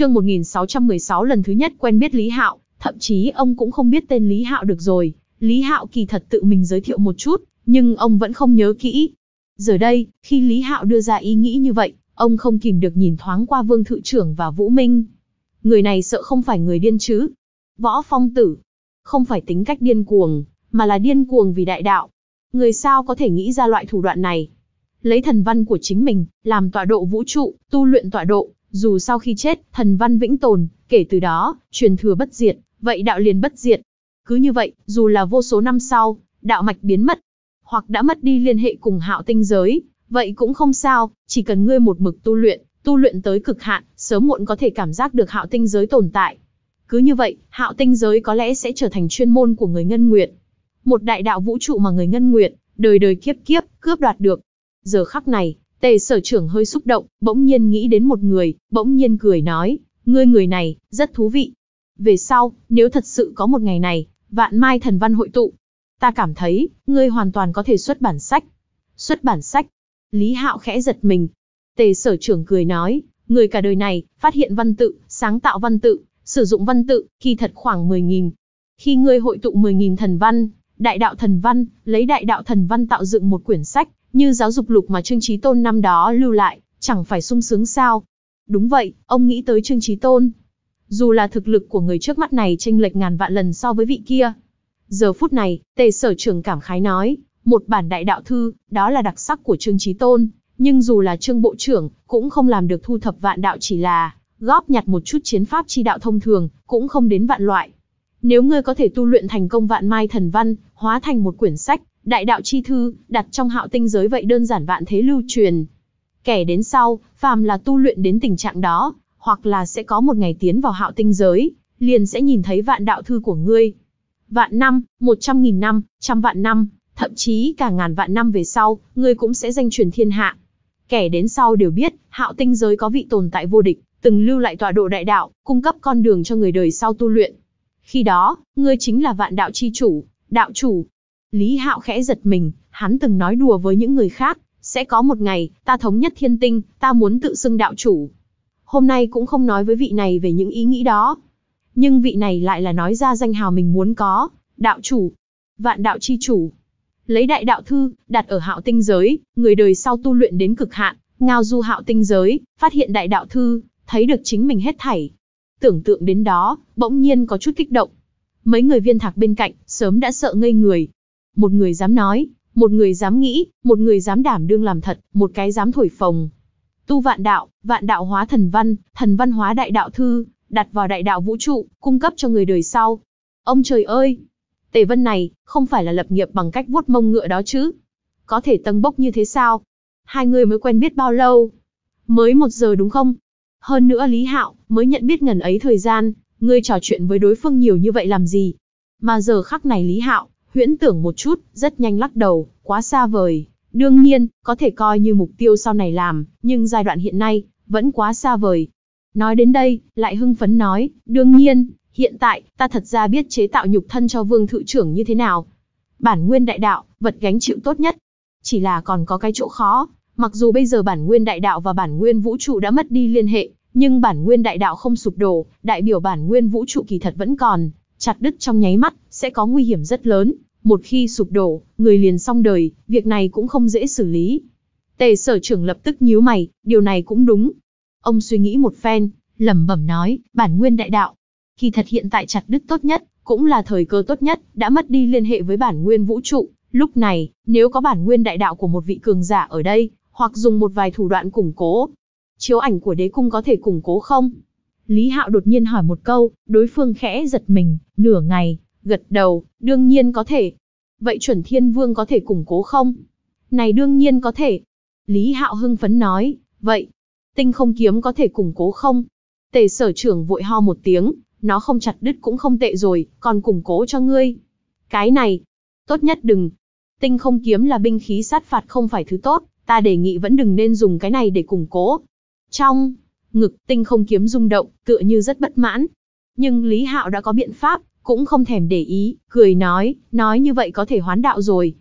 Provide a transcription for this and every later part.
Chương 1616 lần thứ nhất quen biết Lý Hạo, thậm chí ông cũng không biết tên Lý Hạo được rồi. Lý Hạo kỳ thật tự mình giới thiệu một chút, nhưng ông vẫn không nhớ kỹ. Giờ đây, khi Lý Hạo đưa ra ý nghĩ như vậy, ông không kìm được nhìn thoáng qua Vương Thự trưởng và Vũ Minh. Người này sợ không phải người điên chứ. Võ phong tử. Không phải tính cách điên cuồng, mà là điên cuồng vì đại đạo. Người sao có thể nghĩ ra loại thủ đoạn này? Lấy thần văn của chính mình, làm tọa độ vũ trụ, tu luyện tọa độ, dù sau khi chết, thần văn vĩnh tồn, kể từ đó, truyền thừa bất diệt, vậy đạo liền bất diệt. Cứ như vậy, dù là vô số năm sau, đạo mạch biến mất, hoặc đã mất đi liên hệ cùng hạo tinh giới, vậy cũng không sao, chỉ cần ngươi một mực tu luyện, tu luyện tới cực hạn, sớm muộn có thể cảm giác được hạo tinh giới tồn tại. Cứ như vậy, hạo tinh giới có lẽ sẽ trở thành chuyên môn của người Ngân Nguyệt. Một đại đạo vũ trụ mà người Ngân Nguyệt, đời đời kiếp kiếp, cướp đoạt được. Giờ khắc này, Tề sở trưởng hơi xúc động, bỗng nhiên nghĩ đến một người, bỗng nhiên cười nói, ngươi người này, rất thú vị. Về sau, nếu thật sự có một ngày này, vạn mai thần văn hội tụ, ta cảm thấy, ngươi hoàn toàn có thể xuất bản sách. Xuất bản sách. Lý Hạo khẽ giật mình. Tề sở trưởng cười nói, người cả đời này, phát hiện văn tự, sáng tạo văn tự, sử dụng văn tự, kỳ thật khoảng 10.000. Khi ngươi hội tụ 10.000 thần văn, đại đạo thần văn, lấy đại đạo thần văn tạo dựng một quyển sách, như giáo dục lục mà Trương Chí Tôn năm đó lưu lại, chẳng phải sung sướng sao? Đúng vậy, ông nghĩ tới Trương Chí Tôn. Dù là thực lực của người trước mắt này chênh lệch ngàn vạn lần so với vị kia. Giờ phút này, Tề Sở trưởng cảm khái nói, một bản đại đạo thư, đó là đặc sắc của Trương Chí Tôn, nhưng dù là Trương Bộ trưởng, cũng không làm được thu thập vạn đạo chỉ là góp nhặt một chút chiến pháp chi đạo thông thường, cũng không đến vạn loại. Nếu ngươi có thể tu luyện thành công vạn mai thần văn, hóa thành một quyển sách, Đại đạo chi thư, đặt trong hạo tinh giới vậy đơn giản vạn thế lưu truyền. Kẻ đến sau, phàm là tu luyện đến tình trạng đó, hoặc là sẽ có một ngày tiến vào hạo tinh giới, liền sẽ nhìn thấy vạn đạo thư của ngươi. Vạn năm, một trăm nghìn năm, trăm vạn năm, thậm chí cả ngàn vạn năm về sau, ngươi cũng sẽ danh truyền thiên hạ. Kẻ đến sau đều biết, hạo tinh giới có vị tồn tại vô địch, từng lưu lại tọa độ đại đạo, cung cấp con đường cho người đời sau tu luyện. Khi đó, ngươi chính là vạn đạo chi chủ, đạo chủ, Lý Hạo khẽ giật mình, hắn từng nói đùa với những người khác, sẽ có một ngày, ta thống nhất thiên tinh, ta muốn tự xưng đạo chủ. Hôm nay cũng không nói với vị này về những ý nghĩ đó. Nhưng vị này lại là nói ra danh hào mình muốn có, đạo chủ, vạn đạo chi chủ. Lấy đại đạo thư, đặt ở hạo tinh giới, người đời sau tu luyện đến cực hạn, ngao du hạo tinh giới, phát hiện đại đạo thư, thấy được chính mình hết thảy. Tưởng tượng đến đó, bỗng nhiên có chút kích động. Mấy người viên thạc bên cạnh, sớm đã sợ ngây người, một người dám nói, một người dám nghĩ, một người dám đảm đương làm thật, một cái dám thổi phồng. Tu vạn đạo, vạn đạo hóa thần văn, thần văn hóa đại đạo thư, đặt vào đại đạo vũ trụ, cung cấp cho người đời sau. Ông trời ơi! Tề vân này, không phải là lập nghiệp bằng cách vuốt mông ngựa đó chứ. Có thể tâng bốc như thế sao? Hai người mới quen biết bao lâu? Mới một giờ đúng không? Hơn nữa Lý Hạo, mới nhận biết ngần ấy thời gian, ngươi trò chuyện với đối phương nhiều như vậy làm gì? Mà giờ khắc này Lý Hạo, huyễn tưởng một chút, rất nhanh lắc đầu, quá xa vời. Đương nhiên, có thể coi như mục tiêu sau này làm, nhưng giai đoạn hiện nay, vẫn quá xa vời. Nói đến đây, lại hưng phấn nói, đương nhiên, hiện tại, ta thật ra biết chế tạo nhục thân cho vương thự trưởng như thế nào. Bản nguyên đại đạo, vật gánh chịu tốt nhất. Chỉ là còn có cái chỗ khó, mặc dù bây giờ bản nguyên đại đạo và bản nguyên vũ trụ đã mất đi liên hệ, nhưng bản nguyên đại đạo không sụp đổ, đại biểu bản nguyên vũ trụ kỳ thật vẫn còn, chặt đứt trong nháy mắt, sẽ có nguy hiểm rất lớn. Một khi sụp đổ, người liền xong đời, việc này cũng không dễ xử lý. Tề sở trưởng lập tức nhíu mày, điều này cũng đúng. Ông suy nghĩ một phen, lẩm bẩm nói, bản nguyên đại đạo. Kỳ thật hiện tại chặt đứt tốt nhất, cũng là thời cơ tốt nhất, đã mất đi liên hệ với bản nguyên vũ trụ. Lúc này, nếu có bản nguyên đại đạo của một vị cường giả ở đây, hoặc dùng một vài thủ đoạn củng cố, chiếu ảnh của đế cung có thể củng cố không? Lý Hạo đột nhiên hỏi một câu, đối phương khẽ giật mình, nửa ngày, gật đầu, đương nhiên có thể. Vậy chuẩn thiên vương có thể củng cố không? Này đương nhiên có thể. Lý Hạo hưng phấn nói, vậy, tinh không kiếm có thể củng cố không? Tề sở trưởng vội ho một tiếng, nó không chặt đứt cũng không tệ rồi, còn củng cố cho ngươi. Cái này, tốt nhất đừng. Tinh không kiếm là binh khí sát phạt không phải thứ tốt, ta đề nghị vẫn đừng nên dùng cái này để củng cố. Trong, ngực tinh không kiếm rung động, tựa như rất bất mãn. Nhưng Lý Hạo đã có biện pháp, cũng không thèm để ý, cười nói, nói như vậy có thể hoán đạo rồi.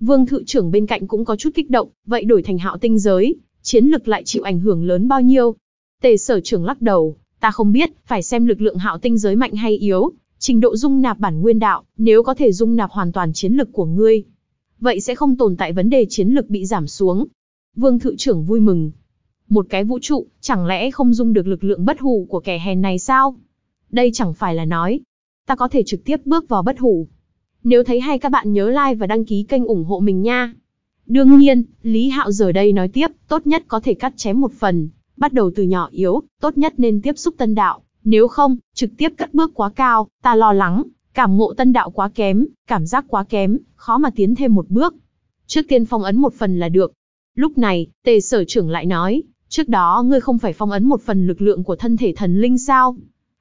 Vương thự trưởng bên cạnh cũng có chút kích động, vậy đổi thành hạo tinh giới, chiến lực lại chịu ảnh hưởng lớn bao nhiêu? Tề sở trưởng lắc đầu, ta không biết, phải xem lực lượng hạo tinh giới mạnh hay yếu, trình độ dung nạp bản nguyên đạo, nếu có thể dung nạp hoàn toàn chiến lực của ngươi. Vậy sẽ không tồn tại vấn đề chiến lực bị giảm xuống. Vương thự trưởng vui mừng. Một cái vũ trụ, chẳng lẽ không dung được lực lượng bất hủ của kẻ hèn này sao? Đây chẳng phải là nói, ta có thể trực tiếp bước vào bất hủ. Nếu thấy hay các bạn nhớ like và đăng ký kênh ủng hộ mình nha. Đương nhiên, Lý Hạo giờ đây nói tiếp, tốt nhất có thể cắt chém một phần, bắt đầu từ nhỏ yếu, tốt nhất nên tiếp xúc tân đạo, nếu không, trực tiếp cắt bước quá cao, ta lo lắng, cảm ngộ tân đạo quá kém, cảm giác quá kém, khó mà tiến thêm một bước. Trước tiên phong ấn một phần là được. Lúc này, tề sở trưởng lại nói, trước đó ngươi không phải phong ấn một phần lực lượng của thân thể thần linh sao?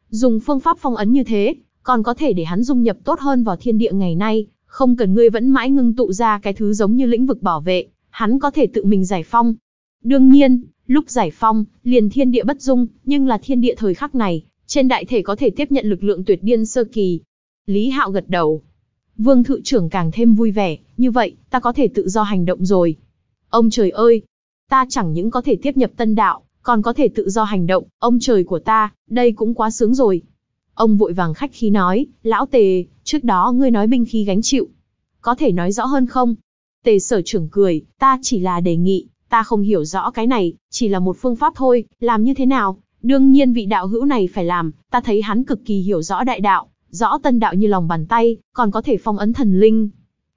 Dùng phương pháp phong ấn như thế, còn có thể để hắn dung nhập tốt hơn vào thiên địa ngày nay, không cần ngươi vẫn mãi ngưng tụ ra cái thứ giống như lĩnh vực bảo vệ, hắn có thể tự mình giải phong. Đương nhiên, lúc giải phong, liền thiên địa bất dung, nhưng là thiên địa thời khắc này, trên đại thể có thể tiếp nhận lực lượng tuyệt điên sơ kỳ. Lý Hạo gật đầu. Vương thự trưởng càng thêm vui vẻ, như vậy, ta có thể tự do hành động rồi. Ông trời ơi, ta chẳng những có thể tiếp nhập tân đạo, còn có thể tự do hành động, ông trời của ta, đây cũng quá sướng rồi. Ông vội vàng khách khí nói, lão tề, trước đó ngươi nói binh khí gánh chịu. Có thể nói rõ hơn không? Tề sở trưởng cười, ta chỉ là đề nghị, ta không hiểu rõ cái này, chỉ là một phương pháp thôi, làm như thế nào? Đương nhiên vị đạo hữu này phải làm, ta thấy hắn cực kỳ hiểu rõ đại đạo, rõ tân đạo như lòng bàn tay, còn có thể phong ấn thần linh.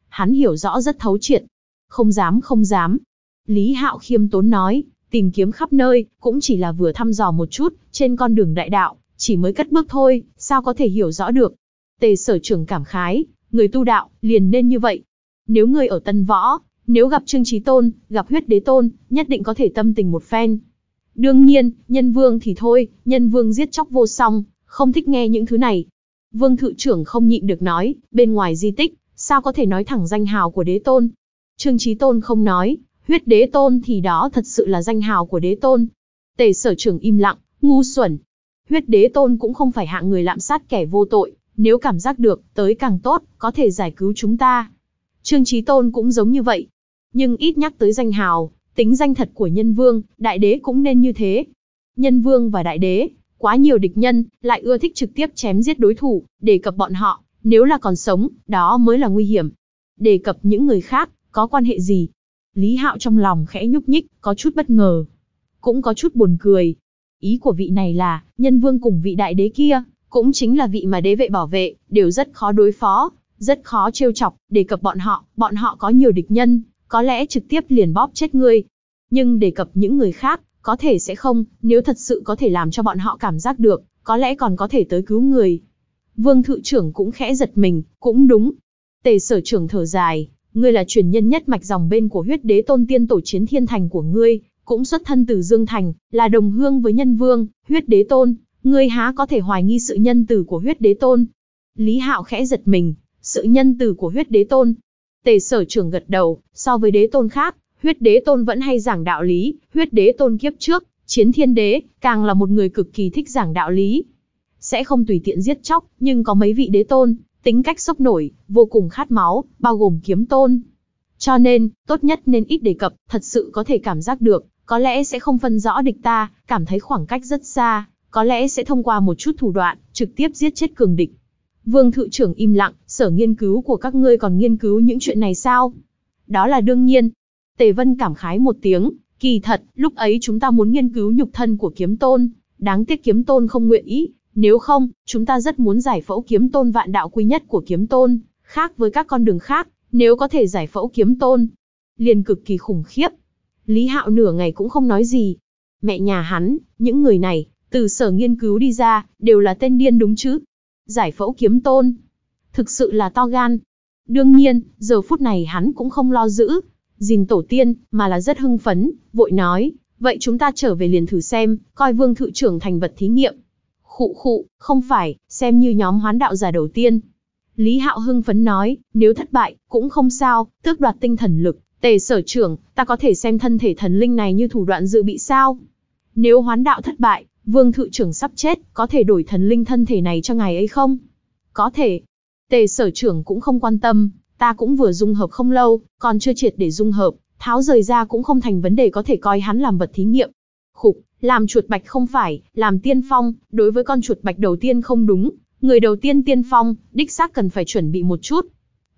Hắn hiểu rõ rất thấu triệt. Không dám không dám. Lý Hạo khiêm tốn nói, tìm kiếm khắp nơi, cũng chỉ là vừa thăm dò một chút, trên con đường đại đạo, chỉ mới cất bước thôi, sao có thể hiểu rõ được. Tề sở trưởng cảm khái, người tu đạo, liền nên như vậy. Nếu người ở Tân Võ, nếu gặp Trương Trí Tôn, gặp huyết đế tôn, nhất định có thể tâm tình một phen. Đương nhiên, nhân vương thì thôi, nhân vương giết chóc vô song, không thích nghe những thứ này. Vương thự trưởng không nhịn được nói, bên ngoài di tích, sao có thể nói thẳng danh hào của đế tôn. Trương Trí Tôn không nói, huyết đế tôn thì đó thật sự là danh hào của đế tôn. Tề sở trưởng im lặng, ngu xuẩn, huyết đế tôn cũng không phải hạng người lạm sát kẻ vô tội, nếu cảm giác được, tới càng tốt, có thể giải cứu chúng ta. Trương trí Tôn cũng giống như vậy. Nhưng ít nhắc tới danh hào, tính danh thật của nhân vương, đại đế cũng nên như thế. Nhân vương và đại đế, quá nhiều địch nhân, lại ưa thích trực tiếp chém giết đối thủ, đề cập bọn họ, nếu là còn sống, đó mới là nguy hiểm. Đề cập những người khác, có quan hệ gì? Lý Hạo trong lòng khẽ nhúc nhích, có chút bất ngờ. Cũng có chút buồn cười, Ý của vị này là, nhân vương cùng vị đại đế kia, cũng chính là vị mà đế vệ bảo vệ, đều rất khó đối phó, rất khó trêu chọc, đề cập bọn họ, bọn họ có nhiều địch nhân, có lẽ trực tiếp liền bóp chết ngươi. Nhưng đề cập những người khác, có thể sẽ không, nếu thật sự có thể làm cho bọn họ cảm giác được, có lẽ còn có thể tới cứu người. Vương thự trưởng cũng khẽ giật mình, cũng đúng. Tề sở trưởng thở dài, ngươi là truyền nhân nhất mạch dòng bên của huyết đế tôn tiên tổ chiến thiên thành của ngươi, cũng xuất thân từ Dương Thành, là đồng hương với nhân vương, huyết đế tôn, ngươi há có thể hoài nghi sự nhân tử của huyết đế tôn. Lý Hạo khẽ giật mình, sự nhân tử của huyết đế tôn. Tề sở trưởng gật đầu, so với đế tôn khác, huyết đế tôn vẫn hay giảng đạo lý, huyết đế tôn kiếp trước, chiến thiên đế, càng là một người cực kỳ thích giảng đạo lý. Sẽ không tùy tiện giết chóc, nhưng có mấy vị đế tôn, tính cách sốc nổi, vô cùng khát máu, bao gồm kiếm tôn, cho nên, tốt nhất nên ít đề cập, thật sự có thể cảm giác được, có lẽ sẽ không phân rõ địch ta, cảm thấy khoảng cách rất xa, có lẽ sẽ thông qua một chút thủ đoạn, trực tiếp giết chết cường địch. Vương thự trưởng im lặng, sở nghiên cứu của các ngươi còn nghiên cứu những chuyện này sao? Đó là đương nhiên. Tề Vân cảm khái một tiếng, kỳ thật, lúc ấy chúng ta muốn nghiên cứu nhục thân của kiếm tôn, đáng tiếc kiếm tôn không nguyện ý, nếu không, chúng ta rất muốn giải phẫu kiếm tôn vạn đạo quy nhất của kiếm tôn, khác với các con đường khác, nếu có thể giải phẫu kiếm tôn, liền cực kỳ khủng khiếp. Lý Hạo nửa ngày cũng không nói gì. Mẹ nhà hắn, những người này, từ sở nghiên cứu đi ra, đều là tên điên đúng chứ. Giải phẫu kiếm tôn, thực sự là to gan. Đương nhiên, giờ phút này hắn cũng không lo giữ, gìn tổ tiên, mà là rất hưng phấn, vội nói, vậy chúng ta trở về liền thử xem, coi vương thự trưởng thành vật thí nghiệm. Khụ khụ, không phải, xem như nhóm hoán đạo giả đầu tiên, Lý Hạo hưng phấn nói, nếu thất bại, cũng không sao, tước đoạt tinh thần lực, tề sở trưởng, ta có thể xem thân thể thần linh này như thủ đoạn dự bị sao. Nếu hoán đạo thất bại, vương thự trưởng sắp chết, có thể đổi thần linh thân thể này cho ngài ấy không? Có thể. Tề sở trưởng cũng không quan tâm, ta cũng vừa dung hợp không lâu, còn chưa triệt để dung hợp, tháo rời ra cũng không thành vấn đề có thể coi hắn làm vật thí nghiệm. Khục, làm chuột bạch không phải, làm tiên phong, đối với con chuột bạch đầu tiên không đúng, Người đầu tiên tiên phong, đích xác cần phải chuẩn bị một chút.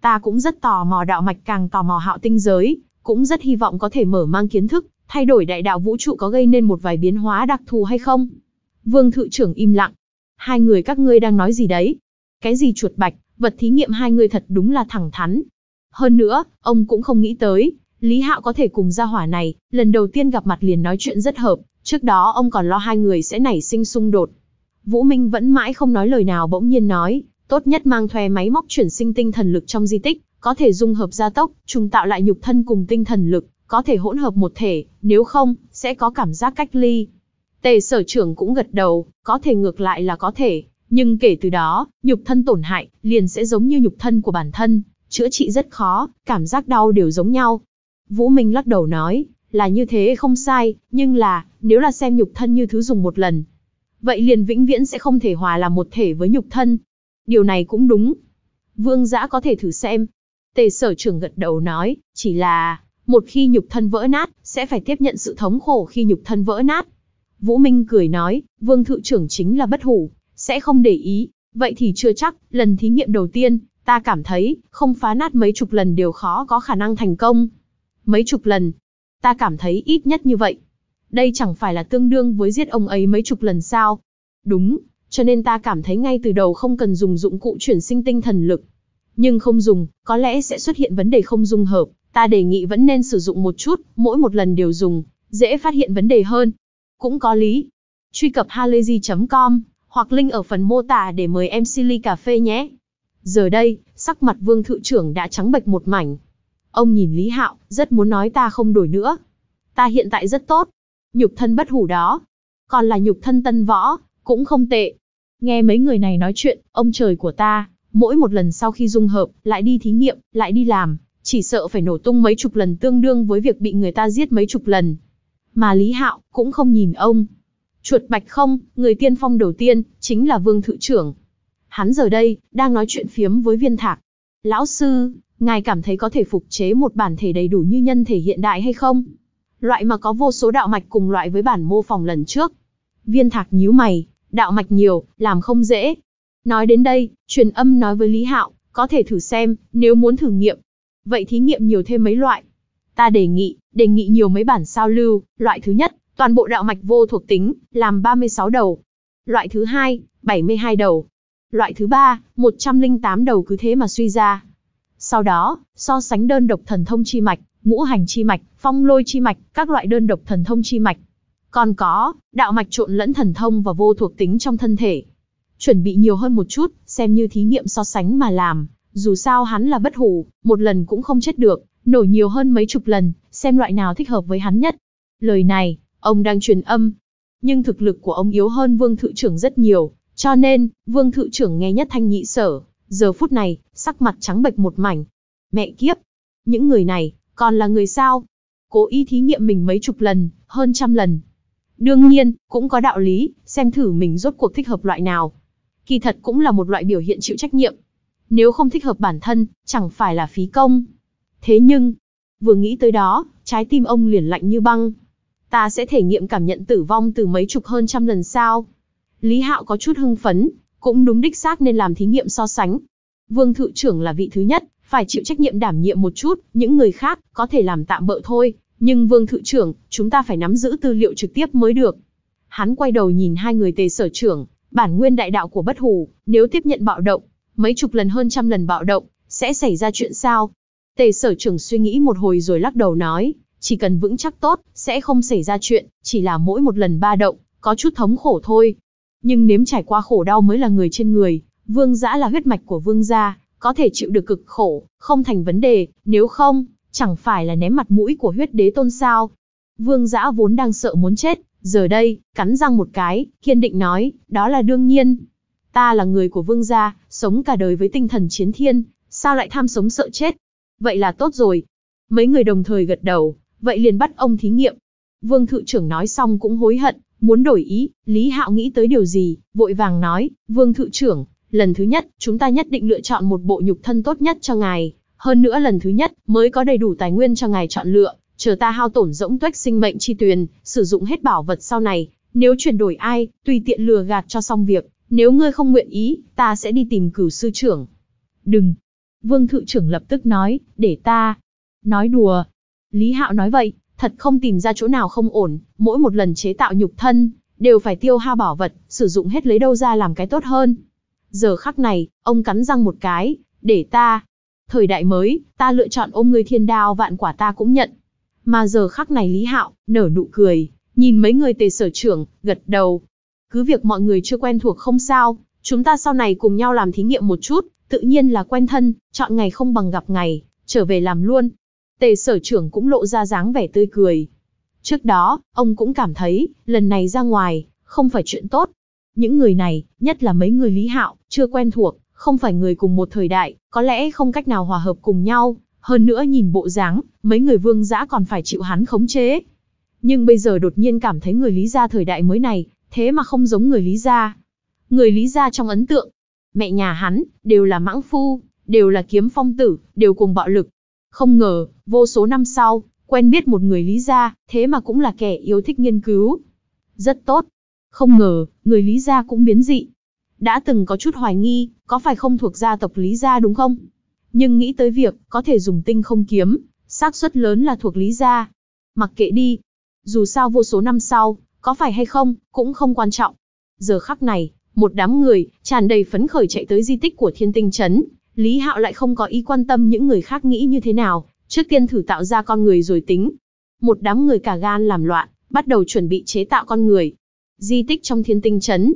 Ta cũng rất tò mò đạo mạch càng tò mò hạo tinh giới, cũng rất hy vọng có thể mở mang kiến thức, thay đổi đại đạo vũ trụ có gây nên một vài biến hóa đặc thù hay không. Vương thự trưởng im lặng. Hai người các ngươi đang nói gì đấy? Cái gì chuột bạch, vật thí nghiệm hai người thật đúng là thẳng thắn. Hơn nữa, ông cũng không nghĩ tới, Lý Hạo có thể cùng gia hỏa này, lần đầu tiên gặp mặt liền nói chuyện rất hợp, trước đó ông còn lo hai người sẽ nảy sinh xung đột, Vũ Minh vẫn mãi không nói lời nào bỗng nhiên nói, tốt nhất mang thuê máy móc chuyển sinh tinh thần lực trong di tích, có thể dung hợp gia tốc, trùng tạo lại nhục thân cùng tinh thần lực, có thể hỗn hợp một thể, nếu không, sẽ có cảm giác cách ly. Tề sở trưởng cũng gật đầu, có thể ngược lại là có thể, nhưng kể từ đó, nhục thân tổn hại, liền sẽ giống như nhục thân của bản thân, chữa trị rất khó, cảm giác đau đều giống nhau. Vũ Minh lắc đầu nói, là như thế không sai, nhưng là, nếu là xem nhục thân như thứ dùng một lần, vậy liền vĩnh viễn sẽ không thể hòa làm một thể với nhục thân. Điều này cũng đúng. Vương giã có thể thử xem. Tề sở trưởng gật đầu nói, chỉ là, một khi nhục thân vỡ nát, sẽ phải tiếp nhận sự thống khổ khi nhục thân vỡ nát. Vũ Minh cười nói, vương thự trưởng chính là bất hủ, sẽ không để ý. Vậy thì chưa chắc, lần thí nghiệm đầu tiên, ta cảm thấy, không phá nát mấy chục lần đều khó có khả năng thành công. Mấy chục lần, ta cảm thấy ít nhất như vậy. Đây chẳng phải là tương đương với giết ông ấy mấy chục lần sao? Đúng, cho nên ta cảm thấy ngay từ đầu không cần dùng dụng cụ chuyển sinh tinh thần lực. Nhưng không dùng, có lẽ sẽ xuất hiện vấn đề không dung hợp, ta đề nghị vẫn nên sử dụng một chút, mỗi một lần đều dùng, dễ phát hiện vấn đề hơn. Cũng có lý. Truy cập halayzi.com hoặc link ở phần mô tả để mời em Silly Cà Phê nhé. Giờ đây, sắc mặt vương thự trưởng đã trắng bệch một mảnh. Ông nhìn Lý Hạo, rất muốn nói ta không đổi nữa. Ta hiện tại rất tốt, Nhục thân bất hủ đó. Còn là nhục thân tân võ, cũng không tệ. Nghe mấy người này nói chuyện, ông trời của ta, mỗi một lần sau khi dung hợp, lại đi thí nghiệm, lại đi làm, chỉ sợ phải nổ tung mấy chục lần tương đương với việc bị người ta giết mấy chục lần. Mà Lý Hạo cũng không nhìn ông. Chuột bạch không, người tiên phong đầu tiên, chính là Vương Thự Trưởng. Hắn giờ đây, đang nói chuyện phiếm với viên thạc. Lão sư, ngài cảm thấy có thể phục chế một bản thể đầy đủ như nhân thể hiện đại hay không? loại mà có vô số đạo mạch cùng loại với bản mô phỏng lần trước. Viên Thạc nhíu mày, đạo mạch nhiều, làm không dễ. Nói đến đây, truyền âm nói với Lý Hạo, có thể thử xem, nếu muốn thử nghiệm. Vậy thí nghiệm nhiều thêm mấy loại. Ta đề nghị, đề nghị nhiều mấy bản sao lưu, loại thứ nhất, toàn bộ đạo mạch vô thuộc tính, làm 36 đầu. Loại thứ hai, 72 đầu. Loại thứ ba, 108 đầu cứ thế mà suy ra. Sau đó, so sánh đơn độc thần thông chi mạch, ngũ hành chi mạch, phong lôi chi mạch, các loại đơn độc thần thông chi mạch. Còn có, đạo mạch trộn lẫn thần thông và vô thuộc tính trong thân thể. Chuẩn bị nhiều hơn một chút, xem như thí nghiệm so sánh mà làm, dù sao hắn là bất hủ, một lần cũng không chết được, nổi nhiều hơn mấy chục lần, xem loại nào thích hợp với hắn nhất. Lời này, ông đang truyền âm. Nhưng thực lực của ông yếu hơn Vương Thự Trưởng rất nhiều, cho nên, Vương Thự Trưởng nghe nhất thanh nhị sở, giờ phút này, sắc mặt trắng bệch một mảnh. Mẹ kiếp! Những người này, còn là người sao? Cố ý thí nghiệm mình mấy chục lần, hơn trăm lần. Đương nhiên, cũng có đạo lý, xem thử mình rốt cuộc thích hợp loại nào. Kỳ thật cũng là một loại biểu hiện chịu trách nhiệm. Nếu không thích hợp bản thân, chẳng phải là phí công. Thế nhưng, vừa nghĩ tới đó, trái tim ông liền lạnh như băng. Ta sẽ thể nghiệm cảm nhận tử vong từ mấy chục hơn trăm lần sao? Lý Hạo có chút hưng phấn, cũng đúng đích xác nên làm thí nghiệm so sánh. Vương Thự trưởng là vị thứ nhất, phải chịu trách nhiệm đảm nhiệm một chút, những người khác có thể làm tạm bợ thôi, nhưng Vương Thự trưởng, chúng ta phải nắm giữ tư liệu trực tiếp mới được. Hắn quay đầu nhìn hai người tề sở trưởng, bản nguyên đại đạo của bất hủ, nếu tiếp nhận bạo động, mấy chục lần hơn trăm lần bạo động, sẽ xảy ra chuyện sao? Tề sở trưởng suy nghĩ một hồi rồi lắc đầu nói, chỉ cần vững chắc tốt, sẽ không xảy ra chuyện, chỉ là mỗi một lần ba động, có chút thống khổ thôi. Nhưng nếm trải qua khổ đau mới là người trên người, vương giã là huyết mạch của vương gia, có thể chịu được cực khổ, không thành vấn đề, nếu không, chẳng phải là ném mặt mũi của huyết đế tôn sao. Vương giã vốn đang sợ muốn chết, giờ đây, cắn răng một cái, kiên định nói, đó là đương nhiên. Ta là người của vương gia, sống cả đời với tinh thần chiến thiên, sao lại tham sống sợ chết? Vậy là tốt rồi. Mấy người đồng thời gật đầu, vậy liền bắt ông thí nghiệm. Vương thự trưởng nói xong cũng hối hận, muốn đổi ý, Lý Hạo nghĩ tới điều gì, vội vàng nói, Vương thự trưởng, Lần thứ nhất, chúng ta nhất định lựa chọn một bộ nhục thân tốt nhất cho ngài. Hơn nữa lần thứ nhất, mới có đầy đủ tài nguyên cho ngài chọn lựa, chờ ta hao tổn rỗng tuếch sinh mệnh chi tuyền, sử dụng hết bảo vật sau này. Nếu chuyển đổi ai, tùy tiện lừa gạt cho xong việc, nếu ngươi không nguyện ý, ta sẽ đi tìm cửu sư trưởng. Đừng. Vương thự trưởng lập tức nói, để ta. Nói đùa. Lý Hạo nói vậy, thật không tìm ra chỗ nào không ổn, mỗi một lần chế tạo nhục thân, đều phải tiêu hao bảo vật, sử dụng hết lấy đâu ra làm cái tốt hơn. Giờ khắc này, ông cắn răng một cái, để ta. Thời đại mới, ta lựa chọn ôm người thiên đao vạn quả ta cũng nhận. Mà giờ khắc này Lý Hạo, nở nụ cười, nhìn mấy người tề sở trưởng, gật đầu. Cứ việc mọi người chưa quen thuộc không sao, chúng ta sau này cùng nhau làm thí nghiệm một chút, tự nhiên là quen thân, chọn ngày không bằng gặp ngày, trở về làm luôn. Tề sở trưởng cũng lộ ra dáng vẻ tươi cười. Trước đó, ông cũng cảm thấy, lần này ra ngoài, không phải chuyện tốt, những người này, nhất là mấy người Lý Hạo, chưa quen thuộc, không phải người cùng một thời đại, có lẽ không cách nào hòa hợp cùng nhau. Hơn nữa nhìn bộ dáng, mấy người vương giã còn phải chịu hắn khống chế. Nhưng bây giờ đột nhiên cảm thấy người Lý Gia thời đại mới này, thế mà không giống người Lý Gia. Người Lý Gia trong ấn tượng, mẹ nhà hắn, đều là mãng phu, đều là kiếm phong tử, đều cùng bạo lực. Không ngờ, vô số năm sau, quen biết một người Lý Gia, thế mà cũng là kẻ yêu thích nghiên cứu. Rất tốt, không ngờ, người Lý gia cũng biến dị. Đã từng có chút hoài nghi, có phải không thuộc gia tộc Lý gia đúng không? Nhưng nghĩ tới việc có thể dùng tinh không kiếm, xác suất lớn là thuộc Lý gia. Mặc kệ đi, dù sao vô số năm sau, có phải hay không cũng không quan trọng. Giờ khắc này, một đám người tràn đầy phấn khởi chạy tới di tích của Thiên Tinh trấn, Lý Hạo lại không có ý quan tâm những người khác nghĩ như thế nào, trước tiên thử tạo ra con người rồi tính. Một đám người cả gan làm loạn, bắt đầu chuẩn bị chế tạo con người di tích trong thiên tinh chấn,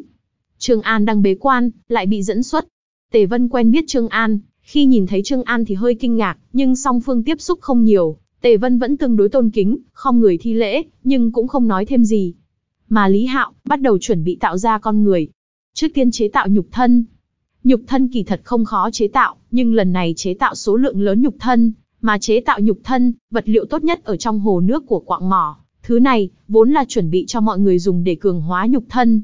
Trương An đang bế quan, lại bị dẫn xuất. Tề Vân quen biết Trương An, khi nhìn thấy Trương An thì hơi kinh ngạc, nhưng song phương tiếp xúc không nhiều, Tề Vân vẫn tương đối tôn kính, không người thi lễ, nhưng cũng không nói thêm gì. Mà Lý Hạo bắt đầu chuẩn bị tạo ra con người. Trước tiên chế tạo nhục thân. Nhục thân kỳ thật không khó chế tạo, nhưng lần này chế tạo số lượng lớn nhục thân, mà chế tạo nhục thân, vật liệu tốt nhất ở trong hồ nước của quạng mỏ, Thứ này, vốn là chuẩn bị cho mọi người dùng để cường hóa nhục thân.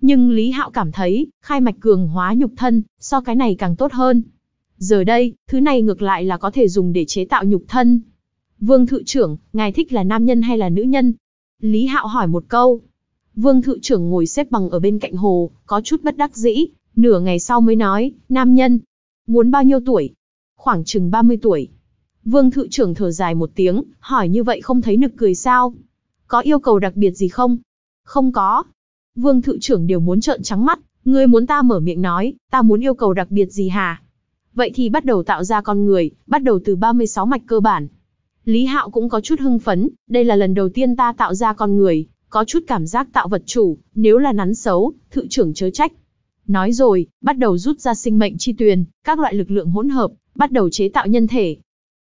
Nhưng Lý Hạo cảm thấy, khai mạch cường hóa nhục thân, so cái này càng tốt hơn. Giờ đây, thứ này ngược lại là có thể dùng để chế tạo nhục thân. Vương Thự trưởng, ngài thích là nam nhân hay là nữ nhân? Lý Hạo hỏi một câu. Vương Thự trưởng ngồi xếp bằng ở bên cạnh hồ, có chút bất đắc dĩ, nửa ngày sau mới nói, nam nhân. Muốn bao nhiêu tuổi? Khoảng chừng 30 tuổi. Vương Thự trưởng thở dài một tiếng, hỏi như vậy không thấy nực cười sao? Có yêu cầu đặc biệt gì không? Không có. Vương thự trưởng đều muốn trợn trắng mắt, ngươi muốn ta mở miệng nói, ta muốn yêu cầu đặc biệt gì hả? Vậy thì bắt đầu tạo ra con người, bắt đầu từ 36 mạch cơ bản. Lý Hạo cũng có chút hưng phấn, đây là lần đầu tiên ta tạo ra con người, có chút cảm giác tạo vật chủ, nếu là nắn xấu, thự trưởng chớ trách. Nói rồi, bắt đầu rút ra sinh mệnh chi tuyền, các loại lực lượng hỗn hợp, bắt đầu chế tạo nhân thể.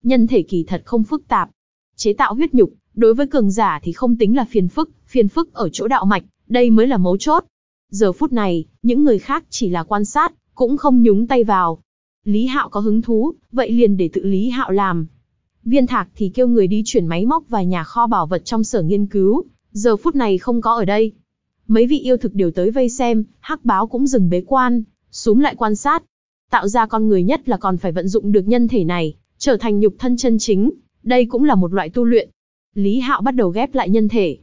Nhân thể kỳ thật không phức tạp. Chế tạo huyết nhục, Đối với cường giả thì không tính là phiền phức, phiền phức ở chỗ đạo mạch, đây mới là mấu chốt. Giờ phút này, những người khác chỉ là quan sát, cũng không nhúng tay vào. Lý Hạo có hứng thú, vậy liền để tự Lý Hạo làm. Viên Thạc thì kêu người đi chuyển máy móc và nhà kho bảo vật trong sở nghiên cứu, giờ phút này không có ở đây. Mấy vị yêu thực đều tới vây xem, Hắc Báo cũng dừng bế quan, xuống lại quan sát. Tạo ra con người nhất là còn phải vận dụng được nhân thể này, trở thành nhục thân chân chính, đây cũng là một loại tu luyện. Lý Hạo bắt đầu ghép lại nhân thể.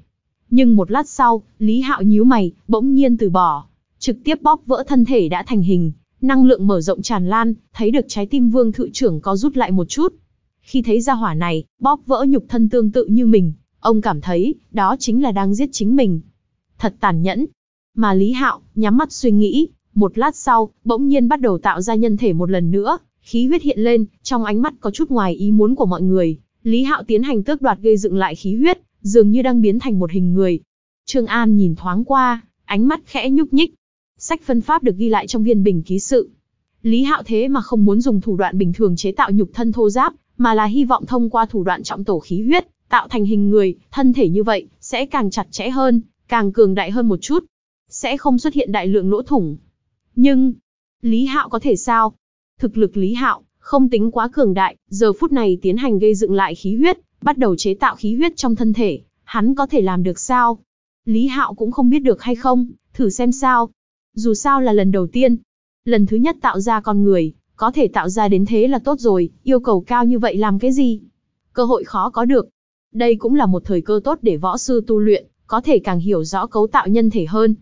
Nhưng một lát sau, Lý Hạo nhíu mày, bỗng nhiên từ bỏ, trực tiếp bóp vỡ thân thể đã thành hình, năng lượng mở rộng tràn lan, thấy được trái tim Vương thự trưởng có rút lại một chút. Khi thấy ra hỏa này, bóp vỡ nhục thân tương tự như mình, ông cảm thấy, đó chính là đang giết chính mình. Thật tàn nhẫn. Mà Lý Hạo, nhắm mắt suy nghĩ, một lát sau, bỗng nhiên bắt đầu tạo ra nhân thể một lần nữa, khí huyết hiện lên, trong ánh mắt có chút ngoài ý muốn của mọi người. Lý Hạo tiến hành tước đoạt gây dựng lại khí huyết, dường như đang biến thành một hình người. Trương An nhìn thoáng qua, ánh mắt khẽ nhúc nhích. Sách phân pháp được ghi lại trong viên bình ký sự. Lý Hạo thế mà không muốn dùng thủ đoạn bình thường chế tạo nhục thân thô giáp, mà là hy vọng thông qua thủ đoạn trọng tổ khí huyết, tạo thành hình người, thân thể như vậy, sẽ càng chặt chẽ hơn, càng cường đại hơn một chút. Sẽ không xuất hiện đại lượng lỗ thủng. Nhưng, Lý Hạo có thể sao? Thực lực Lý Hạo, không tính quá cường đại, giờ phút này tiến hành gây dựng lại khí huyết, bắt đầu chế tạo khí huyết trong thân thể, hắn có thể làm được sao? Lý Hạo cũng không biết được hay không, thử xem sao. Dù sao là lần đầu tiên, lần thứ nhất tạo ra con người, có thể tạo ra đến thế là tốt rồi, yêu cầu cao như vậy làm cái gì? Cơ hội khó có được. Đây cũng là một thời cơ tốt để võ sư tu luyện, có thể càng hiểu rõ cấu tạo nhân thể hơn.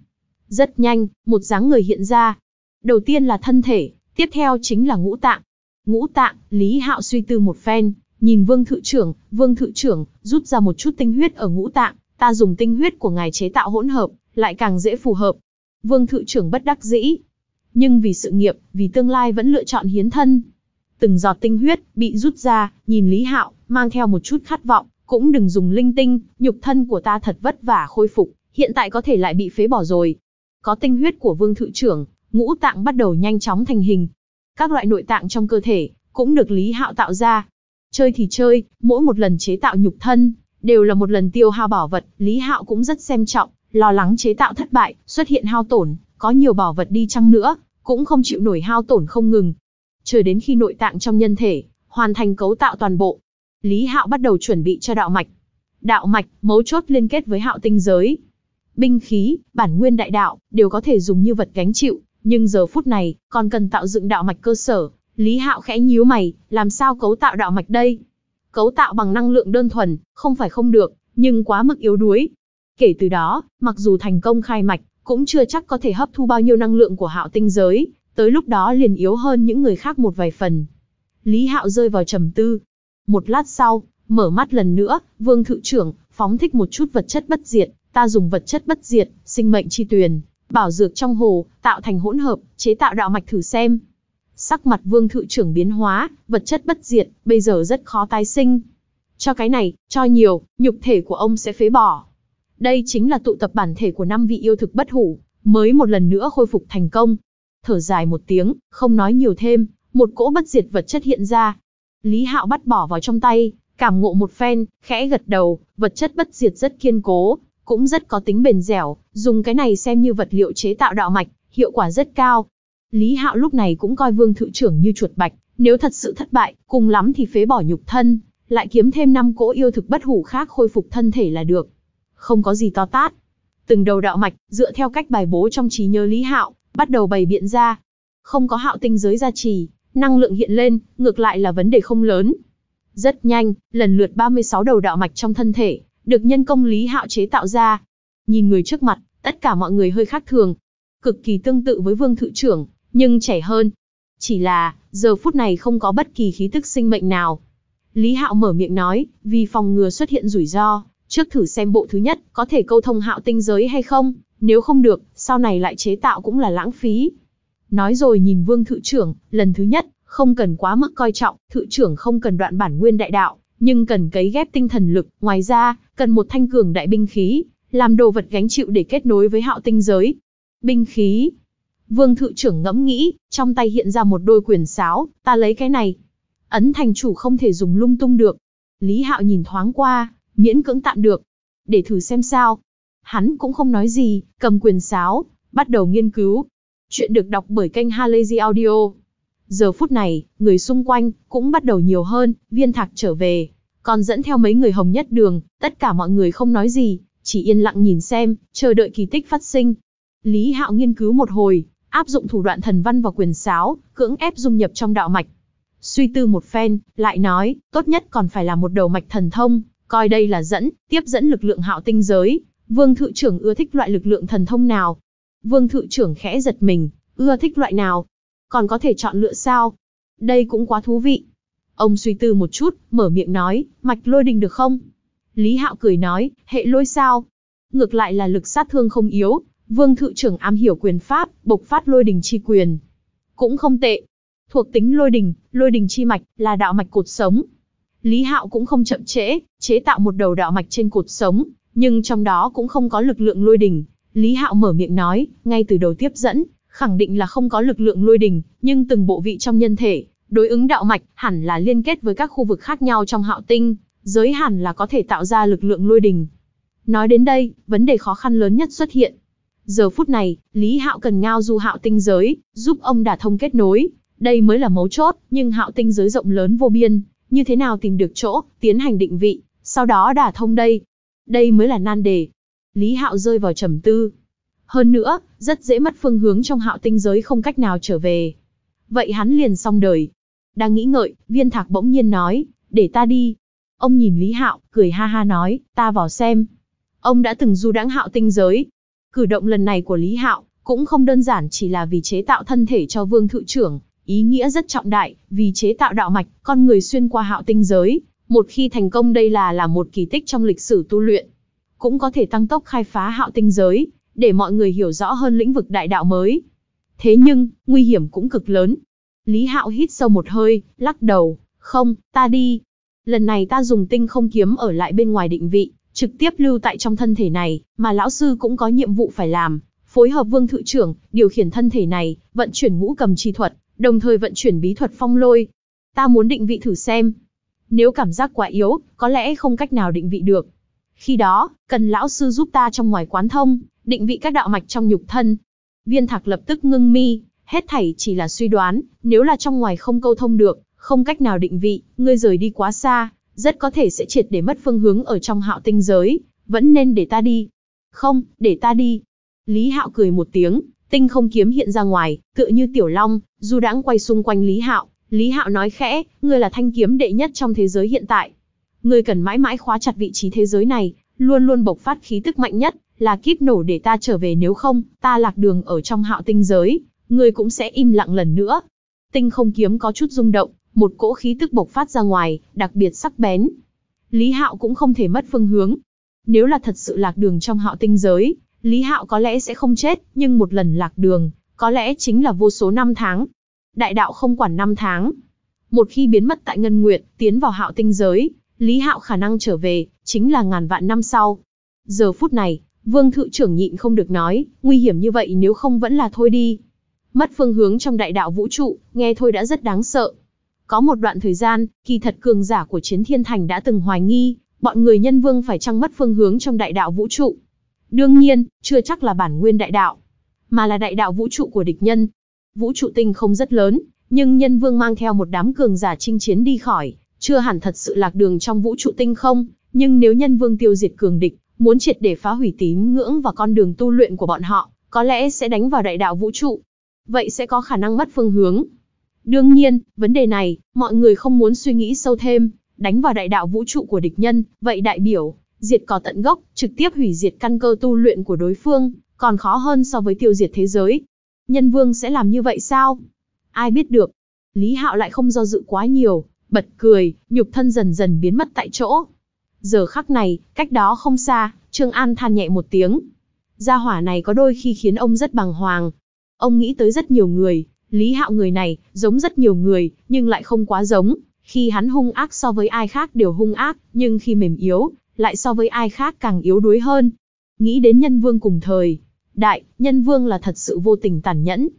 Rất nhanh, một dáng người hiện ra. Đầu tiên là thân thể, tiếp theo chính là ngũ tạng, Ngũ tạng, Lý Hạo suy tư một phen, nhìn Vương Thự trưởng, Vương Thự trưởng, rút ra một chút tinh huyết ở ngũ tạng, ta dùng tinh huyết của ngài chế tạo hỗn hợp, lại càng dễ phù hợp. Vương Thự trưởng bất đắc dĩ. Nhưng vì sự nghiệp, vì tương lai vẫn lựa chọn hiến thân. Từng giọt tinh huyết, bị rút ra, nhìn Lý Hạo, mang theo một chút khát vọng, cũng đừng dùng linh tinh, nhục thân của ta thật vất vả khôi phục, hiện tại có thể lại bị phế bỏ rồi. Có tinh huyết của Vương Thự trưởng, ngũ tạng bắt đầu nhanh chóng thành hình, các loại nội tạng trong cơ thể, cũng được Lý Hạo tạo ra. Chơi thì chơi, mỗi một lần chế tạo nhục thân, đều là một lần tiêu hao bảo vật, Lý Hạo cũng rất xem trọng, lo lắng chế tạo thất bại, xuất hiện hao tổn, có nhiều bảo vật đi chăng nữa, cũng không chịu nổi hao tổn không ngừng. Chờ đến khi nội tạng trong nhân thể, hoàn thành cấu tạo toàn bộ, Lý Hạo bắt đầu chuẩn bị cho đạo mạch. Đạo mạch, mấu chốt liên kết với hạo tinh giới. Binh khí, bản nguyên đại đạo, đều có thể dùng như vật gánh chịu, nhưng giờ phút này, còn cần tạo dựng đạo mạch cơ sở, Lý Hạo khẽ nhíu mày, làm sao cấu tạo đạo mạch đây? Cấu tạo bằng năng lượng đơn thuần, không phải không được, nhưng quá mực yếu đuối. Kể từ đó, mặc dù thành công khai mạch, cũng chưa chắc có thể hấp thu bao nhiêu năng lượng của hạo tinh giới, tới lúc đó liền yếu hơn những người khác một vài phần. Lý Hạo rơi vào trầm tư. Một lát sau, mở mắt lần nữa, Vương Thự trưởng, phóng thích một chút vật chất bất diệt, ta dùng vật chất bất diệt, sinh mệnh chi tuyền, bảo dược trong hồ, tạo thành hỗn hợp, chế tạo đạo mạch thử xem. Sắc mặt vương thự trưởng biến hóa, vật chất bất diệt, bây giờ rất khó tái sinh. Cho cái này, cho nhiều, nhục thể của ông sẽ phế bỏ. Đây chính là tụ tập bản thể của năm vị yêu thực bất hủ, mới một lần nữa khôi phục thành công. Thở dài một tiếng, không nói nhiều thêm, một cỗ bất diệt vật chất hiện ra. Lý Hạo bắt bỏ vào trong tay, cảm ngộ một phen, khẽ gật đầu, vật chất bất diệt rất kiên cố, cũng rất có tính bền dẻo, dùng cái này xem như vật liệu chế tạo đạo mạch, hiệu quả rất cao. Lý Hạo lúc này cũng coi Vương Thự trưởng như chuột bạch, nếu thật sự thất bại, cùng lắm thì phế bỏ nhục thân, lại kiếm thêm năm cỗ yêu thực bất hủ khác khôi phục thân thể là được. Không có gì to tát. Từng đầu đạo mạch, dựa theo cách bài bố trong trí nhớ Lý Hạo, bắt đầu bày biện ra. Không có hạo tinh giới gia trì, năng lượng hiện lên, ngược lại là vấn đề không lớn. Rất nhanh, lần lượt 36 đầu đạo mạch trong thân thể, được nhân công Lý Hạo chế tạo ra. Nhìn người trước mặt, tất cả mọi người hơi khác thường, cực kỳ tương tự với Vương Thự trưởng, nhưng trẻ hơn. Chỉ là, giờ phút này không có bất kỳ khí tức sinh mệnh nào. Lý Hạo mở miệng nói, vì phòng ngừa xuất hiện rủi ro, trước thử xem bộ thứ nhất có thể câu thông hạo tinh giới hay không, nếu không được, sau này lại chế tạo cũng là lãng phí. Nói rồi nhìn Vương Thự trưởng, lần thứ nhất, không cần quá mức coi trọng, Thự trưởng không cần đoạn bản nguyên đại đạo, nhưng cần cấy ghép tinh thần lực, ngoài ra, cần một thanh cường đại binh khí, làm đồ vật gánh chịu để kết nối với hạo tinh giới. Binh khí. Vương thự trưởng ngẫm nghĩ, trong tay hiện ra một đôi quyền sáo, ta lấy cái này. Ấn thành chủ không thể dùng lung tung được. Lý hạo nhìn thoáng qua, miễn cưỡng tạm được. Để thử xem sao. Hắn cũng không nói gì, cầm quyền sáo, bắt đầu nghiên cứu. Chuyện được đọc bởi kênh Halazy Audio. Giờ phút này, người xung quanh cũng bắt đầu nhiều hơn, viên thạc trở về. Còn dẫn theo mấy người hồng nhất đường, tất cả mọi người không nói gì, chỉ yên lặng nhìn xem, chờ đợi kỳ tích phát sinh. Lý Hạo nghiên cứu một hồi, áp dụng thủ đoạn thần văn vào quyền sáo, cưỡng ép dung nhập trong đạo mạch. Suy tư một phen, lại nói, tốt nhất còn phải là một đầu mạch thần thông, coi đây là dẫn, tiếp dẫn lực lượng hạo tinh giới. Vương thự trưởng ưa thích loại lực lượng thần thông nào? Vương thự trưởng khẽ giật mình, ưa thích loại nào? còn có thể chọn lựa sao? Đây cũng quá thú vị. Ông suy tư một chút, mở miệng nói, mạch lôi đình được không? Lý Hạo cười nói, hệ lôi sao? Ngược lại là lực sát thương không yếu, vương thự trưởng am hiểu quyền pháp, bộc phát lôi đình chi quyền. Cũng không tệ. Thuộc tính lôi đình, lôi đình chi mạch, là đạo mạch cột sống. Lý Hạo cũng không chậm trễ, chế tạo một đầu đạo mạch trên cột sống, nhưng trong đó cũng không có lực lượng lôi đình. Lý Hạo mở miệng nói, ngay từ đầu tiếp dẫn, khẳng định là không có lực lượng lôi đình, nhưng từng bộ vị trong nhân thể, đối ứng đạo mạch, hẳn là liên kết với các khu vực khác nhau trong hạo tinh, giới hẳn là có thể tạo ra lực lượng lôi đình. Nói đến đây, vấn đề khó khăn lớn nhất xuất hiện. Giờ phút này, Lý Hạo cần ngao du hạo tinh giới, giúp ông đả thông kết nối. Đây mới là mấu chốt, nhưng hạo tinh giới rộng lớn vô biên, như thế nào tìm được chỗ, tiến hành định vị, sau đó đả thông đây. Đây mới là nan đề. Lý Hạo rơi vào trầm tư, hơn nữa, rất dễ mất phương hướng trong hạo tinh giới không cách nào trở về. Vậy hắn liền xong đời. Đang nghĩ ngợi, viên thạc bỗng nhiên nói, để ta đi. Ông nhìn Lý Hạo, cười ha ha nói, ta vào xem. Ông đã từng du đãng hạo tinh giới. Cử động lần này của Lý Hạo, cũng không đơn giản chỉ là vì chế tạo thân thể cho vương thự trưởng, ý nghĩa rất trọng đại, vì chế tạo đạo mạch, con người xuyên qua hạo tinh giới, một khi thành công đây là là một kỳ tích trong lịch sử tu luyện. Cũng có thể tăng tốc khai phá hạo tinh giới, để mọi người hiểu rõ hơn lĩnh vực đại đạo mới. Thế nhưng, nguy hiểm cũng cực lớn. Lý Hạo hít sâu một hơi, lắc đầu, không, ta đi. Lần này ta dùng tinh không kiếm ở lại bên ngoài định vị, trực tiếp lưu tại trong thân thể này, mà lão sư cũng có nhiệm vụ phải làm, phối hợp vương thự trưởng, điều khiển thân thể này, vận chuyển ngũ cầm chi thuật, đồng thời vận chuyển bí thuật phong lôi. Ta muốn định vị thử xem. Nếu cảm giác quá yếu, có lẽ không cách nào định vị được. Khi đó, cần lão sư giúp ta trong ngoài quán thông, định vị các đạo mạch trong nhục thân. Viên Thạc lập tức ngưng mi, hết thảy chỉ là suy đoán, nếu là trong ngoài không câu thông được, không cách nào định vị, ngươi rời đi quá xa, rất có thể sẽ triệt để mất phương hướng ở trong hạo tinh giới, vẫn nên để ta đi. Không, để ta đi. Lý Hạo cười một tiếng, tinh không kiếm hiện ra ngoài, tựa như tiểu long, du đãng quay xung quanh Lý Hạo. Lý Hạo nói khẽ, ngươi là thanh kiếm đệ nhất trong thế giới hiện tại. Ngươi cần mãi mãi khóa chặt vị trí thế giới này, luôn luôn bộc phát khí tức mạnh nhất, là kiếp nổ để ta trở về nếu không, ta lạc đường ở trong hạo tinh giới, ngươi cũng sẽ im lặng lần nữa. Tinh không kiếm có chút rung động, một cỗ khí tức bộc phát ra ngoài, đặc biệt sắc bén. Lý Hạo cũng không thể mất phương hướng. Nếu là thật sự lạc đường trong hạo tinh giới, Lý Hạo có lẽ sẽ không chết, nhưng một lần lạc đường, có lẽ chính là vô số năm tháng. Đại đạo không quản năm tháng. Một khi biến mất tại Ngân Nguyệt, tiến vào hạo tinh giới, Lý Hạo khả năng trở về, chính là ngàn vạn năm sau. Giờ phút này, Vương thự trưởng nhịn không được nói, nguy hiểm như vậy nếu không vẫn là thôi đi. Mất phương hướng trong đại đạo vũ trụ, nghe thôi đã rất đáng sợ. Có một đoạn thời gian, kỳ thật cường giả của chiến thiên thành đã từng hoài nghi, bọn người nhân vương phải trăng mất phương hướng trong đại đạo vũ trụ. Đương nhiên, chưa chắc là bản nguyên đại đạo, mà là đại đạo vũ trụ của địch nhân. Vũ trụ tinh không rất lớn, nhưng nhân vương mang theo một đám cường giả chinh chiến đi khỏi, chưa hẳn thật sự lạc đường trong vũ trụ tinh không, nhưng nếu nhân vương tiêu diệt cường địch, muốn triệt để phá hủy tín ngưỡng và con đường tu luyện của bọn họ, có lẽ sẽ đánh vào đại đạo vũ trụ. Vậy sẽ có khả năng mất phương hướng. Đương nhiên, vấn đề này, mọi người không muốn suy nghĩ sâu thêm, đánh vào đại đạo vũ trụ của địch nhân, vậy đại biểu, diệt cỏ tận gốc, trực tiếp hủy diệt căn cơ tu luyện của đối phương, còn khó hơn so với tiêu diệt thế giới. Nhân vương sẽ làm như vậy sao? Ai biết được? Lý Hạo lại không do dự quá nhiều, bật cười, nhục thân dần dần biến mất tại chỗ. Giờ khắc này, cách đó không xa, Trương An than nhẹ một tiếng. Gia hỏa này có đôi khi khiến ông rất bằng hoàng. Ông nghĩ tới rất nhiều người, Lý Hạo người này, giống rất nhiều người, nhưng lại không quá giống. Khi hắn hung ác so với ai khác đều hung ác, nhưng khi mềm yếu, lại so với ai khác càng yếu đuối hơn. Nghĩ đến nhân vương cùng thời. Đại, nhân vương là thật sự vô tình tàn nhẫn.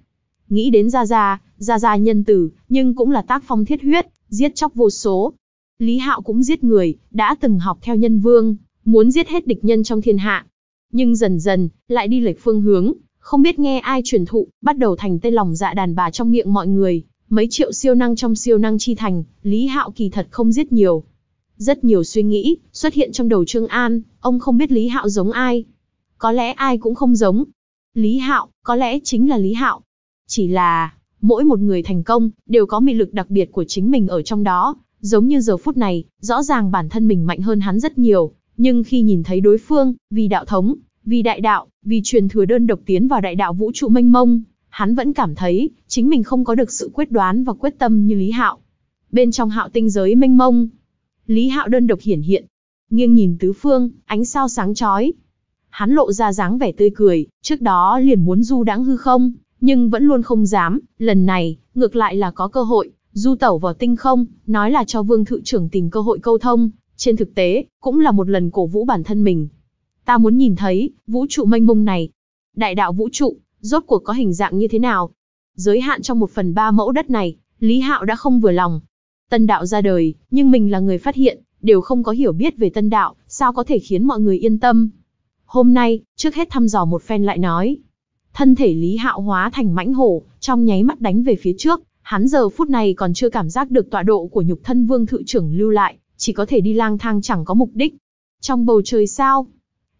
Nghĩ đến Gia Gia, Gia Gia nhân tử, nhưng cũng là tác phong thiết huyết, giết chóc vô số, Lý Hạo cũng giết người, đã từng học theo nhân vương, muốn giết hết địch nhân trong thiên hạ. Nhưng dần dần, lại đi lệch phương hướng, không biết nghe ai truyền thụ, bắt đầu thành tên lòng dạ đàn bà trong miệng mọi người. Mấy triệu siêu năng trong siêu năng chi thành, Lý Hạo kỳ thật không giết nhiều. Rất nhiều suy nghĩ, xuất hiện trong đầu Trương An, ông không biết Lý Hạo giống ai. Có lẽ ai cũng không giống. Lý Hạo, có lẽ chính là Lý Hạo. Chỉ là, mỗi một người thành công, đều có mị lực đặc biệt của chính mình ở trong đó. Giống như giờ phút này, rõ ràng bản thân mình mạnh hơn hắn rất nhiều, nhưng khi nhìn thấy đối phương, vì đạo thống, vì đại đạo, vì truyền thừa đơn độc tiến vào đại đạo vũ trụ mênh mông, hắn vẫn cảm thấy chính mình không có được sự quyết đoán và quyết tâm như Lý Hạo. Bên trong Hạo tinh giới mênh mông, Lý Hạo đơn độc hiển hiện, nghiêng nhìn tứ phương, ánh sao sáng chói. Hắn lộ ra dáng vẻ tươi cười, trước đó liền muốn du đáng hư không, nhưng vẫn luôn không dám, lần này, ngược lại là có cơ hội, Du tẩu vào tinh không, nói là cho vương thự trưởng tìm cơ hội câu thông, trên thực tế, cũng là một lần cổ vũ bản thân mình. Ta muốn nhìn thấy, vũ trụ mênh mông này, đại đạo vũ trụ, rốt cuộc có hình dạng như thế nào? Giới hạn trong một phần ba mẫu đất này, Lý Hạo đã không vừa lòng. Tân đạo ra đời, nhưng mình là người phát hiện, đều không có hiểu biết về tân đạo, sao có thể khiến mọi người yên tâm. Hôm nay, trước hết thăm dò một phen lại nói. Thân thể Lý Hạo hóa thành mãnh hổ, trong nháy mắt đánh về phía trước, Hắn giờ phút này còn chưa cảm giác được tọa độ của nhục thân vương thự trưởng lưu lại, chỉ có thể đi lang thang chẳng có mục đích. Trong bầu trời sao,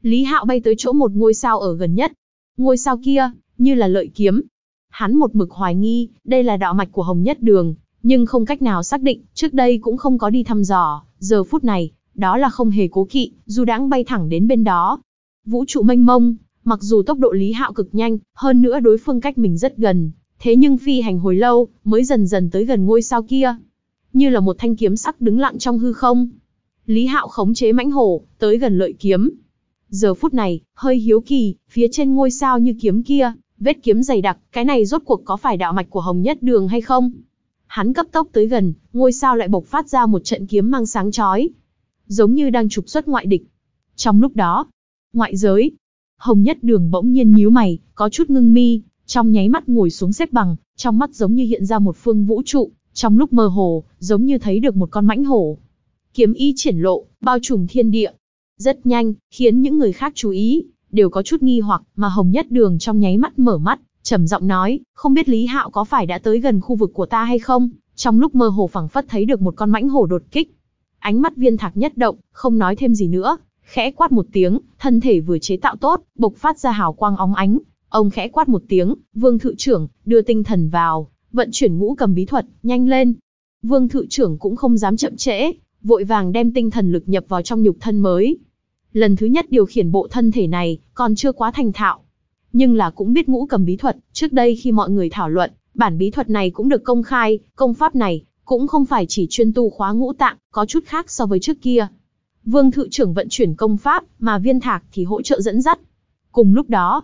Lý Hạo bay tới chỗ một ngôi sao ở gần nhất. Ngôi sao kia, như là lợi kiếm. Hắn một mực hoài nghi, đây là đạo mạch của Hồng Nhất Đường, nhưng không cách nào xác định, trước đây cũng không có đi thăm dò, giờ phút này, đó là không hề cố kỵ, dù đáng bay thẳng đến bên đó. Vũ trụ mênh mông, mặc dù tốc độ Lý Hạo cực nhanh, hơn nữa đối phương cách mình rất gần, thế nhưng phi hành hồi lâu, mới dần dần tới gần ngôi sao kia. Như là một thanh kiếm sắc đứng lặng trong hư không. Lý Hạo khống chế mãnh hổ, tới gần lợi kiếm. Giờ phút này, hơi hiếu kỳ, phía trên ngôi sao như kiếm kia, vết kiếm dày đặc, cái này rốt cuộc có phải đạo mạch của Hồng Nhất Đường hay không? Hắn cấp tốc tới gần, ngôi sao lại bộc phát ra một trận kiếm mang sáng chói, giống như đang trục xuất ngoại địch. Trong lúc đó, ngoại giới, Hồng Nhất Đường bỗng nhiên nhíu mày, có chút ngưng mi, trong nháy mắt ngồi xuống xếp bằng, trong mắt giống như hiện ra một phương vũ trụ, trong lúc mơ hồ, giống như thấy được một con mãnh hổ. Kiếm y triển lộ, bao trùm thiên địa. Rất nhanh, khiến những người khác chú ý, đều có chút nghi hoặc mà Hồng Nhất Đường trong nháy mắt mở mắt, trầm giọng nói, không biết Lý Hạo có phải đã tới gần khu vực của ta hay không, trong lúc mơ hồ phảng phất thấy được một con mãnh hổ đột kích. Ánh mắt viên thạc nhất động, không nói thêm gì nữa, khẽ quát một tiếng, thân thể vừa chế tạo tốt, bộc phát ra hào quang óng ánh, Ông khẽ quát một tiếng, vương thự trưởng, đưa tinh thần vào, vận chuyển ngũ cầm bí thuật, nhanh lên. Vương thự trưởng cũng không dám chậm trễ, vội vàng đem tinh thần lực nhập vào trong nhục thân mới. Lần thứ nhất điều khiển bộ thân thể này, còn chưa quá thành thạo. Nhưng là cũng biết ngũ cầm bí thuật, trước đây khi mọi người thảo luận, bản bí thuật này cũng được công khai, công pháp này, cũng không phải chỉ chuyên tu khóa ngũ tạng, có chút khác so với trước kia. Vương thự trưởng vận chuyển công pháp, mà viên thạc thì hỗ trợ dẫn dắt. Cùng lúc đó,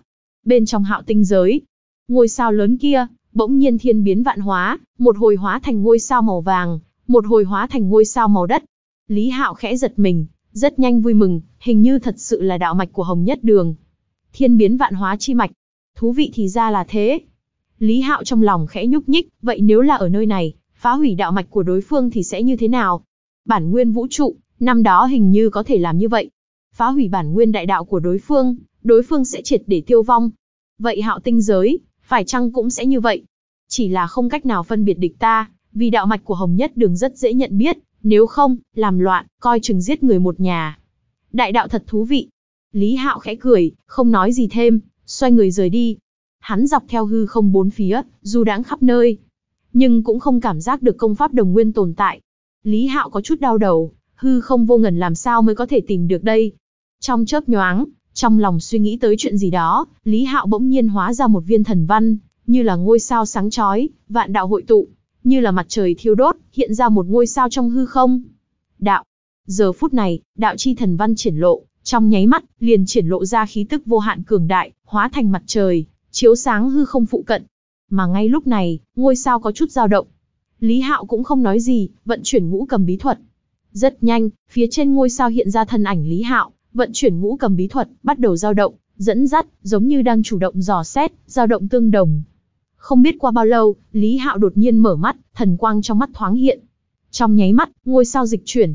bên trong hạo tinh giới. Ngôi sao lớn kia, bỗng nhiên thiên biến vạn hóa, một hồi hóa thành ngôi sao màu vàng, một hồi hóa thành ngôi sao màu đất. Lý Hạo khẽ giật mình, rất nhanh vui mừng, hình như thật sự là đạo mạch của Hồng Nhất Đường. Thiên biến vạn hóa chi mạch, thú vị thì ra là thế. Lý Hạo trong lòng khẽ nhúc nhích, vậy nếu là ở nơi này, phá hủy đạo mạch của đối phương thì sẽ như thế nào? Bản nguyên vũ trụ, năm đó hình như có thể làm như vậy. Phá hủy bản nguyên đại đạo của đối phương, đối phương sẽ triệt để tiêu vong, Vậy hạo tinh giới, phải chăng cũng sẽ như vậy? Chỉ là không cách nào phân biệt địch ta, vì đạo mạch của Hồng Nhất Đường rất dễ nhận biết, nếu không, làm loạn, coi chừng giết người một nhà. Đại đạo thật thú vị. Lý Hạo khẽ cười, không nói gì thêm, xoay người rời đi. Hắn dọc theo hư không bốn phía, dù đãng khắp nơi, nhưng cũng không cảm giác được công pháp đồng nguyên tồn tại. Lý Hạo có chút đau đầu, hư không vô ngần làm sao mới có thể tìm được đây? Trong chớp nhoáng, trong lòng suy nghĩ tới chuyện gì đó, Lý Hạo bỗng nhiên hóa ra một viên thần văn, như là ngôi sao sáng chói, vạn đạo hội tụ, như là mặt trời thiêu đốt, hiện ra một ngôi sao trong hư không. Đạo. Giờ phút này, đạo chi thần văn triển lộ, trong nháy mắt, liền triển lộ ra khí tức vô hạn cường đại, hóa thành mặt trời, chiếu sáng hư không phụ cận. Mà ngay lúc này, ngôi sao có chút dao động. Lý Hạo cũng không nói gì, vận chuyển ngũ cầm bí thuật. Rất nhanh, phía trên ngôi sao hiện ra thân ảnh Lý Hạo, vận chuyển ngũ cầm bí thuật, bắt đầu dao động, dẫn dắt, giống như đang chủ động dò xét, dao động tương đồng. Không biết qua bao lâu, Lý Hạo đột nhiên mở mắt, thần quang trong mắt thoáng hiện. Trong nháy mắt, ngôi sao dịch chuyển,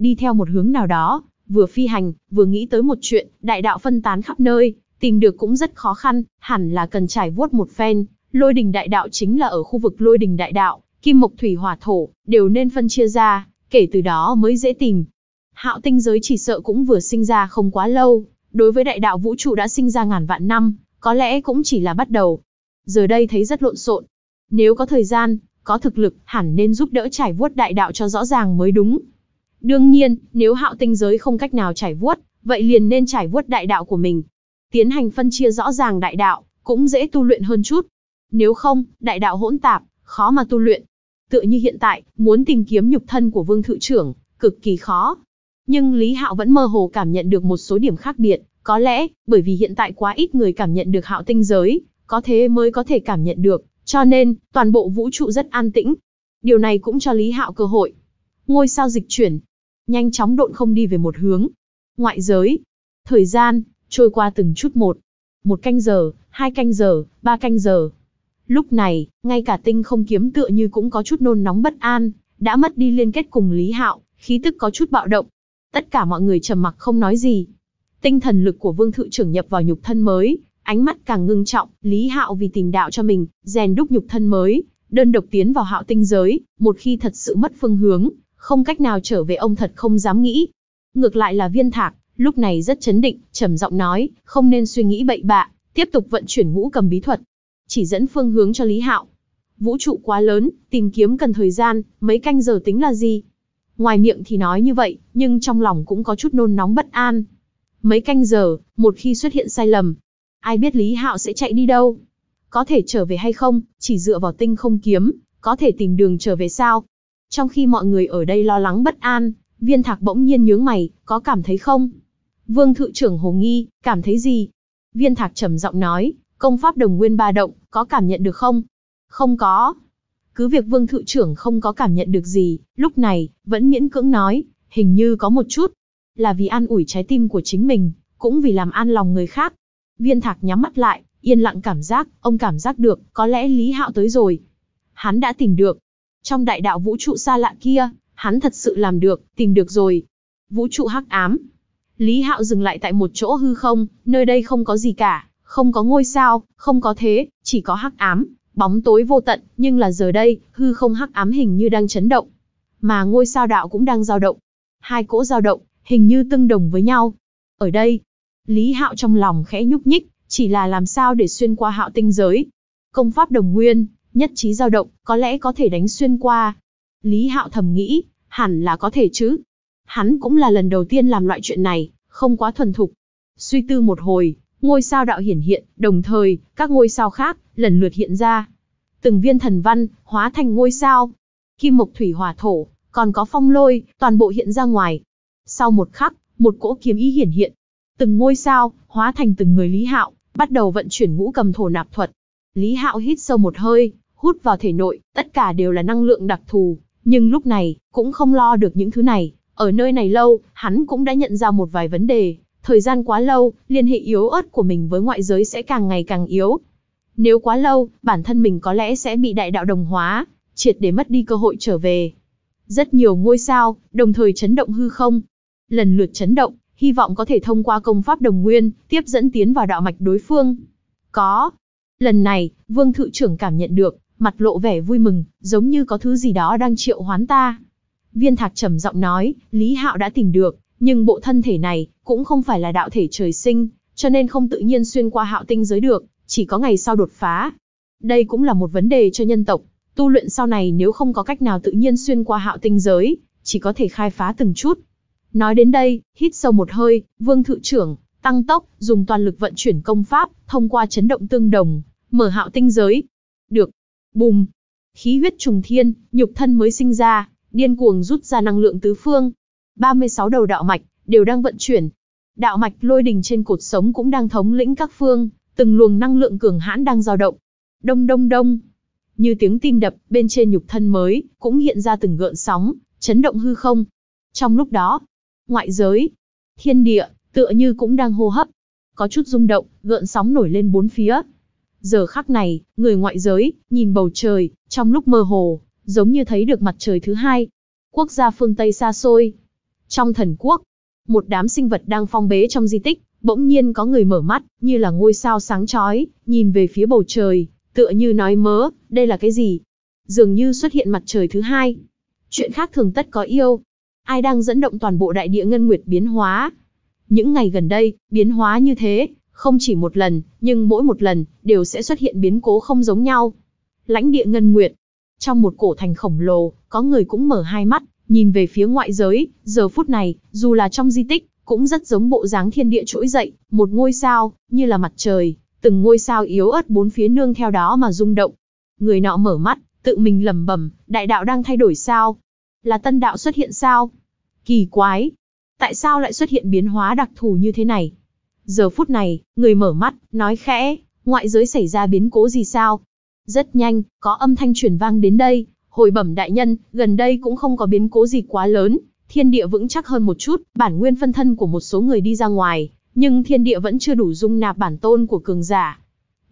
đi theo một hướng nào đó, vừa phi hành, vừa nghĩ tới một chuyện, đại đạo phân tán khắp nơi, tìm được cũng rất khó khăn, hẳn là cần trải vuốt một phen. Lôi đình đại đạo chính là ở khu vực lôi đình đại đạo, kim mộc thủy hỏa thổ, đều nên phân chia ra, kể từ đó mới dễ tìm. Hạo tinh giới chỉ sợ cũng vừa sinh ra không quá lâu, đối với đại đạo vũ trụ đã sinh ra ngàn vạn năm, có lẽ cũng chỉ là bắt đầu. Giờ đây thấy rất lộn xộn. Nếu có thời gian, có thực lực, hẳn nên giúp đỡ trải vuốt đại đạo cho rõ ràng mới đúng. Đương nhiên, nếu hạo tinh giới không cách nào trải vuốt, vậy liền nên trải vuốt đại đạo của mình. Tiến hành phân chia rõ ràng đại đạo, cũng dễ tu luyện hơn chút. Nếu không, đại đạo hỗn tạp, khó mà tu luyện. Tựa như hiện tại, muốn tìm kiếm nhục thân của vương thự trưởng, cực kỳ khó. Nhưng Lý Hạo vẫn mơ hồ cảm nhận được một số điểm khác biệt, có lẽ, bởi vì hiện tại quá ít người cảm nhận được hạo tinh giới, có thế mới có thể cảm nhận được, cho nên, toàn bộ vũ trụ rất an tĩnh. Điều này cũng cho Lý Hạo cơ hội. Ngôi sao dịch chuyển, nhanh chóng độn không đi về một hướng. Ngoại giới, thời gian, trôi qua từng chút một. Một canh giờ, hai canh giờ, ba canh giờ. Lúc này, ngay cả tinh không kiếm tựa như cũng có chút nôn nóng bất an, đã mất đi liên kết cùng Lý Hạo, khí tức có chút bạo động, Tất cả mọi người trầm mặc không nói gì. Tinh thần lực của Vương Thự trưởng nhập vào nhục thân mới, ánh mắt càng ngưng trọng, Lý Hạo vì tìm đạo cho mình, rèn đúc nhục thân mới, đơn độc tiến vào hạo tinh giới, một khi thật sự mất phương hướng, không cách nào trở về ông thật không dám nghĩ. Ngược lại là viên thạc, lúc này rất chấn định, trầm giọng nói, không nên suy nghĩ bậy bạ, tiếp tục vận chuyển ngũ cầm bí thuật. Chỉ dẫn phương hướng cho Lý Hạo. Vũ trụ quá lớn, tìm kiếm cần thời gian, mấy canh giờ tính là gì? Ngoài miệng thì nói như vậy, nhưng trong lòng cũng có chút nôn nóng bất an. Mấy canh giờ, một khi xuất hiện sai lầm, ai biết Lý Hạo sẽ chạy đi đâu? Có thể trở về hay không, chỉ dựa vào tinh không kiếm, có thể tìm đường trở về sao? Trong khi mọi người ở đây lo lắng bất an, viên thạc bỗng nhiên nhướng mày, có cảm thấy không? Vương thự trưởng hồ nghi, cảm thấy gì? Viên thạc trầm giọng nói, công pháp đồng nguyên ba động, có cảm nhận được không? Không có, cứ việc vương thự trưởng không có cảm nhận được gì, lúc này, vẫn miễn cưỡng nói, hình như có một chút. Là vì an ủi trái tim của chính mình, cũng vì làm an lòng người khác. Viên thạc nhắm mắt lại, yên lặng cảm giác, ông cảm giác được, có lẽ Lý Hạo tới rồi. Hắn đã tìm được. Trong đại đạo vũ trụ xa lạ kia, hắn thật sự làm được, tìm được rồi. Vũ trụ hắc ám. Lý Hạo dừng lại tại một chỗ hư không, nơi đây không có gì cả, không có ngôi sao, không có thế, chỉ có hắc ám, Bóng tối vô tận, nhưng là giờ đây, hư không hắc ám hình như đang chấn động. Mà ngôi sao đạo cũng đang dao động. Hai cỗ dao động, hình như tương đồng với nhau. Ở đây, Lý Hạo trong lòng khẽ nhúc nhích, chỉ là làm sao để xuyên qua hạo tinh giới. Công pháp đồng nguyên, nhất trí dao động, có lẽ có thể đánh xuyên qua. Lý Hạo thầm nghĩ, hẳn là có thể chứ. Hắn cũng là lần đầu tiên làm loại chuyện này, không quá thuần thục. Suy tư một hồi, ngôi sao đạo hiển hiện, đồng thời, các ngôi sao khác, lần lượt hiện ra. Từng viên thần văn, hóa thành ngôi sao. Kim mộc thủy hỏa thổ, còn có phong lôi, toàn bộ hiện ra ngoài. Sau một khắc, một cỗ kiếm ý hiển hiện. Từng ngôi sao, hóa thành từng người Lý Hạo, bắt đầu vận chuyển ngũ cầm thổ nạp thuật. Lý Hạo hít sâu một hơi, hút vào thể nội, tất cả đều là năng lượng đặc thù. Nhưng lúc này, cũng không lo được những thứ này. Ở nơi này lâu, hắn cũng đã nhận ra một vài vấn đề. Thời gian quá lâu, liên hệ yếu ớt của mình với ngoại giới sẽ càng ngày càng yếu. Nếu quá lâu, bản thân mình có lẽ sẽ bị đại đạo đồng hóa, triệt để mất đi cơ hội trở về. Rất nhiều ngôi sao, đồng thời chấn động hư không. Lần lượt chấn động, hy vọng có thể thông qua công pháp đồng nguyên, tiếp dẫn tiến vào đạo mạch đối phương. Có. Lần này, Vương Thự trưởng cảm nhận được, mặt lộ vẻ vui mừng, giống như có thứ gì đó đang triệu hoán ta. Viên Thạc trầm giọng nói, Lý Hạo đã tìm được, nhưng bộ thân thể này, cũng không phải là đạo thể trời sinh, cho nên không tự nhiên xuyên qua hạo tinh giới được, chỉ có ngày sau đột phá. Đây cũng là một vấn đề cho nhân tộc, tu luyện sau này nếu không có cách nào tự nhiên xuyên qua hạo tinh giới, chỉ có thể khai phá từng chút. Nói đến đây, hít sâu một hơi, vương thự trưởng, tăng tốc, dùng toàn lực vận chuyển công pháp, thông qua chấn động tương đồng, mở hạo tinh giới. Được. Bùm. Khí huyết trùng thiên, nhục thân mới sinh ra, điên cuồng rút ra năng lượng tứ phương. 36 đầu đạo mạch, đều đang vận chuyển. Đạo mạch lôi đình trên cột sống cũng đang thống lĩnh các phương, từng luồng năng lượng cường hãn đang dao động. Đông đông đông. Như tiếng tim đập, bên trên nhục thân mới, cũng hiện ra từng gợn sóng, chấn động hư không. Trong lúc đó, ngoại giới, thiên địa, tựa như cũng đang hô hấp. Có chút rung động, gợn sóng nổi lên bốn phía. Giờ khắc này, người ngoại giới, nhìn bầu trời, trong lúc mơ hồ, giống như thấy được mặt trời thứ hai. Quốc gia phương Tây xa xôi. Trong thần quốc, một đám sinh vật đang phong bế trong di tích, bỗng nhiên có người mở mắt, như là ngôi sao sáng chói, nhìn về phía bầu trời, tựa như nói mớ, đây là cái gì? Dường như xuất hiện mặt trời thứ hai. Chuyện khác thường tất có yêu. Ai đang dẫn động toàn bộ đại địa ngân nguyệt biến hóa? Những ngày gần đây, biến hóa như thế, không chỉ một lần, nhưng mỗi một lần, đều sẽ xuất hiện biến cố không giống nhau. Lãnh địa ngân nguyệt. Trong một cổ thành khổng lồ, có người cũng mở hai mắt, Nhìn về phía ngoại giới, giờ phút này, dù là trong di tích, cũng rất giống bộ dáng thiên địa trỗi dậy, một ngôi sao, như là mặt trời, từng ngôi sao yếu ớt bốn phía nương theo đó mà rung động. Người nọ mở mắt, tự mình lẩm bẩm, đại đạo đang thay đổi sao? Là tân đạo xuất hiện sao? Kỳ quái, tại sao lại xuất hiện biến hóa đặc thù như thế này? Giờ phút này, người mở mắt, nói khẽ, ngoại giới xảy ra biến cố gì sao? Rất nhanh, có âm thanh truyền vang đến đây, hồi bẩm đại nhân, gần đây cũng không có biến cố gì quá lớn, thiên địa vững chắc hơn một chút, bản nguyên phân thân của một số người đi ra ngoài, nhưng thiên địa vẫn chưa đủ dung nạp bản tôn của cường giả.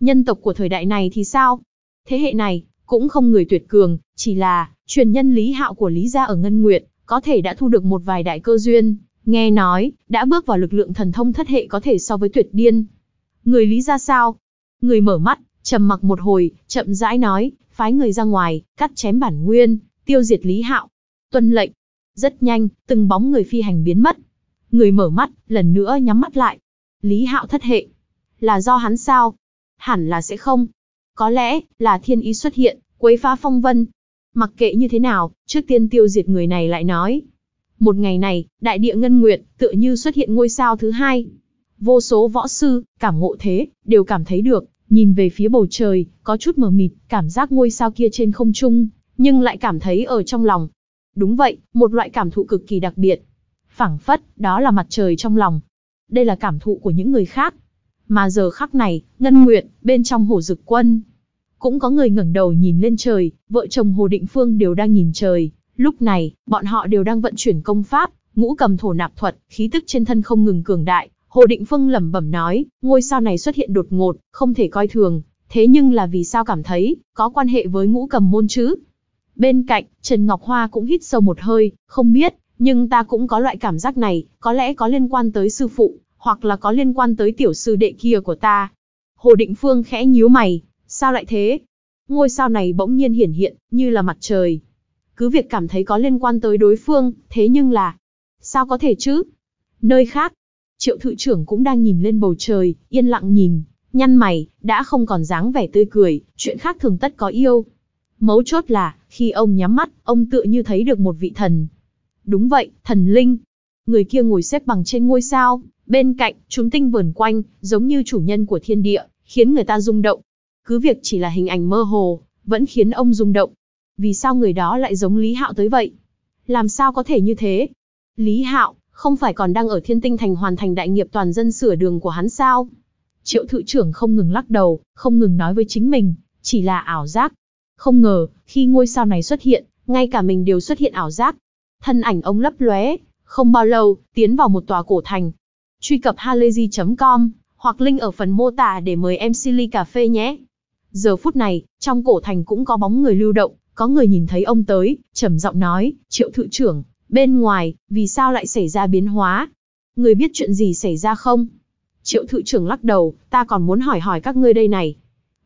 Nhân tộc của thời đại này thì sao? Thế hệ này, cũng không người tuyệt cường, chỉ là, truyền nhân Lý Hạo của Lý gia ở Ngân Nguyệt, có thể đã thu được một vài đại cơ duyên, nghe nói, đã bước vào lực lượng thần thông thất hệ có thể so với tuyệt điên. Người Lý gia sao? Người mở mắt, trầm mặc một hồi, chậm rãi nói, phái người ra ngoài, cắt chém bản nguyên, tiêu diệt Lý Hạo. Tuân lệnh. Rất nhanh, từng bóng người phi hành biến mất. Người mở mắt, lần nữa nhắm mắt lại. Lý Hạo thất hệ. Là do hắn sao? Hẳn là sẽ không. Có lẽ, là thiên ý xuất hiện, quấy phá phong vân. Mặc kệ như thế nào, trước tiên tiêu diệt người này lại nói. Một ngày này, đại địa ngân nguyệt tựa như xuất hiện ngôi sao thứ hai. Vô số võ sư, cảm ngộ thế, đều cảm thấy được, nhìn về phía bầu trời, có chút mờ mịt, cảm giác ngôi sao kia trên không trung, nhưng lại cảm thấy ở trong lòng. Đúng vậy, một loại cảm thụ cực kỳ đặc biệt. Phảng phất, đó là mặt trời trong lòng. Đây là cảm thụ của những người khác. Mà giờ khắc này, Ngân Nguyệt, bên trong hồ dực quân. Cũng có người ngẩng đầu nhìn lên trời, vợ chồng Hồ Định Phương đều đang nhìn trời. Lúc này, bọn họ đều đang vận chuyển công pháp, ngũ cầm thổ nạp thuật, khí tức trên thân không ngừng cường đại, Hồ Định Phương lẩm bẩm nói, ngôi sao này xuất hiện đột ngột, không thể coi thường, thế nhưng là vì sao cảm thấy, có quan hệ với ngũ cầm môn chứ? Bên cạnh, Trần Ngọc Hoa cũng hít sâu một hơi, không biết, nhưng ta cũng có loại cảm giác này, có lẽ có liên quan tới sư phụ, hoặc là có liên quan tới tiểu sư đệ kia của ta. Hồ Định Phương khẽ nhíu mày, sao lại thế? Ngôi sao này bỗng nhiên hiển hiện, như là mặt trời. Cứ việc cảm thấy có liên quan tới đối phương, thế nhưng là... Sao có thể chứ? Nơi khác, Triệu thự trưởng cũng đang nhìn lên bầu trời, yên lặng nhìn, nhăn mày, đã không còn dáng vẻ tươi cười, chuyện khác thường tất có yêu. Mấu chốt là, khi ông nhắm mắt, ông tựa như thấy được một vị thần. Đúng vậy, thần linh. Người kia ngồi xếp bằng trên ngôi sao, bên cạnh, chúng tinh vườn quanh, giống như chủ nhân của thiên địa, khiến người ta rung động. Cứ việc chỉ là hình ảnh mơ hồ, vẫn khiến ông rung động. Vì sao người đó lại giống Lý Hạo tới vậy? Làm sao có thể như thế? Lý Hạo, không phải còn đang ở thiên tinh thành hoàn thành đại nghiệp toàn dân sửa đường của hắn sao? Triệu thự trưởng không ngừng lắc đầu, không ngừng nói với chính mình, chỉ là ảo giác. Không ngờ, khi ngôi sao này xuất hiện, ngay cả mình đều xuất hiện ảo giác. Thân ảnh ông lấp lóe, không bao lâu, tiến vào một tòa cổ thành. Truy cập halayzi.com, hoặc link ở phần mô tả để mời em Silly Cà Phê nhé. Giờ phút này, trong cổ thành cũng có bóng người lưu động, có người nhìn thấy ông tới, trầm giọng nói, triệu thự trưởng, Bên ngoài, vì sao lại xảy ra biến hóa? Người biết chuyện gì xảy ra không? Triệu thự trưởng lắc đầu, ta còn muốn hỏi hỏi các ngươi đây này.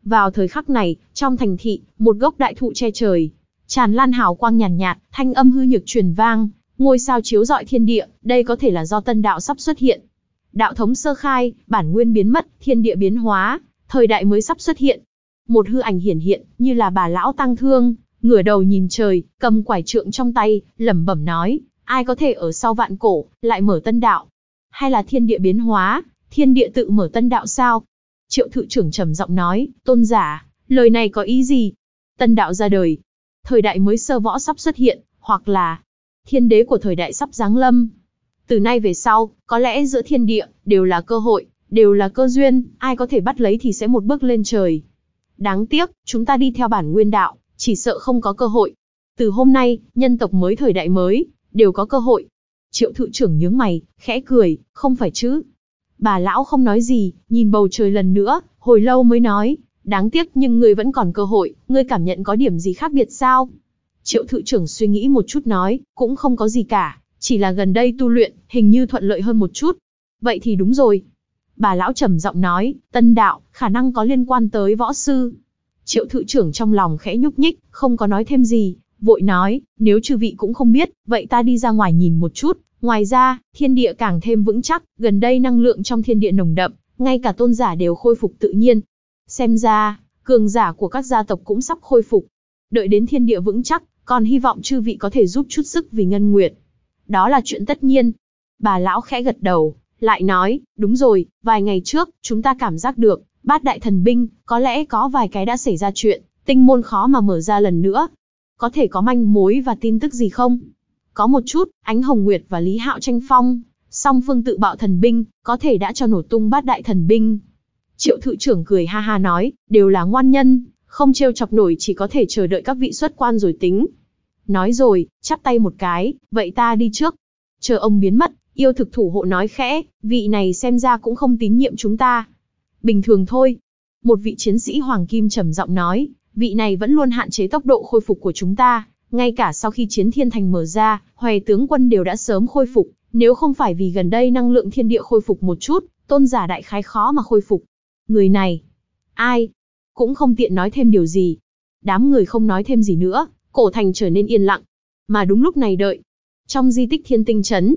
Vào thời khắc này, trong thành thị, một gốc đại thụ che trời, tràn lan hào quang nhàn nhạt, nhạt, thanh âm hư nhược truyền vang, ngôi sao chiếu rọi thiên địa, đây có thể là do tân đạo sắp xuất hiện. Đạo thống sơ khai, bản nguyên biến mất, thiên địa biến hóa, thời đại mới sắp xuất hiện. Một hư ảnh hiển hiện, như là bà lão tăng thương, ngửa đầu nhìn trời, cầm quải trượng trong tay, lẩm bẩm nói, ai có thể ở sau vạn cổ, lại mở tân đạo? Hay là thiên địa biến hóa, thiên địa tự mở tân đạo sao? Triệu thự trưởng trầm giọng nói, tôn giả, lời này có ý gì? Tân đạo ra đời, thời đại mới sơ võ sắp xuất hiện, hoặc là thiên đế của thời đại sắp giáng lâm. Từ nay về sau, có lẽ giữa thiên địa, đều là cơ hội, đều là cơ duyên, ai có thể bắt lấy thì sẽ một bước lên trời. Đáng tiếc, chúng ta đi theo bản nguyên đạo, chỉ sợ không có cơ hội. Từ hôm nay, nhân tộc mới thời đại mới, đều có cơ hội. Triệu thự trưởng nhướng mày, khẽ cười, không phải chứ. Bà lão không nói gì, nhìn bầu trời lần nữa, hồi lâu mới nói, đáng tiếc nhưng ngươi vẫn còn cơ hội, ngươi cảm nhận có điểm gì khác biệt sao? Triệu thự trưởng suy nghĩ một chút nói, cũng không có gì cả, chỉ là gần đây tu luyện, hình như thuận lợi hơn một chút. Vậy thì đúng rồi. Bà lão trầm giọng nói, tân đạo, khả năng có liên quan tới võ sư. Triệu thự trưởng trong lòng khẽ nhúc nhích, không có nói thêm gì, vội nói, nếu chư vị cũng không biết, vậy ta đi ra ngoài nhìn một chút. Ngoài ra, thiên địa càng thêm vững chắc, gần đây năng lượng trong thiên địa nồng đậm, ngay cả tôn giả đều khôi phục tự nhiên. Xem ra, cường giả của các gia tộc cũng sắp khôi phục. Đợi đến thiên địa vững chắc, còn hy vọng chư vị có thể giúp chút sức vì ngân nguyệt. Đó là chuyện tất nhiên. Bà lão khẽ gật đầu, lại nói, đúng rồi, vài ngày trước, chúng ta cảm giác được, bát đại thần binh, có lẽ có vài cái đã xảy ra chuyện, tinh môn khó mà mở ra lần nữa. Có thể có manh mối và tin tức gì không? Có một chút, Ánh Hồng Nguyệt và Lý Hạo tranh phong, song phương tự bạo thần binh, có thể đã cho nổ tung bát đại thần binh. Triệu thự trưởng cười ha ha nói, đều là ngoan nhân, không trêu chọc nổi chỉ có thể chờ đợi các vị xuất quan rồi tính. Nói rồi, chắp tay một cái, vậy ta đi trước. Chờ ông biến mất, yêu thực thủ hộ nói khẽ, vị này xem ra cũng không tín nhiệm chúng ta, bình thường thôi. Một vị chiến sĩ Hoàng Kim trầm giọng nói, vị này vẫn luôn hạn chế tốc độ khôi phục của chúng ta, ngay cả sau khi chiến thiên thành mở ra, hoài tướng quân đều đã sớm khôi phục, nếu không phải vì gần đây năng lượng thiên địa khôi phục một chút, tôn giả đại khái khó mà khôi phục. Người này, ai, cũng không tiện nói thêm điều gì. Đám người không nói thêm gì nữa, cổ thành trở nên yên lặng. Mà đúng lúc này đợi, trong di tích thiên tinh chấn,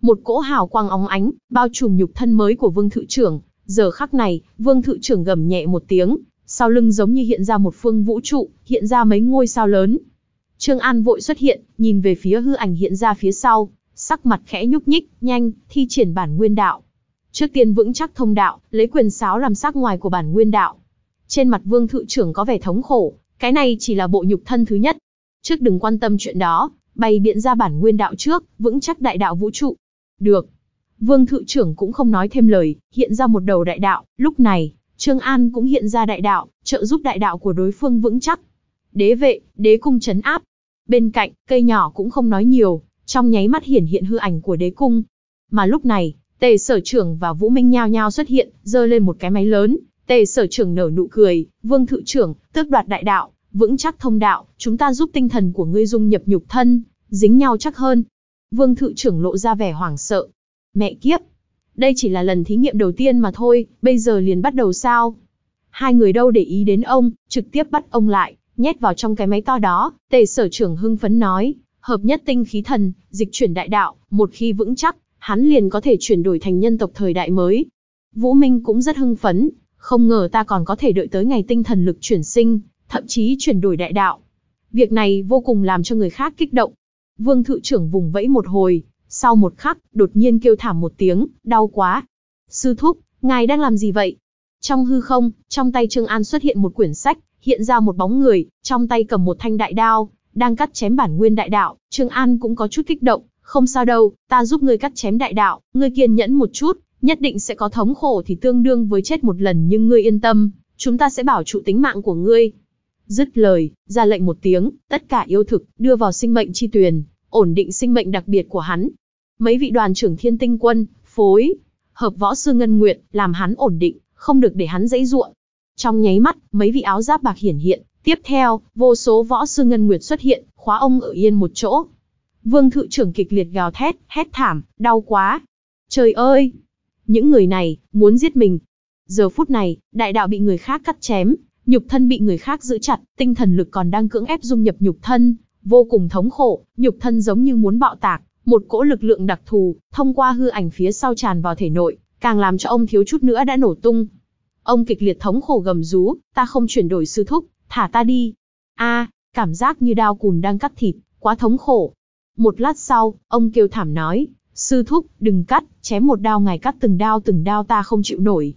một cỗ hào quang óng ánh, bao trùm nhục thân mới của vương thự trưởng, Giờ khắc này, vương thự trưởng gầm nhẹ một tiếng, sau lưng giống như hiện ra một phương vũ trụ, hiện ra mấy ngôi sao lớn. Trương An vội xuất hiện, nhìn về phía hư ảnh hiện ra phía sau, sắc mặt khẽ nhúc nhích, nhanh, thi triển bản nguyên đạo. Trước tiên vững chắc thông đạo, lấy quyền sáo làm sắc ngoài của bản nguyên đạo. Trên mặt vương thự trưởng có vẻ thống khổ, cái này chỉ là bộ nhục thân thứ nhất. Trước đừng quan tâm chuyện đó, bày biện ra bản nguyên đạo trước, vững chắc đại đạo vũ trụ. Được, Vương Thự trưởng cũng không nói thêm lời, hiện ra một đầu đại đạo, lúc này, Trương An cũng hiện ra đại đạo, trợ giúp đại đạo của đối phương vững chắc. Đế vệ, đế cung chấn áp. Bên cạnh, cây nhỏ cũng không nói nhiều, trong nháy mắt hiển hiện hư ảnh của đế cung. Mà lúc này, Tề Sở trưởng và Vũ Minh nhao nhao xuất hiện, giơ lên một cái máy lớn, Tề Sở trưởng nở nụ cười, "Vương Thự trưởng, tước đoạt đại đạo, vững chắc thông đạo, chúng ta giúp tinh thần của ngươi dung nhập nhục thân, dính nhau chắc hơn." Vương Thự trưởng lộ ra vẻ hoảng sợ, Mẹ kiếp! Đây chỉ là lần thí nghiệm đầu tiên mà thôi, bây giờ liền bắt đầu sao? Hai người đâu để ý đến ông, trực tiếp bắt ông lại, nhét vào trong cái máy to đó, tề sở trưởng hưng phấn nói, hợp nhất tinh khí thần, dịch chuyển đại đạo, một khi vững chắc, hắn liền có thể chuyển đổi thành nhân tộc thời đại mới. Vũ Minh cũng rất hưng phấn, không ngờ ta còn có thể đợi tới ngày tinh thần lực chuyển sinh, thậm chí chuyển đổi đại đạo. Việc này vô cùng làm cho người khác kích động. Vương thự trưởng vùng vẫy một hồi, sau một khắc, đột nhiên kêu thảm một tiếng, đau quá. Sư thúc, ngài đang làm gì vậy? Trong hư không, trong tay Trương An xuất hiện một quyển sách, hiện ra một bóng người, trong tay cầm một thanh đại đao, đang cắt chém bản nguyên đại đạo, Trương An cũng có chút kích động, không sao đâu, ta giúp ngươi cắt chém đại đạo, ngươi kiên nhẫn một chút, nhất định sẽ có thống khổ thì tương đương với chết một lần nhưng ngươi yên tâm, chúng ta sẽ bảo trụ tính mạng của ngươi. Dứt lời, ra lệnh một tiếng, tất cả yêu thực, đưa vào sinh mệnh chi tuyền, ổn định sinh mệnh đặc biệt của hắn, Mấy vị đoàn trưởng thiên tinh quân, phối, hợp võ sư Ngân Nguyệt, làm hắn ổn định, không được để hắn dãy ruộng. Trong nháy mắt, mấy vị áo giáp bạc hiển hiện, tiếp theo, vô số võ sư Ngân Nguyệt xuất hiện, khóa ông ở yên một chỗ. Vương thự trưởng kịch liệt gào thét, hét thảm, đau quá. Trời ơi! Những người này, muốn giết mình. Giờ phút này, đại đạo bị người khác cắt chém, nhục thân bị người khác giữ chặt, tinh thần lực còn đang cưỡng ép dung nhập nhục thân, vô cùng thống khổ, nhục thân giống như muốn bạo tạc. Một cỗ lực lượng đặc thù, thông qua hư ảnh phía sau tràn vào thể nội, càng làm cho ông thiếu chút nữa đã nổ tung. Ông kịch liệt thống khổ gầm rú, ta không chuyển đổi sư thúc, thả ta đi. a cảm giác như đao cùn đang cắt thịt, quá thống khổ. Một lát sau, ông kêu thảm nói, sư thúc, đừng cắt, chém một đao ngày cắt từng đao từng đao ta không chịu nổi.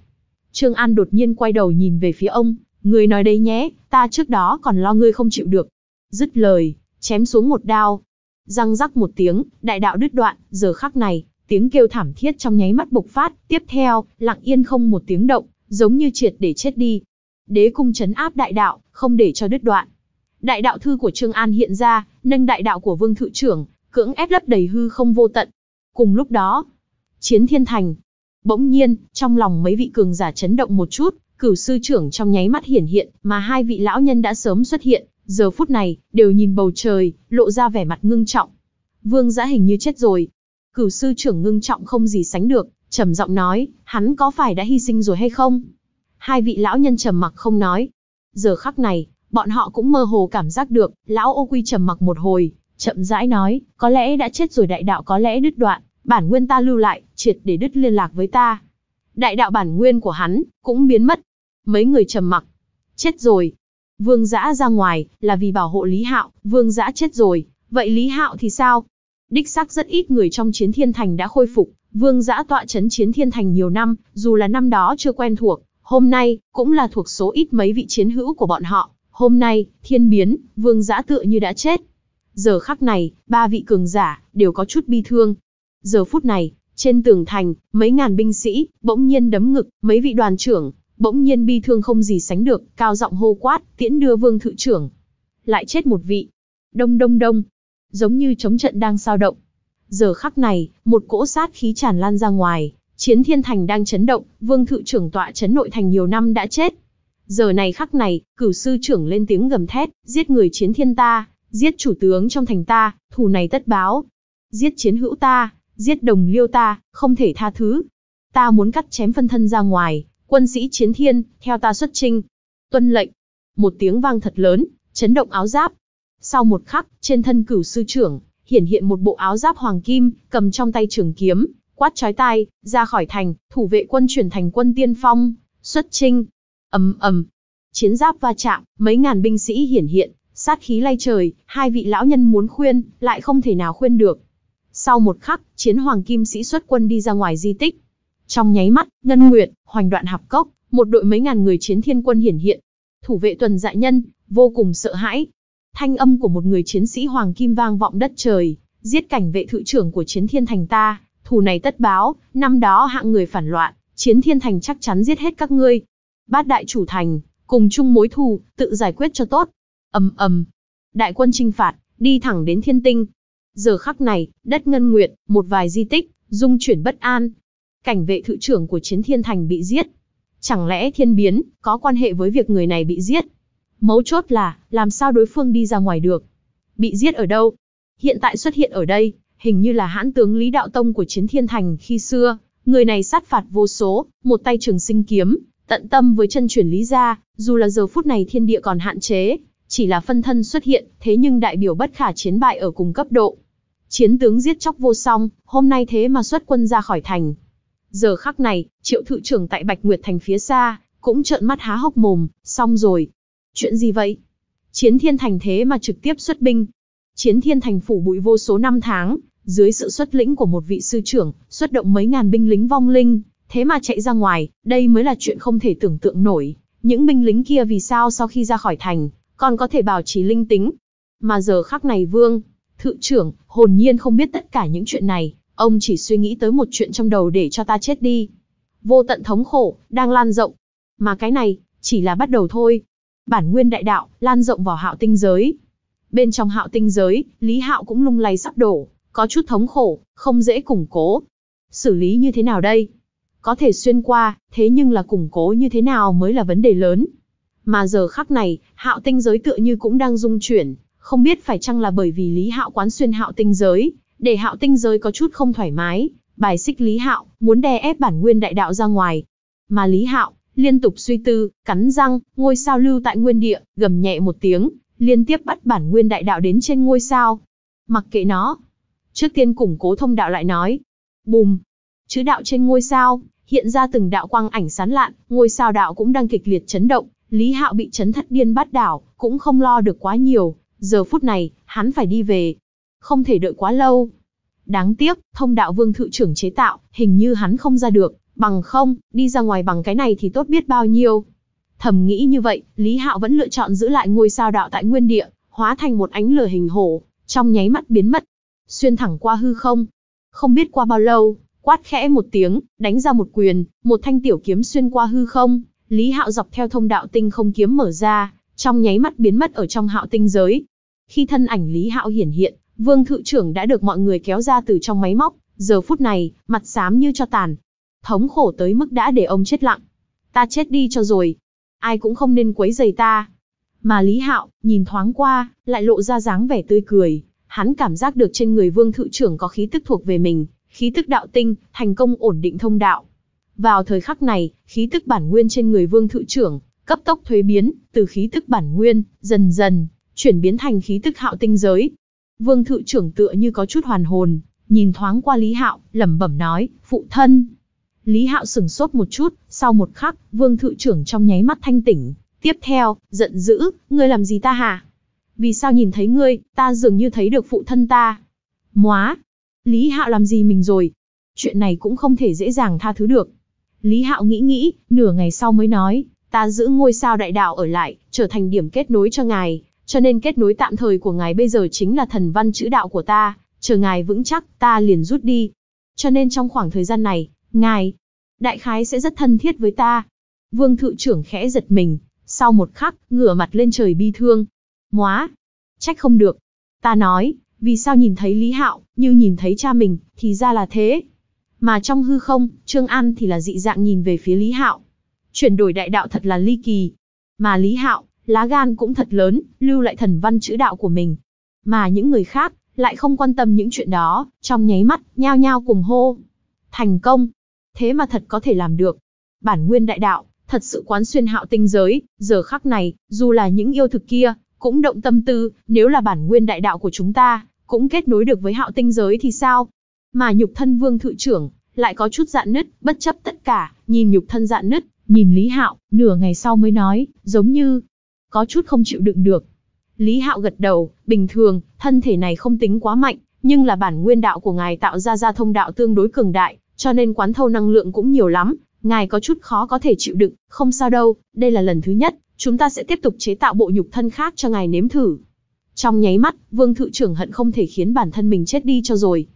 Trương An đột nhiên quay đầu nhìn về phía ông, người nói đấy nhé, ta trước đó còn lo ngươi không chịu được. Dứt lời, chém xuống một đao, Răng rắc một tiếng, đại đạo đứt đoạn, giờ khắc này, tiếng kêu thảm thiết trong nháy mắt bộc phát, tiếp theo, lặng yên không một tiếng động, giống như triệt để chết đi. Đế cung chấn áp đại đạo, không để cho đứt đoạn. Đại đạo thư của Trương An hiện ra, nâng đại đạo của Vương Thự Trưởng, cưỡng ép lấp đầy hư không vô tận. Cùng lúc đó, chiến thiên thành. Bỗng nhiên, trong lòng mấy vị cường giả chấn động một chút, cửu sư trưởng trong nháy mắt hiển hiện, mà hai vị lão nhân đã sớm xuất hiện, giờ phút này, đều nhìn bầu trời, lộ ra vẻ mặt ngưng trọng. Vương giã hình như chết rồi. Cửu sư trưởng ngưng trọng không gì sánh được, trầm giọng nói, hắn có phải đã hy sinh rồi hay không? Hai vị lão nhân trầm mặc không nói. Giờ khắc này, bọn họ cũng mơ hồ cảm giác được, lão ô quy trầm mặc một hồi, chậm rãi nói, có lẽ đã chết rồi đại đạo có lẽ đứt đoạn, bản nguyên ta lưu lại, triệt để đứt liên lạc với ta. Đại đạo bản nguyên của hắn, cũng biến mất. Mấy người trầm mặc. Chết rồi, Vương Giã ra ngoài, là vì bảo hộ Lý Hạo, Vương Giã chết rồi, vậy Lý Hạo thì sao? Đích xác rất ít người trong chiến thiên thành đã khôi phục, Vương Giã tọa chấn chiến thiên thành nhiều năm, dù là năm đó chưa quen thuộc, hôm nay, cũng là thuộc số ít mấy vị chiến hữu của bọn họ. Hôm nay, thiên biến, Vương Giã tựa như đã chết. Giờ khắc này, ba vị cường giả, đều có chút bi thương. Giờ phút này, trên tường thành, mấy ngàn binh sĩ, bỗng nhiên đấm ngực, mấy vị đoàn trưởng, bỗng nhiên bi thương không gì sánh được, cao giọng hô quát, tiễn đưa vương thự trưởng. Lại chết một vị. Đông đông đông. Giống như chống trận đang sao động. Giờ khắc này, một cỗ sát khí tràn lan ra ngoài, chiến thiên thành đang chấn động, vương thự trưởng tọa chấn nội thành nhiều năm đã chết. Giờ này khắc này, cửu sư trưởng lên tiếng gầm thét, giết người chiến thiên ta, giết chủ tướng trong thành ta, thù này tất báo. Giết chiến hữu ta, giết đồng liêu ta, không thể tha thứ. Ta muốn cắt chém phân thân ra ngoài, Quân sĩ chiến thiên, theo ta xuất trinh. Tuân lệnh. Một tiếng vang thật lớn, chấn động áo giáp. Sau một khắc, trên thân cửu sư trưởng, hiển hiện một bộ áo giáp hoàng kim, cầm trong tay trường kiếm, quát trói tai, ra khỏi thành, thủ vệ quân chuyển thành quân tiên phong, xuất trinh. ầm ầm, chiến giáp va chạm, mấy ngàn binh sĩ hiển hiện, sát khí lay trời, hai vị lão nhân muốn khuyên, lại không thể nào khuyên được. Sau một khắc, chiến hoàng kim sĩ xuất quân đi ra ngoài di tích, trong nháy mắt, Ngân Nguyệt, Hoành Đoạn Hạp Cốc, một đội mấy ngàn người chiến thiên quân hiển hiện. Thủ vệ tuần dạ nhân, vô cùng sợ hãi. Thanh âm của một người chiến sĩ hoàng kim vang vọng đất trời, giết cảnh vệ thự trưởng của chiến thiên thành ta, thù này tất báo, năm đó hạng người phản loạn, chiến thiên thành chắc chắn giết hết các ngươi. Bát đại chủ thành, cùng chung mối thù, tự giải quyết cho tốt. ầm ầm, đại quân chinh phạt, đi thẳng đến thiên tinh. Giờ khắc này, đất ngân nguyệt, một vài di tích, dung chuyển bất an, cảnh vệ thự trưởng của chiến thiên thành bị giết. Chẳng lẽ thiên biến, có quan hệ với việc người này bị giết? Mấu chốt là, làm sao đối phương đi ra ngoài được? Bị giết ở đâu? Hiện tại xuất hiện ở đây, hình như là hãn tướng Lý Đạo Tông của chiến thiên thành khi xưa. Người này sát phạt vô số, một tay trường sinh kiếm, tận tâm với chân chuyển lý gia, dù là giờ phút này thiên địa còn hạn chế, chỉ là phân thân xuất hiện, thế nhưng đại biểu bất khả chiến bại ở cùng cấp độ. Chiến tướng giết chóc vô song, hôm nay thế mà xuất quân ra khỏi thành, Giờ khắc này, triệu thự trưởng tại Bạch Nguyệt Thành phía xa, cũng trợn mắt há hốc mồm, xong rồi. Chuyện gì vậy? Chiến thiên thành thế mà trực tiếp xuất binh. Chiến thiên thành phủ bụi vô số năm tháng, dưới sự xuất lĩnh của một vị sư trưởng, xuất động mấy ngàn binh lính vong linh, thế mà chạy ra ngoài, đây mới là chuyện không thể tưởng tượng nổi. Những binh lính kia vì sao sau khi ra khỏi thành, còn có thể bảo trì linh tính. Mà giờ khắc này vương, thự trưởng, hồn nhiên không biết tất cả những chuyện này, Ông chỉ suy nghĩ tới một chuyện trong đầu để cho ta chết đi. Vô tận thống khổ, đang lan rộng. Mà cái này, chỉ là bắt đầu thôi. Bản nguyên đại đạo, lan rộng vào hạo tinh giới. Bên trong hạo tinh giới, Lý Hạo cũng lung lay sắp đổ, có chút thống khổ, không dễ củng cố. Xử lý như thế nào đây? Có thể xuyên qua, thế nhưng là củng cố như thế nào mới là vấn đề lớn. Mà giờ khắc này, hạo tinh giới tựa như cũng đang rung chuyển, không biết phải chăng là bởi vì Lý Hạo quán xuyên hạo tinh giới, để hạo tinh giới có chút không thoải mái, bài xích Lý Hạo, muốn đè ép bản nguyên đại đạo ra ngoài. Mà Lý Hạo, liên tục suy tư, cắn răng, ngôi sao lưu tại nguyên địa, gầm nhẹ một tiếng, liên tiếp bắt bản nguyên đại đạo đến trên ngôi sao. Mặc kệ nó, trước tiên củng cố thông đạo lại nói. Bùm, chữ đạo trên ngôi sao, hiện ra từng đạo quang ảnh sán lạn, ngôi sao đạo cũng đang kịch liệt chấn động, Lý Hạo bị chấn thật điên bắt đảo, cũng không lo được quá nhiều, giờ phút này, hắn phải đi về không thể đợi quá lâu. Đáng tiếc, thông đạo vương thự trưởng chế tạo, hình như hắn không ra được, bằng không, đi ra ngoài bằng cái này thì tốt biết bao nhiêu. Thầm nghĩ như vậy, Lý Hạo vẫn lựa chọn giữ lại ngôi sao đạo tại nguyên địa, hóa thành một ánh lửa hình hổ, trong nháy mắt biến mất, xuyên thẳng qua hư không. Không biết qua bao lâu, quát khẽ một tiếng, đánh ra một quyền, một thanh tiểu kiếm xuyên qua hư không, Lý Hạo dọc theo thông đạo tinh không kiếm mở ra, trong nháy mắt biến mất ở trong Hạo tinh giới. Khi thân ảnh Lý Hạo hiển hiện, Vương Thự trưởng đã được mọi người kéo ra từ trong máy móc, giờ phút này, mặt xám như cho tàn. Thống khổ tới mức đã để ông chết lặng. Ta chết đi cho rồi. Ai cũng không nên quấy giày ta. Mà Lý Hạo, nhìn thoáng qua, lại lộ ra dáng vẻ tươi cười. Hắn cảm giác được trên người vương thự trưởng có khí tức thuộc về mình, khí tức đạo tinh, thành công ổn định thông đạo. Vào thời khắc này, khí tức bản nguyên trên người vương thự trưởng, cấp tốc thuế biến, từ khí tức bản nguyên, dần dần, chuyển biến thành khí tức hạo tinh giới, Vương thự trưởng tựa như có chút hoàn hồn, nhìn thoáng qua Lý Hạo, lẩm bẩm nói, phụ thân. Lý Hạo sừng sốt một chút, sau một khắc, vương thự trưởng trong nháy mắt thanh tỉnh. Tiếp theo, giận dữ, ngươi làm gì ta hả? Vì sao nhìn thấy ngươi, ta dường như thấy được phụ thân ta. Móa! Lý Hạo làm gì mình rồi? Chuyện này cũng không thể dễ dàng tha thứ được. Lý Hạo nghĩ nghĩ, nửa ngày sau mới nói, ta giữ ngôi sao đại đạo ở lại, trở thành điểm kết nối cho ngài, cho nên kết nối tạm thời của ngài bây giờ chính là thần văn chữ đạo của ta, chờ ngài vững chắc, ta liền rút đi. Cho nên trong khoảng thời gian này, ngài, đại khái sẽ rất thân thiết với ta. Vương thự trưởng khẽ giật mình, sau một khắc, ngửa mặt lên trời bi thương. Móa, trách không được. Ta nói, vì sao nhìn thấy Lý Hạo, như nhìn thấy cha mình, thì ra là thế. Mà trong hư không, Trương An thì là dị dạng nhìn về phía Lý Hạo. Chuyển đổi đại đạo thật là ly kỳ. Mà Lý Hạo, lá gan cũng thật lớn, lưu lại thần văn chữ đạo của mình. Mà những người khác, lại không quan tâm những chuyện đó, trong nháy mắt, nhao nhao cùng hô. Thành công! Thế mà thật có thể làm được. Bản nguyên đại đạo, thật sự quán xuyên hạo tinh giới, giờ khắc này, dù là những yêu thực kia, cũng động tâm tư, nếu là bản nguyên đại đạo của chúng ta, cũng kết nối được với hạo tinh giới thì sao? Mà nhục thân vương thự trưởng, lại có chút dạn nứt, bất chấp tất cả, nhìn nhục thân dạn nứt, nhìn Lý Hạo, nửa ngày sau mới nói, giống như, có chút không chịu đựng được. Lý Hạo gật đầu, bình thường, thân thể này không tính quá mạnh, nhưng là bản nguyên đạo của ngài tạo ra ra thông đạo tương đối cường đại, cho nên quán thâu năng lượng cũng nhiều lắm, ngài có chút khó có thể chịu đựng, không sao đâu, đây là lần thứ nhất, chúng ta sẽ tiếp tục chế tạo bộ nhục thân khác cho ngài nếm thử. Trong nháy mắt, Vương Thự trưởng hận không thể khiến bản thân mình chết đi cho rồi.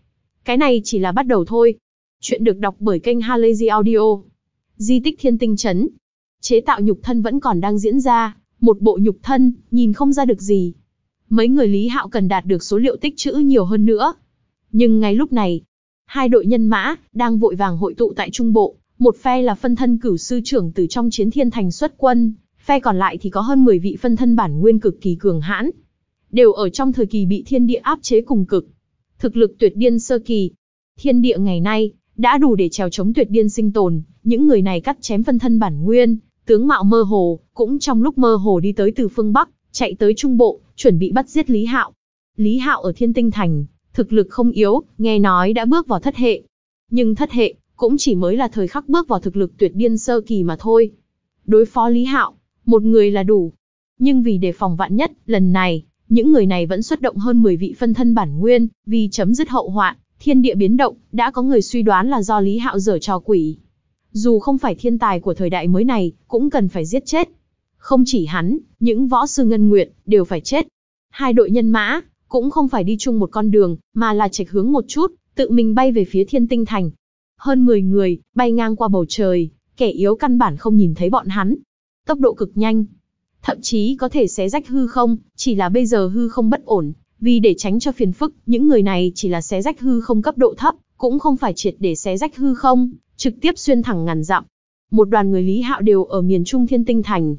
Cái này chỉ là bắt đầu thôi. Chuyện được đọc bởi kênh Halazy Audio. Di tích Thiên Tinh Chấn. Chế tạo nhục thân vẫn còn đang diễn ra, một bộ nhục thân, nhìn không ra được gì. Mấy người Lý Hạo cần đạt được số liệu tích trữ nhiều hơn nữa. Nhưng ngay lúc này, hai đội nhân mã đang vội vàng hội tụ tại trung bộ, một phe là phân thân cửu sư trưởng từ trong chiến thiên thành xuất quân, phe còn lại thì có hơn 10 vị phân thân bản nguyên cực kỳ cường hãn, đều ở trong thời kỳ bị thiên địa áp chế cùng cực. Thực lực tuyệt điên sơ kỳ, thiên địa ngày nay đã đủ để trèo chống tuyệt điên sinh tồn, những người này cắt chém phân thân bản nguyên, tướng mạo mơ hồ, cũng trong lúc mơ hồ đi tới từ phương Bắc, chạy tới Trung Bộ, chuẩn bị bắt giết Lý Hạo. Lý Hạo ở Thiên Tinh Thành, thực lực không yếu, nghe nói đã bước vào thất hệ. Nhưng thất hệ, cũng chỉ mới là thời khắc bước vào thực lực tuyệt điên sơ kỳ mà thôi. Đối phó Lý Hạo, một người là đủ. Nhưng vì đề phòng vạn nhất, lần này, những người này vẫn xuất động hơn 10 vị phân thân bản nguyên, vì chấm dứt hậu hoạn, thiên địa biến động, đã có người suy đoán là do Lý Hạo dở trò quỷ dù không phải thiên tài của thời đại mới này, cũng cần phải giết chết. Không chỉ hắn, những võ sư ngân nguyện đều phải chết. Hai đội nhân mã cũng không phải đi chung một con đường, mà là trạch hướng một chút, tự mình bay về phía thiên tinh thành. Hơn 10 người, bay ngang qua bầu trời, kẻ yếu căn bản không nhìn thấy bọn hắn. Tốc độ cực nhanh, thậm chí có thể xé rách hư không, chỉ là bây giờ hư không bất ổn, vì để tránh cho phiền phức, những người này chỉ là xé rách hư không cấp độ thấp, cũng không phải triệt để xé rách hư không, trực tiếp xuyên thẳng ngàn dặm. Một đoàn người Lý Hạo đều ở miền Trung Thiên Tinh Thành.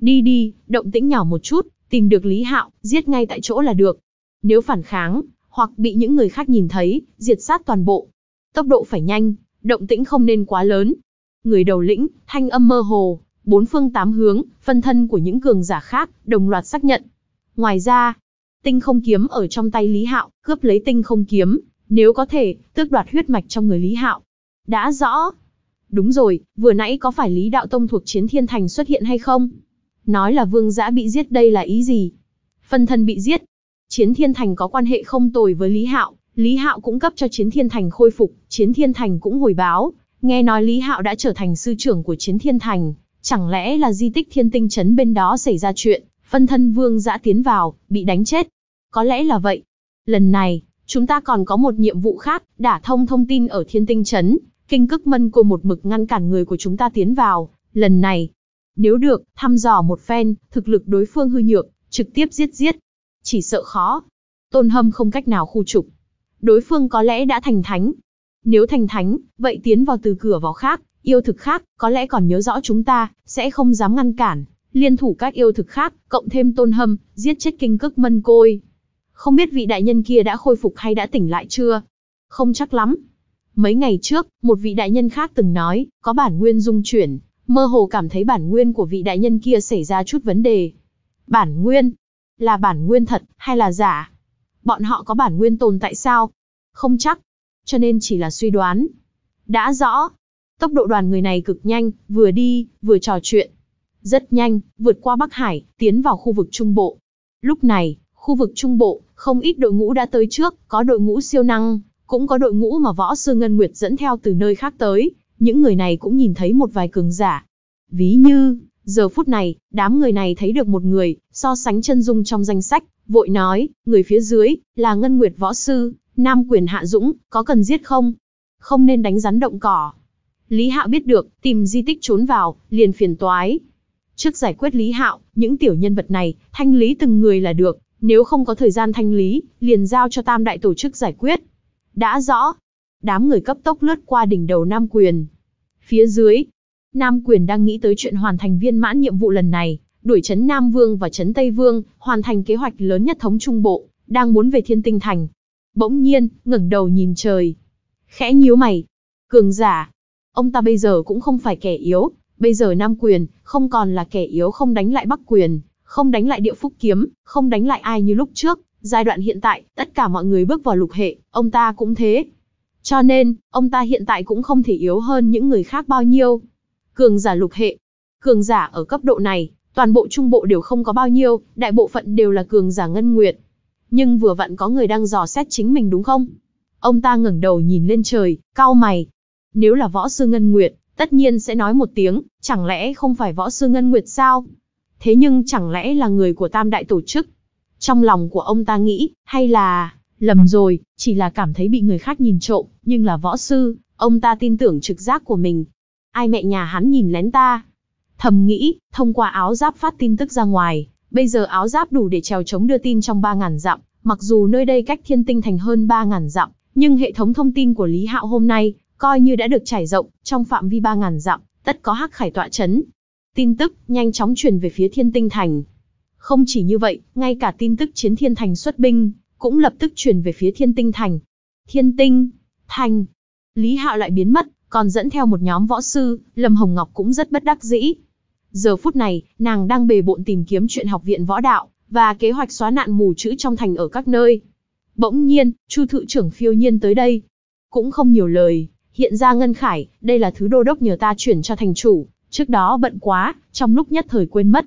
Đi đi, động tĩnh nhỏ một chút, tìm được Lý Hạo, giết ngay tại chỗ là được. Nếu phản kháng, hoặc bị những người khác nhìn thấy, diệt sát toàn bộ. Tốc độ phải nhanh, động tĩnh không nên quá lớn. Người đầu lĩnh, thanh âm mơ hồ, bốn phương tám hướng, phân thân của những cường giả khác, đồng loạt xác nhận. Ngoài ra, tinh không kiếm ở trong tay Lý Hạo, cướp lấy tinh không kiếm, nếu có thể, tước đoạt huyết mạch trong người Lý Hạo, đã rõ. Đúng rồi, vừa nãy có phải Lý Đạo Tông thuộc Chiến Thiên Thành xuất hiện hay không? Nói là vương giã bị giết đây là ý gì? Phân thân bị giết. Chiến Thiên Thành có quan hệ không tồi với Lý Hạo, Lý Hạo cũng cấp cho Chiến Thiên Thành khôi phục, Chiến Thiên Thành cũng hồi báo. Nghe nói Lý Hạo đã trở thành sư trưởng của Chiến Thiên Thành, chẳng lẽ là di tích thiên tinh trấn bên đó xảy ra chuyện, phân thân vương giã tiến vào, bị đánh chết. Có lẽ là vậy. Lần này, chúng ta còn có một nhiệm vụ khác, đả thông thông tin ở thiên tinh trấn, Kinh cức mân cô một mực ngăn cản người của chúng ta tiến vào, lần này. Nếu được, thăm dò một phen, thực lực đối phương hư nhược, trực tiếp giết giết. Chỉ sợ khó. Tôn hâm không cách nào khu trục. Đối phương có lẽ đã thành thánh. Nếu thành thánh, vậy tiến vào từ cửa vào khác, yêu thực khác, có lẽ còn nhớ rõ chúng ta, sẽ không dám ngăn cản. Liên thủ các yêu thực khác, cộng thêm tôn hâm, giết chết kinh cức mân côi. Không biết vị đại nhân kia đã khôi phục hay đã tỉnh lại chưa? Không chắc lắm, Mấy ngày trước, một vị đại nhân khác từng nói, có bản nguyên dung chuyển, mơ hồ cảm thấy bản nguyên của vị đại nhân kia xảy ra chút vấn đề. Bản nguyên? Là bản nguyên thật, hay là giả? Bọn họ có bản nguyên tồn tại sao? Không chắc. Cho nên chỉ là suy đoán. Đã rõ. Tốc độ đoàn người này cực nhanh, vừa đi, vừa trò chuyện. Rất nhanh, vượt qua Bắc Hải, tiến vào khu vực Trung Bộ. Lúc này, khu vực Trung Bộ, không ít đội ngũ đã tới trước, có đội ngũ siêu năng, cũng có đội ngũ mà võ sư Ngân Nguyệt dẫn theo từ nơi khác tới, những người này cũng nhìn thấy một vài cường giả. Ví như, giờ phút này, đám người này thấy được một người, so sánh chân dung trong danh sách, vội nói, người phía dưới, là Ngân Nguyệt võ sư, Nam quyền Hạ Dũng, có cần giết không? Không nên đánh rắn động cỏ. Lý Hạo biết được, tìm di tích trốn vào, liền phiền toái. Trước giải quyết Lý Hạo, những tiểu nhân vật này, thanh lý từng người là được, nếu không có thời gian thanh lý, liền giao cho tam đại tổ chức giải quyết đã rõ. Đám người cấp tốc lướt qua đỉnh đầu Nam Quyền. Phía dưới, Nam Quyền đang nghĩ tới chuyện hoàn thành viên mãn nhiệm vụ lần này, đuổi chấn Nam Vương và chấn Tây Vương, hoàn thành kế hoạch lớn nhất thống Trung Bộ, đang muốn về Thiên Tinh Thành. Bỗng nhiên, ngẩng đầu nhìn trời. Khẽ nhíu mày. Cường giả. Ông ta bây giờ cũng không phải kẻ yếu, bây giờ Nam Quyền, không còn là kẻ yếu không đánh lại Bắc Quyền, không đánh lại địa phúc kiếm, không đánh lại ai như lúc trước, Giai đoạn hiện tại, tất cả mọi người bước vào lục hệ, ông ta cũng thế. Cho nên, ông ta hiện tại cũng không thể yếu hơn những người khác bao nhiêu. Cường giả lục hệ. Cường giả ở cấp độ này, toàn bộ trung bộ đều không có bao nhiêu, đại bộ phận đều là cường giả ngân nguyệt. Nhưng vừa vặn có người đang dò xét chính mình đúng không? Ông ta ngẩng đầu nhìn lên trời, cao mày. Nếu là võ sư ngân nguyệt, tất nhiên sẽ nói một tiếng, chẳng lẽ không phải võ sư ngân nguyệt sao? Thế nhưng chẳng lẽ là người của tam đại tổ chức, trong lòng của ông ta nghĩ, hay là, lầm rồi, chỉ là cảm thấy bị người khác nhìn trộm, nhưng là võ sư, ông ta tin tưởng trực giác của mình. Ai mẹ nhà hắn nhìn lén ta? Thầm nghĩ, thông qua áo giáp phát tin tức ra ngoài, bây giờ áo giáp đủ để trèo chống đưa tin trong 3.000 dặm, mặc dù nơi đây cách thiên tinh thành hơn 3.000 dặm, nhưng hệ thống thông tin của Lý Hạo hôm nay, coi như đã được trải rộng, trong phạm vi 3.000 dặm, tất có hắc khải tọa chấn. Tin tức, nhanh chóng truyền về phía thiên tinh thành. Không chỉ như vậy, ngay cả tin tức chiến thiên thành xuất binh, cũng lập tức truyền về phía thiên tinh thành. Thiên tinh, thành, Lý Hạo lại biến mất, còn dẫn theo một nhóm võ sư, Lâm Hồng Ngọc cũng rất bất đắc dĩ. Giờ phút này, nàng đang bề bộn tìm kiếm chuyện học viện võ đạo, và kế hoạch xóa nạn mù chữ trong thành ở các nơi. Bỗng nhiên, Chu Thự trưởng phiêu nhiên tới đây. Cũng không nhiều lời, hiện ra ngân khải, đây là thứ đô đốc nhờ ta chuyển cho thành chủ, trước đó bận quá, trong lúc nhất thời quên mất.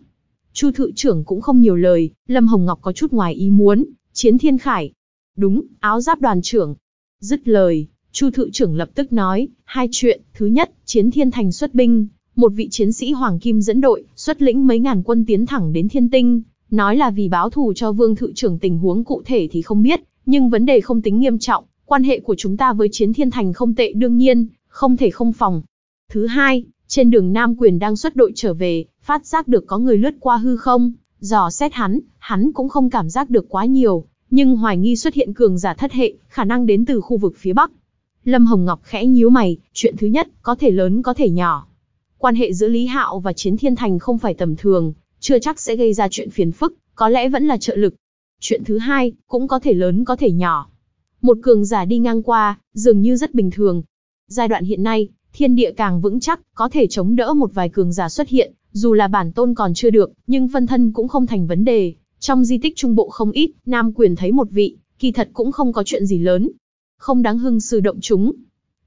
Chu thự trưởng cũng không nhiều lời, Lâm Hồng Ngọc có chút ngoài ý muốn, chiến thiên khải. Đúng, áo giáp đoàn trưởng. Dứt lời, Chu thự trưởng lập tức nói, hai chuyện, thứ nhất, chiến thiên thành xuất binh, một vị chiến sĩ Hoàng Kim dẫn đội, xuất lĩnh mấy ngàn quân tiến thẳng đến thiên tinh, nói là vì báo thù cho vương thự trưởng tình huống cụ thể thì không biết, nhưng vấn đề không tính nghiêm trọng, quan hệ của chúng ta với chiến thiên thành không tệ đương nhiên, không thể không phòng. Thứ hai, trên đường Nam Quyền đang xuất đội trở về, phát giác được có người lướt qua hư không, dò xét hắn, hắn cũng không cảm giác được quá nhiều, nhưng hoài nghi xuất hiện cường giả thất hệ, khả năng đến từ khu vực phía Bắc. Lâm Hồng Ngọc khẽ nhíu mày, chuyện thứ nhất, có thể lớn có thể nhỏ. Quan hệ giữa Lý Hạo và Chiến Thiên Thành không phải tầm thường, chưa chắc sẽ gây ra chuyện phiền phức, có lẽ vẫn là trợ lực. Chuyện thứ hai, cũng có thể lớn có thể nhỏ. Một cường giả đi ngang qua, dường như rất bình thường. Giai đoạn hiện nay, thiên địa càng vững chắc, có thể chống đỡ một vài cường giả xuất hiện, dù là bản tôn còn chưa được, nhưng phân thân cũng không thành vấn đề. Trong di tích trung bộ không ít, Nam Quyền thấy một vị, kỳ thật cũng không có chuyện gì lớn. Không đáng hưng sư động chúng.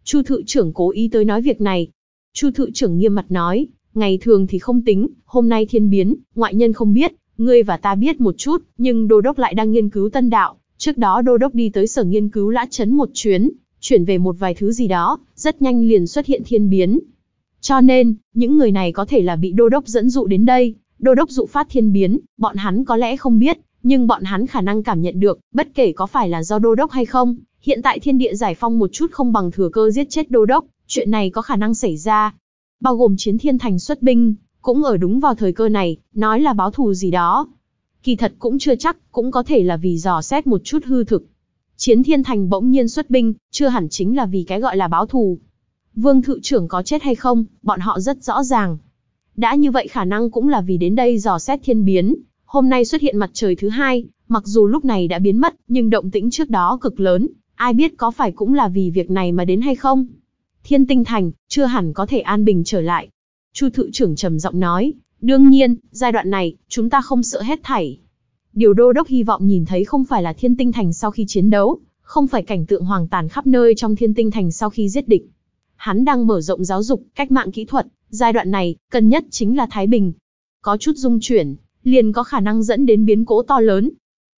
Chu thự trưởng cố ý tới nói việc này. Chu thự trưởng nghiêm mặt nói, ngày thường thì không tính, hôm nay thiên biến, ngoại nhân không biết, ngươi và ta biết một chút, nhưng đô đốc lại đang nghiên cứu tân đạo. Trước đó đô đốc đi tới sở nghiên cứu lã chấn một chuyến, chuyển về một vài thứ gì đó, rất nhanh liền xuất hiện thiên biến. Cho nên, những người này có thể là bị đô đốc dẫn dụ đến đây, đô đốc dụ phát thiên biến, bọn hắn có lẽ không biết, nhưng bọn hắn khả năng cảm nhận được, bất kể có phải là do đô đốc hay không, hiện tại thiên địa giải phong một chút không bằng thừa cơ giết chết đô đốc, chuyện này có khả năng xảy ra. Bao gồm chiến thiên thành xuất binh, cũng ở đúng vào thời cơ này, nói là báo thù gì đó. Kỳ thật cũng chưa chắc, cũng có thể là vì dò xét một chút hư thực, Chiến thiên thành bỗng nhiên xuất binh, chưa hẳn chính là vì cái gọi là báo thù. Vương thự trưởng có chết hay không, bọn họ rất rõ ràng. Đã như vậy khả năng cũng là vì đến đây dò xét thiên biến, hôm nay xuất hiện mặt trời thứ hai, mặc dù lúc này đã biến mất, nhưng động tĩnh trước đó cực lớn, ai biết có phải cũng là vì việc này mà đến hay không. Thiên tinh thành, chưa hẳn có thể an bình trở lại. Chu thự trưởng trầm giọng nói, đương nhiên, giai đoạn này, chúng ta không sợ hết thảy. Điều đô đốc hy vọng nhìn thấy không phải là thiên tinh thành sau khi chiến đấu, không phải cảnh tượng hoàng tàn khắp nơi trong thiên tinh thành sau khi giết địch. Hắn đang mở rộng giáo dục, cách mạng kỹ thuật, giai đoạn này, cần nhất chính là Thái Bình. Có chút dung chuyển, liền có khả năng dẫn đến biến cố to lớn.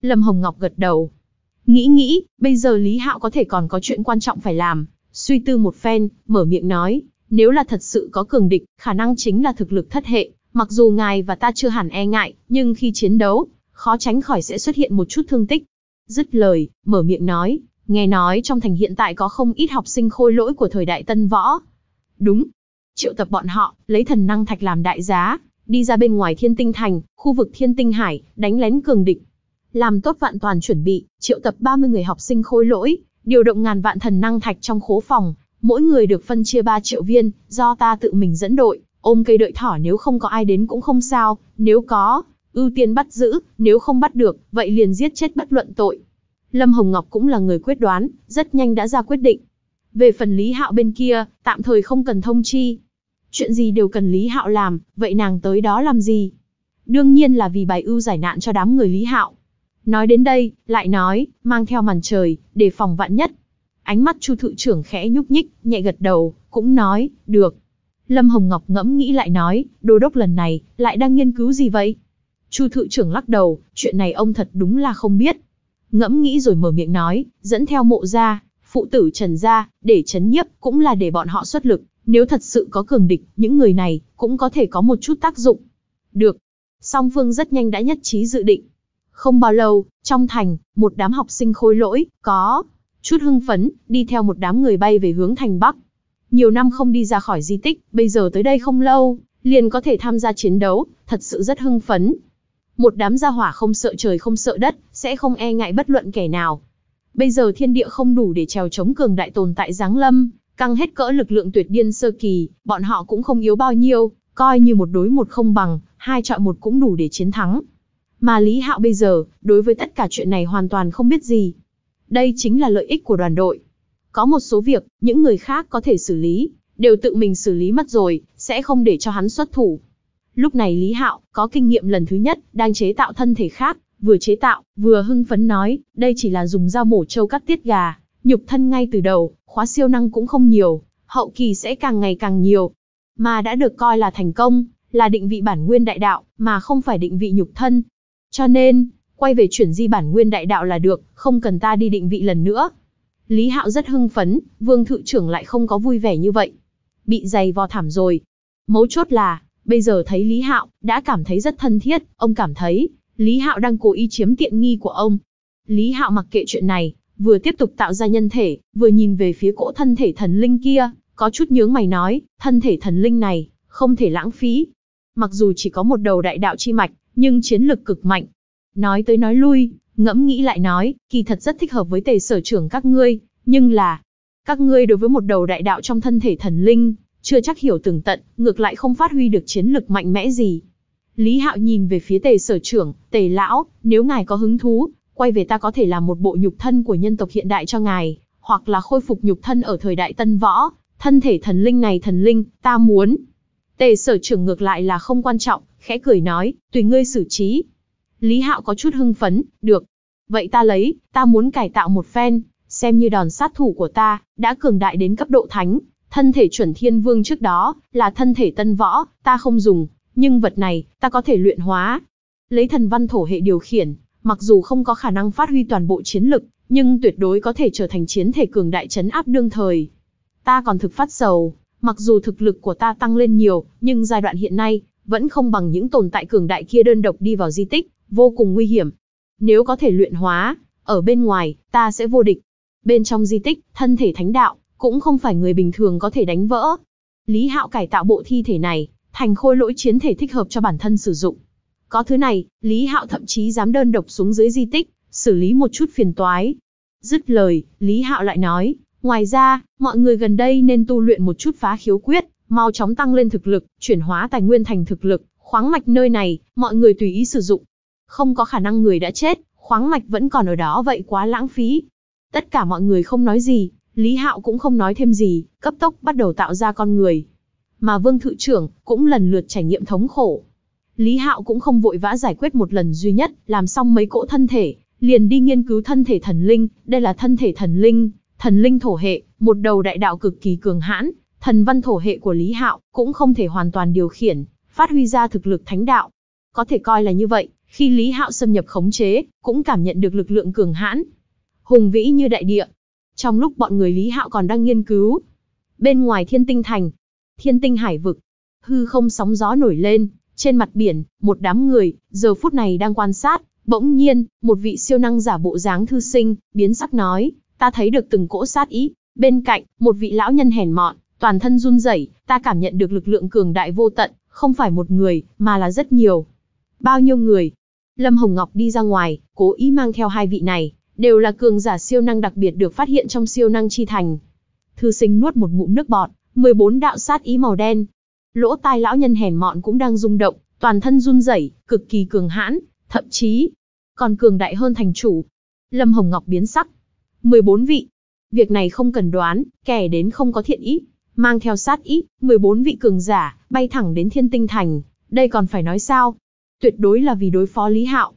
Lâm Hồng Ngọc gật đầu. Nghĩ nghĩ, bây giờ Lý Hạo có thể còn có chuyện quan trọng phải làm. Suy tư một phen, mở miệng nói, nếu là thật sự có cường địch, khả năng chính là thực lực thất hệ. Mặc dù ngài và ta chưa hẳn e ngại, nhưng khi chiến đấu, khó tránh khỏi sẽ xuất hiện một chút thương tích. Dứt lời, mở miệng nói, nghe nói trong thành hiện tại có không ít học sinh khôi lỗi của thời đại tân võ. Đúng. Triệu tập bọn họ, lấy thần năng thạch làm đại giá, đi ra bên ngoài thiên tinh thành, khu vực thiên tinh hải, đánh lén cường địch. Làm tốt vạn toàn chuẩn bị, triệu tập 30 người học sinh khôi lỗi, điều động ngàn vạn thần năng thạch trong khố phòng, mỗi người được phân chia 3 triệu viên, do ta tự mình dẫn đội, ôm cây đợi thỏ nếu không có ai đến cũng không sao, nếu có, ưu tiên bắt giữ, nếu không bắt được, vậy liền giết chết bất luận tội. Lâm Hồng Ngọc cũng là người quyết đoán, rất nhanh đã ra quyết định. Về phần Lý Hạo bên kia, tạm thời không cần thông chi. Chuyện gì đều cần Lý Hạo làm, vậy nàng tới đó làm gì? Đương nhiên là vì bài ưu giải nạn cho đám người Lý Hạo. Nói đến đây, lại nói, mang theo màn trời, để phòng vạn nhất. Ánh mắt Chu Thự trưởng khẽ nhúc nhích, nhẹ gật đầu, cũng nói, được. Lâm Hồng Ngọc ngẫm nghĩ lại nói, đồ đốc lần này, lại đang nghiên cứu gì vậy? Chu thự trưởng lắc đầu, chuyện này ông thật đúng là không biết. Ngẫm nghĩ rồi mở miệng nói, dẫn theo mộ ra, phụ tử trần ra, để chấn nhiếp, cũng là để bọn họ xuất lực. Nếu thật sự có cường địch, những người này cũng có thể có một chút tác dụng. Được. Song phương rất nhanh đã nhất trí dự định. Không bao lâu, trong thành, một đám học sinh khôi lỗi, có chút hưng phấn, đi theo một đám người bay về hướng thành Bắc. Nhiều năm không đi ra khỏi di tích, bây giờ tới đây không lâu, liền có thể tham gia chiến đấu, thật sự rất hưng phấn, một đám gia hỏa không sợ trời không sợ đất, sẽ không e ngại bất luận kẻ nào. Bây giờ thiên địa không đủ để trèo chống cường đại tồn tại giáng lâm, căng hết cỡ lực lượng tuyệt điên sơ kỳ, bọn họ cũng không yếu bao nhiêu, coi như một đối một không bằng, hai chọi một cũng đủ để chiến thắng. Mà Lý Hạo bây giờ, đối với tất cả chuyện này hoàn toàn không biết gì. Đây chính là lợi ích của đoàn đội. Có một số việc, những người khác có thể xử lý, đều tự mình xử lý mất rồi, sẽ không để cho hắn xuất thủ. Lúc này Lý Hạo, có kinh nghiệm lần thứ nhất, đang chế tạo thân thể khác, vừa chế tạo, vừa hưng phấn nói, đây chỉ là dùng dao mổ trâu cắt tiết gà, nhục thân ngay từ đầu, khóa siêu năng cũng không nhiều, hậu kỳ sẽ càng ngày càng nhiều. Mà đã được coi là thành công, là định vị bản nguyên đại đạo, mà không phải định vị nhục thân. Cho nên, quay về chuyển di bản nguyên đại đạo là được, không cần ta đi định vị lần nữa. Lý Hạo rất hưng phấn, Vương Thự trưởng lại không có vui vẻ như vậy. Bị dày vò thảm rồi. Mấu chốt là, Bây giờ thấy Lý Hạo, đã cảm thấy rất thân thiết, ông cảm thấy, Lý Hạo đang cố ý chiếm tiện nghi của ông. Lý Hạo mặc kệ chuyện này, vừa tiếp tục tạo ra nhân thể, vừa nhìn về phía cỗ thân thể thần linh kia, có chút nhướng mày nói, thân thể thần linh này, không thể lãng phí. Mặc dù chỉ có một đầu đại đạo chi mạch, nhưng chiến lực cực mạnh. Nói tới nói lui, ngẫm nghĩ lại nói, kỳ thật rất thích hợp với tề sở trưởng các ngươi, nhưng là, các ngươi đối với một đầu đại đạo trong thân thể thần linh, chưa chắc hiểu tường tận, ngược lại không phát huy được chiến lực mạnh mẽ gì. Lý Hạo nhìn về phía tề sở trưởng, tề lão, nếu ngài có hứng thú, quay về ta có thể làm một bộ nhục thân của nhân tộc hiện đại cho ngài, hoặc là khôi phục nhục thân ở thời đại tân võ, thân thể thần linh này thần linh, ta muốn. Tề sở trưởng ngược lại là không quan trọng, khẽ cười nói, tùy ngươi xử trí. Lý Hạo có chút hưng phấn, được. Vậy ta lấy, ta muốn cải tạo một phen, xem như đòn sát thủ của ta, đã cường đại đến cấp độ thánh, Thân thể chuẩn thiên vương trước đó, là thân thể tân võ, ta không dùng, nhưng vật này, ta có thể luyện hóa. Lấy thần văn thổ hệ điều khiển, mặc dù không có khả năng phát huy toàn bộ chiến lực, nhưng tuyệt đối có thể trở thành chiến thể cường đại chấn áp đương thời. Ta còn thực phát sầu, mặc dù thực lực của ta tăng lên nhiều, nhưng giai đoạn hiện nay, vẫn không bằng những tồn tại cường đại kia đơn độc đi vào di tích, vô cùng nguy hiểm. Nếu có thể luyện hóa, ở bên ngoài, ta sẽ vô địch. Bên trong di tích, thân thể thánh đạo, cũng không phải người bình thường có thể đánh vỡ. Lý Hạo cải tạo bộ thi thể này, thành khôi lỗi chiến thể thích hợp cho bản thân sử dụng. Có thứ này, Lý Hạo thậm chí dám đơn độc xuống dưới di tích, xử lý một chút phiền toái. Dứt lời, Lý Hạo lại nói, ngoài ra, mọi người gần đây nên tu luyện một chút phá khiếu quyết, mau chóng tăng lên thực lực, chuyển hóa tài nguyên thành thực lực, khoáng mạch nơi này, mọi người tùy ý sử dụng. Không có khả năng người đã chết, khoáng mạch vẫn còn ở đó vậy quá lãng phí. Tất cả mọi người không nói gì, Lý Hạo cũng không nói thêm gì, cấp tốc bắt đầu tạo ra con người. Mà Vương Thự trưởng cũng lần lượt trải nghiệm thống khổ. Lý Hạo cũng không vội vã giải quyết một lần duy nhất, làm xong mấy cỗ thân thể, liền đi nghiên cứu thân thể thần linh, đây là thân thể thần linh, thần linh thổ hệ, một đầu đại đạo cực kỳ cường hãn, thần văn thổ hệ của Lý Hạo cũng không thể hoàn toàn điều khiển, phát huy ra thực lực thánh đạo. Có thể coi là như vậy, khi Lý Hạo xâm nhập khống chế, cũng cảm nhận được lực lượng cường hãn. Hùng vĩ như đại địa, trong lúc bọn người Lý Hạo còn đang nghiên cứu, bên ngoài thiên tinh thành, thiên tinh hải vực, hư không sóng gió nổi lên, trên mặt biển, một đám người, giờ phút này đang quan sát, bỗng nhiên, một vị siêu năng giả bộ dáng thư sinh, biến sắc nói, ta thấy được từng cỗ sát ý, bên cạnh, một vị lão nhân hèn mọn, toàn thân run rẩy, ta cảm nhận được lực lượng cường đại vô tận, không phải một người, mà là rất nhiều. Bao nhiêu người? Lâm Hồng Ngọc đi ra ngoài, cố ý mang theo hai vị này, đều là cường giả siêu năng đặc biệt được phát hiện trong siêu năng chi thành. Thư sinh nuốt một ngụm nước bọt, 14 đạo sát ý màu đen. Lỗ tai lão nhân hèn mọn cũng đang rung động, toàn thân run rẩy, cực kỳ cường hãn, thậm chí còn cường đại hơn thành chủ. Lâm Hồng Ngọc biến sắc. 14 vị. Việc này không cần đoán, kẻ đến không có thiện ý, mang theo sát ý, 14 vị cường giả bay thẳng đến Thiên Tinh Thành, đây còn phải nói sao? Tuyệt đối là vì đối phó Lý Hạo,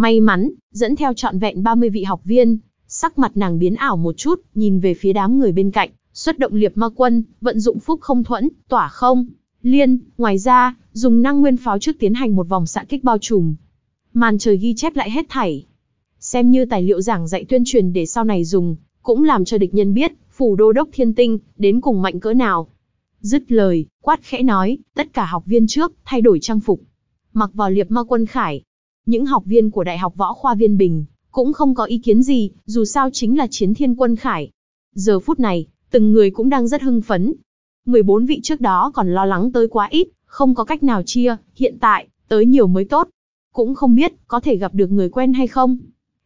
May mắn, dẫn theo trọn vẹn 30 vị học viên, sắc mặt nàng biến ảo một chút, nhìn về phía đám người bên cạnh, xuất động liệp ma quân, vận dụng phúc không thuẫn, tỏa không, liên, ngoài ra, dùng năng nguyên pháo trước tiến hành một vòng xạ kích bao trùm. Màn trời ghi chép lại hết thảy. Xem như tài liệu giảng dạy tuyên truyền để sau này dùng, cũng làm cho địch nhân biết, phủ đô đốc thiên tinh, đến cùng mạnh cỡ nào. Dứt lời, quát khẽ nói, tất cả học viên trước, thay đổi trang phục. Mặc vào liệp ma quân khải, những học viên của Đại học Võ Khoa Viên Bình cũng không có ý kiến gì, dù sao chính là chiến thiên quân khải. Giờ phút này, từng người cũng đang rất hưng phấn. 14 vị trước đó còn lo lắng tới quá ít, không có cách nào chia, hiện tại, tới nhiều mới tốt. Cũng không biết, có thể gặp được người quen hay không.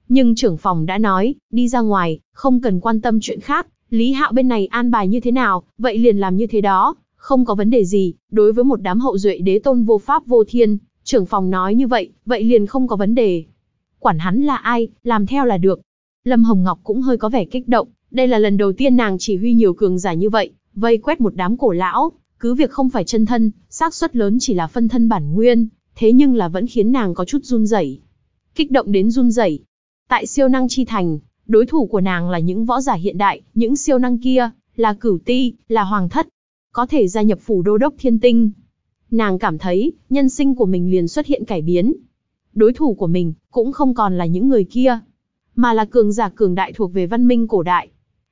Nhưng trưởng phòng đã nói, đi ra ngoài, không cần quan tâm chuyện khác, Lý Hạo bên này an bài như thế nào, vậy liền làm như thế đó, không có vấn đề gì, đối với một đám hậu duệ đế tôn vô pháp vô thiên, Trưởng phòng nói như vậy, vậy liền không có vấn đề. Quản hắn là ai, làm theo là được. Lâm Hồng Ngọc cũng hơi có vẻ kích động, đây là lần đầu tiên nàng chỉ huy nhiều cường giả như vậy, vây quét một đám cổ lão, cứ việc không phải chân thân, xác suất lớn chỉ là phân thân bản nguyên, thế nhưng là vẫn khiến nàng có chút run rẩy. Kích động đến run rẩy. Tại siêu năng chi thành, đối thủ của nàng là những võ giả hiện đại, những siêu năng kia, là cửu ti, là hoàng thất. Có thể gia nhập phủ đô đốc thiên tinh, Nàng cảm thấy, nhân sinh của mình liền xuất hiện cải biến. Đối thủ của mình, cũng không còn là những người kia, mà là cường giả cường đại thuộc về văn minh cổ đại.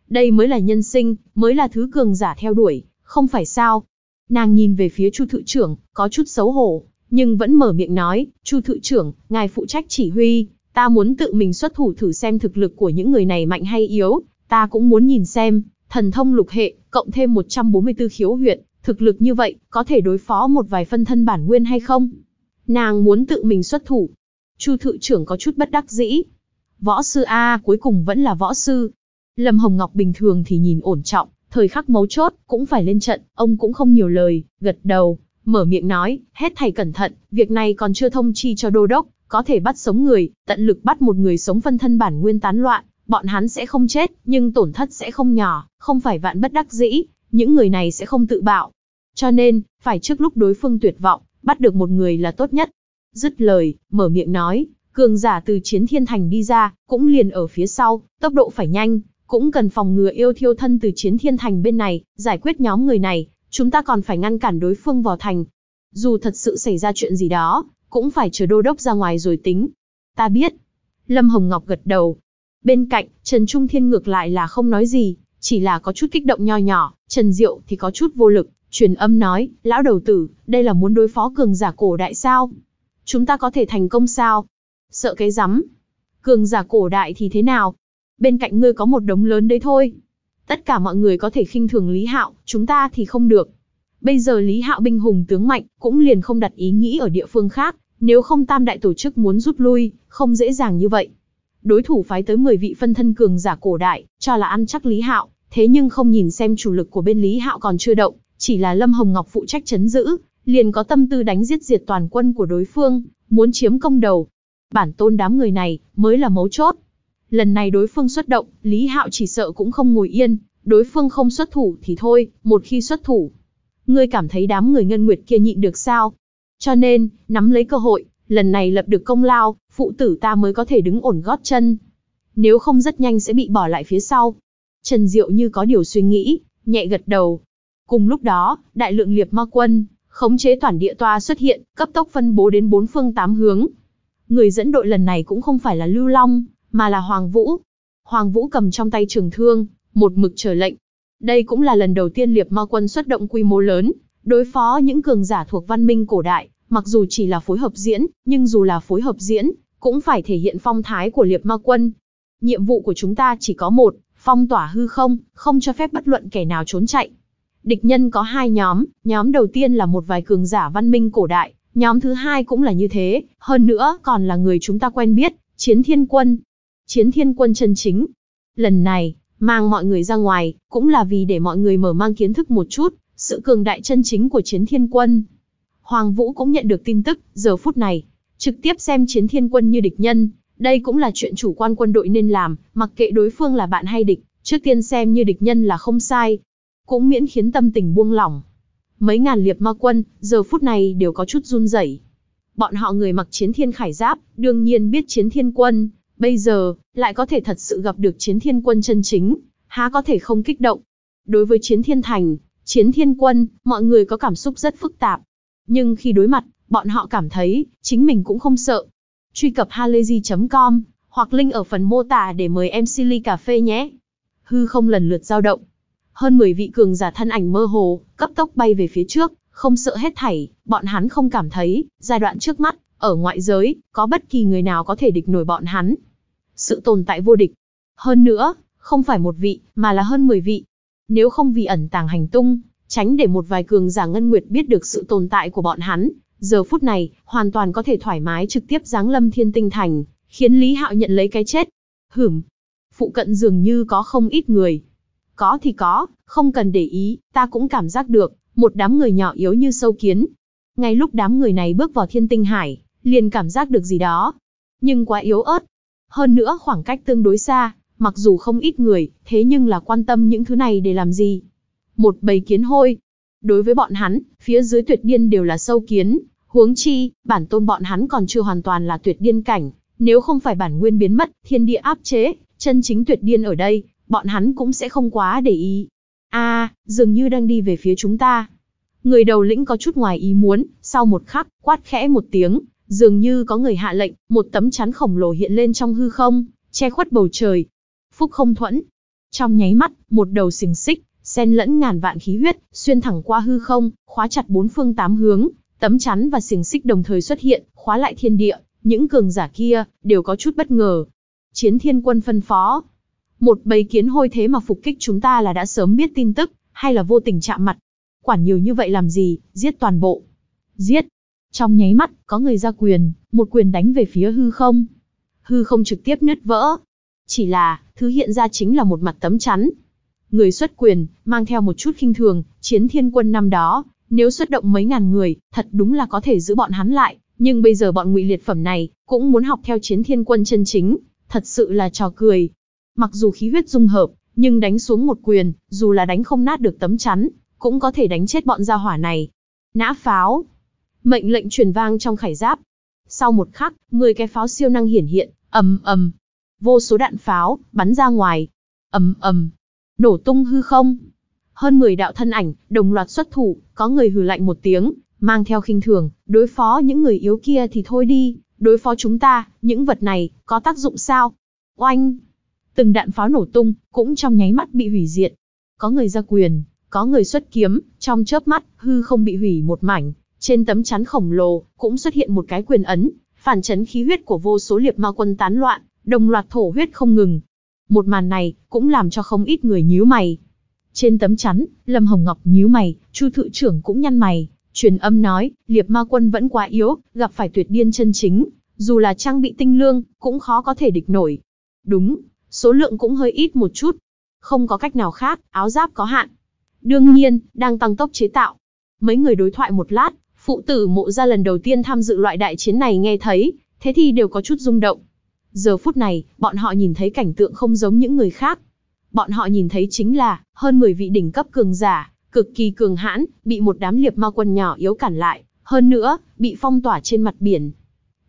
Đây mới là nhân sinh, mới là thứ cường giả theo đuổi, không phải sao. Nàng nhìn về phía Chu Thự trưởng, có chút xấu hổ, nhưng vẫn mở miệng nói, Chu Thự trưởng, ngài phụ trách chỉ huy, ta muốn tự mình xuất thủ thử xem thực lực của những người này mạnh hay yếu, ta cũng muốn nhìn xem, thần thông lục hệ, cộng thêm một trăm bốn mươi 144 khiếu huyện, thực lực như vậy, có thể đối phó một vài phân thân bản nguyên hay không? Nàng muốn tự mình xuất thủ. Chu thự trưởng có chút bất đắc dĩ. Võ sư A cuối cùng vẫn là võ sư. Lâm Hồng Ngọc bình thường thì nhìn ổn trọng, thời khắc mấu chốt, cũng phải lên trận, ông cũng không nhiều lời, gật đầu, mở miệng nói, hết thầy cẩn thận, việc này còn chưa thông chi cho đô đốc, có thể bắt sống người, tận lực bắt một người sống phân thân bản nguyên tán loạn, bọn hắn sẽ không chết, nhưng tổn thất sẽ không nhỏ, không phải vạn bất đắc dĩ, những người này sẽ không tự bạo. Cho nên, phải trước lúc đối phương tuyệt vọng, bắt được một người là tốt nhất. Dứt lời, mở miệng nói, cường giả từ chiến thiên thành đi ra, cũng liền ở phía sau, tốc độ phải nhanh, cũng cần phòng ngừa yêu thiêu thân từ chiến thiên thành bên này, giải quyết nhóm người này, chúng ta còn phải ngăn cản đối phương vào thành. Dù thật sự xảy ra chuyện gì đó, cũng phải chờ đô đốc ra ngoài rồi tính. Ta biết. Lâm Hồng Ngọc gật đầu. Bên cạnh, Trần Trung Thiên ngược lại là không nói gì, chỉ là có chút kích động nho nhỏ, Trần Diệu thì có chút vô lực, truyền âm nói, lão đầu tử, đây là muốn đối phó cường giả cổ đại sao? Chúng ta có thể thành công sao? Sợ cái rắm. Cường giả cổ đại thì thế nào? Bên cạnh ngươi có một đống lớn đấy thôi. Tất cả mọi người có thể khinh thường Lý Hạo, chúng ta thì không được. Bây giờ Lý Hạo binh hùng tướng mạnh, cũng liền không đặt ý nghĩ ở địa phương khác, nếu không tam đại tổ chức muốn rút lui, không dễ dàng như vậy đối thủ phái tới 10 vị phân thân cường giả cổ đại, cho là ăn chắc Lý Hạo, thế nhưng không nhìn xem chủ lực của bên Lý Hạo còn chưa động, chỉ là Lâm Hồng Ngọc phụ trách chấn giữ, liền có tâm tư đánh giết diệt toàn quân của đối phương, muốn chiếm công đầu. Bản tôn đám người này mới là mấu chốt. Lần này đối phương xuất động, Lý Hạo chỉ sợ cũng không ngồi yên, đối phương không xuất thủ thì thôi, một khi xuất thủ. Ngươi cảm thấy đám người ngân nguyệt kia nhịn được sao? Cho nên, nắm lấy cơ hội, lần này lập được công lao, phụ tử ta mới có thể đứng ổn gót chân. Nếu không rất nhanh sẽ bị bỏ lại phía sau. Trần Diệu như có điều suy nghĩ, nhẹ gật đầu. Cùng lúc đó, đại lượng liệp ma quân, khống chế toàn địa toa xuất hiện, cấp tốc phân bố đến bốn phương tám hướng. Người dẫn đội lần này cũng không phải là Lưu Long, mà là Hoàng Vũ. Hoàng Vũ cầm trong tay trường thương, một mực chờ lệnh. Đây cũng là lần đầu tiên liệp ma quân xuất động quy mô lớn, đối phó những cường giả thuộc văn minh cổ đại, Mặc dù chỉ là phối hợp diễn, nhưng dù là phối hợp diễn, cũng phải thể hiện phong thái của liệp ma quân. Nhiệm vụ của chúng ta chỉ có một, phong tỏa hư không, không cho phép bất luận kẻ nào trốn chạy. Địch nhân có hai nhóm, nhóm đầu tiên là một vài cường giả văn minh cổ đại, nhóm thứ hai cũng là như thế, hơn nữa còn là người chúng ta quen biết, chiến thiên quân. Chiến thiên quân chân chính. Lần này, mang mọi người ra ngoài, cũng là vì để mọi người mở mang kiến thức một chút, sự cường đại chân chính của chiến thiên quân. Hoàng Vũ cũng nhận được tin tức, giờ phút này, trực tiếp xem chiến thiên quân như địch nhân, đây cũng là chuyện chủ quan quân đội nên làm, mặc kệ đối phương là bạn hay địch, trước tiên xem như địch nhân là không sai, cũng miễn khiến tâm tình buông lỏng. Mấy ngàn liệp ma quân, giờ phút này đều có chút run rẩy. Bọn họ người mặc chiến thiên khải giáp, đương nhiên biết chiến thiên quân, bây giờ, lại có thể thật sự gặp được chiến thiên quân chân chính, há có thể không kích động. Đối với chiến thiên thành, chiến thiên quân, mọi người có cảm xúc rất phức tạp. Nhưng khi đối mặt, bọn họ cảm thấy, chính mình cũng không sợ. Truy cập halayzi.com, hoặc link ở phần mô tả để mời em Silly Cà Phê nhé. Hư không lần lượt dao động. Hơn 10 vị cường giả thân ảnh mơ hồ, cấp tốc bay về phía trước, không sợ hết thảy, bọn hắn không cảm thấy, giai đoạn trước mắt, ở ngoại giới, có bất kỳ người nào có thể địch nổi bọn hắn. Sự tồn tại vô địch. Hơn nữa, không phải một vị, mà là hơn 10 vị. Nếu không vì ẩn tàng hành tung, tránh để một vài cường giả ngân nguyệt biết được sự tồn tại của bọn hắn, giờ phút này, hoàn toàn có thể thoải mái trực tiếp giáng lâm thiên tinh thành, khiến Lý Hạo nhận lấy cái chết. Hửm, phụ cận dường như có không ít người. Có thì có, không cần để ý, ta cũng cảm giác được, một đám người nhỏ yếu như sâu kiến. Ngay lúc đám người này bước vào thiên tinh hải, liền cảm giác được gì đó. Nhưng quá yếu ớt. Hơn nữa khoảng cách tương đối xa, mặc dù không ít người, thế nhưng là quan tâm những thứ này để làm gì một bầy kiến hôi. Đối với bọn hắn, phía dưới tuyệt điên đều là sâu kiến, huống chi, bản tôn bọn hắn còn chưa hoàn toàn là tuyệt điên cảnh, nếu không phải bản nguyên biến mất, thiên địa áp chế, chân chính tuyệt điên ở đây, bọn hắn cũng sẽ không quá để ý. A, à, dường như đang đi về phía chúng ta. Người đầu lĩnh có chút ngoài ý muốn, sau một khắc, quát khẽ một tiếng, dường như có người hạ lệnh, một tấm chắn khổng lồ hiện lên trong hư không, che khuất bầu trời. Phúc không thuẫn. Trong nháy mắt, một đầu xiềng xích, xen lẫn ngàn vạn khí huyết, xuyên thẳng qua hư không, khóa chặt bốn phương tám hướng, tấm chắn và xiềng xích đồng thời xuất hiện, khóa lại thiên địa, những cường giả kia đều có chút bất ngờ. Chiến Thiên Quân phân phó, một bầy kiến hôi thế mà phục kích chúng ta là đã sớm biết tin tức, hay là vô tình chạm mặt. Quản nhiều như vậy làm gì, giết toàn bộ. Giết. Trong nháy mắt, có người ra quyền, một quyền đánh về phía hư không. Hư không trực tiếp nứt vỡ. Chỉ là, thứ hiện ra chính là một mặt tấm chắn, người xuất quyền, mang theo một chút khinh thường, chiến thiên quân năm đó, nếu xuất động mấy ngàn người, thật đúng là có thể giữ bọn hắn lại, nhưng bây giờ bọn ngụy liệt phẩm này, cũng muốn học theo chiến thiên quân chân chính, thật sự là trò cười. Mặc dù khí huyết dung hợp, nhưng đánh xuống một quyền, dù là đánh không nát được tấm chắn, cũng có thể đánh chết bọn gia hỏa này. Nã pháo. Mệnh lệnh truyền vang trong khải giáp. Sau một khắc, 10 cái pháo siêu năng hiển hiện, ầm ầm. Vô số đạn pháo bắn ra ngoài. Ầm ầm đổ tung hư không. Hơn 10 đạo thân ảnh, đồng loạt xuất thủ, có người hừ lạnh một tiếng, mang theo khinh thường, đối phó những người yếu kia thì thôi đi, đối phó chúng ta, những vật này, có tác dụng sao? Oanh! Từng đạn pháo nổ tung, cũng trong nháy mắt bị hủy diệt. Có người ra quyền, có người xuất kiếm, trong chớp mắt, hư không bị hủy một mảnh. Trên tấm chắn khổng lồ, cũng xuất hiện một cái quyền ấn, phản chấn khí huyết của vô số liệt ma quân tán loạn, đồng loạt thổ huyết không ngừng, một màn này cũng làm cho không ít người nhíu mày. Trên tấm chắn, Lâm Hồng Ngọc nhíu mày, Chu Thự trưởng cũng nhăn mày, truyền âm nói, Liệp Ma Quân vẫn quá yếu, gặp phải tuyệt điên chân chính, dù là trang bị tinh lương, cũng khó có thể địch nổi. Đúng, số lượng cũng hơi ít một chút. Không có cách nào khác, áo giáp có hạn. Đương nhiên, đang tăng tốc chế tạo. Mấy người đối thoại một lát, phụ tử mộ ra lần đầu tiên tham dự loại đại chiến này nghe thấy, thế thì đều có chút rung động. Giờ phút này, bọn họ nhìn thấy cảnh tượng không giống những người khác. Bọn họ nhìn thấy chính là, hơn 10 vị đỉnh cấp cường giả, cực kỳ cường hãn, bị một đám liệp ma quân nhỏ yếu cản lại, hơn nữa, bị phong tỏa trên mặt biển.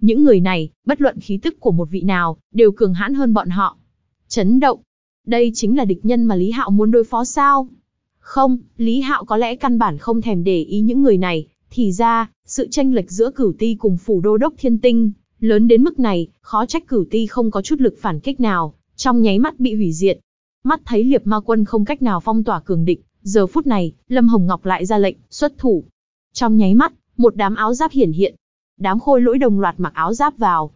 Những người này, bất luận khí tức của một vị nào, đều cường hãn hơn bọn họ. Chấn động. Đây chính là địch nhân mà Lý Hạo muốn đối phó sao? Không, Lý Hạo có lẽ căn bản không thèm để ý những người này, thì ra, sự tranh lệch giữa cửu ti cùng phủ đô đốc thiên tinh, Lớn đến mức này, khó trách cửu ti không có chút lực phản kích nào, trong nháy mắt bị hủy diệt. Mắt thấy liệp ma quân không cách nào phong tỏa cường địch, giờ phút này, Lâm Hồng Ngọc lại ra lệnh, xuất thủ. Trong nháy mắt, một đám áo giáp hiển hiện. Đám khôi lỗi đồng loạt mặc áo giáp vào.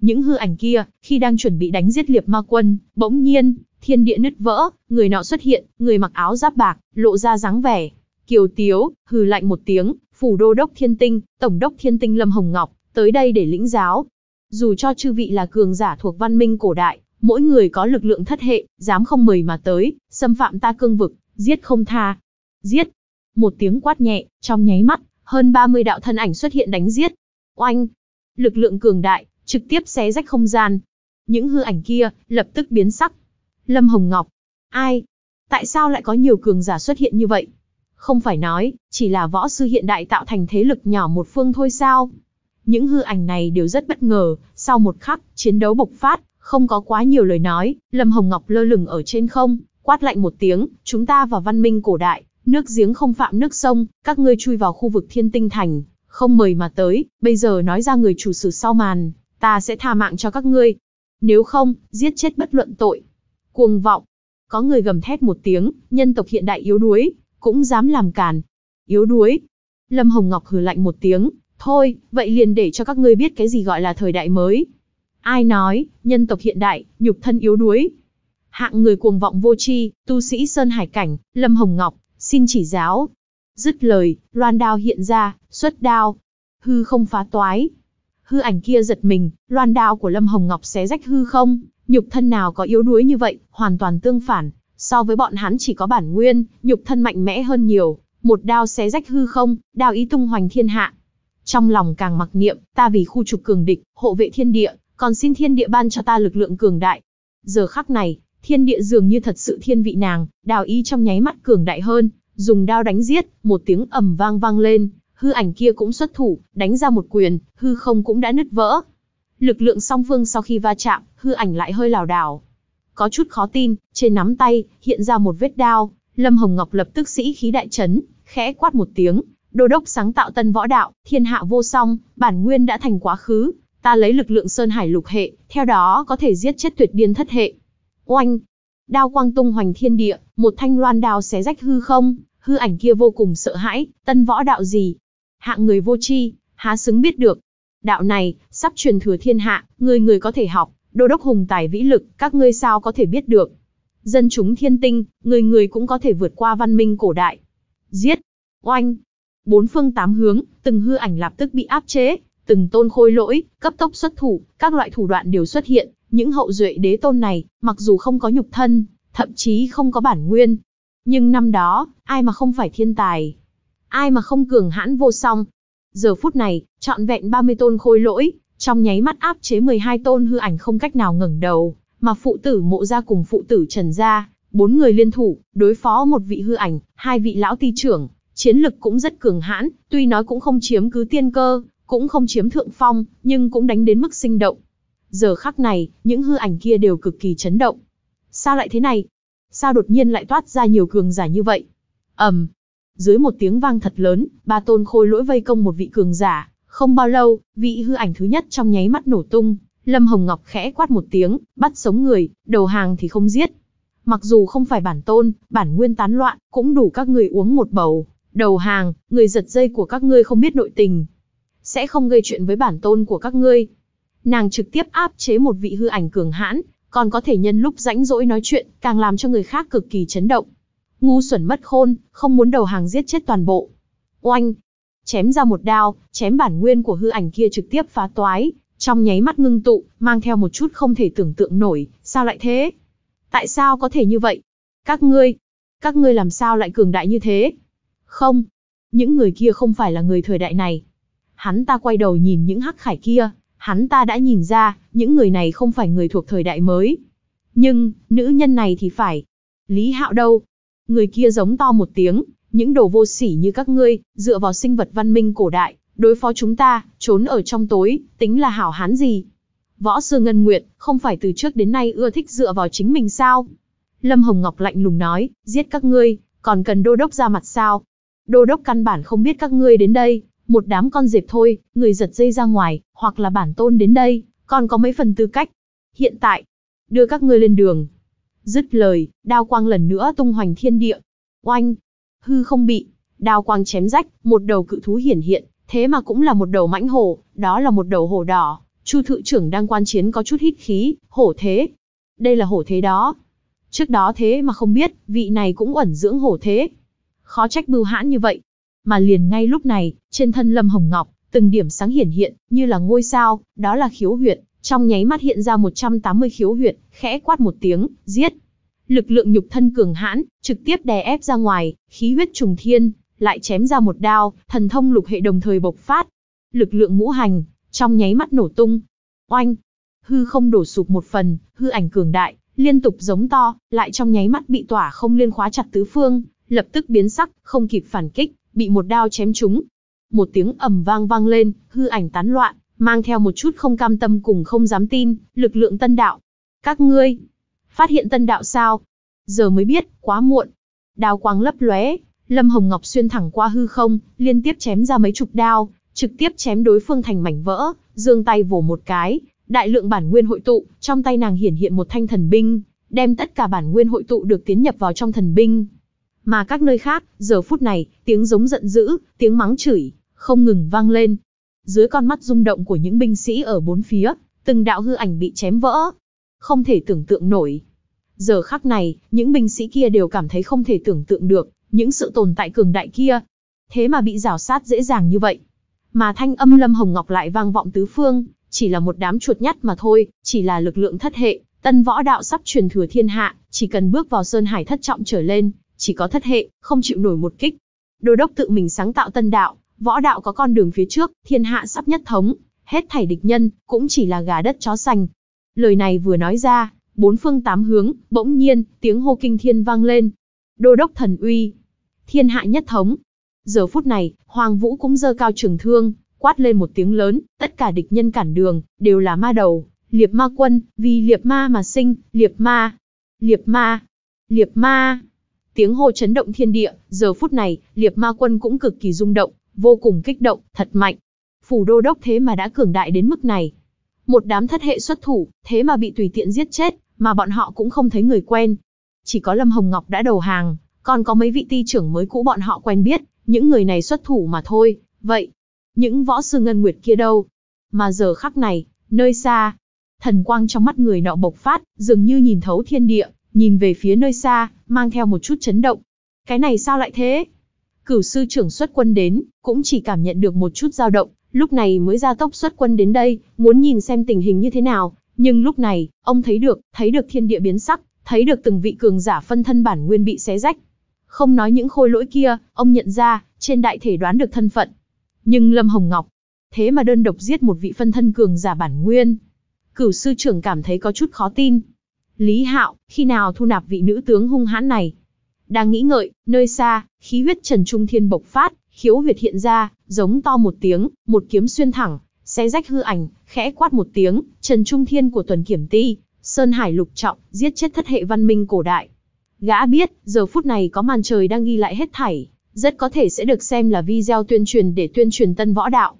Những hư ảnh kia, khi đang chuẩn bị đánh giết liệp ma quân, bỗng nhiên, thiên địa nứt vỡ, người nọ xuất hiện, người mặc áo giáp bạc, lộ ra dáng vẻ. Kiều Tiếu, hừ lạnh một tiếng, phủ đô đốc thiên tinh, tổng đốc thiên tinh Lâm Hồng Ngọc, tới đây để lĩnh giáo. Dù cho chư vị là cường giả thuộc văn minh cổ đại, mỗi người có lực lượng thất hệ, dám không mời mà tới, xâm phạm ta cương vực, giết không tha. Giết! Một tiếng quát nhẹ, trong nháy mắt, hơn 30 đạo thân ảnh xuất hiện đánh giết. Oanh! Lực lượng cường đại, trực tiếp xé rách không gian. Những hư ảnh kia, lập tức biến sắc. Lâm Hồng Ngọc! Ai? Tại sao lại có nhiều cường giả xuất hiện như vậy? Không phải nói, chỉ là võ sư hiện đại tạo thành thế lực nhỏ một phương thôi sao? Những hư ảnh này đều rất bất ngờ, sau một khắc, chiến đấu bộc phát, không có quá nhiều lời nói, Lâm Hồng Ngọc lơ lửng ở trên không, quát lạnh một tiếng, chúng ta vào văn minh cổ đại, nước giếng không phạm nước sông, các ngươi chui vào khu vực thiên tinh thành, không mời mà tới, bây giờ nói ra người chủ sử sau màn, ta sẽ tha mạng cho các ngươi. Nếu không, giết chết bất luận tội. Cuồng vọng. Có người gầm thét một tiếng, nhân tộc hiện đại yếu đuối, cũng dám làm càn. Yếu đuối. Lâm Hồng Ngọc hừ lạnh một tiếng, Thôi, vậy liền để cho các ngươi biết cái gì gọi là thời đại mới. Ai nói, nhân tộc hiện đại, nhục thân yếu đuối. Hạng người cuồng vọng vô tri, tu sĩ Sơn Hải Cảnh, Lâm Hồng Ngọc, xin chỉ giáo. Dứt lời, loan đao hiện ra, xuất đao. Hư không phá toái. Hư ảnh kia giật mình, loan đao của Lâm Hồng Ngọc xé rách hư không. Nhục thân nào có yếu đuối như vậy, hoàn toàn tương phản. So với bọn hắn chỉ có bản nguyên, nhục thân mạnh mẽ hơn nhiều. Một đao xé rách hư không, đao ý tung hoành thiên hạ. Trong lòng càng mặc niệm, ta vì khu trục cường địch, hộ vệ thiên địa, còn xin thiên địa ban cho ta lực lượng cường đại. Giờ khắc này, thiên địa dường như thật sự thiên vị nàng, đào y trong nháy mắt cường đại hơn, dùng đao đánh giết, một tiếng ầm vang vang lên, hư ảnh kia cũng xuất thủ, đánh ra một quyền, hư không cũng đã nứt vỡ. Lực lượng song phương sau khi va chạm, hư ảnh lại hơi lảo đảo. Có chút khó tin, trên nắm tay, hiện ra một vết đao, Lâm Hồng Ngọc lập tức sĩ khí đại chấn, khẽ quát một tiếng, đô đốc sáng tạo tân võ đạo, thiên hạ vô song, bản nguyên đã thành quá khứ, ta lấy lực lượng sơn hải lục hệ, theo đó có thể giết chết tuyệt điên thất hệ. Oanh! Đao quang tung hoành thiên địa, một thanh loan đao xé rách hư không, hư ảnh kia vô cùng sợ hãi, tân võ đạo gì? Hạng người vô tri, há xứng biết được. Đạo này, sắp truyền thừa thiên hạ, người người có thể học, đô đốc hùng tài vĩ lực, các ngươi sao có thể biết được. Dân chúng thiên tinh, người người cũng có thể vượt qua văn minh cổ đại. Giết! Oanh! bốn phương tám hướng, từng hư ảnh lập tức bị áp chế, từng tôn khôi lỗi, cấp tốc xuất thủ, các loại thủ đoạn đều xuất hiện, những hậu duệ đế tôn này, mặc dù không có nhục thân, thậm chí không có bản nguyên, nhưng năm đó, ai mà không phải thiên tài, ai mà không cường hãn vô song. Giờ phút này, trọn vẹn 30 tôn khôi lỗi, trong nháy mắt áp chế 12 tôn hư ảnh không cách nào ngẩng đầu, mà phụ tử Mộ gia cùng phụ tử Trần gia, bốn người liên thủ, đối phó một vị hư ảnh, hai vị lão ti trưởng, chiến lực cũng rất cường hãn, tuy nói cũng không chiếm cứ tiên cơ, cũng không chiếm thượng phong, nhưng cũng đánh đến mức sinh động. Giờ khắc này, những hư ảnh kia đều cực kỳ chấn động. Sao lại thế này? Sao đột nhiên lại toát ra nhiều cường giả như vậy? Ầm. dưới một tiếng vang thật lớn, ba tôn khôi lỗi vây công một vị cường giả, không bao lâu, vị hư ảnh thứ nhất trong nháy mắt nổ tung, Lâm Hồng Ngọc khẽ quát một tiếng, bắt sống người, đầu hàng thì không giết. Mặc dù không phải bản tôn, bản nguyên tán loạn, cũng đủ các người uống một bầu đầu hàng, người giật dây của các ngươi không biết nội tình. Sẽ không gây chuyện với bản tôn của các ngươi. Nàng trực tiếp áp chế một vị hư ảnh cường hãn, còn có thể nhân lúc rãnh rỗi nói chuyện, càng làm cho người khác cực kỳ chấn động. Ngu xuẩn mất khôn, không muốn đầu hàng giết chết toàn bộ. Oanh! Chém ra một đao, chém bản nguyên của hư ảnh kia trực tiếp phá toái, trong nháy mắt ngưng tụ, mang theo một chút không thể tưởng tượng nổi, sao lại thế? Tại sao có thể như vậy? Các ngươi, các ngươi làm sao lại cường đại như thế? Không, những người kia không phải là người thời đại này. Hắn ta quay đầu nhìn những hắc khải kia, hắn ta đã nhìn ra, những người này không phải người thuộc thời đại mới. Nhưng, nữ nhân này thì phải. Lý Hạo đâu? Người kia giống to một tiếng, những đồ vô sỉ như các ngươi, dựa vào sinh vật văn minh cổ đại, đối phó chúng ta, trốn ở trong tối, tính là hảo hán gì? Võ sư Ngân Nguyệt, không phải từ trước đến nay ưa thích dựa vào chính mình sao? Lâm Hồng Ngọc lạnh lùng nói, giết các ngươi, còn cần đô đốc ra mặt sao, Đô đốc căn bản không biết các ngươi đến đây, một đám con dẹp thôi, người giật dây ra ngoài, hoặc là bản tôn đến đây, còn có mấy phần tư cách. Hiện tại, đưa các ngươi lên đường. Dứt lời, đao quang lần nữa tung hoành thiên địa. Oanh, hư không bị, đao quang chém rách, một đầu cự thú hiển hiện, thế mà cũng là một đầu mãnh hổ, đó là một đầu hổ đỏ. Chu thự trưởng đang quan chiến có chút hít khí, hổ thế. Đây là hổ thế đó. Trước đó thế mà không biết, vị này cũng ẩn dưỡng hổ thế khó trách bưu hãn như vậy. Mà liền ngay lúc này, trên thân Lâm Hồng Ngọc, từng điểm sáng hiển hiện, như là ngôi sao, đó là khiếu huyệt, trong nháy mắt hiện ra 180 khiếu huyệt, khẽ quát một tiếng, giết. Lực lượng nhục thân cường hãn, trực tiếp đè ép ra ngoài, khí huyết trùng thiên, lại chém ra một đao, thần thông lục hệ đồng thời bộc phát. Lực lượng ngũ hành, trong nháy mắt nổ tung. Oanh! Hư không đổ sụp một phần, hư ảnh cường đại, liên tục giống to, lại trong nháy mắt bị tỏa không liên khóa chặt tứ phương, lập tức biến sắc, không kịp phản kích, bị một đao chém trúng. Một tiếng ầm vang vang lên, hư ảnh tán loạn, mang theo một chút không cam tâm cùng không dám tin, lực lượng tân đạo. Các ngươi, phát hiện tân đạo sao? Giờ mới biết, quá muộn. Đao quang lấp lóe, Lâm Hồng Ngọc xuyên thẳng qua hư không, liên tiếp chém ra mấy chục đao, trực tiếp chém đối phương thành mảnh vỡ, giương tay vồ một cái, đại lượng bản nguyên hội tụ, trong tay nàng hiển hiện một thanh thần binh, đem tất cả bản nguyên hội tụ được tiến nhập vào trong thần binh, mà các nơi khác, giờ phút này, tiếng giống giận dữ, tiếng mắng chửi, không ngừng vang lên. Dưới con mắt rung động của những binh sĩ ở bốn phía, từng đạo hư ảnh bị chém vỡ. Không thể tưởng tượng nổi. Giờ khắc này, những binh sĩ kia đều cảm thấy không thể tưởng tượng được, những sự tồn tại cường đại kia. Thế mà bị rào sát dễ dàng như vậy. Mà thanh âm Lâm Hồng Ngọc lại vang vọng tứ phương, chỉ là một đám chuột nhắt mà thôi, chỉ là lực lượng thất hệ, tân võ đạo sắp truyền thừa thiên hạ, chỉ cần bước vào Sơn Hải thất trọng trở lên, chỉ có thất hệ, không chịu nổi một kích. Đô đốc tự mình sáng tạo tân đạo, võ đạo có con đường phía trước, thiên hạ sắp nhất thống, hết thảy địch nhân, cũng chỉ là gà đất chó xanh. Lời này vừa nói ra, bốn phương tám hướng, bỗng nhiên, tiếng hô kinh thiên vang lên. Đô đốc thần uy, thiên hạ nhất thống. Giờ phút này, Hoàng Vũ cũng giơ cao trường thương, quát lên một tiếng lớn, tất cả địch nhân cản đường, đều là ma đầu, liệp ma quân, vì liệp ma mà sinh, liệp ma, liệp ma, liệp ma. Tiếng hô chấn động thiên địa, giờ phút này, Liệp Ma Quân cũng cực kỳ rung động, vô cùng kích động, thật mạnh. Phủ đô đốc thế mà đã cường đại đến mức này. Một đám thất hệ xuất thủ, thế mà bị tùy tiện giết chết, mà bọn họ cũng không thấy người quen. Chỉ có Lâm Hồng Ngọc đã đầu hàng, còn có mấy vị ti trưởng mới cũ bọn họ quen biết, những người này xuất thủ mà thôi, vậy, những võ sư ngân nguyệt kia đâu? Mà giờ khắc này, nơi xa, thần quang trong mắt người nọ bộc phát, dường như nhìn thấu thiên địa, nhìn về phía nơi xa, mang theo một chút chấn động. Cái này sao lại thế? Cửu sư trưởng xuất quân đến, cũng chỉ cảm nhận được một chút dao động, lúc này mới ra tốc xuất quân đến đây, muốn nhìn xem tình hình như thế nào. Nhưng lúc này, ông thấy được, thấy được thiên địa biến sắc, thấy được từng vị cường giả phân thân bản nguyên bị xé rách. Không nói những khôi lỗi kia, ông nhận ra, trên đại thể đoán được thân phận. Nhưng Lâm Hồng Ngọc, thế mà đơn độc giết một vị phân thân cường giả bản nguyên. Cửu sư trưởng cảm thấy có chút khó tin, Lý Hạo, khi nào thu nạp vị nữ tướng hung hãn này? Đang nghĩ ngợi, nơi xa, khí huyết Trần Trung Thiên bộc phát, khiếu huyệt hiện ra, giống to một tiếng, một kiếm xuyên thẳng, xé rách hư ảnh, khẽ quát một tiếng, Trần Trung Thiên của Tuần Kiểm Ti, Sơn Hải lục trọng, giết chết thất hệ văn minh cổ đại. Gã biết, giờ phút này có màn trời đang ghi lại hết thảy, rất có thể sẽ được xem là video tuyên truyền để tuyên truyền tân võ đạo.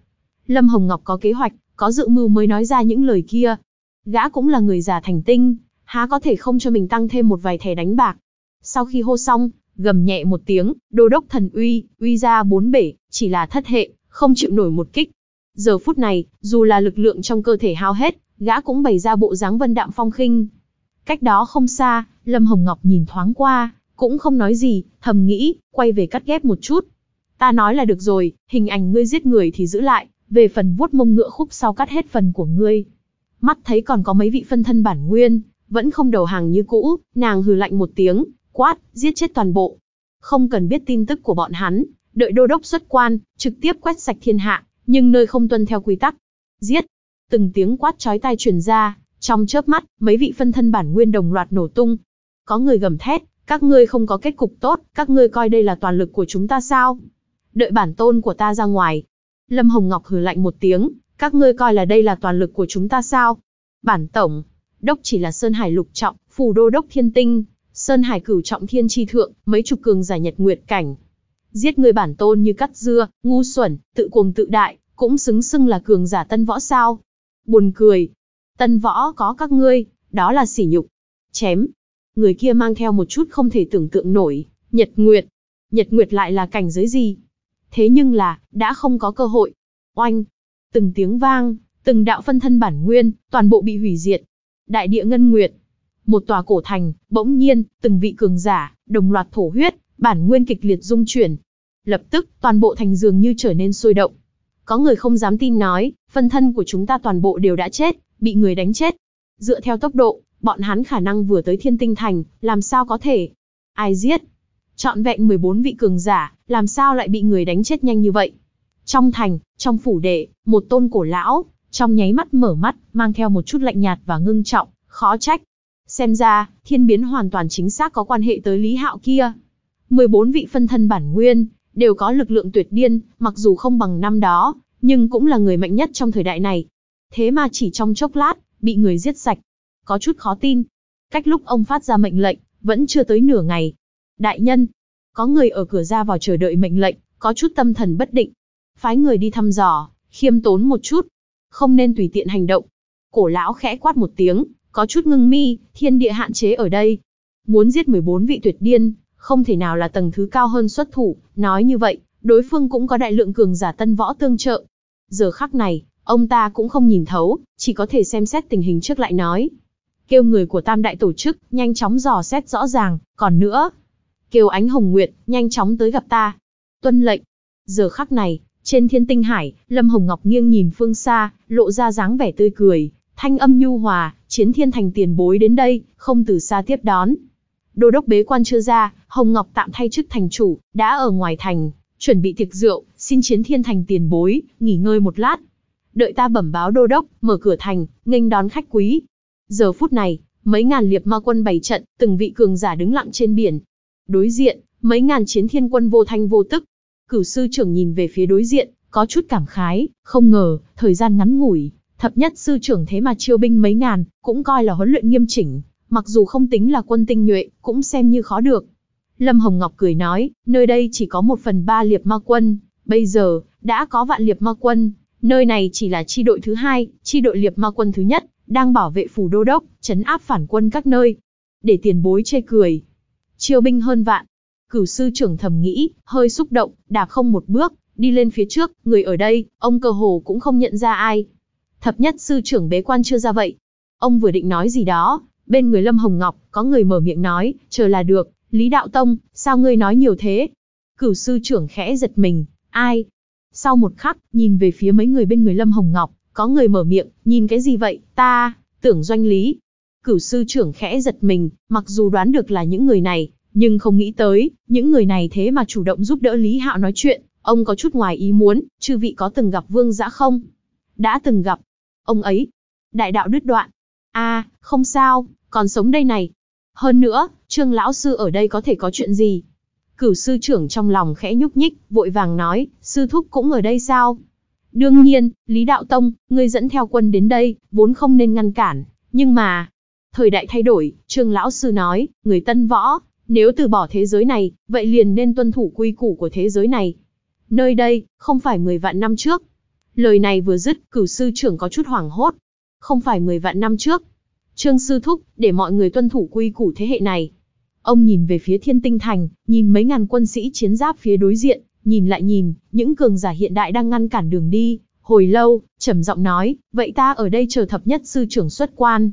Lâm Hồng Ngọc có kế hoạch, có dự mưu mới nói ra những lời kia. Gã cũng là người già thành tinh, há có thể không cho mình tăng thêm một vài thẻ đánh bạc. Sau khi hô xong, gầm nhẹ một tiếng, đô đốc thần uy, uy ra bốn bể, chỉ là thất hệ, không chịu nổi một kích. Giờ phút này, dù là lực lượng trong cơ thể hao hết, gã cũng bày ra bộ dáng vân đạm phong khinh. Cách đó không xa, Lâm Hồng Ngọc nhìn thoáng qua, cũng không nói gì, thầm nghĩ, quay về cắt ghép một chút. Ta nói là được rồi, hình ảnh ngươi giết người thì giữ lại, về phần vuốt mông ngựa khúc sau cắt hết phần của ngươi. Mắt thấy còn có mấy vị phân thân bản nguyên, vẫn không đầu hàng như cũ, nàng hừ lạnh một tiếng, quát, giết chết toàn bộ. Không cần biết tin tức của bọn hắn, đợi đô đốc xuất quan, trực tiếp quét sạch thiên hạ, nhưng nơi không tuân theo quy tắc. Giết! Từng tiếng quát chói tai truyền ra, trong chớp mắt, mấy vị phân thân bản nguyên đồng loạt nổ tung. Có người gầm thét, các ngươi không có kết cục tốt, các ngươi coi đây là toàn lực của chúng ta sao? Đợi bản tôn của ta ra ngoài. Lâm Hồng Ngọc hừ lạnh một tiếng, các ngươi coi là đây là toàn lực của chúng ta sao? Bản tổng, đốc chỉ là Sơn Hải lục trọng, phủ đô đốc thiên tinh, Sơn Hải cửu trọng thiên tri thượng, mấy chục cường giải nhật nguyệt cảnh. Giết người bản tôn như cắt dưa, ngu xuẩn, tự cuồng tự đại, cũng xứng xưng là cường giả tân võ sao. Buồn cười. Tân võ có các ngươi, đó là sỉ nhục. Chém. Người kia mang theo một chút không thể tưởng tượng nổi, nhật nguyệt. Nhật nguyệt lại là cảnh giới gì? Thế nhưng là, đã không có cơ hội. Oanh. Từng tiếng vang, từng đạo phân thân bản nguyên, toàn bộ bị hủy diệt, Đại địa ngân nguyệt, một tòa cổ thành, bỗng nhiên, từng vị cường giả, đồng loạt thổ huyết, bản nguyên kịch liệt dung chuyển. Lập tức, toàn bộ thành dường như trở nên sôi động. Có người không dám tin nói, phân thân của chúng ta toàn bộ đều đã chết, bị người đánh chết. Dựa theo tốc độ, bọn hắn khả năng vừa tới thiên tinh thành, làm sao có thể? Ai giết? Chọn vẹn 14 vị cường giả, làm sao lại bị người đánh chết nhanh như vậy? Trong thành, trong phủ đệ, một tôn cổ lão, trong nháy mắt mở mắt, mang theo một chút lạnh nhạt và ngưng trọng, khó trách. Xem ra, thiên biến hoàn toàn chính xác có quan hệ tới Lý Hạo kia. 14 vị phân thân bản nguyên, đều có lực lượng tuyệt điên, mặc dù không bằng năm đó, nhưng cũng là người mạnh nhất trong thời đại này. Thế mà chỉ trong chốc lát, bị người giết sạch. Có chút khó tin. Cách lúc ông phát ra mệnh lệnh, vẫn chưa tới nửa ngày. Đại nhân, có người ở cửa ra vào chờ đợi mệnh lệnh, có chút tâm thần bất định. Phái người đi thăm dò, khiêm tốn một chút, không nên tùy tiện hành động. Cổ lão khẽ quát một tiếng, có chút ngưng mi, thiên địa hạn chế ở đây. Muốn giết 14 vị tuyệt điên, không thể nào là tầng thứ cao hơn xuất thủ, nói như vậy, đối phương cũng có đại lượng cường giả tân võ tương trợ. Giờ khắc này, ông ta cũng không nhìn thấu, chỉ có thể xem xét tình hình trước lại nói. Kêu người của tam đại tổ chức, nhanh chóng dò xét rõ ràng, còn nữa. Kêu ánh hồng nguyệt, nhanh chóng tới gặp ta. Tuân lệnh. Giờ khắc này, trên thiên tinh hải, Lâm Hồng Ngọc nghiêng nhìn phương xa, lộ ra dáng vẻ tươi cười, thanh âm nhu hòa, chiến thiên thành tiền bối đến đây, không từ xa tiếp đón. Đô đốc bế quan chưa ra, Hồng Ngọc tạm thay chức thành chủ, đã ở ngoài thành, chuẩn bị tiệc rượu, xin chiến thiên thành tiền bối, nghỉ ngơi một lát. Đợi ta bẩm báo đô đốc, mở cửa thành, nghênh đón khách quý. Giờ phút này, mấy ngàn liệp ma quân bày trận, từng vị cường giả đứng lặng trên biển. Đối diện, mấy ngàn chiến thiên quân vô thanh vô tức, Cửu sư trưởng nhìn về phía đối diện, có chút cảm khái, không ngờ, thời gian ngắn ngủi, thập nhất sư trưởng thế mà chiêu binh mấy ngàn, cũng coi là huấn luyện nghiêm chỉnh, mặc dù không tính là quân tinh nhuệ, cũng xem như khó được. Lâm Hồng Ngọc cười nói, nơi đây chỉ có một phần ba liệp ma quân, bây giờ, đã có vạn liệp ma quân, nơi này chỉ là chi đội thứ hai, chi đội liệp ma quân thứ nhất, đang bảo vệ phủ đô đốc, chấn áp phản quân các nơi. Để tiền bối chê cười. Chiêu binh hơn vạn, Cửu sư trưởng thầm nghĩ, hơi xúc động, đạp không một bước, đi lên phía trước, người ở đây, ông cơ hồ cũng không nhận ra ai. Thập nhất sư trưởng bế quan chưa ra vậy. Ông vừa định nói gì đó, bên người Lâm Hồng Ngọc, có người mở miệng nói, chờ là được, Lý Đạo Tông, sao ngươi nói nhiều thế? Cửu sư trưởng khẽ giật mình, ai? Sau một khắc, nhìn về phía mấy người bên người Lâm Hồng Ngọc, có người mở miệng, nhìn cái gì vậy, ta, tưởng doanh lý. Cửu sư trưởng khẽ giật mình, mặc dù đoán được là những người này, nhưng không nghĩ tới, những người này thế mà chủ động giúp đỡ Lý Hạo nói chuyện, ông có chút ngoài ý muốn, chư vị có từng gặp Vương Dã không? Đã từng gặp. Ông ấy. Đại đạo đứt đoạn. a à, không sao, còn sống đây này. Hơn nữa, Trương Lão Sư ở đây có thể có chuyện gì? Cửu sư trưởng trong lòng khẽ nhúc nhích, vội vàng nói, sư thúc cũng ở đây sao? Đương nhiên, Lý Đạo Tông, ngươi dẫn theo quân đến đây, vốn không nên ngăn cản, nhưng mà... Thời đại thay đổi, Trương Lão Sư nói, người tân võ, nếu từ bỏ thế giới này, vậy liền nên tuân thủ quy củ của thế giới này. Nơi đây, không phải 10 vạn năm trước. Lời này vừa dứt, cửu sư trưởng có chút hoảng hốt. Không phải 10 vạn năm trước. Trương sư thúc, để mọi người tuân thủ quy củ thế hệ này. Ông nhìn về phía thiên tinh thành, nhìn mấy ngàn quân sĩ chiến giáp phía đối diện, nhìn lại nhìn, những cường giả hiện đại đang ngăn cản đường đi. Hồi lâu, trầm giọng nói, vậy ta ở đây chờ thập nhất sư trưởng xuất quan.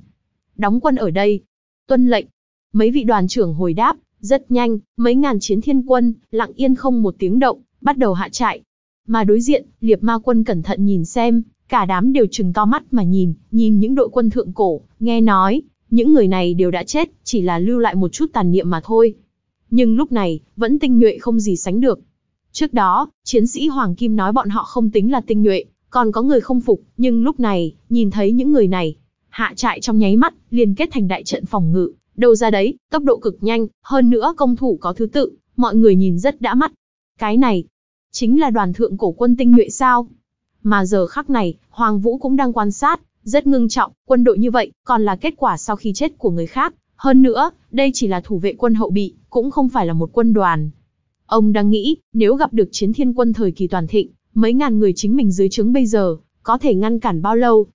Đóng quân ở đây. Tuân lệnh. Mấy vị đoàn trưởng hồi đáp, rất nhanh, mấy ngàn chiến thiên quân, lặng yên không một tiếng động, bắt đầu hạ trại. Mà đối diện, liệp ma quân cẩn thận nhìn xem, cả đám đều trừng to mắt mà nhìn, nhìn những đội quân thượng cổ, nghe nói, những người này đều đã chết, chỉ là lưu lại một chút tàn niệm mà thôi. Nhưng lúc này, vẫn tinh nhuệ không gì sánh được. Trước đó, chiến sĩ Hoàng Kim nói bọn họ không tính là tinh nhuệ, còn có người không phục, nhưng lúc này, nhìn thấy những người này, hạ trại trong nháy mắt, liên kết thành đại trận phòng ngự, đâu ra đấy, tốc độ cực nhanh, hơn nữa công thủ có thứ tự, mọi người nhìn rất đã mắt. Cái này, chính là đoàn thượng cổ quân tinh nhuệ sao. Mà giờ khắc này, Hoàng Vũ cũng đang quan sát, rất ngưng trọng, quân đội như vậy, còn là kết quả sau khi chết của người khác. Hơn nữa, đây chỉ là thủ vệ quân hậu bị, cũng không phải là một quân đoàn. Ông đang nghĩ, nếu gặp được chiến thiên quân thời kỳ toàn thịnh, mấy ngàn người chính mình dưới trướng bây giờ, có thể ngăn cản bao lâu?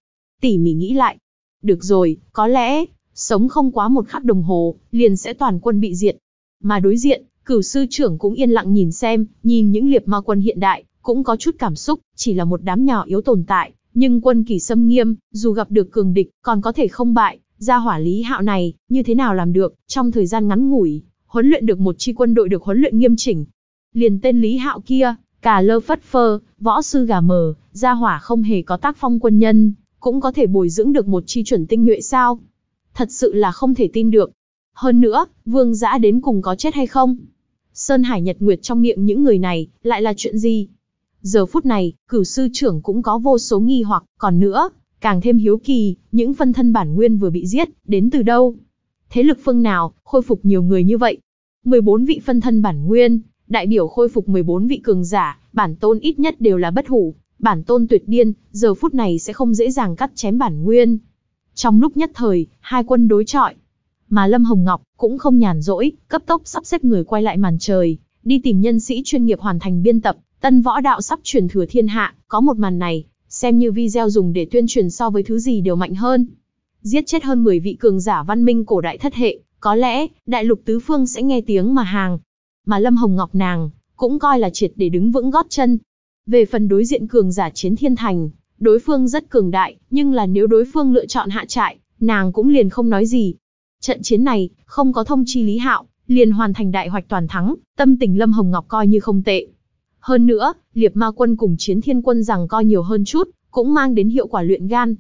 Tỉ mỉ nghĩ lại. Được rồi, có lẽ, sống không quá một khắc đồng hồ, liền sẽ toàn quân bị diệt. Mà đối diện, cửu sư trưởng cũng yên lặng nhìn xem, nhìn những liệp ma quân hiện đại, cũng có chút cảm xúc, chỉ là một đám nhỏ yếu tồn tại, nhưng quân kỳ xâm nghiêm, dù gặp được cường địch, còn có thể không bại, ra hỏa lý hạo này, như thế nào làm được, trong thời gian ngắn ngủi, huấn luyện được một chi quân đội được huấn luyện nghiêm chỉnh. Liền tên lý hạo kia, cả lơ phất phơ, võ sư gà mờ, ra hỏa không hề có tác phong quân nhân, cũng có thể bồi dưỡng được một chi chuẩn tinh nhuệ sao thật sự là không thể tin được. Hơn nữa, vương giã đến cùng có chết hay không? Sơn Hải Nhật Nguyệt trong miệng những người này, lại là chuyện gì? Giờ phút này, cửu sư trưởng cũng có vô số nghi hoặc, còn nữa, càng thêm hiếu kỳ, những phân thân bản nguyên vừa bị giết, đến từ đâu? Thế lực phương nào, khôi phục nhiều người như vậy? 14 vị phân thân bản nguyên, đại biểu khôi phục 14 vị cường giả, bản tôn ít nhất đều là bất hủ, bản tôn tuyệt điên, giờ phút này sẽ không dễ dàng cắt chém bản nguyên, trong lúc nhất thời, hai quân đối chọi. Mà Lâm Hồng Ngọc cũng không nhàn rỗi, cấp tốc sắp xếp người quay lại màn trời, đi tìm nhân sĩ chuyên nghiệp hoàn thành biên tập, tân võ đạo sắp truyền thừa thiên hạ, có một màn này, xem như video dùng để tuyên truyền so với thứ gì đều mạnh hơn. Giết chết hơn 10 vị cường giả văn minh cổ đại thất hệ, có lẽ, đại lục tứ phương sẽ nghe tiếng mà hàng. Mà Lâm Hồng Ngọc nàng, cũng coi là triệt để đứng vững gót chân. Về phần đối diện cường giả chiến thiên thành, Đối phương rất cường đại, nhưng là nếu đối phương lựa chọn hạ trại, nàng cũng liền không nói gì. Trận chiến này, không có thông chi Lý Hạo, liền hoàn thành đại hoạch toàn thắng, tâm tình Lâm Hồng Ngọc coi như không tệ. Hơn nữa, Liệp Ma quân cùng Chiến Thiên quân rằng coi nhiều hơn chút, cũng mang đến hiệu quả luyện gan.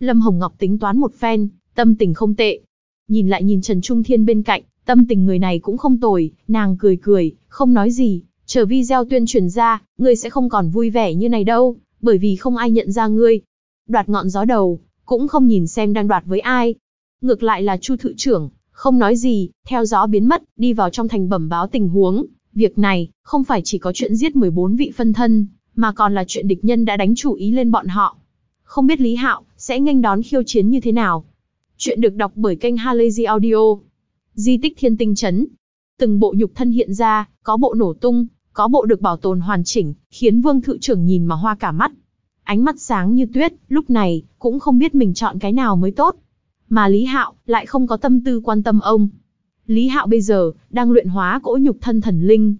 Lâm Hồng Ngọc tính toán một phen, tâm tình không tệ. Nhìn lại nhìn Trần Trung Thiên bên cạnh, tâm tình người này cũng không tồi, nàng cười cười, không nói gì, chờ video tuyên truyền ra, người sẽ không còn vui vẻ như này đâu bởi vì không ai nhận ra ngươi. Đoạt ngọn gió đầu, cũng không nhìn xem đang đoạt với ai. Ngược lại là Chu Thự trưởng, không nói gì, theo gió biến mất, đi vào trong thành bẩm báo tình huống. Việc này, không phải chỉ có chuyện giết 14 vị phân thân, mà còn là chuyện địch nhân đã đánh chủ ý lên bọn họ. Không biết Lý Hạo, sẽ nghênh đón khiêu chiến như thế nào? Chuyện được đọc bởi kênh Halazy Audio. Di tích thiên tinh chấn. Từng bộ nhục thân hiện ra, có bộ nổ tung, có bộ được bảo tồn hoàn chỉnh, khiến Vương Thự trưởng nhìn mà hoa cả mắt. Ánh mắt sáng như tuyết, lúc này, cũng không biết mình chọn cái nào mới tốt. Mà Lý Hạo, lại không có tâm tư quan tâm ông. Lý Hạo bây giờ, đang luyện hóa cỗ nhục thân thần linh.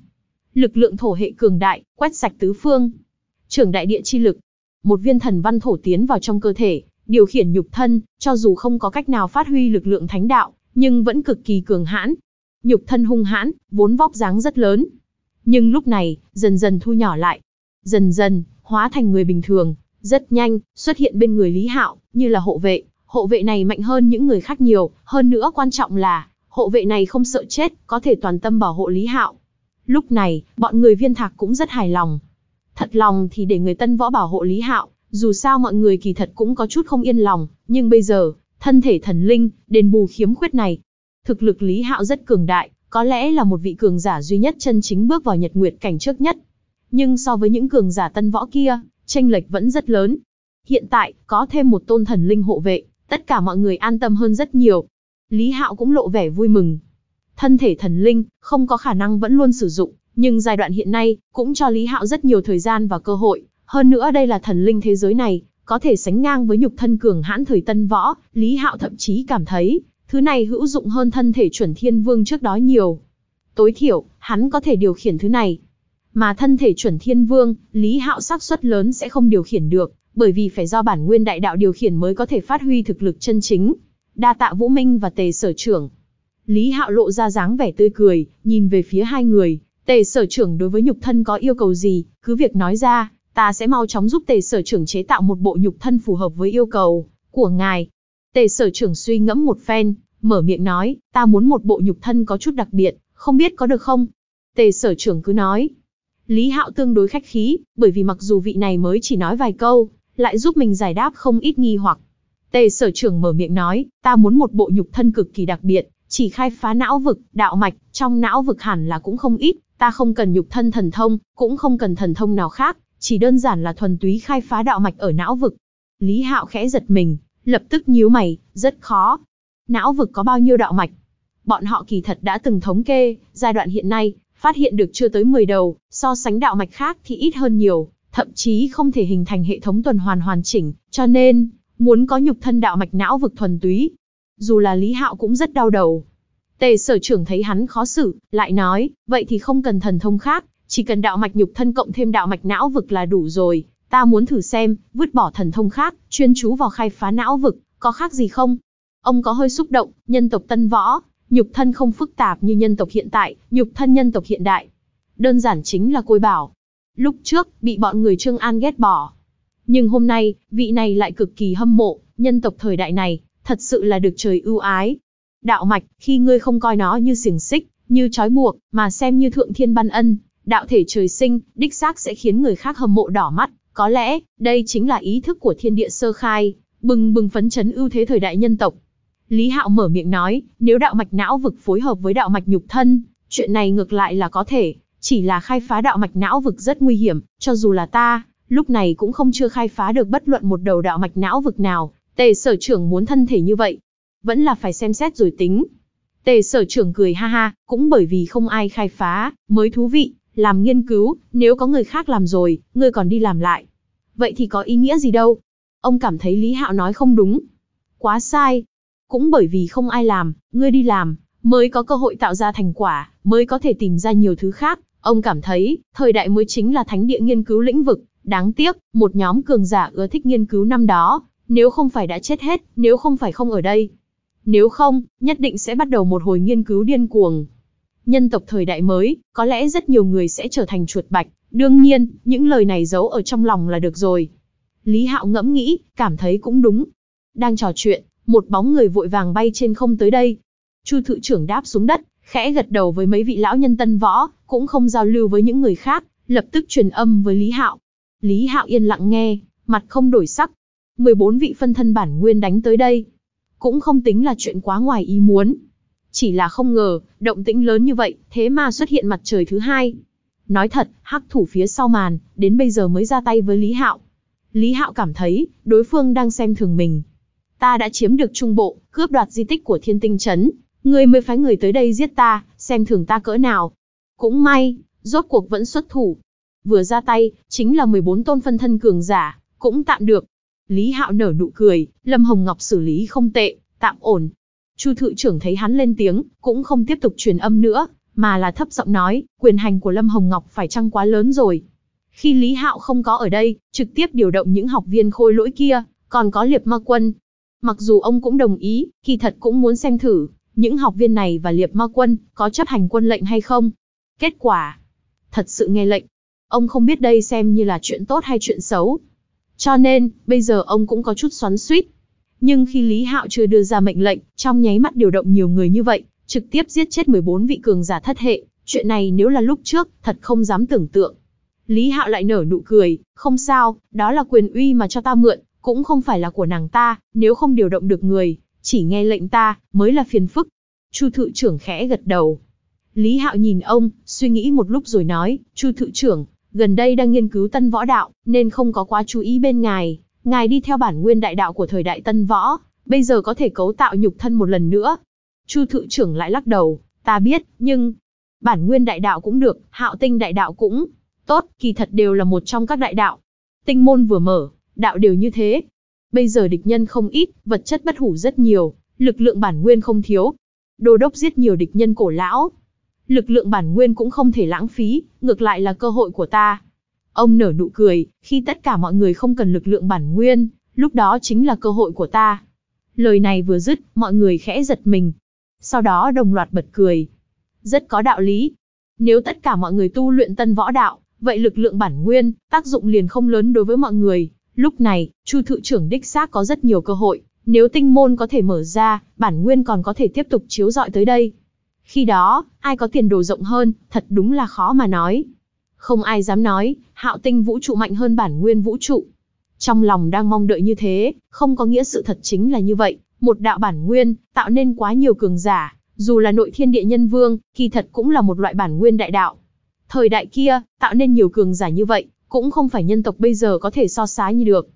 Lực lượng thổ hệ cường đại, quét sạch tứ phương. Trưởng đại địa chi lực. Một viên thần văn thổ tiến vào trong cơ thể, điều khiển nhục thân, cho dù không có cách nào phát huy lực lượng thánh đạo, nhưng vẫn cực kỳ cường hãn. Nhục thân hung hãn, vốn vóc dáng rất lớn, nhưng lúc này, dần dần thu nhỏ lại, dần dần hóa thành người bình thường, rất nhanh xuất hiện bên người Lý Hạo, như là hộ vệ, hộ vệ này mạnh hơn những người khác nhiều, hơn nữa quan trọng là hộ vệ này không sợ chết, có thể toàn tâm bảo hộ Lý Hạo. Lúc này, bọn người viên thạc cũng rất hài lòng. Thật lòng thì để người tân võ bảo hộ Lý Hạo, dù sao mọi người kỳ thật cũng có chút không yên lòng, nhưng bây giờ, thân thể thần linh, đền bù khiếm khuyết này. Thực lực Lý Hạo rất cường đại, có lẽ là một vị cường giả duy nhất chân chính bước vào nhật nguyệt cảnh trước nhất. Nhưng so với những cường giả tân võ kia, tranh lệch vẫn rất lớn. Hiện tại, có thêm một tôn thần linh hộ vệ, tất cả mọi người an tâm hơn rất nhiều. Lý Hạo cũng lộ vẻ vui mừng. Thân thể thần linh, không có khả năng vẫn luôn sử dụng, nhưng giai đoạn hiện nay, cũng cho Lý Hạo rất nhiều thời gian và cơ hội. Hơn nữa đây là thần linh thế giới này, có thể sánh ngang với nhục thân cường hãn thời tân võ, Lý Hạo thậm chí cảm thấy thứ này hữu dụng hơn thân thể chuẩn thiên vương trước đó nhiều. Tối thiểu, hắn có thể điều khiển thứ này. Mà thân thể chuẩn thiên vương, Lý Hạo xác suất lớn sẽ không điều khiển được, bởi vì phải do bản nguyên đại đạo điều khiển mới có thể phát huy thực lực chân chính. Đa tạ Vũ Minh và Tề Sở Trưởng. Lý Hạo lộ ra dáng vẻ tươi cười, nhìn về phía hai người, Tề Sở Trưởng đối với nhục thân có yêu cầu gì, cứ việc nói ra, ta sẽ mau chóng giúp Tề Sở Trưởng chế tạo một bộ nhục thân phù hợp với yêu cầu của ngài. Tề Sở Trưởng suy ngẫm một phen, mở miệng nói, ta muốn một bộ nhục thân có chút đặc biệt, không biết có được không? Tề sở trưởng cứ nói. Lý Hạo tương đối khách khí, bởi vì mặc dù vị này mới chỉ nói vài câu, lại giúp mình giải đáp không ít nghi hoặc. Tề sở trưởng mở miệng nói, ta muốn một bộ nhục thân cực kỳ đặc biệt, chỉ khai phá não vực, đạo mạch, trong não vực hẳn là cũng không ít, ta không cần nhục thân thần thông, cũng không cần thần thông nào khác, chỉ đơn giản là thuần túy khai phá đạo mạch ở não vực. Lý Hạo khẽ giật mình, lập tức nhíu mày, rất khó, não vực có bao nhiêu đạo mạch. Bọn họ kỳ thật đã từng thống kê, giai đoạn hiện nay, phát hiện được chưa tới 10 đầu, so sánh đạo mạch khác thì ít hơn nhiều, thậm chí không thể hình thành hệ thống tuần hoàn hoàn chỉnh, cho nên, muốn có nhục thân đạo mạch não vực thuần túy. Dù là Lý Hạo cũng rất đau đầu. Tề sở trưởng thấy hắn khó xử, lại nói, vậy thì không cần thần thông khác, chỉ cần đạo mạch nhục thân cộng thêm đạo mạch não vực là đủ rồi, ta muốn thử xem, vứt bỏ thần thông khác, chuyên chú vào khai phá não vực, có khác gì không? Ông có hơi xúc động, nhân tộc tân võ, nhục thân không phức tạp như nhân tộc hiện tại, nhục thân nhân tộc hiện đại. Đơn giản chính là côi bảo. Lúc trước, bị bọn người Trương An ghét bỏ. Nhưng hôm nay, vị này lại cực kỳ hâm mộ, nhân tộc thời đại này, thật sự là được trời ưu ái. Đạo mạch, khi ngươi không coi nó như xiềng xích, như trói buộc, mà xem như thượng thiên ban ân, đạo thể trời sinh, đích xác sẽ khiến người khác hâm mộ đỏ mắt. Có lẽ, đây chính là ý thức của thiên địa sơ khai, bừng bừng phấn chấn ưu thế thời đại nhân tộc, Lý Hạo mở miệng nói, nếu đạo mạch não vực phối hợp với đạo mạch nhục thân, chuyện này ngược lại là có thể, chỉ là khai phá đạo mạch não vực rất nguy hiểm, cho dù là ta, lúc này cũng không chưa khai phá được bất luận một đầu đạo mạch não vực nào, tề sở trưởng muốn thân thể như vậy, vẫn là phải xem xét rồi tính. Tề sở trưởng cười ha ha, cũng bởi vì không ai khai phá, mới thú vị, làm nghiên cứu, nếu có người khác làm rồi, người còn đi làm lại. Vậy thì có ý nghĩa gì đâu? Ông cảm thấy Lý Hạo nói không đúng. Quá sai, cũng bởi vì không ai làm, ngươi đi làm, mới có cơ hội tạo ra thành quả, mới có thể tìm ra nhiều thứ khác. Ông cảm thấy, thời đại mới chính là thánh địa nghiên cứu lĩnh vực. Đáng tiếc, một nhóm cường giả ưa thích nghiên cứu năm đó, nếu không phải đã chết hết, nếu không phải không ở đây. Nếu không, nhất định sẽ bắt đầu một hồi nghiên cứu điên cuồng. Nhân tộc thời đại mới, có lẽ rất nhiều người sẽ trở thành chuột bạch. Đương nhiên, những lời này giấu ở trong lòng là được rồi. Lý Hạo ngẫm nghĩ, cảm thấy cũng đúng. Đang trò chuyện, một bóng người vội vàng bay trên không tới đây. Chu thự trưởng đáp xuống đất, khẽ gật đầu với mấy vị lão nhân tân võ, cũng không giao lưu với những người khác, lập tức truyền âm với Lý Hạo. Lý Hạo yên lặng nghe, mặt không đổi sắc. 14 vị phân thân bản nguyên đánh tới đây. Cũng không tính là chuyện quá ngoài ý muốn. Chỉ là không ngờ, động tĩnh lớn như vậy, thế mà xuất hiện mặt trời thứ hai. Nói thật, hắc thủ phía sau màn, đến bây giờ mới ra tay với Lý Hạo. Lý Hạo cảm thấy, đối phương đang xem thường mình, Ta đã chiếm được Trung Bộ, cướp đoạt di tích của thiên tinh chấn ngươi mới phái người tới đây giết ta, xem thường ta cỡ nào. Cũng may, rốt cuộc vẫn xuất thủ. Vừa ra tay, chính là 14 tôn phân thân cường giả, cũng tạm được. Lý Hạo nở nụ cười, Lâm Hồng Ngọc xử lý không tệ, tạm ổn. Chu thự trưởng thấy hắn lên tiếng, cũng không tiếp tục truyền âm nữa, mà là thấp giọng nói, quyền hành của Lâm Hồng Ngọc phải chăng quá lớn rồi. Khi Lý Hạo không có ở đây, trực tiếp điều động những học viên khôi lỗi kia, còn có liệp ma quân, Mặc dù ông cũng đồng ý, kỳ thật cũng muốn xem thử, những học viên này và liệp ma quân, có chấp hành quân lệnh hay không. Kết quả, thật sự nghe lệnh. Ông không biết đây xem như là chuyện tốt hay chuyện xấu. Cho nên, bây giờ ông cũng có chút xoắn suýt. Nhưng khi Lý Hạo chưa đưa ra mệnh lệnh, trong nháy mắt điều động nhiều người như vậy, trực tiếp giết chết 14 vị cường giả thất hệ, chuyện này nếu là lúc trước, thật không dám tưởng tượng. Lý Hạo lại nở nụ cười, không sao, đó là quyền uy mà cho ta mượn, cũng không phải là của nàng ta, nếu không điều động được người, chỉ nghe lệnh ta, mới là phiền phức. Chu thự trưởng khẽ gật đầu. Lý Hạo nhìn ông, suy nghĩ một lúc rồi nói, Chu thự trưởng, gần đây đang nghiên cứu tân võ đạo, nên không có quá chú ý bên ngài. Ngài đi theo bản nguyên đại đạo của thời đại tân võ, bây giờ có thể cấu tạo nhục thân một lần nữa. Chu thự trưởng lại lắc đầu, ta biết, nhưng... Bản nguyên đại đạo cũng được, hạo tinh đại đạo cũng. Tốt, kỳ thật đều là một trong các đại đạo. Tinh môn vừa mở, đạo đều như thế. Bây giờ địch nhân không ít, vật chất bất hủ rất nhiều, lực lượng bản nguyên không thiếu. đồ đốc giết nhiều địch nhân cổ lão. Lực lượng bản nguyên cũng không thể lãng phí, ngược lại là cơ hội của ta. Ông nở nụ cười, khi tất cả mọi người không cần lực lượng bản nguyên, lúc đó chính là cơ hội của ta. Lời này vừa dứt, mọi người khẽ giật mình. Sau đó đồng loạt bật cười. Rất có đạo lý. Nếu tất cả mọi người tu luyện tân võ đạo, vậy lực lượng bản nguyên, tác dụng liền không lớn đối với mọi người. Lúc này, Chu Thự trưởng đích xác có rất nhiều cơ hội, nếu tinh môn có thể mở ra, bản nguyên còn có thể tiếp tục chiếu dọi tới đây. Khi đó, ai có tiền đồ rộng hơn, thật đúng là khó mà nói. Không ai dám nói, hạo tinh vũ trụ mạnh hơn bản nguyên vũ trụ. Trong lòng đang mong đợi như thế, không có nghĩa sự thật chính là như vậy. Một đạo bản nguyên, tạo nên quá nhiều cường giả, dù là nội thiên địa nhân vương, kỳ thật cũng là một loại bản nguyên đại đạo. Thời đại kia, tạo nên nhiều cường giả như vậy, cũng không phải nhân tộc bây giờ có thể so sánh như được.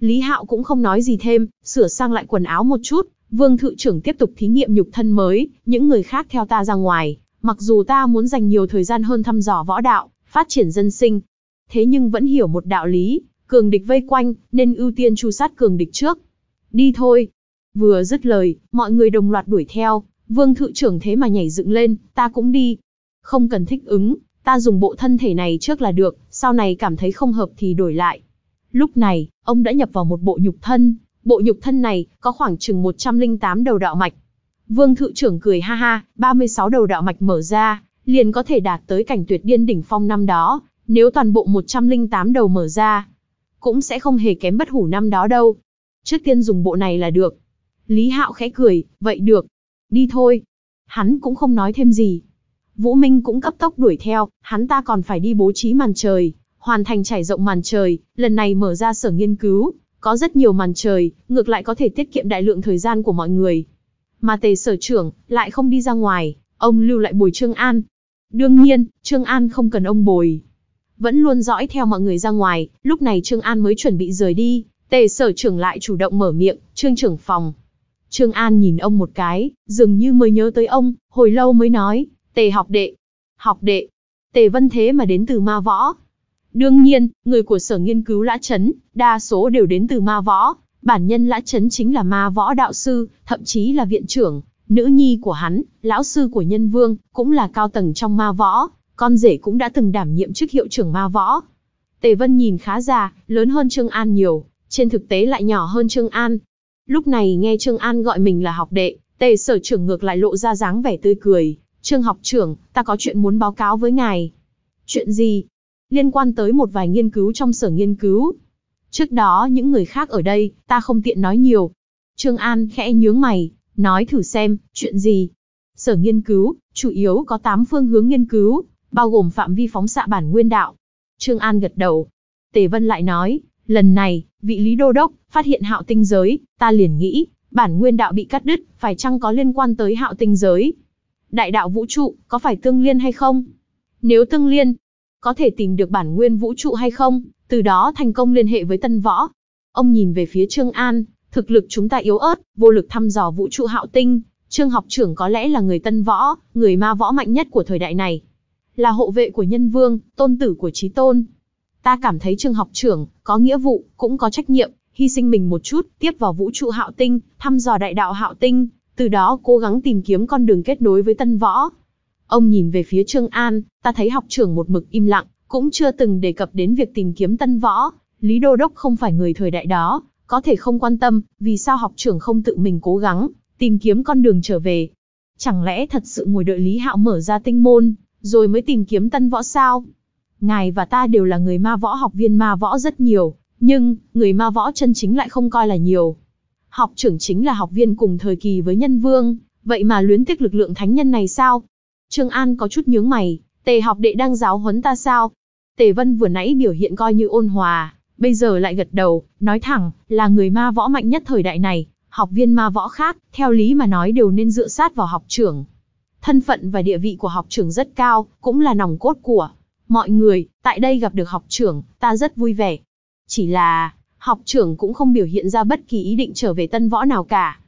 Lý Hạo cũng không nói gì thêm, sửa sang lại quần áo một chút, Vương Thự trưởng tiếp tục thí nghiệm nhục thân mới, những người khác theo ta ra ngoài, mặc dù ta muốn dành nhiều thời gian hơn thăm dò võ đạo, phát triển dân sinh. Thế nhưng vẫn hiểu một đạo lý, cường địch vây quanh, nên ưu tiên chu sát cường địch trước. Đi thôi. Vừa dứt lời, mọi người đồng loạt đuổi theo, Vương Thự trưởng thế mà nhảy dựng lên, ta cũng đi. Không cần thích ứng, ta dùng bộ thân thể này trước là được, sau này cảm thấy không hợp thì đổi lại. Lúc này, ông đã nhập vào một bộ nhục thân, bộ nhục thân này có khoảng chừng 108 đầu đạo mạch. Vương thự trưởng cười ha ha, 36 đầu đạo mạch mở ra, liền có thể đạt tới cảnh tuyệt điên đỉnh phong năm đó, nếu toàn bộ 108 đầu mở ra, cũng sẽ không hề kém bất hủ năm đó đâu. Trước tiên dùng bộ này là được. Lý Hạo khẽ cười, vậy được. Đi thôi. Hắn cũng không nói thêm gì, Vũ Minh cũng cấp tốc đuổi theo, hắn ta còn phải đi bố trí màn trời, hoàn thành trải rộng màn trời, lần này mở ra sở nghiên cứu, có rất nhiều màn trời, ngược lại có thể tiết kiệm đại lượng thời gian của mọi người. Mà tề sở trưởng, lại không đi ra ngoài, ông lưu lại bồi Trương An. Đương nhiên, Trương An không cần ông bồi. Vẫn luôn dõi theo mọi người ra ngoài, lúc này Trương An mới chuẩn bị rời đi, tề sở trưởng lại chủ động mở miệng, Trương trưởng phòng. Trương An nhìn ông một cái, dường như mới nhớ tới ông, hồi lâu mới nói, Tề học đệ. Học đệ. Tề Vân Thế mà đến từ ma võ. Đương nhiên, người của sở nghiên cứu Lã Chấn, đa số đều đến từ ma võ. Bản nhân Lã Chấn chính là ma võ đạo sư, thậm chí là viện trưởng, nữ nhi của hắn, lão sư của nhân vương, cũng là cao tầng trong ma võ, con rể cũng đã từng đảm nhiệm chức hiệu trưởng ma võ. Tề Vân nhìn khá già, lớn hơn Trương An nhiều, trên thực tế lại nhỏ hơn Trương An. Lúc này nghe Trương An gọi mình là học đệ, Tề sở trưởng ngược lại lộ ra dáng vẻ tươi cười, Trương học trưởng, ta có chuyện muốn báo cáo với ngài. Chuyện gì? Liên quan tới một vài nghiên cứu trong sở nghiên cứu. Trước đó những người khác ở đây, ta không tiện nói nhiều. Trương An khẽ nhướng mày, nói thử xem, chuyện gì? Sở nghiên cứu, chủ yếu có 8 phương hướng nghiên cứu, bao gồm phạm vi phóng xạ bản nguyên đạo. Trương An gật đầu. Tề Vân lại nói, lần này, vị lý đô đốc, phát hiện hạo tinh giới, ta liền nghĩ, bản nguyên đạo bị cắt đứt, phải chăng có liên quan tới hạo tinh giới? đại đạo vũ trụ có phải tương liên hay không? Nếu tương liên, có thể tìm được bản nguyên vũ trụ hay không, từ đó thành công liên hệ với tân võ. Ông nhìn về phía Trương An, thực lực chúng ta yếu ớt, vô lực thăm dò vũ trụ hạo tinh, Trương học trưởng có lẽ là người tân võ, người ma võ mạnh nhất của thời đại này. Là hộ vệ của nhân vương, tôn tử của trí tôn. Ta cảm thấy Trương học trưởng có nghĩa vụ, cũng có trách nhiệm, hy sinh mình một chút, tiếp vào vũ trụ hạo tinh, thăm dò đại đạo hạo tinh, từ đó cố gắng tìm kiếm con đường kết nối với tân võ. Ông nhìn về phía Trương An, ta thấy học trưởng một mực im lặng, cũng chưa từng đề cập đến việc tìm kiếm tân võ. Lý Đô Đốc không phải người thời đại đó, có thể không quan tâm, vì sao học trưởng không tự mình cố gắng, tìm kiếm con đường trở về. Chẳng lẽ thật sự ngồi đợi Lý Hạo mở ra tinh môn, rồi mới tìm kiếm tân võ sao? Ngài và ta đều là người ma võ học viên ma võ rất nhiều, nhưng, người ma võ chân chính lại không coi là nhiều học trưởng chính là học viên cùng thời kỳ với nhân vương, vậy mà luyến tiếc lực lượng thánh nhân này sao? Trương An có chút nhướng mày, tề học đệ đang giáo huấn ta sao? Tề Vân vừa nãy biểu hiện coi như ôn hòa, bây giờ lại gật đầu, nói thẳng, là người ma võ mạnh nhất thời đại này, học viên ma võ khác, theo lý mà nói đều nên dựa sát vào học trưởng. Thân phận và địa vị của học trưởng rất cao, cũng là nòng cốt của mọi người, tại đây gặp được học trưởng, ta rất vui vẻ. Chỉ là, học trưởng cũng không biểu hiện ra bất kỳ ý định trở về tân võ nào cả.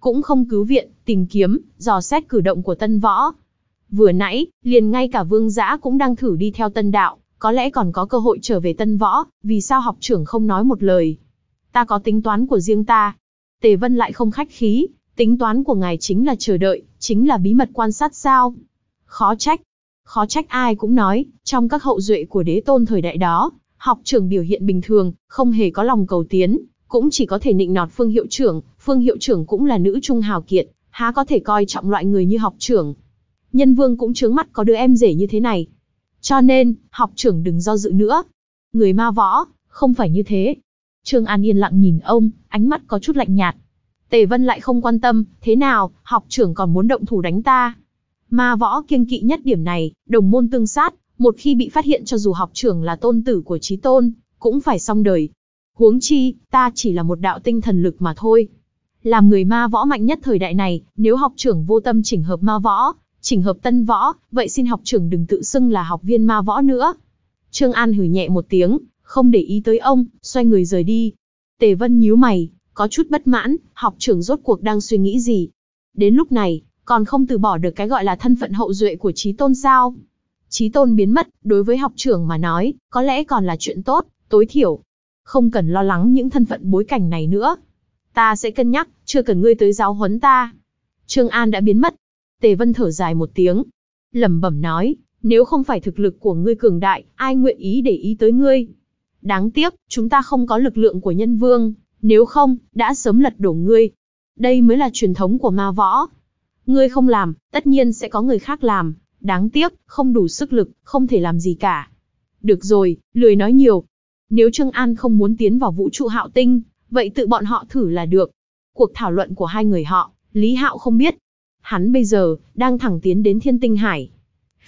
Cũng không cứu viện, tìm kiếm, dò xét cử động của tân võ. Vừa nãy, liền ngay cả vương giã cũng đang thử đi theo tân đạo, có lẽ còn có cơ hội trở về tân võ, vì sao học trưởng không nói một lời. Ta có tính toán của riêng ta. Tề Vân lại không khách khí, tính toán của ngài chính là chờ đợi, chính là bí mật quan sát sao. Khó trách, khó trách ai cũng nói, trong các hậu duệ của đế tôn thời đại đó, học trưởng biểu hiện bình thường, không hề có lòng cầu tiến, cũng chỉ có thể nịnh nọt phương hiệu trưởng, phương hiệu trưởng cũng là nữ trung hào kiệt, há có thể coi trọng loại người như học trưởng. Nhân vương cũng chướng mắt có đứa em rể như thế này. Cho nên, học trưởng đừng do dự nữa. Người ma võ, không phải như thế. Trương An yên lặng nhìn ông, ánh mắt có chút lạnh nhạt. Tề Vân lại không quan tâm, thế nào, học trưởng còn muốn động thủ đánh ta. Ma võ kiêng kỵ nhất điểm này, đồng môn tương sát, một khi bị phát hiện cho dù học trưởng là tôn tử của trí tôn, cũng phải xong đời. Huống chi, ta chỉ là một đạo tinh thần lực mà thôi. Làm người ma võ mạnh nhất thời đại này, nếu học trưởng vô tâm chỉnh hợp ma võ, chỉnh hợp tân võ, vậy xin học trưởng đừng tự xưng là học viên ma võ nữa. Trương An hử nhẹ một tiếng, không để ý tới ông, xoay người rời đi. Tề Vân nhíu mày, có chút bất mãn, học trưởng rốt cuộc đang suy nghĩ gì. Đến lúc này, còn không từ bỏ được cái gọi là thân phận hậu duệ của trí tôn sao. Chí tôn biến mất, đối với học trưởng mà nói, có lẽ còn là chuyện tốt, tối thiểu. Không cần lo lắng những thân phận bối cảnh này nữa. Ta sẽ cân nhắc, chưa cần ngươi tới giáo huấn ta. Trương An đã biến mất. Tề Vân thở dài một tiếng. lẩm bẩm nói, nếu không phải thực lực của ngươi cường đại, ai nguyện ý để ý tới ngươi. Đáng tiếc, chúng ta không có lực lượng của nhân vương, nếu không, đã sớm lật đổ ngươi. Đây mới là truyền thống của ma võ. Ngươi không làm, tất nhiên sẽ có người khác làm, Đáng tiếc, không đủ sức lực, không thể làm gì cả. Được rồi, lười nói nhiều. Nếu Trương An không muốn tiến vào vũ trụ hạo tinh, vậy tự bọn họ thử là được. Cuộc thảo luận của hai người họ, Lý Hạo không biết. Hắn bây giờ, đang thẳng tiến đến thiên tinh hải.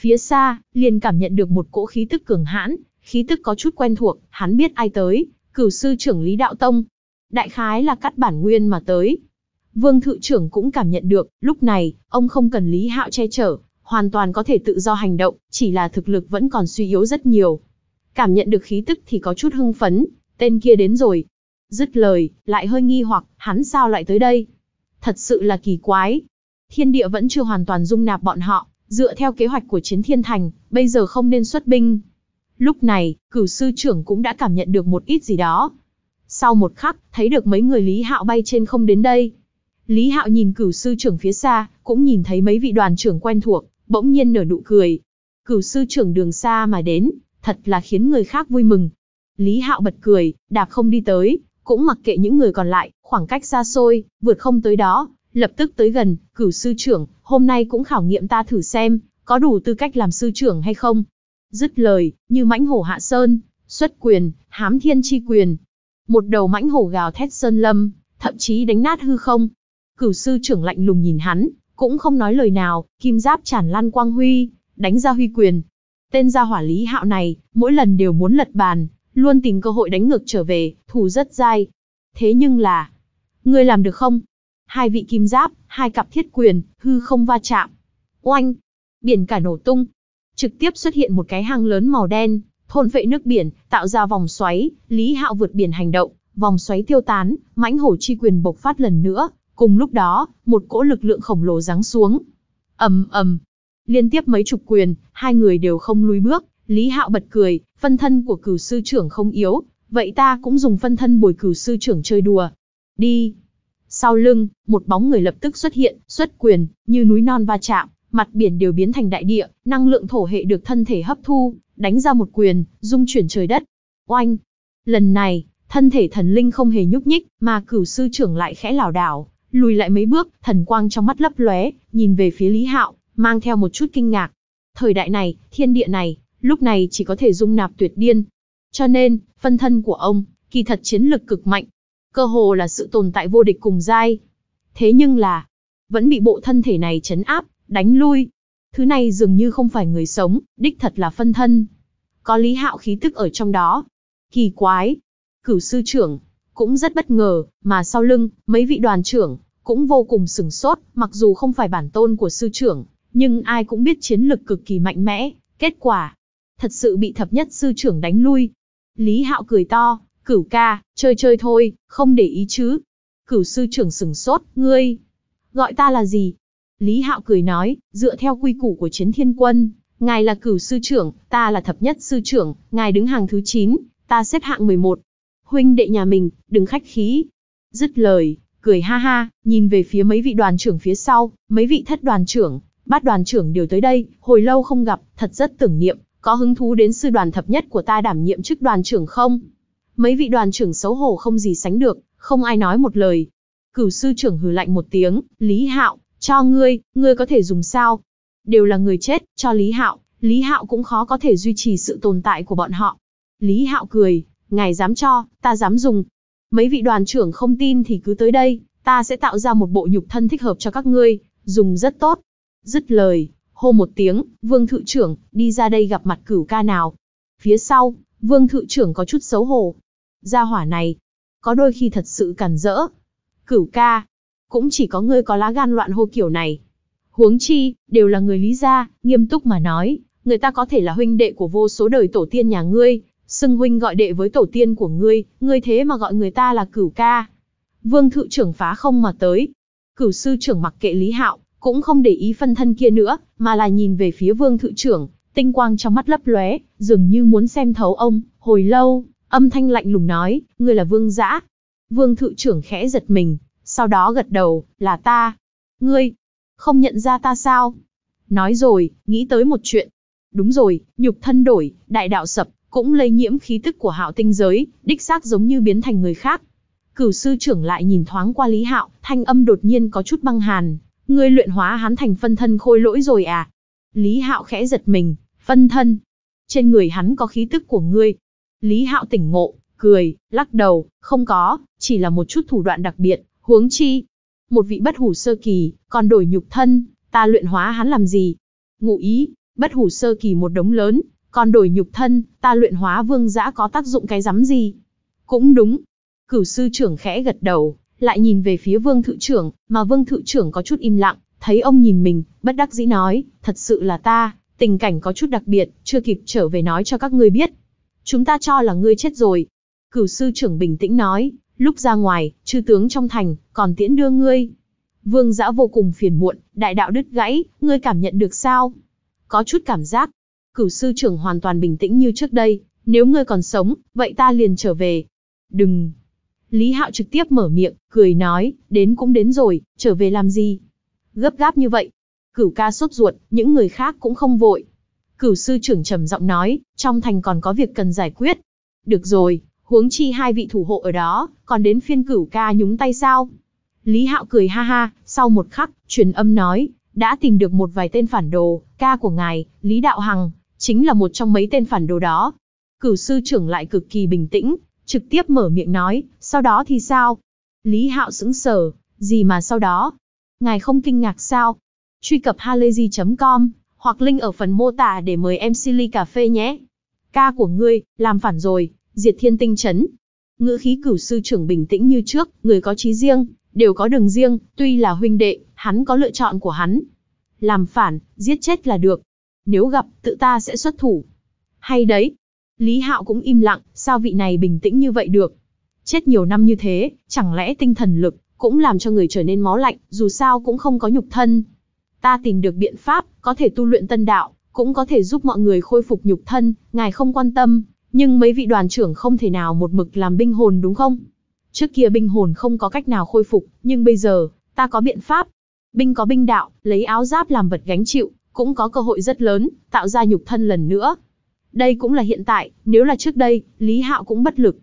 Phía xa, liền cảm nhận được một cỗ khí tức cường hãn, khí tức có chút quen thuộc, hắn biết ai tới, cửu sư trưởng Lý Đạo Tông. Đại khái là cắt bản nguyên mà tới. Vương thự trưởng cũng cảm nhận được, lúc này, ông không cần Lý Hạo che chở, hoàn toàn có thể tự do hành động, chỉ là thực lực vẫn còn suy yếu rất nhiều. Cảm nhận được khí tức thì có chút hưng phấn, tên kia đến rồi. Dứt lời, lại hơi nghi hoặc, hắn sao lại tới đây? Thật sự là kỳ quái. Thiên địa vẫn chưa hoàn toàn dung nạp bọn họ, dựa theo kế hoạch của chiến thiên thành, bây giờ không nên xuất binh. Lúc này, cửu sư trưởng cũng đã cảm nhận được một ít gì đó. Sau một khắc, thấy được mấy người Lý Hạo bay trên không đến đây. Lý Hạo nhìn cửu sư trưởng phía xa, cũng nhìn thấy mấy vị đoàn trưởng quen thuộc, bỗng nhiên nở nụ cười. Cửu sư trưởng đường xa mà đến, thật là khiến người khác vui mừng. Lý Hạo bật cười, đạp không đi tới, cũng mặc kệ những người còn lại, khoảng cách xa xôi, vượt không tới đó, lập tức tới gần, cửu sư trưởng, hôm nay cũng khảo nghiệm ta thử xem, có đủ tư cách làm sư trưởng hay không. Dứt lời, như mãnh hổ hạ sơn, xuất quyền, hám thiên chi quyền. Một đầu mãnh hổ gào thét sơn lâm, thậm chí đánh nát hư không. Cửu sư trưởng lạnh lùng nhìn hắn, cũng không nói lời nào, kim giáp tràn lan quang huy, đánh ra huy quyền. Tên gia hỏa lý hạo này, mỗi lần đều muốn lật bàn, luôn tìm cơ hội đánh ngược trở về, thủ rất dai. Thế nhưng là, ngươi làm được không? Hai vị kim giáp, hai cặp thiết quyền, hư không va chạm. Oanh! Biển cả nổ tung. Trực tiếp xuất hiện một cái hang lớn màu đen, thôn vệ nước biển, tạo ra vòng xoáy, Lý Hạo vượt biển hành động, vòng xoáy tiêu tán, mãnh hổ chi quyền bộc phát lần nữa, Cùng lúc đó, một cỗ lực lượng khổng lồ giáng xuống. ầm ầm, liên tiếp mấy chục quyền, hai người đều không lùi bước. Lý Hạo bật cười, phân thân của cửu sư trưởng không yếu, vậy ta cũng dùng phân thân bồi cửu sư trưởng chơi đùa. Đi. Sau lưng, một bóng người lập tức xuất hiện, xuất quyền, như núi non va chạm, mặt biển đều biến thành đại địa, năng lượng thổ hệ được thân thể hấp thu, đánh ra một quyền, dung chuyển trời đất. Oanh! Lần này, thân thể thần linh không hề nhúc nhích, mà cửu sư trưởng lại khẽ lảo đảo, lùi lại mấy bước, thần quang trong mắt lấp lóe, nhìn về phía Lý Hạo, mang theo một chút kinh ngạc. Thời đại này, thiên địa này, lúc này chỉ có thể dung nạp tuyệt điên. Cho nên, phân thân của ông, kỳ thật chiến lực cực mạnh, cơ hồ là sự tồn tại vô địch cùng giai. Thế nhưng là, vẫn bị bộ thân thể này chấn áp, đánh lui. Thứ này dường như không phải người sống, đích thật là phân thân. Có Lý Hạo khí tức ở trong đó. Kỳ quái. Cửu sư trưởng, cũng rất bất ngờ, mà sau lưng, mấy vị đoàn trưởng, cũng vô cùng sừng sốt, mặc dù không phải bản tôn của sư trưởng, nhưng ai cũng biết chiến lực cực kỳ mạnh mẽ, kết quả, thật sự bị thập nhất sư trưởng đánh lui. Lý Hạo cười to, cửu ca, chơi chơi thôi, không để ý chứ. Cửu sư trưởng sừng sốt, ngươi, gọi ta là gì? Lý Hạo cười nói, dựa theo quy củ của chiến thiên quân, ngài là cửu sư trưởng, ta là thập nhất sư trưởng, ngài đứng hàng thứ 9, ta xếp hạng 11, huynh đệ nhà mình, đừng khách khí. Dứt lời, cười ha ha, nhìn về phía mấy vị đoàn trưởng phía sau, mấy vị thất đoàn trưởng, bát đoàn trưởng đều tới đây, hồi lâu không gặp, thật rất tưởng niệm, có hứng thú đến sư đoàn thập nhất của ta đảm nhiệm chức đoàn trưởng không? Mấy vị đoàn trưởng xấu hổ không gì sánh được, không ai nói một lời. Cửu sư trưởng hừ lạnh một tiếng, Lý Hạo, cho ngươi, ngươi có thể dùng sao? Đều là người chết, cho Lý Hạo, Lý Hạo cũng khó có thể duy trì sự tồn tại của bọn họ. Lý Hạo cười, ngài dám cho, ta dám dùng. Mấy vị đoàn trưởng không tin thì cứ tới đây, ta sẽ tạo ra một bộ nhục thân thích hợp cho các ngươi, dùng rất tốt. Dứt lời, hô một tiếng, vương thự trưởng, đi ra đây gặp mặt cửu ca nào. Phía sau, vương thự trưởng có chút xấu hổ. Gia hỏa này, có đôi khi thật sự cản rỡ. Cửu ca, cũng chỉ có ngươi có lá gan loạn hô kiểu này. Huống chi, đều là người lý gia, nghiêm túc mà nói, người ta có thể là huynh đệ của vô số đời tổ tiên nhà ngươi, Xưng huynh gọi đệ với tổ tiên của ngươi, ngươi thế mà gọi người ta là cửu ca. Vương thự trưởng phá không mà tới. Cửu sư trưởng mặc kệ Lý Hạo, cũng không để ý phân thân kia nữa, mà là nhìn về phía vương thự trưởng, tinh quang trong mắt lấp lóe, dường như muốn xem thấu ông, hồi lâu, âm thanh lạnh lùng nói, ngươi là vương giã. Vương thự trưởng khẽ giật mình, sau đó gật đầu, là ta. Ngươi, không nhận ra ta sao? Nói rồi, nghĩ tới một chuyện. Đúng rồi, nhục thân đổi, đại đạo sập, cũng lây nhiễm khí tức của hạo tinh giới, đích xác giống như biến thành người khác. Cửu sư trưởng lại nhìn thoáng qua Lý Hạo, thanh âm đột nhiên có chút băng hàn. Ngươi luyện hóa hắn thành phân thân khôi lỗi rồi à? Lý Hạo khẽ giật mình, phân thân. Trên người hắn có khí tức của ngươi. Lý Hạo tỉnh ngộ, cười, lắc đầu, không có, chỉ là một chút thủ đoạn đặc biệt, huống chi. Một vị bất hủ sơ kỳ, còn đổi nhục thân, ta luyện hóa hắn làm gì? Ngụ ý, bất hủ sơ kỳ một đống lớn, còn đổi nhục thân, ta luyện hóa vương giã có tác dụng cái rắm gì? Cũng đúng. Cửu sư trưởng khẽ gật đầu, lại nhìn về phía vương thự trưởng, mà vương thự trưởng có chút im lặng, thấy ông nhìn mình, bất đắc dĩ nói, thật sự là ta, tình cảnh có chút đặc biệt, chưa kịp trở về nói cho các ngươi biết. Chúng ta cho là ngươi chết rồi. Cửu sư trưởng bình tĩnh nói, lúc ra ngoài, chư tướng trong thành, còn tiễn đưa ngươi. Vương giã vô cùng phiền muộn, đại đạo đứt gãy, ngươi cảm nhận được sao? Có chút cảm giác, cửu sư trưởng hoàn toàn bình tĩnh như trước đây, nếu ngươi còn sống, vậy ta liền trở về. Đừng! Lý Hạo trực tiếp mở miệng, cười nói, đến cũng đến rồi, trở về làm gì? Gấp gáp như vậy. Cửu ca sốt ruột, những người khác cũng không vội. Cửu sư trưởng trầm giọng nói, trong thành còn có việc cần giải quyết. Được rồi, huống chi hai vị thủ hộ ở đó, còn đến phiên cửu ca nhúng tay sao? Lý Hạo cười ha ha, sau một khắc, truyền âm nói, đã tìm được một vài tên phản đồ, ca của ngài, Lý Đạo Hằng, chính là một trong mấy tên phản đồ đó. Cửu sư trưởng lại cực kỳ bình tĩnh, trực tiếp mở miệng nói, sau đó thì sao? Lý Hạo sững sờ, gì mà sau đó? Ngài không kinh ngạc sao? Truy cập halayzi.com hoặc link ở phần mô tả để mời em Silly Cà Phê nhé. Ca của ngươi, làm phản rồi, diệt thiên tinh chấn. Ngữ khí cửu sư trưởng bình tĩnh như trước, người có trí riêng, đều có đường riêng, tuy là huynh đệ, hắn có lựa chọn của hắn. Làm phản, giết chết là được, nếu gặp, tự ta sẽ xuất thủ. Hay đấy. Lý Hạo cũng im lặng, sao vị này bình tĩnh như vậy được? Chết nhiều năm như thế, chẳng lẽ tinh thần lực cũng làm cho người trở nên máu lạnh, dù sao cũng không có nhục thân. Ta tìm được biện pháp, có thể tu luyện tân đạo, cũng có thể giúp mọi người khôi phục nhục thân, ngài không quan tâm, nhưng mấy vị đoàn trưởng không thể nào một mực làm binh hồn đúng không? Trước kia binh hồn không có cách nào khôi phục, nhưng bây giờ, ta có biện pháp. Binh có binh đạo, lấy áo giáp làm vật gánh chịu, cũng có cơ hội rất lớn, tạo ra nhục thân lần nữa. Đây cũng là hiện tại, nếu là trước đây, Lý Hạo cũng bất lực.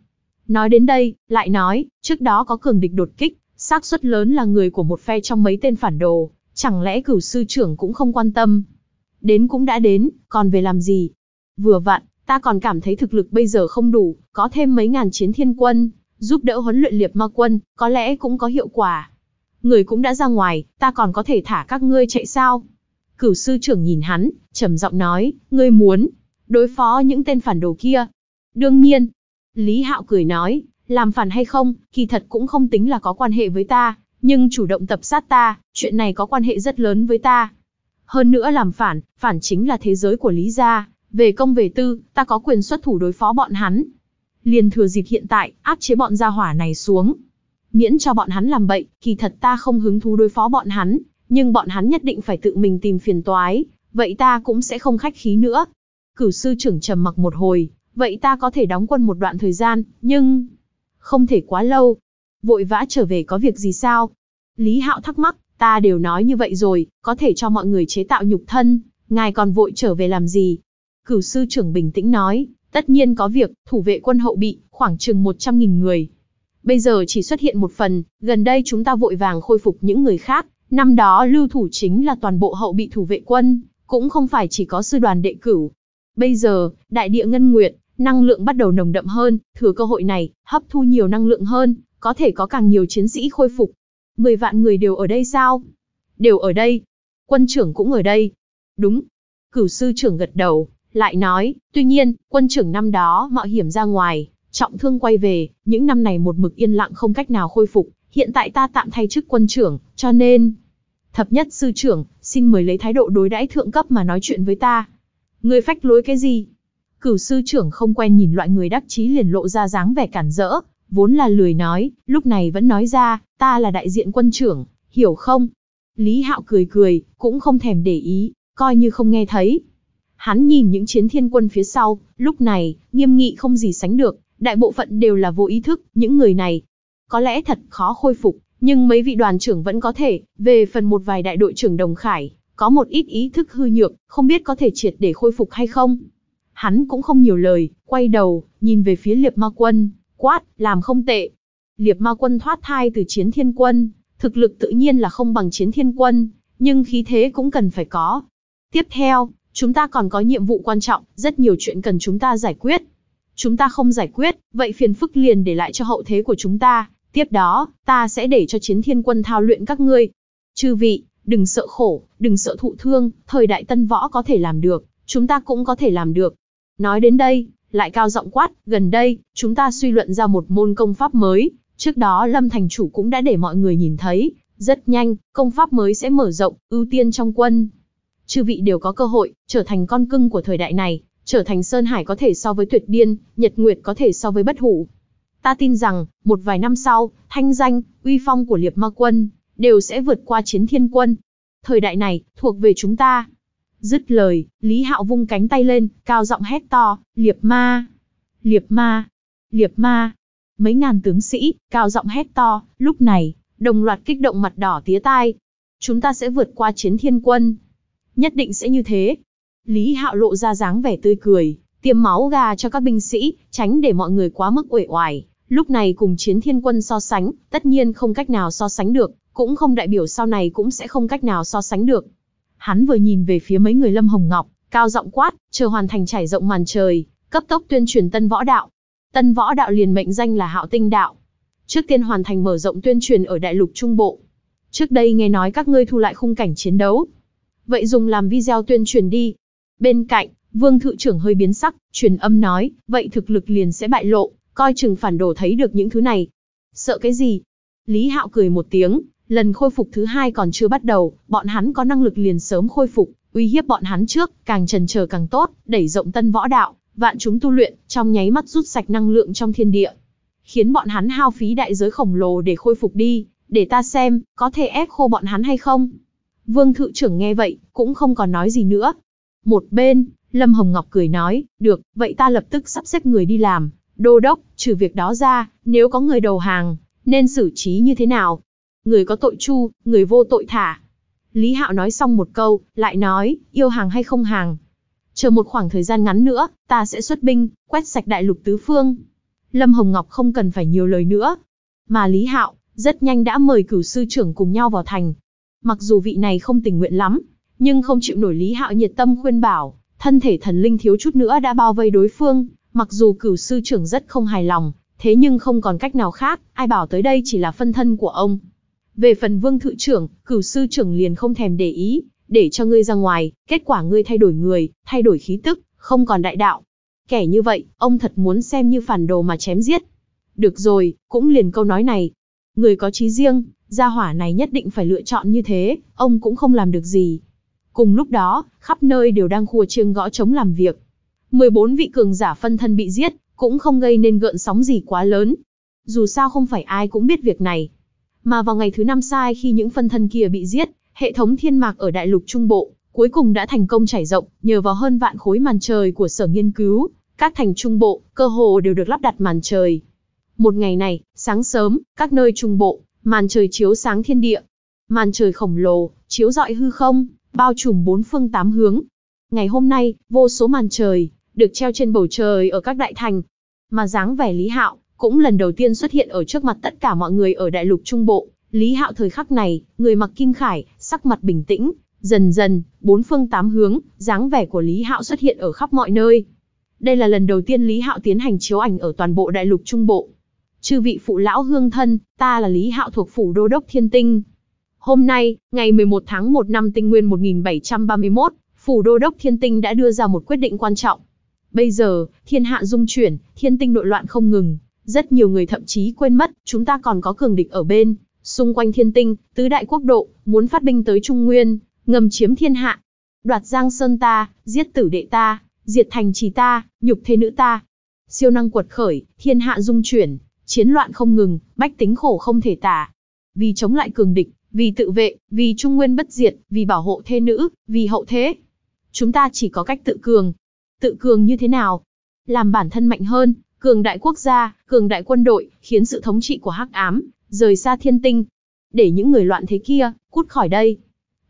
Nói đến đây, lại nói, trước đó có cường địch đột kích, xác suất lớn là người của một phe trong mấy tên phản đồ, chẳng lẽ cửu sư trưởng cũng không quan tâm. Đến cũng đã đến, còn về làm gì? Vừa vặn, ta còn cảm thấy thực lực bây giờ không đủ, có thêm mấy ngàn chiến thiên quân, giúp đỡ huấn luyện liệp ma quân, có lẽ cũng có hiệu quả. Người cũng đã ra ngoài, ta còn có thể thả các ngươi chạy sao? Cửu sư trưởng nhìn hắn, trầm giọng nói, ngươi muốn đối phó những tên phản đồ kia. Đương nhiên, Lý Hạo cười nói, làm phản hay không, kỳ thật cũng không tính là có quan hệ với ta, nhưng chủ động tập sát ta, chuyện này có quan hệ rất lớn với ta. Hơn nữa làm phản, phản chính là thế giới của Lý gia, về công về tư, ta có quyền xuất thủ đối phó bọn hắn. Liền thừa dịp hiện tại, áp chế bọn gia hỏa này xuống. Miễn cho bọn hắn làm bậy, kỳ thật ta không hứng thú đối phó bọn hắn, nhưng bọn hắn nhất định phải tự mình tìm phiền toái, vậy ta cũng sẽ không khách khí nữa. Cửu sư trưởng trầm mặc một hồi, vậy ta có thể đóng quân một đoạn thời gian, nhưng... Không thể quá lâu. Vội vã trở về có việc gì sao? Lý Hạo thắc mắc, ta đều nói như vậy rồi, có thể cho mọi người chế tạo nhục thân, ngài còn vội trở về làm gì? Cửu sư trưởng bình tĩnh nói, tất nhiên có việc, thủ vệ quân hậu bị, khoảng chừng 100.000 người. Bây giờ chỉ xuất hiện một phần, gần đây chúng ta vội vàng khôi phục những người khác, Năm đó lưu thủ chính là toàn bộ hậu bị thủ vệ quân, cũng không phải chỉ có sư đoàn đệ cửu. Bây giờ, đại địa ngân nguyệt, năng lượng bắt đầu nồng đậm hơn, thừa cơ hội này, hấp thu nhiều năng lượng hơn, có thể có càng nhiều chiến sĩ khôi phục. Mười vạn người đều ở đây sao? Đều ở đây. Quân trưởng cũng ở đây. Đúng. Cửu sư trưởng gật đầu, lại nói, tuy nhiên, quân trưởng năm đó mạo hiểm ra ngoài, trọng thương quay về, những năm này một mực yên lặng không cách nào khôi phục, hiện tại ta tạm thay chức quân trưởng, cho nên... Thập nhất sư trưởng, xin mời lấy thái độ đối đãi thượng cấp mà nói chuyện với ta. Ngươi phách lối cái gì? Cửu sư trưởng không quen nhìn loại người đắc chí liền lộ ra dáng vẻ cản rỡ, vốn là lười nói, lúc này vẫn nói ra, ta là đại diện quân trưởng, hiểu không? Lý Hạo cười cười, cũng không thèm để ý, coi như không nghe thấy. Hắn nhìn những chiến thiên quân phía sau, lúc này, nghiêm nghị không gì sánh được, đại bộ phận đều là vô ý thức, những người này, có lẽ thật khó khôi phục, nhưng mấy vị đoàn trưởng vẫn có thể, về phần một vài đại đội trưởng đồng khải, có một ít ý thức hư nhược, không biết có thể triệt để khôi phục hay không. Hắn cũng không nhiều lời, quay đầu, nhìn về phía liệp ma quân, quát, làm không tệ. Liệp ma quân thoát thai từ chiến thiên quân, thực lực tự nhiên là không bằng chiến thiên quân, nhưng khí thế cũng cần phải có. Tiếp theo, chúng ta còn có nhiệm vụ quan trọng, rất nhiều chuyện cần chúng ta giải quyết. Chúng ta không giải quyết, vậy phiền phức liền để lại cho hậu thế của chúng ta. Tiếp đó, ta sẽ để cho chiến thiên quân thao luyện các ngươi. Chư vị, đừng sợ khổ, đừng sợ thụ thương, thời đại tân võ có thể làm được, chúng ta cũng có thể làm được. Nói đến đây, lại cao giọng quát, gần đây, chúng ta suy luận ra một môn công pháp mới, trước đó Lâm Thành Chủ cũng đã để mọi người nhìn thấy, rất nhanh, công pháp mới sẽ mở rộng, ưu tiên trong quân. Chư vị đều có cơ hội, trở thành con cưng của thời đại này, trở thành Sơn Hải có thể so với tuyệt điên, Nhật Nguyệt có thể so với bất hủ, Ta tin rằng, một vài năm sau, thanh danh, uy phong của liệp ma quân, đều sẽ vượt qua chiến thiên quân. Thời đại này, thuộc về chúng ta. Dứt lời, Lý Hạo vung cánh tay lên, cao giọng hét to, liệp ma, liệp ma, liệp ma. Mấy ngàn tướng sĩ, cao giọng hét to, lúc này, đồng loạt kích động mặt đỏ tía tai. Chúng ta sẽ vượt qua chiến thiên quân. Nhất định sẽ như thế. Lý Hạo lộ ra dáng vẻ tươi cười, tiêm máu gà cho các binh sĩ, tránh để mọi người quá mức uể oải, Lúc này cùng chiến thiên quân so sánh, tất nhiên không cách nào so sánh được, cũng không đại biểu sau này cũng sẽ không cách nào so sánh được. Hắn vừa nhìn về phía mấy người Lâm Hồng Ngọc, cao giọng quát, chờ hoàn thành trải rộng màn trời, cấp tốc tuyên truyền tân võ đạo. Tân võ đạo liền mệnh danh là Hạo Tinh Đạo. Trước tiên hoàn thành mở rộng tuyên truyền ở đại lục Trung Bộ. Trước đây nghe nói các ngươi thu lại khung cảnh chiến đấu. Vậy dùng làm video tuyên truyền đi. Bên cạnh, Vương Thự trưởng hơi biến sắc, truyền âm nói, vậy thực lực liền sẽ bại lộ, coi chừng phản đồ thấy được những thứ này. Sợ cái gì? Lý Hạo cười một tiếng, lần khôi phục thứ hai còn chưa bắt đầu, bọn hắn có năng lực liền sớm khôi phục, uy hiếp bọn hắn trước, càng trần chờ càng tốt, đẩy rộng tân võ đạo, vạn chúng tu luyện, trong nháy mắt rút sạch năng lượng trong thiên địa. Khiến bọn hắn hao phí đại giới khổng lồ để khôi phục đi, để ta xem, có thể ép khô bọn hắn hay không. Vương thự trưởng nghe vậy, cũng không còn nói gì nữa. Một bên, Lâm Hồng Ngọc cười nói, được, vậy ta lập tức sắp xếp người đi làm, đô đốc, trừ việc đó ra, nếu có người đầu hàng, nên xử trí như thế nào? Người có tội chu, người vô tội thả. Lý Hạo nói xong một câu, lại nói, yêu hàng hay không hàng? Chờ một khoảng thời gian ngắn nữa, ta sẽ xuất binh, quét sạch đại lục tứ phương. Lâm Hồng Ngọc không cần phải nhiều lời nữa. Mà Lý Hạo, rất nhanh đã mời cửu sư trưởng cùng nhau vào thành. Mặc dù vị này không tình nguyện lắm, nhưng không chịu nổi Lý Hạo nhiệt tâm khuyên bảo, thân thể thần linh thiếu chút nữa đã bao vây đối phương, Mặc dù cửu sư trưởng rất không hài lòng, thế nhưng không còn cách nào khác, ai bảo tới đây chỉ là phân thân của ông. Về phần vương thự trưởng, cửu sư trưởng liền không thèm để ý, để cho ngươi ra ngoài, kết quả ngươi thay đổi người, thay đổi khí tức, không còn đại đạo. Kẻ như vậy, ông thật muốn xem như phản đồ mà chém giết. Được rồi, cũng liền câu nói này. Người có trí riêng, gia hỏa này nhất định phải lựa chọn như thế, ông cũng không làm được gì. Cùng lúc đó, khắp nơi đều đang khua chiêng gõ chống làm việc. 14 vị cường giả phân thân bị giết, cũng không gây nên gợn sóng gì quá lớn. Dù sao không phải ai cũng biết việc này. Mà vào ngày thứ năm sai khi những phân thân kia bị giết, hệ thống thiên mạc ở đại lục trung bộ, cuối cùng đã thành công trải rộng, nhờ vào hơn vạn khối màn trời của sở nghiên cứu, các thành trung bộ, cơ hồ đều được lắp đặt màn trời. Một ngày này, sáng sớm, các nơi trung bộ, màn trời chiếu sáng thiên địa. Màn trời khổng lồ, chiếu rọi hư không, bao trùm bốn phương tám hướng, Ngày hôm nay, vô số màn trời, được treo trên bầu trời ở các đại thành. Mà dáng vẻ Lý Hạo, cũng lần đầu tiên xuất hiện ở trước mặt tất cả mọi người ở đại lục Trung Bộ. Lý Hạo thời khắc này, người mặc kim khải, sắc mặt bình tĩnh, dần dần, bốn phương tám hướng, dáng vẻ của Lý Hạo xuất hiện ở khắp mọi nơi. Đây là lần đầu tiên Lý Hạo tiến hành chiếu ảnh ở toàn bộ đại lục Trung Bộ. Chư vị phụ lão hương thân, ta là Lý Hạo thuộc phủ Đô Đốc Thiên Tinh. Hôm nay, ngày 11 tháng 1 năm tinh nguyên 1731, phủ đô đốc thiên tinh đã đưa ra một quyết định quan trọng. Bây giờ, thiên hạ dung chuyển, thiên tinh nội loạn không ngừng, rất nhiều người thậm chí quên mất, chúng ta còn có cường địch ở bên, xung quanh thiên tinh, tứ đại quốc độ, muốn phát binh tới Trung Nguyên, ngầm chiếm thiên hạ. Đoạt giang sơn ta, giết tử đệ ta, diệt thành trì ta, nhục thế nữ ta. Siêu năng quật khởi, thiên hạ dung chuyển, chiến loạn không ngừng, bách tính khổ không thể tả. Vì chống lại cường địch, vì tự vệ, vì trung nguyên bất diệt, vì bảo hộ thê nữ, vì hậu thế, Chúng ta chỉ có cách tự cường. Tự cường như thế nào? Làm bản thân mạnh hơn, cường đại quốc gia, cường đại quân đội, khiến sự thống trị của hắc ám, rời xa thiên tinh. Để những người loạn thế kia, cút khỏi đây.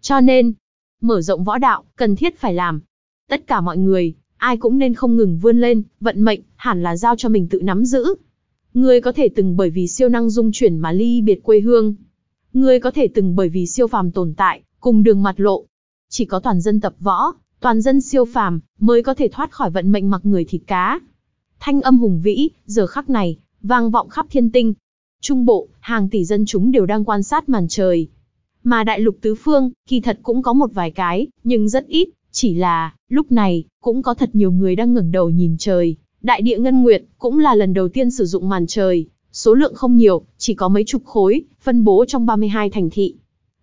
Cho nên, mở rộng võ đạo, cần thiết phải làm. Tất cả mọi người, ai cũng nên không ngừng vươn lên, vận mệnh, hẳn là giao cho mình tự nắm giữ. người có thể từng bởi vì siêu năng dung chuyển mà ly biệt quê hương. người có thể từng bởi vì siêu phàm tồn tại, cùng đường mặt lộ. Chỉ có toàn dân tập võ, toàn dân siêu phàm, mới có thể thoát khỏi vận mệnh mặc người thịt cá. Thanh âm hùng vĩ, giờ khắc này, vang vọng khắp thiên tinh. Trung bộ, hàng tỷ dân chúng đều đang quan sát màn trời. Mà đại lục tứ phương, kỳ thật cũng có một vài cái, nhưng rất ít, chỉ là, lúc này, cũng có thật nhiều người đang ngẩng đầu nhìn trời. Đại địa Ngân Nguyệt cũng là lần đầu tiên sử dụng màn trời, số lượng không nhiều, chỉ có mấy chục khối, phân bố trong 32 thành thị.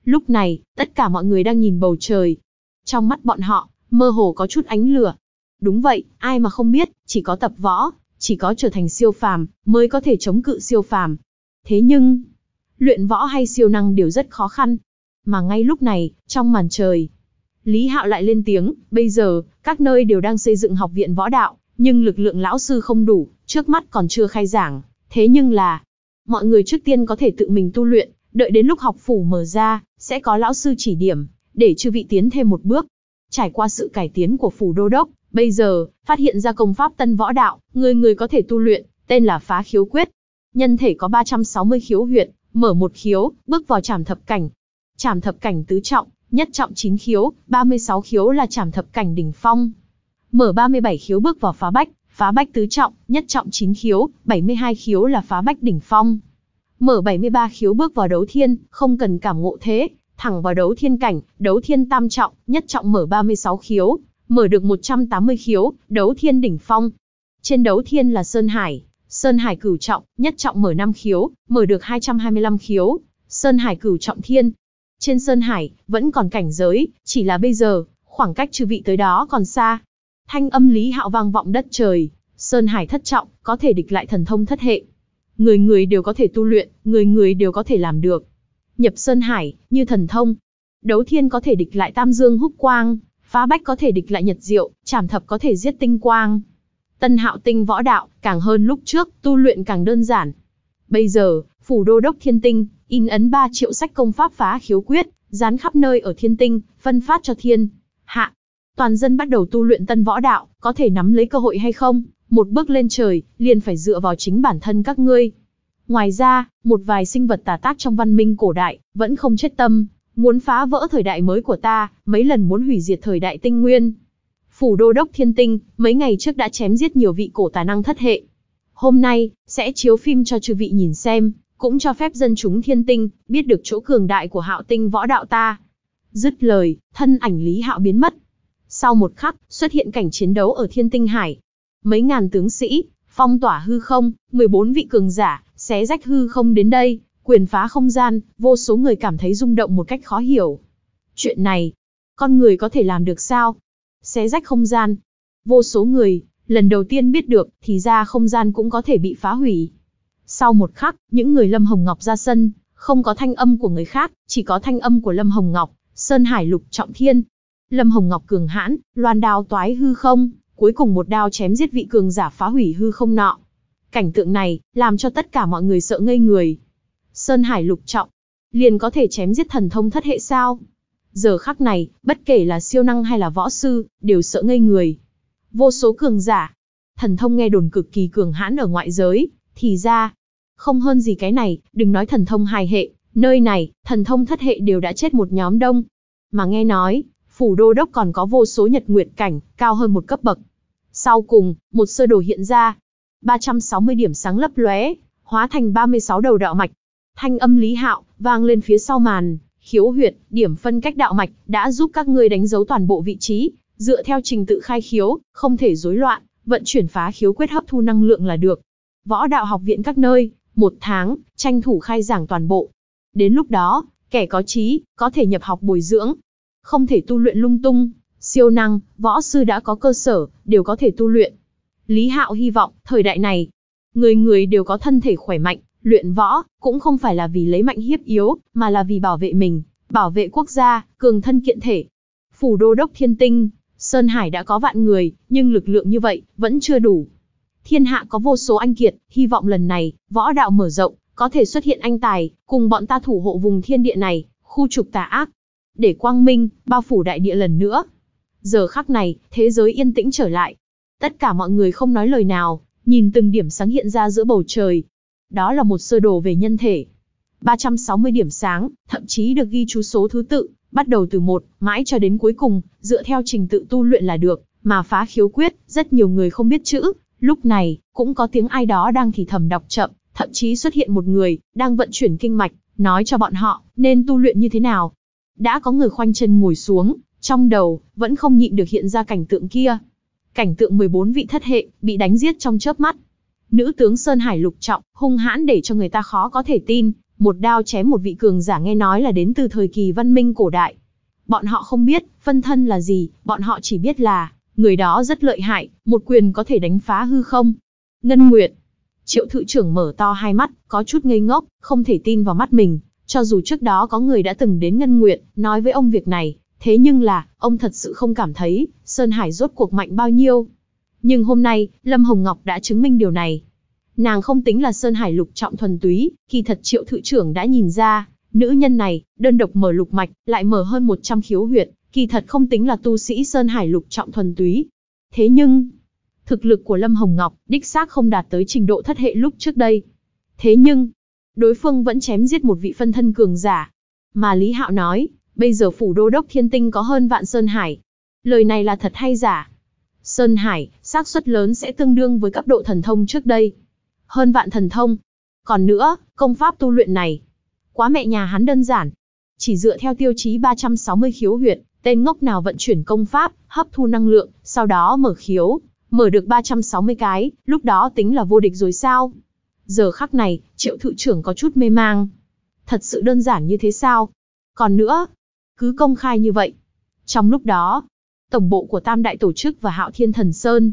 Lúc này, tất cả mọi người đang nhìn bầu trời. Trong mắt bọn họ, mơ hồ có chút ánh lửa. Đúng vậy, ai mà không biết, chỉ có tập võ, chỉ có trở thành siêu phàm, mới có thể chống cự siêu phàm. Thế nhưng, luyện võ hay siêu năng đều rất khó khăn. Mà ngay lúc này, trong màn trời, Lý Hạo lại lên tiếng, bây giờ, các nơi đều đang xây dựng học viện võ đạo, nhưng lực lượng lão sư không đủ, trước mắt còn chưa khai giảng. Thế nhưng là, mọi người trước tiên có thể tự mình tu luyện, đợi đến lúc học phủ mở ra, sẽ có lão sư chỉ điểm, để chư vị tiến thêm một bước. Trải qua sự cải tiến của phủ đô đốc, bây giờ, phát hiện ra công pháp tân võ đạo, người người có thể tu luyện, tên là phá khiếu quyết. Nhân thể có 360 khiếu huyệt, mở một khiếu, bước vào trảm thập cảnh. Trảm thập cảnh tứ trọng, nhất trọng 9 khiếu, 36 khiếu là trảm thập cảnh đỉnh phong. Mở 37 khiếu bước vào phá bách, phá bách tứ trọng, nhất trọng 9 khiếu, 72 khiếu là phá bách đỉnh phong. Mở 73 khiếu bước vào đấu thiên, không cần cảm ngộ thế, Thẳng vào đấu thiên cảnh, đấu thiên tam trọng, nhất trọng mở 36 khiếu, mở được 180 khiếu, đấu thiên đỉnh phong. Trên đấu thiên là Sơn Hải, Sơn Hải cửu trọng, nhất trọng mở 5 khiếu, mở được 225 khiếu, Sơn Hải cửu trọng thiên. Trên Sơn Hải, vẫn còn cảnh giới, chỉ là bây giờ, khoảng cách chư vị tới đó còn xa. Thanh âm Lý Hạo vang vọng đất trời, Sơn Hải thất trọng, có thể địch lại thần thông thất hệ. Người người đều có thể tu luyện, người người đều có thể làm được nhập sơn hải, như thần thông. Đấu thiên có thể địch lại tam dương húc quang, phá bách có thể địch lại nhật diệu, chảm thập có thể giết tinh quang. Tân hạo tinh võ đạo, càng hơn lúc trước, tu luyện càng đơn giản. Bây giờ, phủ đô đốc thiên tinh, in ấn 3 triệu sách công pháp phá khiếu quyết, dán khắp nơi ở thiên tinh, phân phát cho thiên. Hạ, toàn dân bắt đầu tu luyện tân võ đạo, có thể nắm lấy cơ hội hay không, một bước lên trời, liền phải dựa vào chính bản thân các ngươi, Ngoài ra, một vài sinh vật tà tác trong văn minh cổ đại vẫn không chết tâm, muốn phá vỡ thời đại mới của ta, mấy lần muốn hủy diệt thời đại tinh nguyên. Phủ đô đốc thiên tinh, mấy ngày trước đã chém giết nhiều vị cổ tài năng thất hệ. Hôm nay, sẽ chiếu phim cho chư vị nhìn xem, cũng cho phép dân chúng thiên tinh, biết được chỗ cường đại của hạo tinh võ đạo ta. Dứt lời, thân ảnh Lý Hạo biến mất. Sau một khắc, xuất hiện cảnh chiến đấu ở thiên tinh hải. Mấy ngàn tướng sĩ, phong tỏa hư không, 14 vị cường giả, xé rách hư không đến đây, quyền phá không gian, vô số người cảm thấy rung động một cách khó hiểu. Chuyện này, con người có thể làm được sao? Xé rách không gian. Vô số người, lần đầu tiên biết được, thì ra không gian cũng có thể bị phá hủy. Sau một khắc, những người Lâm Hồng Ngọc ra sân, không có thanh âm của người khác, chỉ có thanh âm của Lâm Hồng Ngọc, Sơn Hải Lục Trọng Thiên. Lâm Hồng Ngọc cường hãn, loan đao toái hư không, cuối cùng một đao chém giết vị cường giả phá hủy hư không nọ. Cảnh tượng này, làm cho tất cả mọi người sợ ngây người. Sơn Hải lục trọng, liền có thể chém giết thần thông thất hệ sao? Giờ khắc này, bất kể là siêu năng hay là võ sư, đều sợ ngây người. Vô số cường giả, thần thông nghe đồn cực kỳ cường hãn ở ngoại giới, thì ra, không hơn gì cái này, đừng nói thần thông hài hệ, nơi này, thần thông thất hệ đều đã chết một nhóm đông. Mà nghe nói, phủ đô đốc còn có vô số nhật nguyệt cảnh, cao hơn một cấp bậc. Sau cùng, một sơ đồ hiện ra, 360 điểm sáng lấp lóe, hóa thành 36 đầu đạo mạch. Thanh âm Lý Hạo vang lên phía sau màn, khiếu huyệt, điểm phân cách đạo mạch đã giúp các ngươi đánh dấu toàn bộ vị trí, dựa theo trình tự khai khiếu, không thể rối loạn, vận chuyển phá khiếu quyết hấp thu năng lượng là được. Võ đạo học viện các nơi, một tháng, tranh thủ khai giảng toàn bộ. Đến lúc đó, kẻ có trí, có thể nhập học bồi dưỡng. Không thể tu luyện lung tung, siêu năng, võ sư đã có cơ sở, đều có thể tu luyện, Lý Hạo hy vọng, thời đại này, người người đều có thân thể khỏe mạnh, luyện võ, cũng không phải là vì lấy mạnh hiếp yếu, mà là vì bảo vệ mình, bảo vệ quốc gia, cường thân kiện thể. Phủ đô đốc thiên tinh, Sơn Hải đã có vạn người, nhưng lực lượng như vậy, vẫn chưa đủ. Thiên hạ có vô số anh kiệt, hy vọng lần này, võ đạo mở rộng, có thể xuất hiện anh tài, cùng bọn ta thủ hộ vùng thiên địa này, khu trục tà ác. Để quang minh, bao phủ đại địa lần nữa. Giờ khắc này, thế giới yên tĩnh trở lại, Tất cả mọi người không nói lời nào, nhìn từng điểm sáng hiện ra giữa bầu trời. Đó là một sơ đồ về nhân thể. 360 điểm sáng, thậm chí được ghi chú số thứ tự, bắt đầu từ một, mãi cho đến cuối cùng, dựa theo trình tự tu luyện là được, mà phá khiếu quyết, rất nhiều người không biết chữ. Lúc này, cũng có tiếng ai đó đang thì thầm đọc chậm, thậm chí xuất hiện một người, đang vận chuyển kinh mạch, nói cho bọn họ, nên tu luyện như thế nào. Đã có người khoanh chân ngồi xuống, trong đầu, vẫn không nhịn được hiện ra cảnh tượng kia, Cảnh tượng 14 vị thất hệ, bị đánh giết trong chớp mắt. Nữ tướng Sơn Hải lục trọng, hung hãn để cho người ta khó có thể tin, một đao chém một vị cường giả nghe nói là đến từ thời kỳ văn minh cổ đại. Bọn họ không biết, phân thân là gì, bọn họ chỉ biết là, người đó rất lợi hại, một quyền có thể đánh phá hư không. Ngân Nguyệt. Triệu thự trưởng mở to hai mắt, có chút ngây ngốc, không thể tin vào mắt mình, cho dù trước đó có người đã từng đến Ngân Nguyệt, nói với ông việc này, Thế nhưng là, ông thật sự không cảm thấy, Sơn Hải rốt cuộc mạnh bao nhiêu. Nhưng hôm nay, Lâm Hồng Ngọc đã chứng minh điều này. Nàng không tính là Sơn Hải lục trọng thuần túy, kỳ thật triệu thự trưởng đã nhìn ra, nữ nhân này, đơn độc mở lục mạch, lại mở hơn 100 khiếu huyệt, kỳ thật không tính là tu sĩ Sơn Hải lục trọng thuần túy. Thế nhưng, thực lực của Lâm Hồng Ngọc đích xác không đạt tới trình độ thất hệ lúc trước đây. Thế nhưng, đối phương vẫn chém giết một vị phân thân cường giả. Mà Lý Hạo nói, Bây giờ phủ đô đốc thiên tinh có hơn vạn Sơn Hải. Lời này là thật hay giả? Sơn Hải, xác suất lớn sẽ tương đương với cấp độ thần thông trước đây. Hơn vạn thần thông. Còn nữa, công pháp tu luyện này. Quá mẹ nhà hắn đơn giản. Chỉ dựa theo tiêu chí 360 khiếu huyệt, tên ngốc nào vận chuyển công pháp, hấp thu năng lượng, sau đó mở khiếu, mở được 360 cái, lúc đó tính là vô địch rồi sao? Giờ khắc này, triệu thự trưởng có chút mê mang. Thật sự đơn giản như thế sao? Còn nữa, cứ công khai như vậy. Trong lúc đó, tổng bộ của Tam Đại Tổ chức và Hạo Thiên Thần Sơn,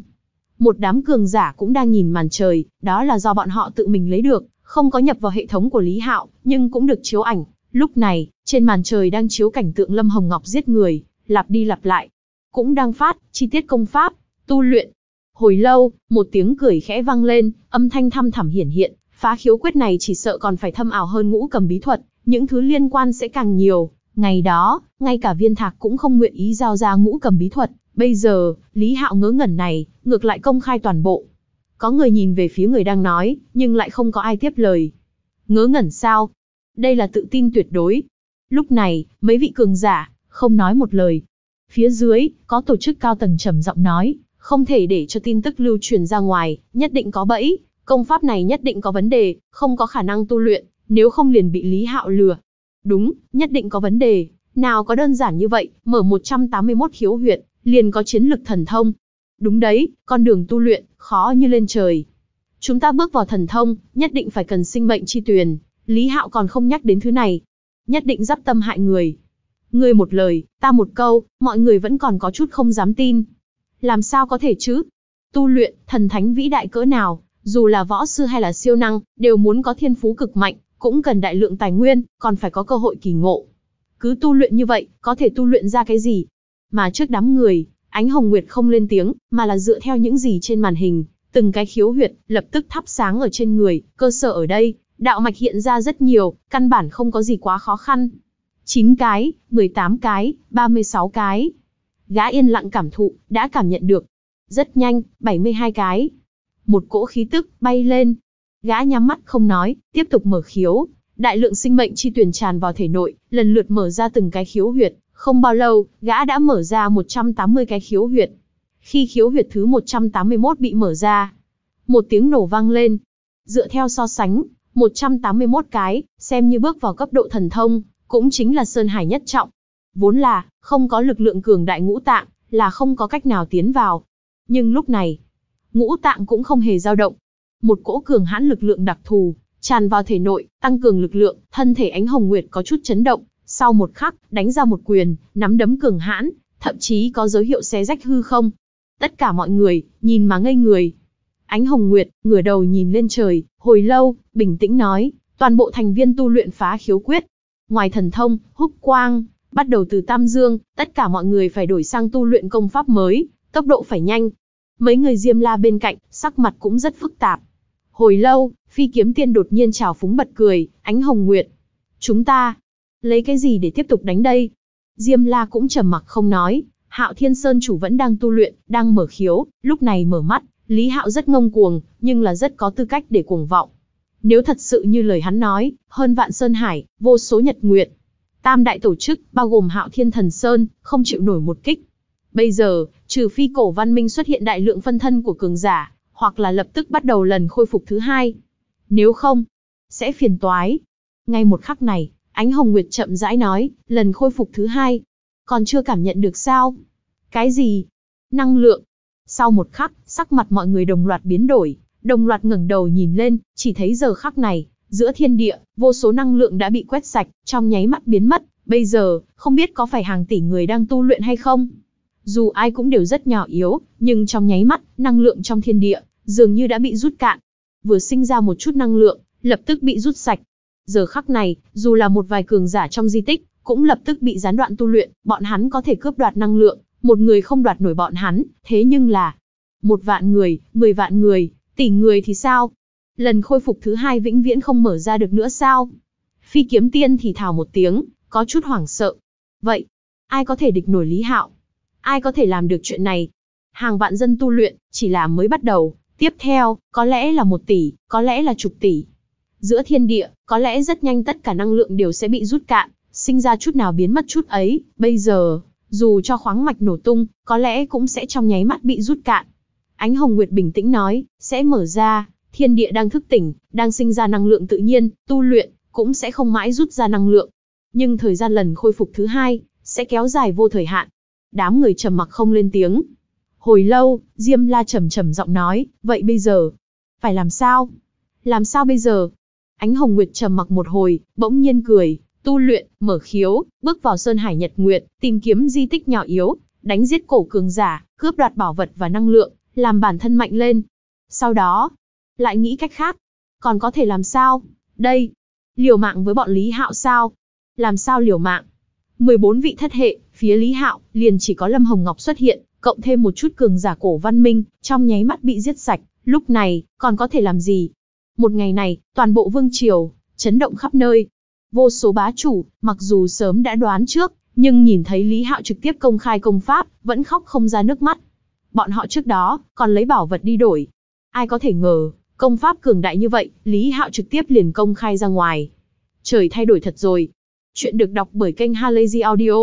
một đám cường giả cũng đang nhìn màn trời, đó là do bọn họ tự mình lấy được, không có nhập vào hệ thống của Lý Hạo, nhưng cũng được chiếu ảnh. Lúc này, trên màn trời đang chiếu cảnh tượng Lâm Hồng Ngọc giết người, lặp đi lặp lại. Cũng đang phát, chi tiết công pháp, tu luyện. Hồi lâu, một tiếng cười khẽ vang lên, âm thanh thăm thẳm hiển hiện, phá khiếu quyết này chỉ sợ còn phải thâm ảo hơn ngũ cầm bí thuật, những thứ liên quan sẽ càng nhiều. Ngày đó, ngay cả viên thạc cũng không nguyện ý giao ra ngũ cầm bí thuật, bây giờ, Lý Hạo ngớ ngẩn này, ngược lại công khai toàn bộ. Có người nhìn về phía người đang nói, nhưng lại không có ai tiếp lời. Ngớ ngẩn sao? Đây là tự tin tuyệt đối. Lúc này, mấy vị cường giả, không nói một lời. Phía dưới, có tổ chức cao tầng trầm giọng nói, không thể để cho tin tức lưu truyền ra ngoài, nhất định có bẫy, công pháp này nhất định có vấn đề, không có khả năng tu luyện, nếu không liền bị Lý Hạo lừa, Đúng, nhất định có vấn đề, nào có đơn giản như vậy, mở 181 khiếu huyện, liền có chiến lực thần thông. Đúng đấy, con đường tu luyện, khó như lên trời. Chúng ta bước vào thần thông, nhất định phải cần sinh mệnh chi tuyền, Lý Hạo còn không nhắc đến thứ này. Nhất định giáp tâm hại người. Ngươi một lời, ta một câu, mọi người vẫn còn có chút không dám tin. Làm sao có thể chứ? Tu luyện, thần thánh vĩ đại cỡ nào, dù là võ sư hay là siêu năng, đều muốn có thiên phú cực mạnh, cũng cần đại lượng tài nguyên, còn phải có cơ hội kỳ ngộ. Cứ tu luyện như vậy, có thể tu luyện ra cái gì? Mà trước đám người, ánh hồng nguyệt không lên tiếng, mà là dựa theo những gì trên màn hình, từng cái khiếu huyệt lập tức thắp sáng ở trên người, cơ sở ở đây, đạo mạch hiện ra rất nhiều, căn bản không có gì quá khó khăn. 9 cái, 18 cái, 36 cái. Gã yên lặng cảm thụ, đã cảm nhận được. Rất nhanh, 72 cái. Một cỗ khí tức bay lên, Gã nhắm mắt không nói, tiếp tục mở khiếu. Đại lượng sinh mệnh chi tuyển tràn vào thể nội, lần lượt mở ra từng cái khiếu huyệt. Không bao lâu, gã đã mở ra 180 cái khiếu huyệt. Khi khiếu huyệt thứ 181 bị mở ra, một tiếng nổ vang lên. Dựa theo so sánh, 181 cái, xem như bước vào cấp độ thần thông, cũng chính là Sơn Hải nhất trọng. Vốn là, không có lực lượng cường đại ngũ tạng, là không có cách nào tiến vào. Nhưng lúc này, ngũ tạng cũng không hề dao động, một cỗ cường hãn lực lượng đặc thù tràn vào thể nội, tăng cường lực lượng, thân thể ánh hồng nguyệt có chút chấn động, sau một khắc, đánh ra một quyền, nắm đấm cường hãn, thậm chí có dấu hiệu xé rách hư không. Tất cả mọi người, nhìn mà ngây người. Ánh hồng nguyệt, ngửa đầu nhìn lên trời, hồi lâu, bình tĩnh nói, toàn bộ thành viên tu luyện phá khiếu quyết. Ngoài thần thông, húc quang, bắt đầu từ Tam Dương, tất cả mọi người phải đổi sang tu luyện công pháp mới, tốc độ phải nhanh. Mấy người Diêm La bên cạnh, sắc mặt cũng rất phức tạp. Hồi lâu, phi kiếm tiên đột nhiên trào phúng bật cười, ánh hồng nguyệt. Chúng ta, lấy cái gì để tiếp tục đánh đây? Diêm la cũng trầm mặc không nói, hạo thiên sơn chủ vẫn đang tu luyện, đang mở khiếu, lúc này mở mắt, lý hạo rất ngông cuồng, nhưng là rất có tư cách để cuồng vọng. Nếu thật sự như lời hắn nói, hơn vạn sơn hải, vô số nhật nguyện. Tam đại tổ chức, bao gồm hạo thiên thần sơn, không chịu nổi một kích. Bây giờ, trừ phi cổ văn minh xuất hiện đại lượng phân thân của cường giả, hoặc là lập tức bắt đầu lần khôi phục thứ hai. Nếu không, sẽ phiền toái. Ngay một khắc này, ánh hồng nguyệt chậm rãi nói, lần khôi phục thứ hai. Còn chưa cảm nhận được sao? Cái gì? Năng lượng. Sau một khắc, sắc mặt mọi người đồng loạt biến đổi, đồng loạt ngẩng đầu nhìn lên, chỉ thấy giờ khắc này, giữa thiên địa, vô số năng lượng đã bị quét sạch, trong nháy mắt biến mất, bây giờ, không biết có phải hàng tỷ người đang tu luyện hay không. Dù ai cũng đều rất nhỏ yếu, nhưng trong nháy mắt, năng lượng trong thiên địa dường như đã bị rút cạn. Vừa sinh ra một chút năng lượng, lập tức bị rút sạch. Giờ khắc này, dù là một vài cường giả trong di tích, cũng lập tức bị gián đoạn tu luyện, bọn hắn có thể cướp đoạt năng lượng, một người không đoạt nổi bọn hắn, thế nhưng là một vạn người, mười vạn người, tỷ người thì sao? Lần khôi phục thứ hai vĩnh viễn không mở ra được nữa sao? Phi kiếm tiên thì thào một tiếng, có chút hoảng sợ. Vậy, ai có thể địch nổi Lý Hạo? Ai có thể làm được chuyện này? Hàng vạn dân tu luyện, chỉ là mới bắt đầu, Tiếp theo, có lẽ là một tỷ, có lẽ là chục tỷ. Giữa thiên địa, có lẽ rất nhanh tất cả năng lượng đều sẽ bị rút cạn, sinh ra chút nào biến mất chút ấy, bây giờ, dù cho khoáng mạch nổ tung, có lẽ cũng sẽ trong nháy mắt bị rút cạn. Ánh Hồng Nguyệt bình tĩnh nói, sẽ mở ra, thiên địa đang thức tỉnh, đang sinh ra năng lượng tự nhiên, tu luyện, cũng sẽ không mãi rút ra năng lượng. Nhưng thời gian lần khôi phục thứ hai, sẽ kéo dài vô thời hạn. Đám người trầm mặc không lên tiếng. Hồi lâu, Diêm La trầm trầm giọng nói, vậy bây giờ? Phải làm sao? Làm sao bây giờ? Ánh Hồng Nguyệt trầm mặc một hồi, bỗng nhiên cười, tu luyện, mở khiếu, bước vào Sơn Hải Nhật Nguyệt, tìm kiếm di tích nhỏ yếu, đánh giết cổ cường giả, cướp đoạt bảo vật và năng lượng, làm bản thân mạnh lên. Sau đó, lại nghĩ cách khác. Còn có thể làm sao? Đây, liều mạng với bọn Lý Hạo sao? Làm sao liều mạng? 14 vị thất hệ, phía Lý Hạo, liền chỉ có Lâm Hồng Ngọc xuất hiện, cộng thêm một chút cường giả cổ văn minh, trong nháy mắt bị giết sạch, lúc này, còn có thể làm gì? Một ngày này, toàn bộ vương triều, chấn động khắp nơi. Vô số bá chủ, mặc dù sớm đã đoán trước, nhưng nhìn thấy Lý Hạo trực tiếp công khai công pháp, vẫn khóc không ra nước mắt. Bọn họ trước đó, còn lấy bảo vật đi đổi. Ai có thể ngờ, công pháp cường đại như vậy, Lý Hạo trực tiếp liền công khai ra ngoài. Trời thay đổi thật rồi. Chuyện được đọc bởi kênh Halazy Audio.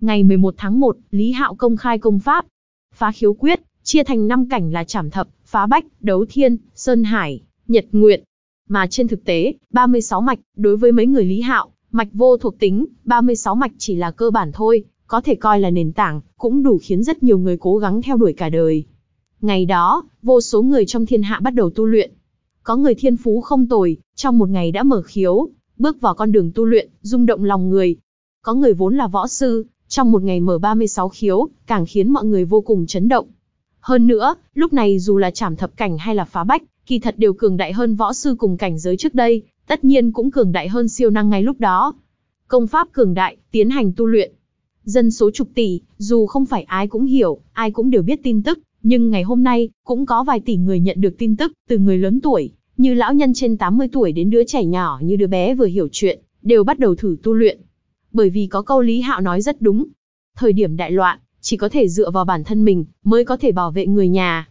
Ngày 11 tháng 1, Lý Hạo công khai công pháp. Phá khiếu quyết, chia thành 5 cảnh là trảm thập, phá bách, đấu thiên, sơn hải, nhật nguyện. Mà trên thực tế, 36 mạch, đối với mấy người Lý Hạo, mạch vô thuộc tính, 36 mạch chỉ là cơ bản thôi, có thể coi là nền tảng, cũng đủ khiến rất nhiều người cố gắng theo đuổi cả đời. Ngày đó, vô số người trong thiên hạ bắt đầu tu luyện. Có người thiên phú không tồi, trong một ngày đã mở khiếu, bước vào con đường tu luyện, rung động lòng người. Có người vốn là võ sư, trong một ngày mở 36 khiếu, càng khiến mọi người vô cùng chấn động. Hơn nữa, lúc này dù là trảm thập cảnh hay là phá bách, kỳ thật đều cường đại hơn võ sư cùng cảnh giới trước đây, tất nhiên cũng cường đại hơn siêu năng ngay lúc đó. Công pháp cường đại, tiến hành tu luyện. Dân số chục tỷ, dù không phải ai cũng hiểu, ai cũng đều biết tin tức, nhưng ngày hôm nay, cũng có vài tỷ người nhận được tin tức, từ người lớn tuổi, như lão nhân trên 80 tuổi đến đứa trẻ nhỏ như đứa bé vừa hiểu chuyện, đều bắt đầu thử tu luyện bởi vì có câu Lý Hạo nói rất đúng. Thời điểm đại loạn, chỉ có thể dựa vào bản thân mình, mới có thể bảo vệ người nhà.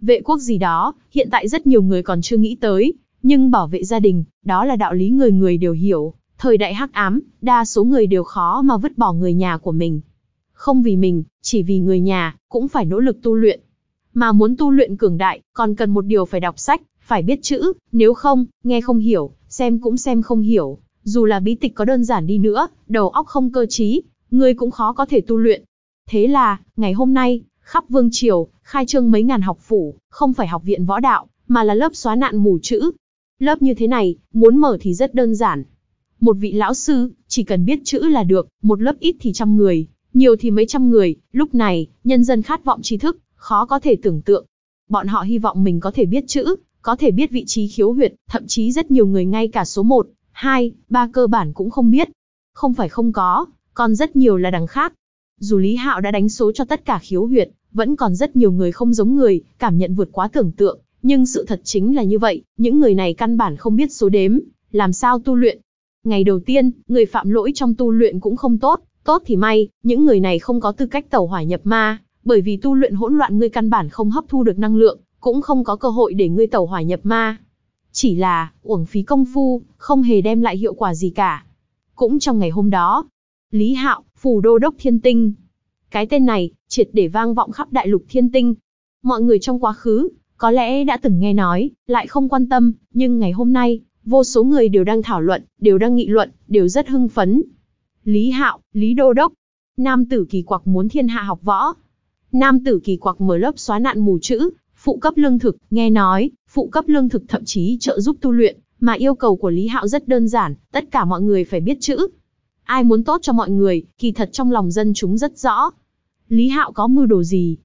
Vệ quốc gì đó, hiện tại rất nhiều người còn chưa nghĩ tới, nhưng bảo vệ gia đình, đó là đạo lý người người đều hiểu. Thời đại hắc ám, đa số người đều khó mà vứt bỏ người nhà của mình. Không vì mình, chỉ vì người nhà, cũng phải nỗ lực tu luyện. Mà muốn tu luyện cường đại, còn cần một điều phải đọc sách, phải biết chữ, nếu không, nghe không hiểu, xem cũng xem không hiểu. Dù là bí tịch có đơn giản đi nữa, đầu óc không cơ trí, ngươi cũng khó có thể tu luyện. Thế là, ngày hôm nay, khắp vương triều, khai trương mấy ngàn học phủ, không phải học viện võ đạo, mà là lớp xóa nạn mù chữ. Lớp như thế này, muốn mở thì rất đơn giản. Một vị lão sư, chỉ cần biết chữ là được, một lớp ít thì trăm người, nhiều thì mấy trăm người, lúc này, nhân dân khát vọng tri thức, khó có thể tưởng tượng. Bọn họ hy vọng mình có thể biết chữ, có thể biết vị trí khiếu huyệt, thậm chí rất nhiều người ngay cả số 1, hai, ba cơ bản cũng không biết. Không phải không có, còn rất nhiều là đằng khác. Dù Lý Hạo đã đánh số cho tất cả khiếu huyệt, vẫn còn rất nhiều người không giống người, cảm nhận vượt quá tưởng tượng. Nhưng sự thật chính là như vậy, những người này căn bản không biết số đếm, làm sao tu luyện. Ngày đầu tiên, người phạm lỗi trong tu luyện cũng không tốt, tốt thì may, những người này không có tư cách tẩu hỏa nhập ma, bởi vì tu luyện hỗn loạn ngươi căn bản không hấp thu được năng lượng, cũng không có cơ hội để ngươi tẩu hỏa nhập ma. Chỉ là, uổng phí công phu, không hề đem lại hiệu quả gì cả. Cũng trong ngày hôm đó, Lý Hạo, phủ đô đốc thiên tinh. Cái tên này, triệt để vang vọng khắp đại lục thiên tinh. Mọi người trong quá khứ, có lẽ đã từng nghe nói, lại không quan tâm, nhưng ngày hôm nay, vô số người đều đang thảo luận, đều đang nghị luận, đều rất hưng phấn. Lý Hạo, Lý Đô Đốc, nam tử kỳ quặc muốn thiên hạ học võ. Nam tử kỳ quặc mở lớp xóa nạn mù chữ, phụ cấp lương thực, nghe nói, phụ cấp lương thực thậm chí trợ giúp tu luyện, mà yêu cầu của Lý Hạo rất đơn giản, tất cả mọi người phải biết chữ. Ai muốn tốt cho mọi người, kỳ thật trong lòng dân chúng rất rõ. Lý Hạo có mưu đồ gì?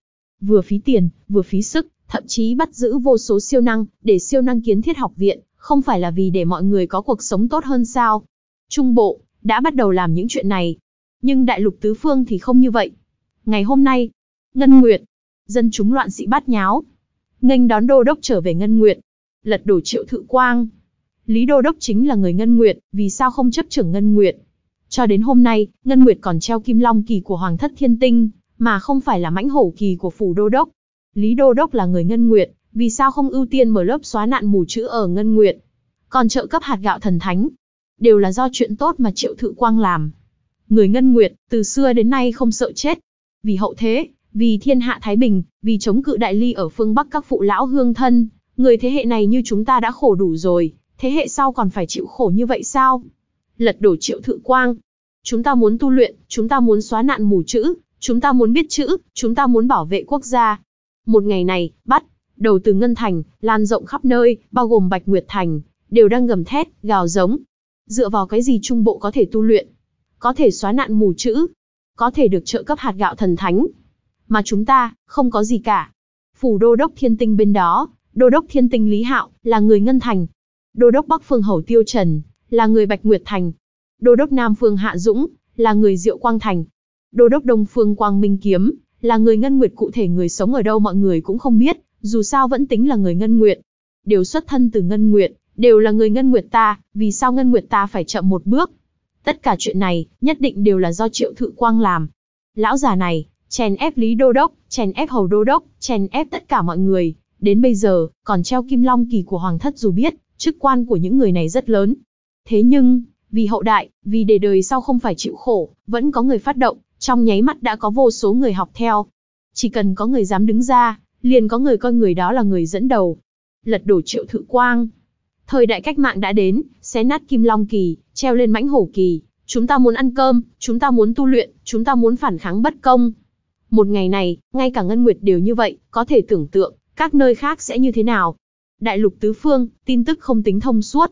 Vừa phí tiền, vừa phí sức, thậm chí bắt giữ vô số siêu năng, để siêu năng kiến thiết học viện, không phải là vì để mọi người có cuộc sống tốt hơn sao? Trung Bộ, đã bắt đầu làm những chuyện này. Nhưng đại lục tứ phương thì không như vậy. Ngày hôm nay, Ngân Nguyệt, dân chúng loạn sĩ bát nháo, nghênh đón đô đốc trở về Ngân Nguyện, lật đổ Triệu Thự Quang. Lý Đô Đốc chính là người Ngân nguyện vì sao không chấp trưởng Ngân nguyện Cho đến hôm nay, Ngân Nguyệt còn treo kim long kỳ của Hoàng thất Thiên Tinh, mà không phải là mãnh hổ kỳ của phủ Đô Đốc. Lý Đô Đốc là người Ngân Nguyệt, vì sao không ưu tiên mở lớp xóa nạn mù chữ ở Ngân Nguyệt? Còn trợ cấp hạt gạo thần thánh, đều là do chuyện tốt mà Triệu Thự Quang làm. Người Ngân Nguyệt, từ xưa đến nay không sợ chết. Vì hậu thế, vì thiên hạ Thái Bình, vì chống cự đại ly ở phương Bắc các phụ lão hương thân, người thế hệ này như chúng ta đã khổ đủ rồi, thế hệ sau còn phải chịu khổ như vậy sao? Lật đổ triệu thự quang. Chúng ta muốn tu luyện, chúng ta muốn xóa nạn mù chữ, chúng ta muốn biết chữ, chúng ta muốn bảo vệ quốc gia. Một ngày này, bắt, đầu từ Ngân Thành, lan rộng khắp nơi, bao gồm Bạch Nguyệt Thành, đều đang gầm thét, gào giống. Dựa vào cái gì trung bộ có thể tu luyện? Có thể xóa nạn mù chữ? Có thể được trợ cấp hạt gạo thần thánh, mà chúng ta, không có gì cả. Phủ đô đốc thiên tinh bên đó, đô đốc thiên tinh Lý Hạo, là người Ngân Thành. Đô đốc Bắc Phương Hầu Tiêu Trần, là người Bạch Nguyệt Thành. Đô đốc Nam Phương Hạ Dũng, là người Diệu Quang Thành. Đô đốc Đông Phương Quang Minh Kiếm, là người Ngân Nguyệt cụ thể người sống ở đâu mọi người cũng không biết, dù sao vẫn tính là người Ngân Nguyệt. Đều xuất thân từ Ngân Nguyệt, đều là người Ngân Nguyệt ta, vì sao Ngân Nguyệt ta phải chậm một bước? Tất cả chuyện này, nhất định đều là do Triệu Thự Quang làm. Lão già này, chèn ép Lý Đô Đốc, chèn ép Hầu Đô Đốc, chèn ép tất cả mọi người. Đến bây giờ, còn treo kim long kỳ của Hoàng thất dù biết, chức quan của những người này rất lớn. Thế nhưng, vì hậu đại, vì để đời sau không phải chịu khổ, vẫn có người phát động, trong nháy mắt đã có vô số người học theo. Chỉ cần có người dám đứng ra, liền có người coi người đó là người dẫn đầu. Lật đổ triệu thự quang. Thời đại cách mạng đã đến, xé nát kim long kỳ, treo lên mãnh hổ kỳ. Chúng ta muốn ăn cơm, chúng ta muốn tu luyện, chúng ta muốn phản kháng bất công, một ngày này, ngay cả Ngân Nguyệt đều như vậy, có thể tưởng tượng, các nơi khác sẽ như thế nào. Đại lục tứ phương, tin tức không tính thông suốt.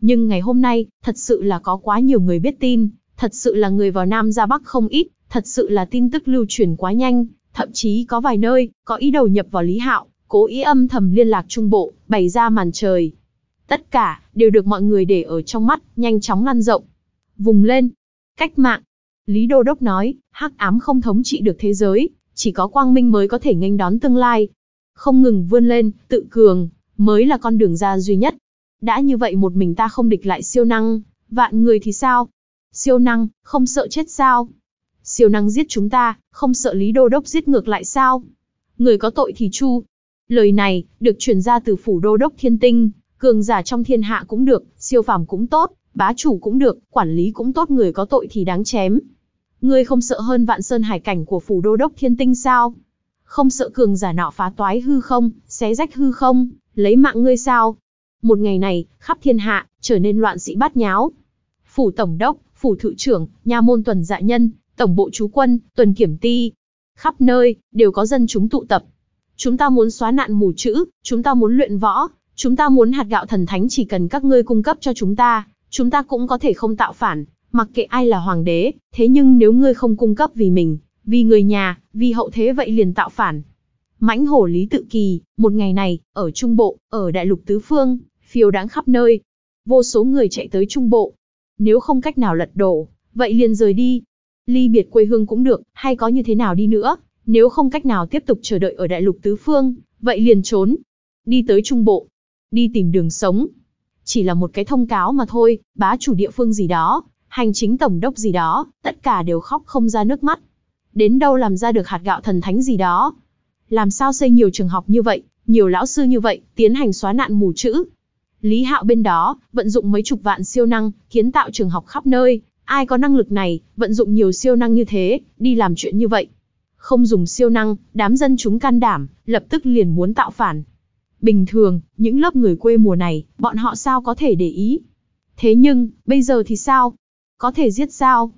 Nhưng ngày hôm nay, thật sự là có quá nhiều người biết tin, thật sự là người vào Nam ra Bắc không ít, thật sự là tin tức lưu truyền quá nhanh, thậm chí có vài nơi, có ý đầu nhập vào Lý Hạo, cố ý âm thầm liên lạc trung bộ, bày ra màn trời. Tất cả, đều được mọi người để ở trong mắt, nhanh chóng lan rộng. Vùng lên, cách mạng, Lý Đô Đốc nói, hắc ám không thống trị được thế giới, chỉ có quang minh mới có thể nghênh đón tương lai. Không ngừng vươn lên, tự cường, mới là con đường ra duy nhất. Đã như vậy một mình ta không địch lại siêu năng, vạn người thì sao? Siêu năng, không sợ chết sao? Siêu năng giết chúng ta, không sợ Lý Đô Đốc giết ngược lại sao? Người có tội thì chu. Lời này, được truyền ra từ phủ Đô Đốc Thiên Tinh, cường giả trong thiên hạ cũng được, siêu phàm cũng tốt, bá chủ cũng được, quản lý cũng tốt người có tội thì đáng chém, ngươi không sợ hơn vạn sơn hải cảnh của phủ đô đốc thiên tinh sao? Không sợ cường giả nọ phá toái hư không, xé rách hư không, lấy mạng ngươi sao? Một ngày này, khắp thiên hạ, trở nên loạn sĩ bát nháo. Phủ tổng đốc, phủ thự trưởng, nhà môn tuần dạ nhân, tổng bộ chú quân, tuần kiểm ti. Khắp nơi, đều có dân chúng tụ tập. Chúng ta muốn xóa nạn mù chữ, chúng ta muốn luyện võ, chúng ta muốn hạt gạo thần thánh chỉ cần các ngươi cung cấp cho chúng ta, chúng ta cũng có thể không tạo phản, mặc kệ ai là hoàng đế, thế nhưng nếu ngươi không cung cấp vì mình, vì người nhà, vì hậu thế vậy liền tạo phản. Mãnh hổ Lý Tự Kỳ, một ngày này, ở Trung Bộ, ở Đại lục Tứ Phương, phiêu đáng khắp nơi. Vô số người chạy tới Trung Bộ. Nếu không cách nào lật đổ, vậy liền rời đi. Ly biệt quê hương cũng được, hay có như thế nào đi nữa. Nếu không cách nào tiếp tục chờ đợi ở Đại lục Tứ Phương, vậy liền trốn. Đi tới Trung Bộ. Đi tìm đường sống. Chỉ là một cái thông cáo mà thôi, bá chủ địa phương gì đó, hành chính tổng đốc gì đó, tất cả đều khóc không ra nước mắt. Đến đâu làm ra được hạt gạo thần thánh gì đó. Làm sao xây nhiều trường học như vậy, nhiều lão sư như vậy, tiến hành xóa nạn mù chữ. Lý Hạo bên đó, vận dụng mấy chục vạn siêu năng, kiến tạo trường học khắp nơi, ai có năng lực này, vận dụng nhiều siêu năng như thế, đi làm chuyện như vậy. Không dùng siêu năng, đám dân chúng can đảm, lập tức liền muốn tạo phản. Bình thường, những lớp người quê mùa này, bọn họ sao có thể để ý. Thế nhưng, bây giờ thì sao, có thể giết sao?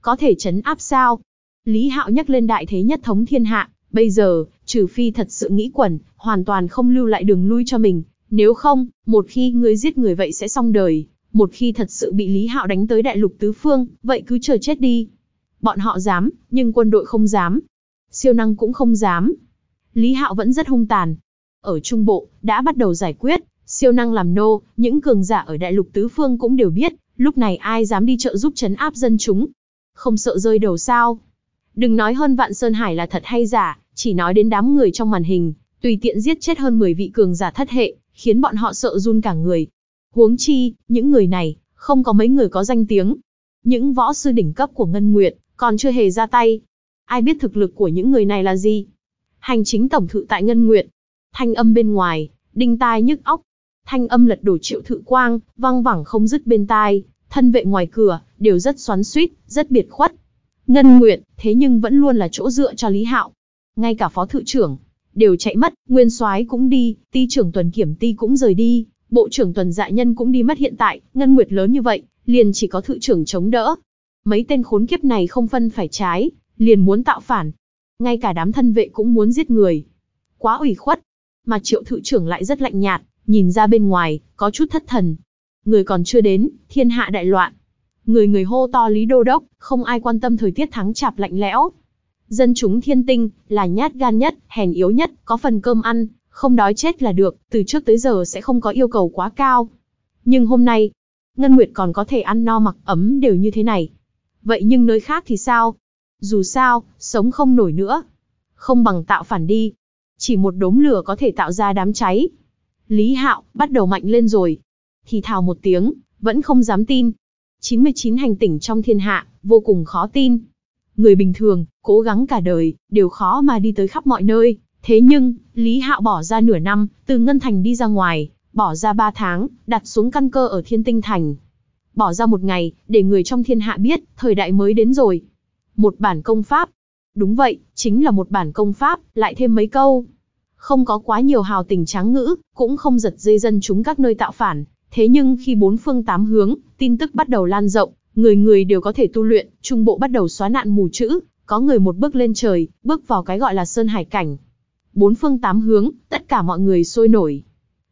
Có thể chấn áp sao? Lý Hạo nhắc lên đại thế nhất thống thiên hạ, bây giờ, trừ phi thật sự nghĩ quẩn, hoàn toàn không lưu lại đường lui cho mình, nếu không, một khi ngươi giết người vậy sẽ xong đời, một khi thật sự bị Lý Hạo đánh tới đại lục tứ phương, vậy cứ chờ chết đi. Bọn họ dám, nhưng quân đội không dám. Siêu năng cũng không dám. Lý Hạo vẫn rất hung tàn. Ở Trung Bộ, đã bắt đầu giải quyết, siêu năng làm nô, những cường giả ở đại lục tứ phương cũng đều biết, Lúc này ai dám đi chợ giúp chấn áp dân chúng? Không sợ rơi đầu sao? Đừng nói hơn vạn Sơn Hải là thật hay giả, chỉ nói đến đám người trong màn hình, tùy tiện giết chết hơn 10 vị cường giả thất hệ, khiến bọn họ sợ run cả người. Huống chi, những người này, không có mấy người có danh tiếng. Những võ sư đỉnh cấp của Ngân Nguyệt, còn chưa hề ra tay. Ai biết thực lực của những người này là gì? Hành chính tổng thự tại Ngân Nguyệt. Thanh âm bên ngoài, đinh tai nhức óc. Thanh âm lật đổ triệu thự quang, vang vẳng không dứt bên tai thân vệ ngoài cửa, đều rất xoắn suýt, rất biệt khuất. Ngân Nguyệt, thế nhưng vẫn luôn là chỗ dựa cho Lý Hạo. Ngay cả phó thự trưởng, đều chạy mất, nguyên soái cũng đi, ti trưởng tuần kiểm ti cũng rời đi, bộ trưởng tuần dạ nhân cũng đi mất hiện tại, Ngân Nguyệt lớn như vậy, liền chỉ có thự trưởng chống đỡ. Mấy tên khốn kiếp này không phân phải trái, liền muốn tạo phản. Ngay cả đám thân vệ cũng muốn giết người. Quá ủy khuất. Mà triệu thự trưởng lại rất lạnh nhạt, nhìn ra bên ngoài, có chút thất thần, người còn chưa đến, thiên hạ đại loạn. Người người hô to Lý Đô Đốc, không ai quan tâm thời tiết thắng chạp lạnh lẽo. Dân chúng thiên tinh, là nhát gan nhất, hèn yếu nhất, có phần cơm ăn, không đói chết là được, từ trước tới giờ sẽ không có yêu cầu quá cao. Nhưng hôm nay, Ngân Nguyệt còn có thể ăn no mặc ấm đều như thế này. Vậy nhưng nơi khác thì sao? Dù sao, sống không nổi nữa. Không bằng tạo phản đi. Chỉ một đốm lửa có thể tạo ra đám cháy. Lý Hạo bắt đầu mạnh lên rồi, thì thào một tiếng, vẫn không dám tin. 99 hành tỉnh trong thiên hạ, vô cùng khó tin. Người bình thường, cố gắng cả đời, đều khó mà đi tới khắp mọi nơi. Thế nhưng, Lý Hạo bỏ ra nửa năm, từ Ngân Thành đi ra ngoài, bỏ ra 3 tháng, đặt xuống căn cơ ở Thiên Tinh Thành. Bỏ ra một ngày, để người trong thiên hạ biết, thời đại mới đến rồi. Một bản công pháp. Đúng vậy, chính là một bản công pháp, lại thêm mấy câu. Không có quá nhiều hào tình tráng ngữ, cũng không giật dây dân chúng các nơi tạo phản, Thế nhưng khi bốn phương tám hướng, tin tức bắt đầu lan rộng, người người đều có thể tu luyện, trung bộ bắt đầu xóa nạn mù chữ, có người một bước lên trời, bước vào cái gọi là sơn hải cảnh. Bốn phương tám hướng, tất cả mọi người sôi nổi.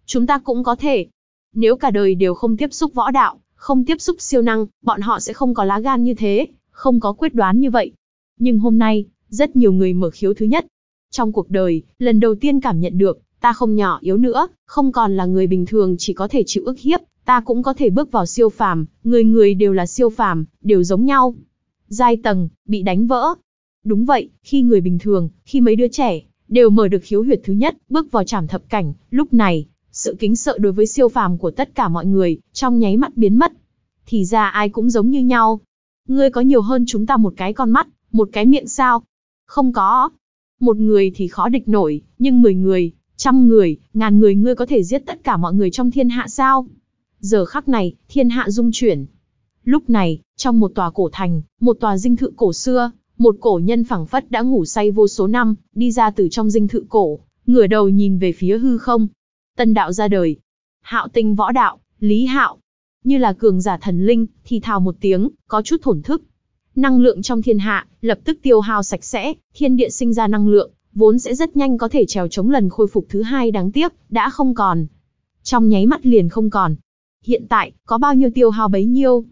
Chúng ta cũng có thể. Nếu cả đời đều không tiếp xúc võ đạo, không tiếp xúc siêu năng, bọn họ sẽ không có lá gan như thế, không có quyết đoán như vậy. Nhưng hôm nay, rất nhiều người mở khiếu thứ nhất. Trong cuộc đời, lần đầu tiên cảm nhận được, ta không nhỏ yếu nữa, không còn là người bình thường chỉ có thể chịu ức hiếp, ta cũng có thể bước vào siêu phàm, người người đều là siêu phàm, đều giống nhau. Giai tầng, bị đánh vỡ. Đúng vậy, khi người bình thường, khi mấy đứa trẻ, đều mở được khiếu huyệt thứ nhất, bước vào trảm thập cảnh, lúc này, sự kính sợ đối với siêu phàm của tất cả mọi người, trong nháy mắt biến mất. Thì ra ai cũng giống như nhau. Ngươi có nhiều hơn chúng ta một cái con mắt, một cái miệng sao? Không có. Một người thì khó địch nổi, nhưng mười người, trăm người, ngàn người ngươi có thể giết tất cả mọi người trong thiên hạ sao? Giờ khắc này, thiên hạ dung chuyển. Lúc này, trong một tòa cổ thành, một tòa dinh thự cổ xưa, một cổ nhân phẳng phất đã ngủ say vô số năm, đi ra từ trong dinh thự cổ, ngửa đầu nhìn về phía hư không. Tân đạo ra đời. Hạo tinh võ đạo, lý hạo. Như là cường giả thần linh, thì thào một tiếng, có chút thổn thức. Năng lượng trong thiên hạ, lập tức tiêu hao sạch sẽ, thiên địa sinh ra năng lượng, vốn sẽ rất nhanh có thể trèo chống lần khôi phục thứ hai đáng tiếc, đã không còn. Trong nháy mắt liền không còn. Hiện tại, có bao nhiêu tiêu hao bấy nhiêu.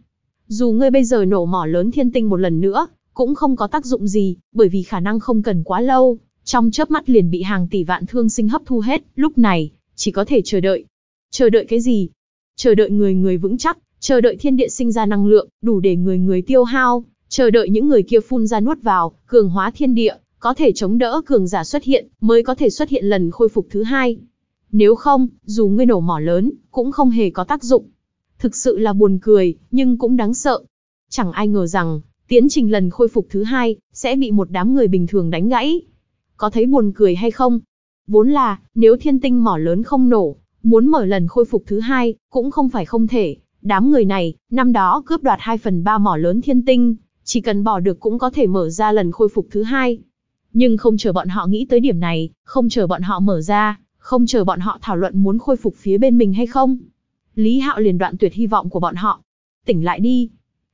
Dù ngươi bây giờ nổ mỏ lớn thiên tinh một lần nữa, cũng không có tác dụng gì, bởi vì khả năng không cần quá lâu, trong chớp mắt liền bị hàng tỷ vạn thương sinh hấp thu hết, lúc này, chỉ có thể chờ đợi. Chờ đợi cái gì? Chờ đợi người người vững chắc, chờ đợi thiên địa sinh ra năng lượng, đủ để người người tiêu hao, chờ đợi những người kia phun ra nuốt vào, cường hóa thiên địa, có thể chống đỡ cường giả xuất hiện, mới có thể xuất hiện lần khôi phục thứ hai. Nếu không, dù ngươi nổ mỏ lớn, cũng không hề có tác dụng. Thực sự là buồn cười, nhưng cũng đáng sợ. Chẳng ai ngờ rằng, tiến trình lần khôi phục thứ hai, sẽ bị một đám người bình thường đánh gãy. Có thấy buồn cười hay không? Vốn là, nếu thiên tinh mỏ lớn không nổ, muốn mở lần khôi phục thứ hai, cũng không phải không thể. Đám người này, năm đó cướp đoạt 2 phần 3 mỏ lớn thiên tinh, chỉ cần bỏ được cũng có thể mở ra lần khôi phục thứ hai. Nhưng không chờ bọn họ nghĩ tới điểm này, không chờ bọn họ mở ra, không chờ bọn họ thảo luận muốn khôi phục phía bên mình hay không. Lý Hạo liền đoạn tuyệt hy vọng của bọn họ. Tỉnh lại đi.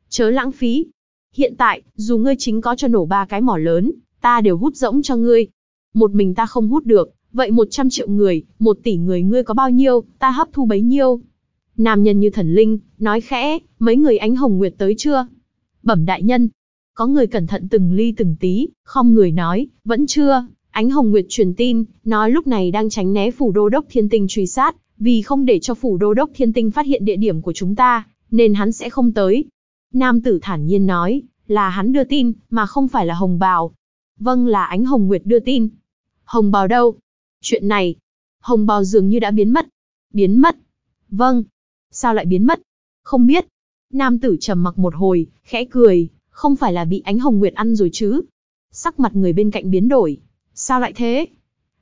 Chớ lãng phí. Hiện tại, dù ngươi chính có cho nổ ba cái mỏ lớn, ta đều hút rỗng cho ngươi. Một mình ta không hút được, vậy 100 triệu người, 1 tỷ người ngươi có bao nhiêu, ta hấp thu bấy nhiêu. Nam nhân như thần linh, nói khẽ, mấy người ánh hồng nguyệt tới chưa? Bẩm đại nhân, có người cẩn thận từng ly từng tí, không người nói, vẫn chưa. Ánh Hồng Nguyệt truyền tin, nói lúc này đang tránh né phủ đô đốc thiên tinh truy sát, vì không để cho phủ đô đốc thiên tinh phát hiện địa điểm của chúng ta, nên hắn sẽ không tới. Nam tử thản nhiên nói, là hắn đưa tin, mà không phải là Hồng Bào. Vâng là ánh Hồng Nguyệt đưa tin. Hồng Bào đâu? Chuyện này, Hồng Bào dường như đã biến mất. Biến mất? Vâng. Sao lại biến mất? Không biết. Nam tử trầm mặc một hồi, khẽ cười, không phải là bị ánh hồng nguyệt ăn rồi chứ? Sắc mặt người bên cạnh biến đổi, sao lại thế?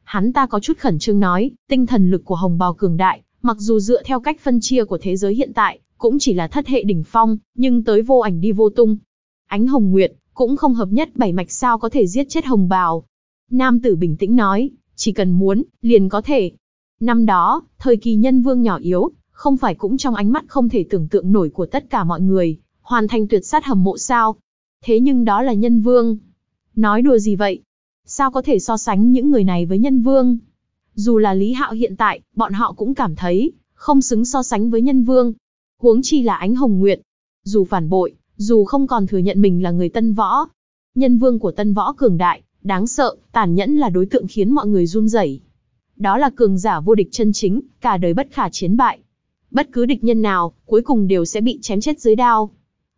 Hắn ta có chút khẩn trương nói, tinh thần lực của hồng bào cường đại, mặc dù dựa theo cách phân chia của thế giới hiện tại, cũng chỉ là thất hệ đỉnh phong, nhưng tới vô ảnh đi vô tung. Ánh hồng nguyệt, cũng không hợp nhất bảy mạch sao có thể giết chết hồng bào. Nam tử bình tĩnh nói, chỉ cần muốn, liền có thể. Năm đó, thời kỳ nhân vương nhỏ yếu, không phải cũng trong ánh mắt không thể tưởng tượng nổi của tất cả mọi người, hoàn thành tuyệt sát hầm mộ sao? Thế nhưng đó là nhân vương. Nói đùa gì vậy? Sao có thể so sánh những người này với nhân vương? Dù là Lý Hạo hiện tại, bọn họ cũng cảm thấy, không xứng so sánh với nhân vương. Huống chi là ánh hồng nguyện. Dù phản bội, dù không còn thừa nhận mình là người tân võ. Nhân vương của tân võ cường đại, đáng sợ, tàn nhẫn là đối tượng khiến mọi người run rẩy. Đó là cường giả vô địch chân chính, cả đời bất khả chiến bại. Bất cứ địch nhân nào, cuối cùng đều sẽ bị chém chết dưới đao.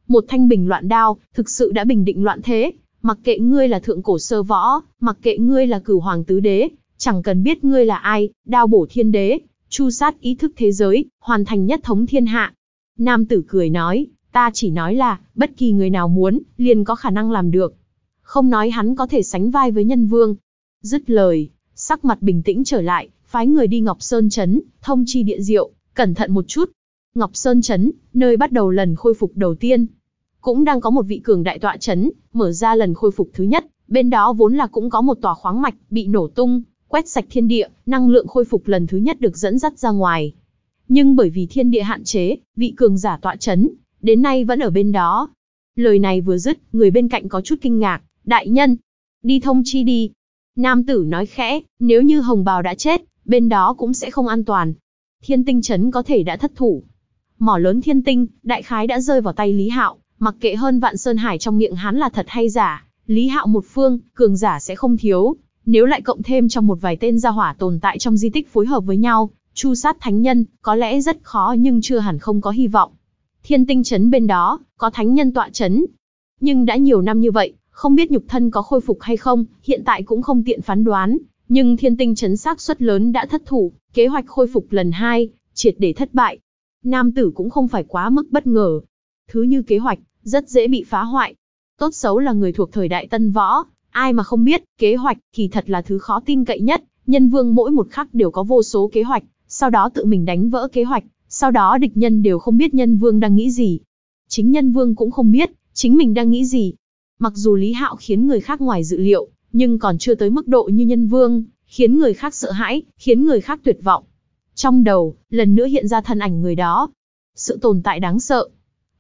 Một thanh bình loạn đao, thực sự đã bình định loạn thế, mặc kệ ngươi là thượng cổ sơ võ, mặc kệ ngươi là cửu hoàng tứ đế, chẳng cần biết ngươi là ai, đao bổ thiên đế, chu sát ý thức thế giới, hoàn thành nhất thống thiên hạ. Nam tử cười nói, ta chỉ nói là, bất kỳ người nào muốn, liền có khả năng làm được. Không nói hắn có thể sánh vai với nhân vương. Dứt lời, sắc mặt bình tĩnh trở lại, phái người đi Ngọc Sơn chấn, thông chi địa diệu, cẩn thận một chút, Ngọc Sơn Trấn, nơi bắt đầu lần khôi phục đầu tiên, cũng đang có một vị cường đại tọa chấn, mở ra lần khôi phục thứ nhất, bên đó vốn là cũng có một tòa khoáng mạch bị nổ tung, quét sạch thiên địa, năng lượng khôi phục lần thứ nhất được dẫn dắt ra ngoài. Nhưng bởi vì thiên địa hạn chế, vị cường giả tọa chấn, đến nay vẫn ở bên đó. Lời này vừa dứt, người bên cạnh có chút kinh ngạc, đại nhân, đi thông chi đi. Nam tử nói khẽ, nếu như hồng bào đã chết, bên đó cũng sẽ không an toàn. Thiên tinh chấn có thể đã thất thủ, Mỏ lớn thiên tinh, đại khái đã rơi vào tay Lý Hạo, mặc kệ hơn vạn sơn hải trong miệng hắn là thật hay giả, Lý Hạo một phương, cường giả sẽ không thiếu, nếu lại cộng thêm trong một vài tên gia hỏa tồn tại trong di tích phối hợp với nhau, chu sát thánh nhân, có lẽ rất khó nhưng chưa hẳn không có hy vọng. Thiên tinh chấn bên đó, có thánh nhân tọa chấn. Nhưng đã nhiều năm như vậy, không biết nhục thân có khôi phục hay không, hiện tại cũng không tiện phán đoán, nhưng thiên tinh chấn xác suất lớn đã thất thủ, kế hoạch khôi phục lần hai, triệt để thất bại, nam tử cũng không phải quá mức bất ngờ. Thứ như kế hoạch, rất dễ bị phá hoại. Tốt xấu là người thuộc thời đại tân võ, ai mà không biết, kế hoạch thì thật là thứ khó tin cậy nhất. Nhân vương mỗi một khắc đều có vô số kế hoạch, sau đó tự mình đánh vỡ kế hoạch, sau đó địch nhân đều không biết nhân vương đang nghĩ gì. Chính nhân vương cũng không biết, chính mình đang nghĩ gì. Mặc dù Lý Hạo khiến người khác ngoài dự liệu, nhưng còn chưa tới mức độ như nhân vương, khiến người khác sợ hãi, khiến người khác tuyệt vọng. Trong đầu, lần nữa hiện ra thân ảnh người đó. Sự tồn tại đáng sợ.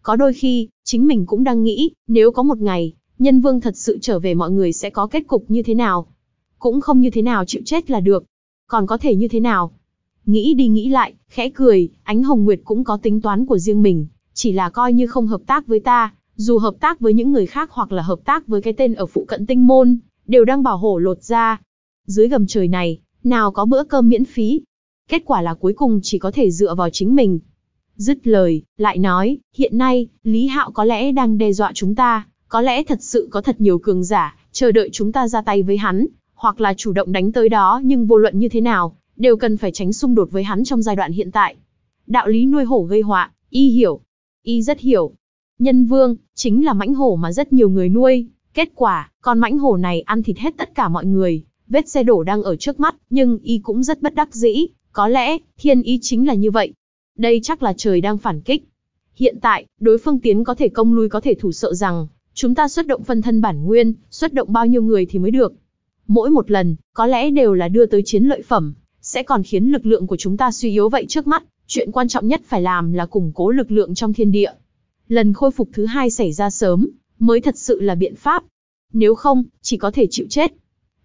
Có đôi khi, chính mình cũng đang nghĩ, nếu có một ngày, nhân vương thật sự trở về mọi người sẽ có kết cục như thế nào. Cũng không như thế nào chịu chết là được. Còn có thể như thế nào? Nghĩ đi nghĩ lại, khẽ cười, ánh hồng nguyệt cũng có tính toán của riêng mình. Chỉ là coi như không hợp tác với ta, dù hợp tác với những người khác hoặc là hợp tác với cái tên ở phụ cận tinh môn, đều đang bảo hổ lột ra. Dưới gầm trời này, nào có bữa cơm miễn phí, kết quả là cuối cùng chỉ có thể dựa vào chính mình. Dứt lời, lại nói, hiện nay, Lý Hạo có lẽ đang đe dọa chúng ta, có lẽ thật sự có thật nhiều cường giả, chờ đợi chúng ta ra tay với hắn, hoặc là chủ động đánh tới đó nhưng vô luận như thế nào, đều cần phải tránh xung đột với hắn trong giai đoạn hiện tại. Đạo lý nuôi hổ gây họa, y hiểu, y rất hiểu. Nhân vương, chính là mãnh hổ mà rất nhiều người nuôi, kết quả, con mãnh hổ này ăn thịt hết tất cả mọi người, vết xe đổ đang ở trước mắt, nhưng y cũng rất bất đắc dĩ, có lẽ, thiên ý chính là như vậy. Đây chắc là trời đang phản kích. Hiện tại, đối phương tiến có thể công lui có thể thủ sợ rằng, chúng ta xuất động phân thân bản nguyên, xuất động bao nhiêu người thì mới được. Mỗi một lần, có lẽ đều là đưa tới chiến lợi phẩm, sẽ còn khiến lực lượng của chúng ta suy yếu vậy trước mắt, chuyện quan trọng nhất phải làm là củng cố lực lượng trong thiên địa. Lần khôi phục thứ hai xảy ra sớm, mới thật sự là biện pháp. Nếu không, chỉ có thể chịu chết.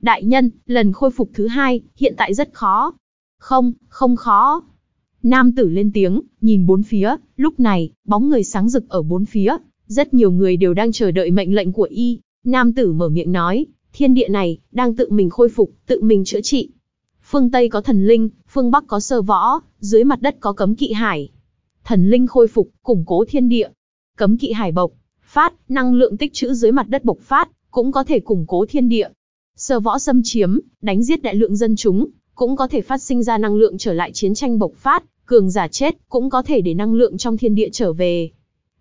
Đại nhân, lần khôi phục thứ hai, hiện tại rất khó, không, không khó. Nam tử lên tiếng, nhìn bốn phía, lúc này, bóng người sáng rực ở bốn phía, rất nhiều người đều đang chờ đợi mệnh lệnh của y. Nam tử mở miệng nói, thiên địa này, đang tự mình khôi phục, tự mình chữa trị. Phương Tây có thần linh, phương Bắc có sơ võ, dưới mặt đất có cấm kỵ hải. Thần linh khôi phục, củng cố thiên địa. Cấm kỵ hải bộc, phát, năng lượng tích trữ dưới mặt đất bộc phát, cũng có thể củng cố thiên địa. Sơ võ xâm chiếm, đánh giết đại lượng dân chúng, cũng có thể phát sinh ra năng lượng trở lại chiến tranh bộc phát, cường giả chết cũng có thể để năng lượng trong thiên địa trở về.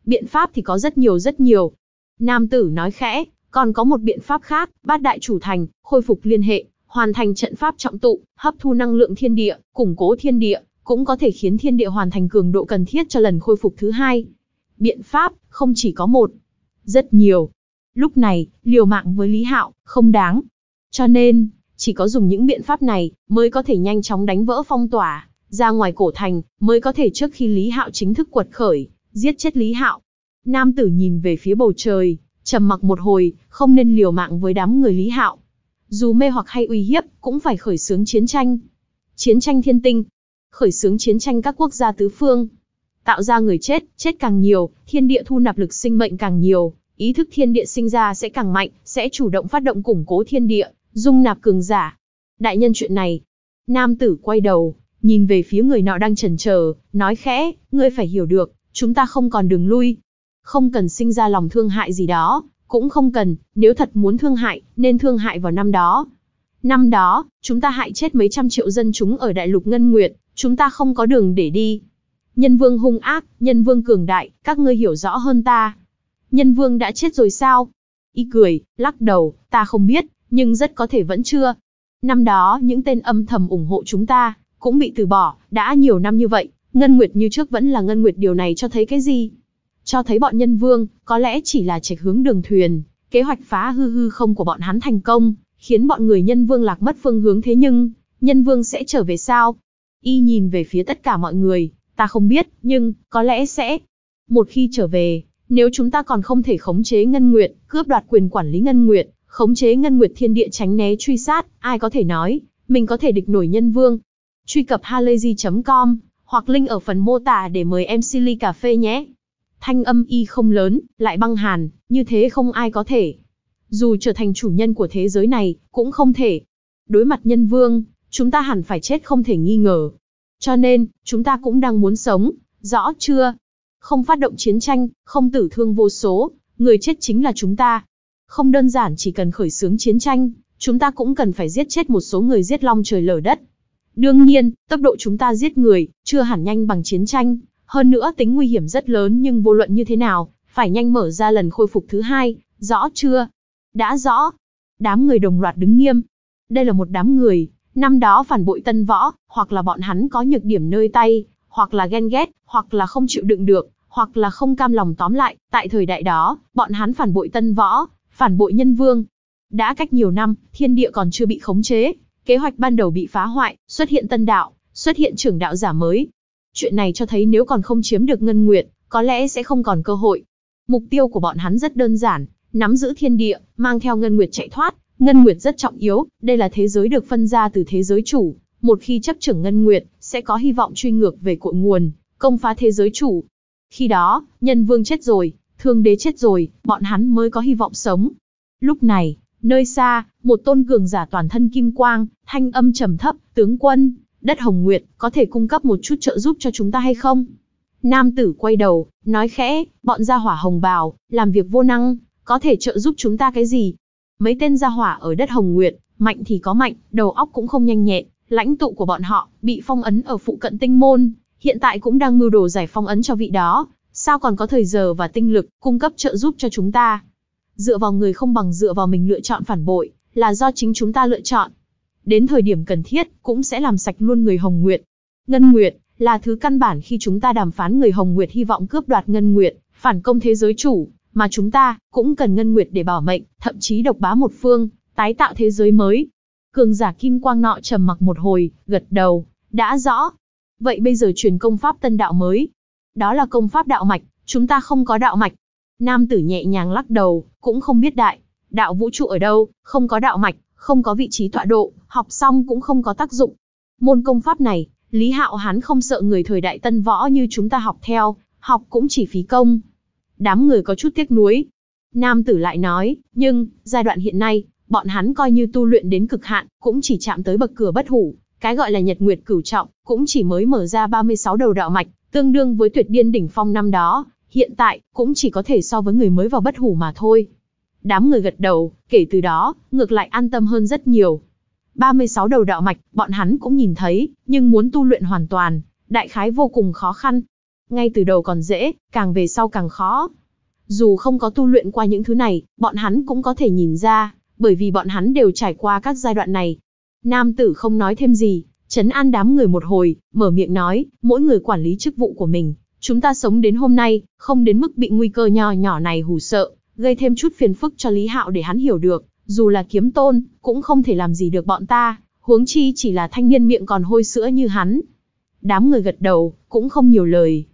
Biện pháp thì có rất nhiều rất nhiều. Nam tử nói khẽ, còn có một biện pháp khác, bát đại chủ thành, khôi phục liên hệ, hoàn thành trận pháp trọng tụ, hấp thu năng lượng thiên địa, củng cố thiên địa, cũng có thể khiến thiên địa hoàn thành cường độ cần thiết cho lần khôi phục thứ hai. Biện pháp không chỉ có một, rất nhiều. Lúc này, liều mạng với Lý Hạo không đáng. Cho nên, chỉ có dùng những biện pháp này mới có thể nhanh chóng đánh vỡ phong tỏa, ra ngoài cổ thành, mới có thể trước khi Lý Hạo chính thức quật khởi, giết chết Lý Hạo. Nam tử nhìn về phía bầu trời, trầm mặc một hồi, không nên liều mạng với đám người Lý Hạo. Dù mê hoặc hay uy hiếp, cũng phải khởi xướng chiến tranh. Chiến tranh thiên tinh, khởi xướng chiến tranh các quốc gia tứ phương, tạo ra người chết, chết càng nhiều, thiên địa thu nạp lực sinh mệnh càng nhiều, ý thức thiên địa sinh ra sẽ càng mạnh, sẽ chủ động phát động củng cố thiên địa, dung nạp cường giả. Đại nhân chuyện này. Nam tử quay đầu, nhìn về phía người nọ đang chần chờ, nói khẽ, ngươi phải hiểu được, chúng ta không còn đường lui. Không cần sinh ra lòng thương hại gì đó, cũng không cần, nếu thật muốn thương hại, nên thương hại vào năm đó. Năm đó, chúng ta hại chết mấy trăm triệu dân chúng ở đại lục Ngân Nguyệt, chúng ta không có đường để đi. Nhân vương hung ác, nhân vương cường đại, các ngươi hiểu rõ hơn ta. Nhân vương đã chết rồi sao? Y cười, lắc đầu, ta không biết, nhưng rất có thể vẫn chưa. Năm đó, những tên âm thầm ủng hộ chúng ta, cũng bị từ bỏ, đã nhiều năm như vậy, Ngân Nguyệt như trước vẫn là Ngân Nguyệt điều này cho thấy cái gì? Cho thấy bọn nhân vương, có lẽ chỉ là trạch hướng đường thuyền, kế hoạch phá hư hư không của bọn hắn thành công, khiến bọn người nhân vương lạc mất phương hướng thế nhưng, nhân vương sẽ trở về sao? Y nhìn về phía tất cả mọi người, ta không biết, nhưng, có lẽ sẽ. Một khi trở về, nếu chúng ta còn không thể khống chế Ngân Nguyệt, cướp đoạt quyền quản lý Ngân Nguyệt, khống chế ngân nguyệt thiên địa tránh né truy sát, ai có thể nói, mình có thể địch nổi nhân vương. Truy cập halayzi.com, hoặc link ở phần mô tả để mời em Silly Cà Phê nhé. Thanh âm y không lớn, lại băng hàn, như thế không ai có thể. Dù trở thành chủ nhân của thế giới này, cũng không thể. Đối mặt nhân vương, chúng ta hẳn phải chết không thể nghi ngờ. Cho nên, chúng ta cũng đang muốn sống, rõ chưa? Không phát động chiến tranh, không tử thương vô số, người chết chính là chúng ta, không đơn giản chỉ cần khởi xướng chiến tranh, chúng ta cũng cần phải giết chết một số người giết long trời lở đất. Đương nhiên, tốc độ chúng ta giết người, chưa hẳn nhanh bằng chiến tranh, hơn nữa tính nguy hiểm rất lớn nhưng vô luận như thế nào, phải nhanh mở ra lần khôi phục thứ hai, rõ chưa? Đã rõ. Đám người đồng loạt đứng nghiêm. Đây là một đám người, năm đó phản bội tân võ, hoặc là bọn hắn có nhược điểm nơi tay, hoặc là ghen ghét, hoặc là không chịu đựng được, hoặc là không cam lòng tóm lại, tại thời đại đó, bọn hắn phản bội tân võ, phản bội nhân vương. Đã cách nhiều năm, thiên địa còn chưa bị khống chế, kế hoạch ban đầu bị phá hoại, xuất hiện tân đạo, xuất hiện trưởng đạo giả mới. Chuyện này cho thấy nếu còn không chiếm được ngân nguyệt có lẽ sẽ không còn cơ hội. Mục tiêu của bọn hắn rất đơn giản, nắm giữ thiên địa, mang theo ngân nguyệt chạy thoát. Ngân nguyệt rất trọng yếu, đây là thế giới được phân ra từ thế giới chủ. Một khi chấp trưởng ngân nguyệt, sẽ có hy vọng truy ngược về cội nguồn, công phá thế giới chủ. Khi đó, nhân vương chết rồi, Thương đế chết rồi, bọn hắn mới có hy vọng sống. Lúc này, nơi xa, một tôn cường giả toàn thân kim quang, thanh âm trầm thấp, tướng quân, đất Hồng Nguyệt, có thể cung cấp một chút trợ giúp cho chúng ta hay không? Nam tử quay đầu, nói khẽ, bọn gia hỏa hồng bào, làm việc vô năng, có thể trợ giúp chúng ta cái gì? Mấy tên gia hỏa ở đất Hồng Nguyệt, mạnh thì có mạnh, đầu óc cũng không nhanh nhẹn, lãnh tụ của bọn họ, bị phong ấn ở phụ cận tinh môn, hiện tại cũng đang mưu đồ giải phong ấn cho vị đó, sao còn có thời giờ và tinh lực cung cấp trợ giúp cho chúng ta? Dựa vào người không bằng dựa vào mình lựa chọn phản bội, là do chính chúng ta lựa chọn. Đến thời điểm cần thiết, cũng sẽ làm sạch luôn người Hồng Nguyệt. Ngân Nguyệt là thứ căn bản khi chúng ta đàm phán người Hồng Nguyệt hy vọng cướp đoạt Ngân Nguyệt, phản công thế giới chủ, mà chúng ta cũng cần Ngân Nguyệt để bảo mệnh, thậm chí độc bá một phương, tái tạo thế giới mới. Cường giả Kim Quang nọ trầm mặc một hồi, gật đầu, đã rõ. Vậy bây giờ truyền công pháp tân đạo mới, đó là công pháp đạo mạch, chúng ta không có đạo mạch. Nam tử nhẹ nhàng lắc đầu, cũng không biết đại. Đạo vũ trụ ở đâu, không có đạo mạch, không có vị trí tọa độ, học xong cũng không có tác dụng. Môn công pháp này, Lý Hạo hắn không sợ người thời đại tân võ như chúng ta học theo, học cũng chỉ phí công. Đám người có chút tiếc nuối. Nam tử lại nói, nhưng, giai đoạn hiện nay, bọn hắn coi như tu luyện đến cực hạn, cũng chỉ chạm tới bậc cửa bất hủ, cái gọi là nhật nguyệt cửu trọng, cũng chỉ mới mở ra 36 đầu đạo mạch, tương đương với tuyệt điên đỉnh phong năm đó, hiện tại cũng chỉ có thể so với người mới vào bất hủ mà thôi. Đám người gật đầu, kể từ đó, ngược lại an tâm hơn rất nhiều. 36 đầu đạo mạch, bọn hắn cũng nhìn thấy, nhưng muốn tu luyện hoàn toàn, đại khái vô cùng khó khăn. Ngay từ đầu còn dễ, càng về sau càng khó. Dù không có tu luyện qua những thứ này, bọn hắn cũng có thể nhìn ra, bởi vì bọn hắn đều trải qua các giai đoạn này. Nam tử không nói thêm gì, Trấn an đám người một hồi, mở miệng nói, mỗi người quản lý chức vụ của mình. Chúng ta sống đến hôm nay, không đến mức bị nguy cơ nho nhỏ này hù sợ, gây thêm chút phiền phức cho Lý Hạo để hắn hiểu được, dù là kiếm tôn, cũng không thể làm gì được bọn ta, huống chi chỉ là thanh niên miệng còn hôi sữa như hắn. Đám người gật đầu, cũng không nhiều lời.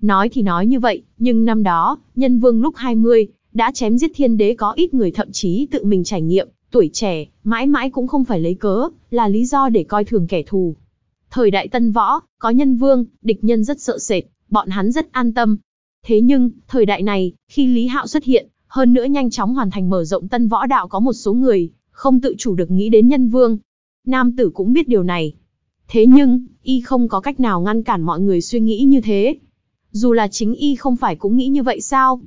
Nói thì nói như vậy, nhưng năm đó, nhân vương lúc 20, đã chém giết thiên đế có ít người thậm chí tự mình trải nghiệm, Tuổi trẻ, mãi mãi cũng không phải lấy cớ, là lý do để coi thường kẻ thù. Thời đại tân võ, có nhân vương, địch nhân rất sợ sệt, bọn hắn rất an tâm. Thế nhưng, thời đại này, khi Lý Hạo xuất hiện, hơn nữa nhanh chóng hoàn thành mở rộng tân võ đạo có một số người, không tự chủ được nghĩ đến nhân vương. Nam tử cũng biết điều này. Thế nhưng, y không có cách nào ngăn cản mọi người suy nghĩ như thế. Dù là chính y không phải cũng nghĩ như vậy sao?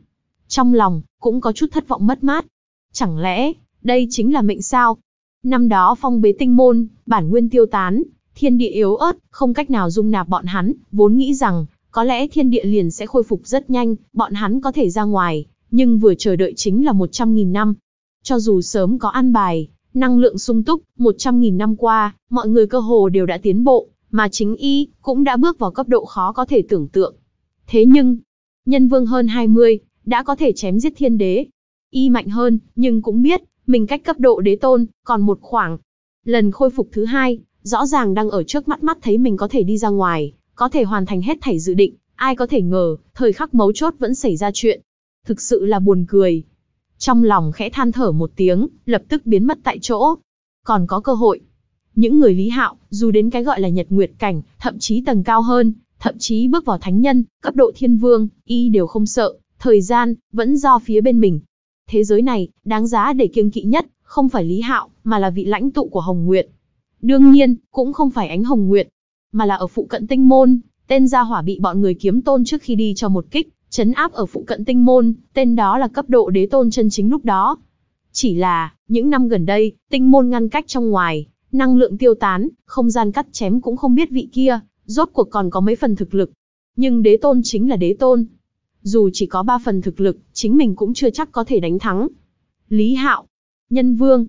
Trong lòng, cũng có chút thất vọng mất mát. Chẳng lẽ, đây chính là mệnh sao. Năm đó phong bế tinh môn, bản nguyên tiêu tán, thiên địa yếu ớt, không cách nào dung nạp bọn hắn, vốn nghĩ rằng, có lẽ thiên địa liền sẽ khôi phục rất nhanh, bọn hắn có thể ra ngoài, nhưng vừa chờ đợi chính là 100.000 năm. Cho dù sớm có an bài, năng lượng sung túc, 100.000 năm qua, mọi người cơ hồ đều đã tiến bộ, mà chính y cũng đã bước vào cấp độ khó có thể tưởng tượng. Thế nhưng, nhân vương hơn 20, đã có thể chém giết thiên đế. Y mạnh hơn, nhưng cũng biết, mình cách cấp độ đế tôn, còn một khoảng. Lần khôi phục thứ hai, rõ ràng đang ở trước mắt mắt thấy mình có thể đi ra ngoài, có thể hoàn thành hết thảy dự định, ai có thể ngờ, thời khắc mấu chốt vẫn xảy ra chuyện. Thực sự là buồn cười. Trong lòng khẽ than thở một tiếng, lập tức biến mất tại chỗ. Còn có cơ hội. Những người lý hạo, dù đến cái gọi là nhật nguyệt cảnh, thậm chí tầng cao hơn, thậm chí bước vào thánh nhân, cấp độ thiên vương, y đều không sợ, thời gian, vẫn do phía bên mình, thế giới này, đáng giá để kiêng kỵ nhất, không phải Lý Hạo, mà là vị lãnh tụ của Hồng Nguyệt. Đương nhiên, cũng không phải ánh Hồng Nguyệt, mà là ở phụ cận tinh môn, tên gia hỏa bị bọn người kiếm tôn trước khi đi cho một kích, chấn áp ở phụ cận tinh môn, tên đó là cấp độ đế tôn chân chính lúc đó. Chỉ là, những năm gần đây, tinh môn ngăn cách trong ngoài, năng lượng tiêu tán, không gian cắt chém cũng không biết vị kia, rốt cuộc còn có mấy phần thực lực. Nhưng đế tôn chính là đế tôn, dù chỉ có ba phần thực lực, chính mình cũng chưa chắc có thể đánh thắng. Lý Hạo, Nhân Vương,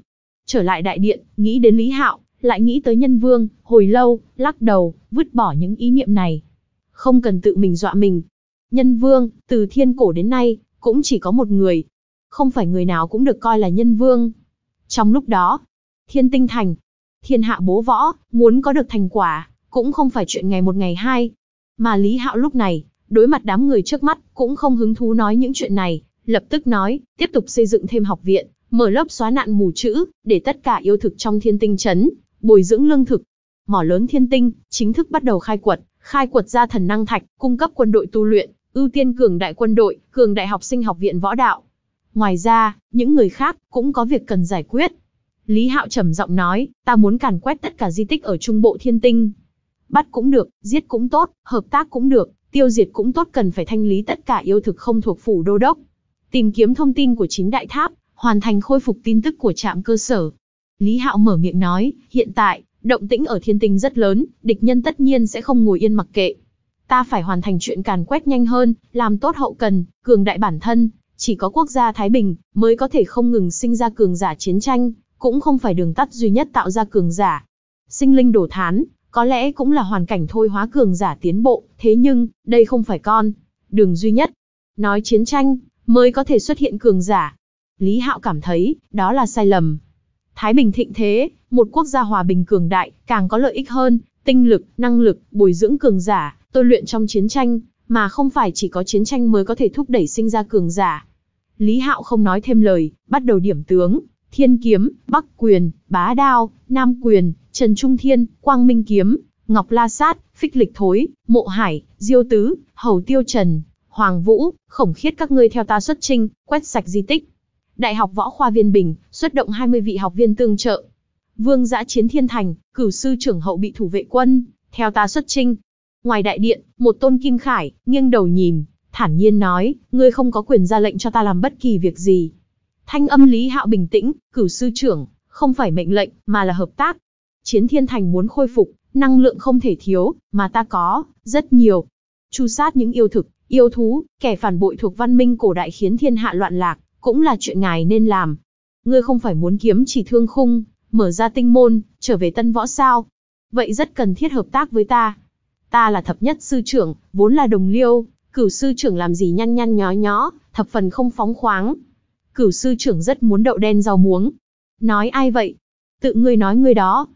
trở lại đại điện, nghĩ đến Lý Hạo, lại nghĩ tới Nhân Vương, hồi lâu, lắc đầu, vứt bỏ những ý niệm này. Không cần tự mình dọa mình. Nhân Vương, từ thiên cổ đến nay, cũng chỉ có một người. Không phải người nào cũng được coi là Nhân Vương. Trong lúc đó, Thiên Tinh Thành, thiên hạ bố võ, muốn có được thành quả, cũng không phải chuyện ngày một ngày hai. Mà Lý Hạo lúc này, đối mặt đám người trước mắt, cũng không hứng thú nói những chuyện này, lập tức nói, tiếp tục xây dựng thêm học viện, mở lớp xóa nạn mù chữ, để tất cả yêu thực trong thiên tinh chấn, bồi dưỡng lương thực. Mỏ lớn thiên tinh, chính thức bắt đầu khai quật, khai quật ra thần năng thạch, cung cấp quân đội tu luyện, ưu tiên cường đại quân đội, cường đại học sinh học viện võ đạo. Ngoài ra, những người khác cũng có việc cần giải quyết. Lý Hạo trầm giọng nói, ta muốn càn quét tất cả di tích ở trung bộ thiên tinh. Bắt cũng được, giết cũng tốt, hợp tác cũng được, tiêu diệt cũng tốt cần phải thanh lý tất cả yêu thực không thuộc phủ đô đốc. Tìm kiếm thông tin của chín đại tháp, hoàn thành khôi phục tin tức của trạm cơ sở. Lý Hạo mở miệng nói, hiện tại, động tĩnh ở thiên tinh rất lớn, địch nhân tất nhiên sẽ không ngồi yên mặc kệ. Ta phải hoàn thành chuyện càn quét nhanh hơn, làm tốt hậu cần, cường đại bản thân, chỉ có quốc gia Thái Bình mới có thể không ngừng sinh ra cường giả chiến tranh, cũng không phải đường tắt duy nhất tạo ra cường giả. Sinh linh đổ thán, có lẽ cũng là hoàn cảnh thôi hóa cường giả tiến bộ, thế nhưng, đây không phải con. Đường duy nhất, nói chiến tranh, mới có thể xuất hiện cường giả. Lý Hạo cảm thấy, đó là sai lầm. Thái Bình thịnh thế, một quốc gia hòa bình cường đại, càng có lợi ích hơn, tinh lực, năng lực, bồi dưỡng cường giả, tôi luyện trong chiến tranh, mà không phải chỉ có chiến tranh mới có thể thúc đẩy sinh ra cường giả. Lý Hạo không nói thêm lời, bắt đầu điểm tướng, thiên kiếm, bắc quyền, bá đao, nam quyền, Trần Trung Thiên, Quang Minh Kiếm, Ngọc La Sát, Phích Lịch Thối, Mộ Hải, Diêu Tứ, Hầu Tiêu Trần, Hoàng Vũ, Khổng Khiết các ngươi theo ta xuất trinh, quét sạch di tích. Đại học Võ khoa Viên Bình, xuất động 20 vị học viên tương trợ. Vương Giã Chiến Thiên Thành, cử sư trưởng hậu bị thủ vệ quân, theo ta xuất trinh. Ngoài đại điện, một tôn kim khải, nghiêng đầu nhìn, thản nhiên nói, ngươi không có quyền ra lệnh cho ta làm bất kỳ việc gì. Thanh âm Lý Hạo bình tĩnh, cử sư trưởng, không phải mệnh lệnh, mà là hợp tác, Chiến thiên thành muốn khôi phục, năng lượng không thể thiếu, mà ta có, rất nhiều. Chu sát những yêu thực, yêu thú, kẻ phản bội thuộc văn minh cổ đại khiến thiên hạ loạn lạc, cũng là chuyện ngài nên làm. Ngươi không phải muốn kiếm chỉ thương khung, mở ra tinh môn, trở về tân võ sao. Vậy rất cần thiết hợp tác với ta. Ta là thập nhất sư trưởng, vốn là đồng liêu, cửu sư trưởng làm gì nhăn nhăn nhó nhó, thập phần không phóng khoáng. Cửu sư trưởng rất muốn đậu đen rau muống. Nói ai vậy? Tự ngươi nói ngươi đó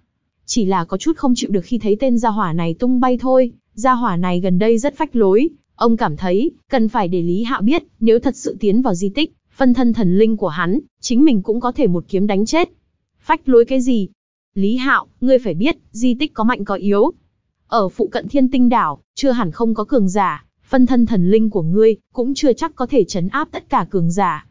chỉ là có chút không chịu được khi thấy tên gia hỏa này tung bay thôi, gia hỏa này gần đây rất phách lối, ông cảm thấy, cần phải để Lý Hạo biết, nếu thật sự tiến vào di tích, phân thân thần linh của hắn, chính mình cũng có thể một kiếm đánh chết. Phách lối cái gì? Lý Hạo, ngươi phải biết, di tích có mạnh có yếu. Ở phụ cận thiên tinh đảo, chưa hẳn không có cường giả, phân thân thần linh của ngươi, cũng chưa chắc có thể chấn áp tất cả cường giả.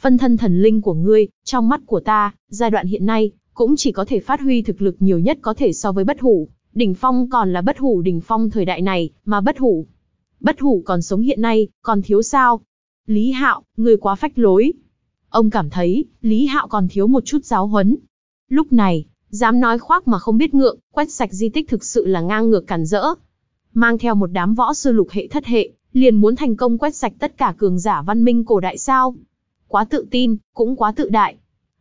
Phân thân thần linh của ngươi, trong mắt của ta, giai đoạn hiện nay, cũng chỉ có thể phát huy thực lực nhiều nhất có thể so với bất hủ, đỉnh phong còn là bất hủ đỉnh phong thời đại này, mà bất hủ. Bất hủ còn sống hiện nay, còn thiếu sao? Lý Hạo, người quá phách lối. Ông cảm thấy, Lý Hạo còn thiếu một chút giáo huấn. Lúc này, dám nói khoác mà không biết ngượng, quét sạch di tích thực sự là ngang ngược cản rỡ. Mang theo một đám võ sư lục hệ thất hệ, liền muốn thành công quét sạch tất cả cường giả văn minh cổ đại sao. Quá tự tin, cũng quá tự đại.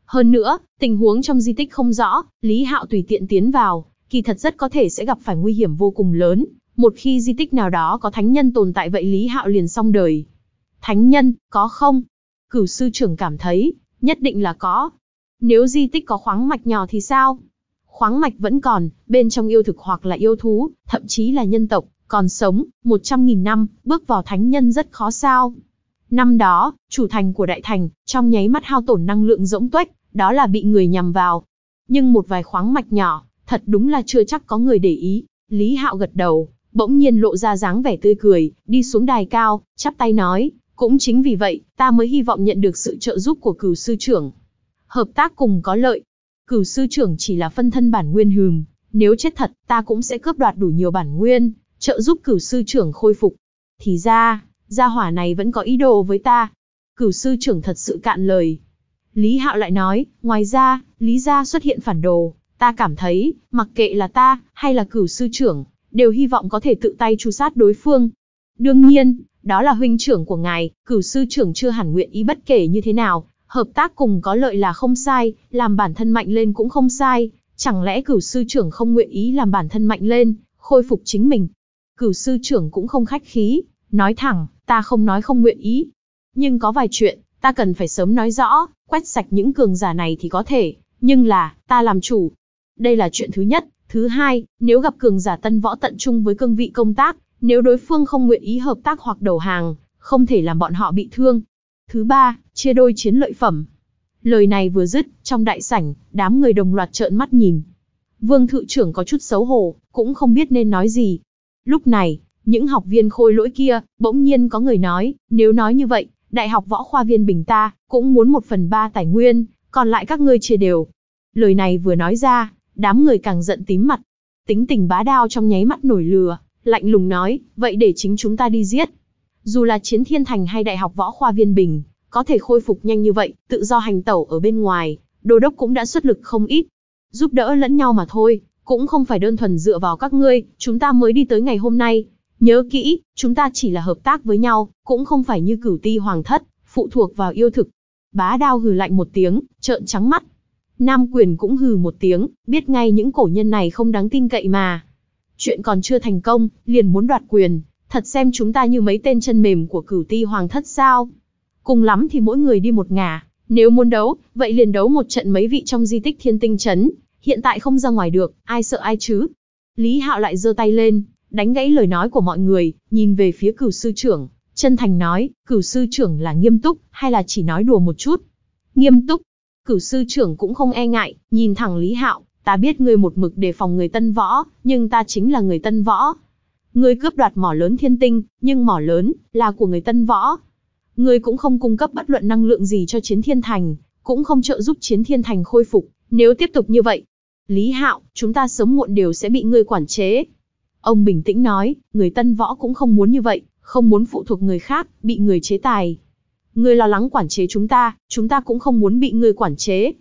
Hơn nữa, tình huống trong di tích không rõ, Lý Hạo tùy tiện tiến vào, kỳ thật rất có thể sẽ gặp phải nguy hiểm vô cùng lớn. Một khi di tích nào đó có thánh nhân tồn tại vậy Lý Hạo liền xong đời. Thánh nhân, có không? Cửu sư trưởng cảm thấy, nhất định là có. Nếu di tích có khoáng mạch nhỏ thì sao? Khoáng mạch vẫn còn, bên trong yêu thực hoặc là yêu thú, thậm chí là nhân tộc, còn sống, 100.000 năm, bước vào thánh nhân rất khó sao. Năm đó, chủ thành của đại thành, trong nháy mắt hao tổn năng lượng rỗng tuếch, đó là bị người nhằm vào. Nhưng một vài khoáng mạch nhỏ, thật đúng là chưa chắc có người để ý. Lý Hạo gật đầu, bỗng nhiên lộ ra dáng vẻ tươi cười, đi xuống đài cao, chắp tay nói, cũng chính vì vậy, ta mới hy vọng nhận được sự trợ giúp của cửu sư trưởng. Hợp tác cùng có lợi. Cửu sư trưởng chỉ là phân thân bản nguyên hùm nếu chết thật, ta cũng sẽ cướp đoạt đủ nhiều bản nguyên, trợ giúp cửu sư trưởng khôi phục. Thì ra, Gia hỏa này vẫn có ý đồ với ta. Cửu sư trưởng thật sự cạn lời. Lý Hạo lại nói, ngoài ra, Lý gia xuất hiện phản đồ, ta cảm thấy, mặc kệ là ta, hay là cửu sư trưởng, đều hy vọng có thể tự tay tru sát đối phương. Đương nhiên, đó là huynh trưởng của ngài, cửu sư trưởng chưa hẳn nguyện ý bất kể như thế nào, hợp tác cùng có lợi là không sai, làm bản thân mạnh lên cũng không sai, chẳng lẽ cửu sư trưởng không nguyện ý làm bản thân mạnh lên, khôi phục chính mình. Cửu sư trưởng cũng không khách khí, nói thẳng, ta không nói không nguyện ý. Nhưng có vài chuyện, ta cần phải sớm nói rõ, quét sạch những cường giả này thì có thể, nhưng là, ta làm chủ. Đây là chuyện thứ nhất. Thứ hai, nếu gặp cường giả tân võ tận trung với cương vị công tác, nếu đối phương không nguyện ý hợp tác hoặc đầu hàng, không thể làm bọn họ bị thương. Thứ ba, chia đôi chiến lợi phẩm. Lời này vừa dứt, trong đại sảnh, đám người đồng loạt trợn mắt nhìn. Vương thự trưởng có chút xấu hổ, cũng không biết nên nói gì. Lúc này, những học viên khôi lỗi kia, bỗng nhiên có người nói, nếu nói như vậy, đại học võ khoa viên bình ta, cũng muốn một phần ba tài nguyên, còn lại các ngươi chia đều. Lời này vừa nói ra, đám người càng giận tím mặt. Tính tình bá đao trong nháy mắt nổi lừa, lạnh lùng nói, vậy để chính chúng ta đi giết. Dù là chiến thiên thành hay đại học võ khoa viên bình, có thể khôi phục nhanh như vậy, tự do hành tẩu ở bên ngoài, đô đốc cũng đã xuất lực không ít. Giúp đỡ lẫn nhau mà thôi, cũng không phải đơn thuần dựa vào các ngươi, chúng ta mới đi tới ngày hôm nay, Nhớ kỹ, chúng ta chỉ là hợp tác với nhau, cũng không phải như cửu ti hoàng thất, phụ thuộc vào yêu thực. Bá đao hừ lạnh một tiếng, trợn trắng mắt. Nam quyền cũng hừ một tiếng, biết ngay những cổ nhân này không đáng tin cậy mà. Chuyện còn chưa thành công, liền muốn đoạt quyền, thật xem chúng ta như mấy tên chân mềm của cửu ti hoàng thất sao. Cùng lắm thì mỗi người đi một ngả, nếu muốn đấu, vậy liền đấu một trận mấy vị trong di tích thiên tinh trấn, hiện tại không ra ngoài được, ai sợ ai chứ. Lý Hạo lại giơ tay lên, đánh gãy lời nói của mọi người, nhìn về phía cửu sư trưởng, chân thành nói, cửu sư trưởng là nghiêm túc, hay là chỉ nói đùa một chút. Nghiêm túc, cửu sư trưởng cũng không e ngại, nhìn thẳng Lý Hạo, ta biết ngươi một mực đề phòng người tân võ, nhưng ta chính là người tân võ. Ngươi cướp đoạt mỏ lớn thiên tinh, nhưng mỏ lớn, là của người tân võ. Ngươi cũng không cung cấp bất luận năng lượng gì cho chiến thiên thành, cũng không trợ giúp chiến thiên thành khôi phục, nếu tiếp tục như vậy. Lý Hạo, chúng ta sớm muộn đều sẽ bị ngươi quản chế, Ông bình tĩnh nói, người tân võ cũng không muốn như vậy, không muốn phụ thuộc người khác, bị người chế tài. Người lo lắng quản chế chúng ta, chúng ta cũng không muốn bị người quản chế.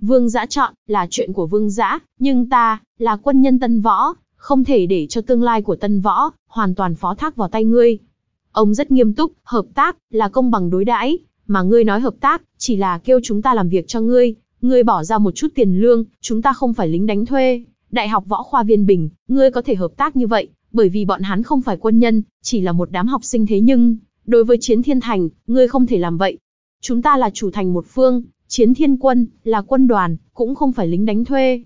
Vương giã chọn, là chuyện của vương giã, nhưng ta, là quân nhân tân võ, không thể để cho tương lai của tân võ, hoàn toàn phó thác vào tay ngươi. Ông rất nghiêm túc, hợp tác, là công bằng đối đãi, mà ngươi nói hợp tác, chỉ là kêu chúng ta làm việc cho ngươi, ngươi bỏ ra một chút tiền lương, chúng ta không phải lính đánh thuê, Đại học Võ khoa Viên Bình, ngươi có thể hợp tác như vậy, bởi vì bọn hắn không phải quân nhân, chỉ là một đám học sinh thế nhưng, đối với chiến thiên thành, ngươi không thể làm vậy. Chúng ta là chủ thành một phương, chiến thiên quân, là quân đoàn, cũng không phải lính đánh thuê.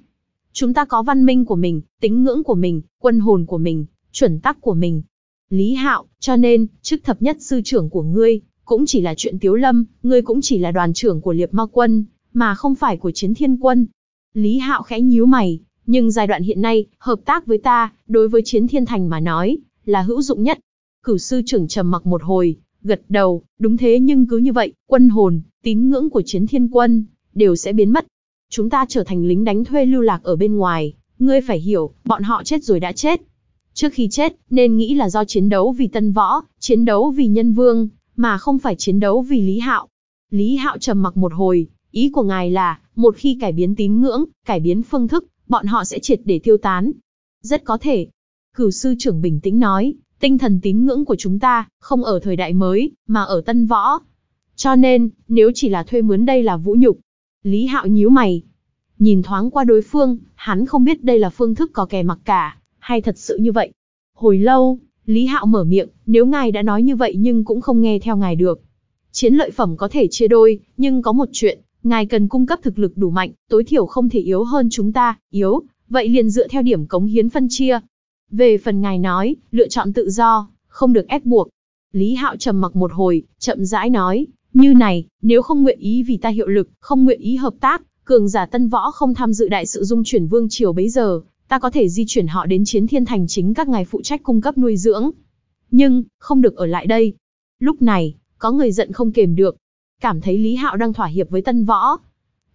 Chúng ta có văn minh của mình, tính ngưỡng của mình, quân hồn của mình, chuẩn tắc của mình. Lý Hạo, cho nên, chức thập nhất sư trưởng của ngươi, cũng chỉ là chuyện tiếu lâm, ngươi cũng chỉ là đoàn trưởng của liệp ma quân, mà không phải của chiến thiên quân. Lý Hạo khẽ nhíu mày, nhưng giai đoạn hiện nay, hợp tác với ta, đối với chiến thiên thành mà nói, là hữu dụng nhất. Cửu sư trưởng trầm mặc một hồi, gật đầu, đúng thế nhưng cứ như vậy, quân hồn, tín ngưỡng của chiến thiên quân, đều sẽ biến mất. Chúng ta trở thành lính đánh thuê lưu lạc ở bên ngoài, ngươi phải hiểu, bọn họ chết rồi đã chết. Trước khi chết, nên nghĩ là do chiến đấu vì tân võ, chiến đấu vì nhân vương, mà không phải chiến đấu vì Lý Hạo. Lý Hạo trầm mặc một hồi, ý của ngài là, một khi cải biến tín ngưỡng, cải biến phương thức, bọn họ sẽ triệt để tiêu tán. Rất có thể. Cửu sư trưởng bình tĩnh nói, tinh thần tín ngưỡng của chúng ta, không ở thời đại mới, mà ở tân võ. Cho nên, nếu chỉ là thuê mướn đây là vũ nhục. Lý Hạo nhíu mày. Nhìn thoáng qua đối phương, hắn không biết đây là phương thức có kè mặc cả, hay thật sự như vậy. Hồi lâu, Lý Hạo mở miệng, nếu ngài đã nói như vậy nhưng cũng không nghe theo ngài được. Chiến lợi phẩm có thể chia đôi, nhưng có một chuyện, ngài cần cung cấp thực lực đủ mạnh, tối thiểu không thể yếu hơn chúng ta, yếu, vậy liền dựa theo điểm cống hiến phân chia. Về phần ngài nói, lựa chọn tự do, không được ép buộc. Lý Hạo trầm mặc một hồi, chậm rãi nói, như này, nếu không nguyện ý vì ta hiệu lực, không nguyện ý hợp tác, cường giả tân võ không tham dự đại sự dung chuyển vương triều bấy giờ, ta có thể di chuyển họ đến chiến thiên thành chính các ngài phụ trách cung cấp nuôi dưỡng. Nhưng, không được ở lại đây. Lúc này, có người giận không kềm được, cảm thấy Lý Hạo đang thỏa hiệp với Tân Võ.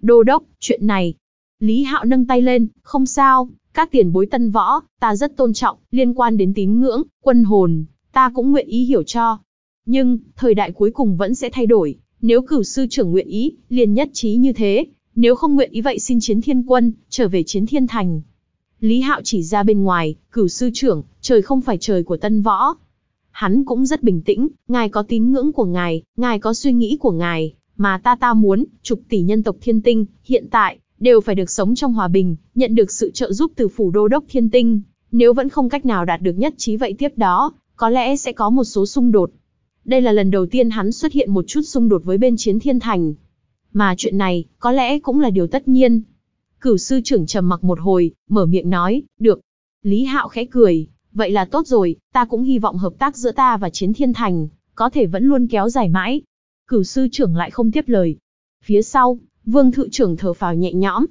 Đô đốc, chuyện này. Lý Hạo nâng tay lên, không sao, các tiền bối Tân Võ, ta rất tôn trọng, liên quan đến tín ngưỡng, quân hồn, ta cũng nguyện ý hiểu cho. Nhưng, thời đại cuối cùng vẫn sẽ thay đổi, nếu cửu sư trưởng nguyện ý, liền nhất trí như thế, nếu không nguyện ý vậy xin chiến thiên quân, trở về chiến thiên thành. Lý Hạo chỉ ra bên ngoài, cửu sư trưởng, trời không phải trời của Tân Võ, Hắn cũng rất bình tĩnh, ngài có tín ngưỡng của ngài, ngài có suy nghĩ của ngài, mà ta ta muốn, chục tỷ nhân tộc thiên tinh, hiện tại, đều phải được sống trong hòa bình, nhận được sự trợ giúp từ phủ đô đốc thiên tinh. Nếu vẫn không cách nào đạt được nhất trí vậy tiếp đó, có lẽ sẽ có một số xung đột. Đây là lần đầu tiên hắn xuất hiện một chút xung đột với bên chiến thiên thành. Mà chuyện này, có lẽ cũng là điều tất nhiên. Cửu sư trưởng trầm mặc một hồi, mở miệng nói, được. Lý Hạo khẽ cười, Vậy là tốt rồi, ta cũng hy vọng hợp tác giữa ta và chiến thiên thành, có thể vẫn luôn kéo dài mãi. Cửu sư trưởng lại không tiếp lời. Phía sau, vương thự trưởng thở phào nhẹ nhõm.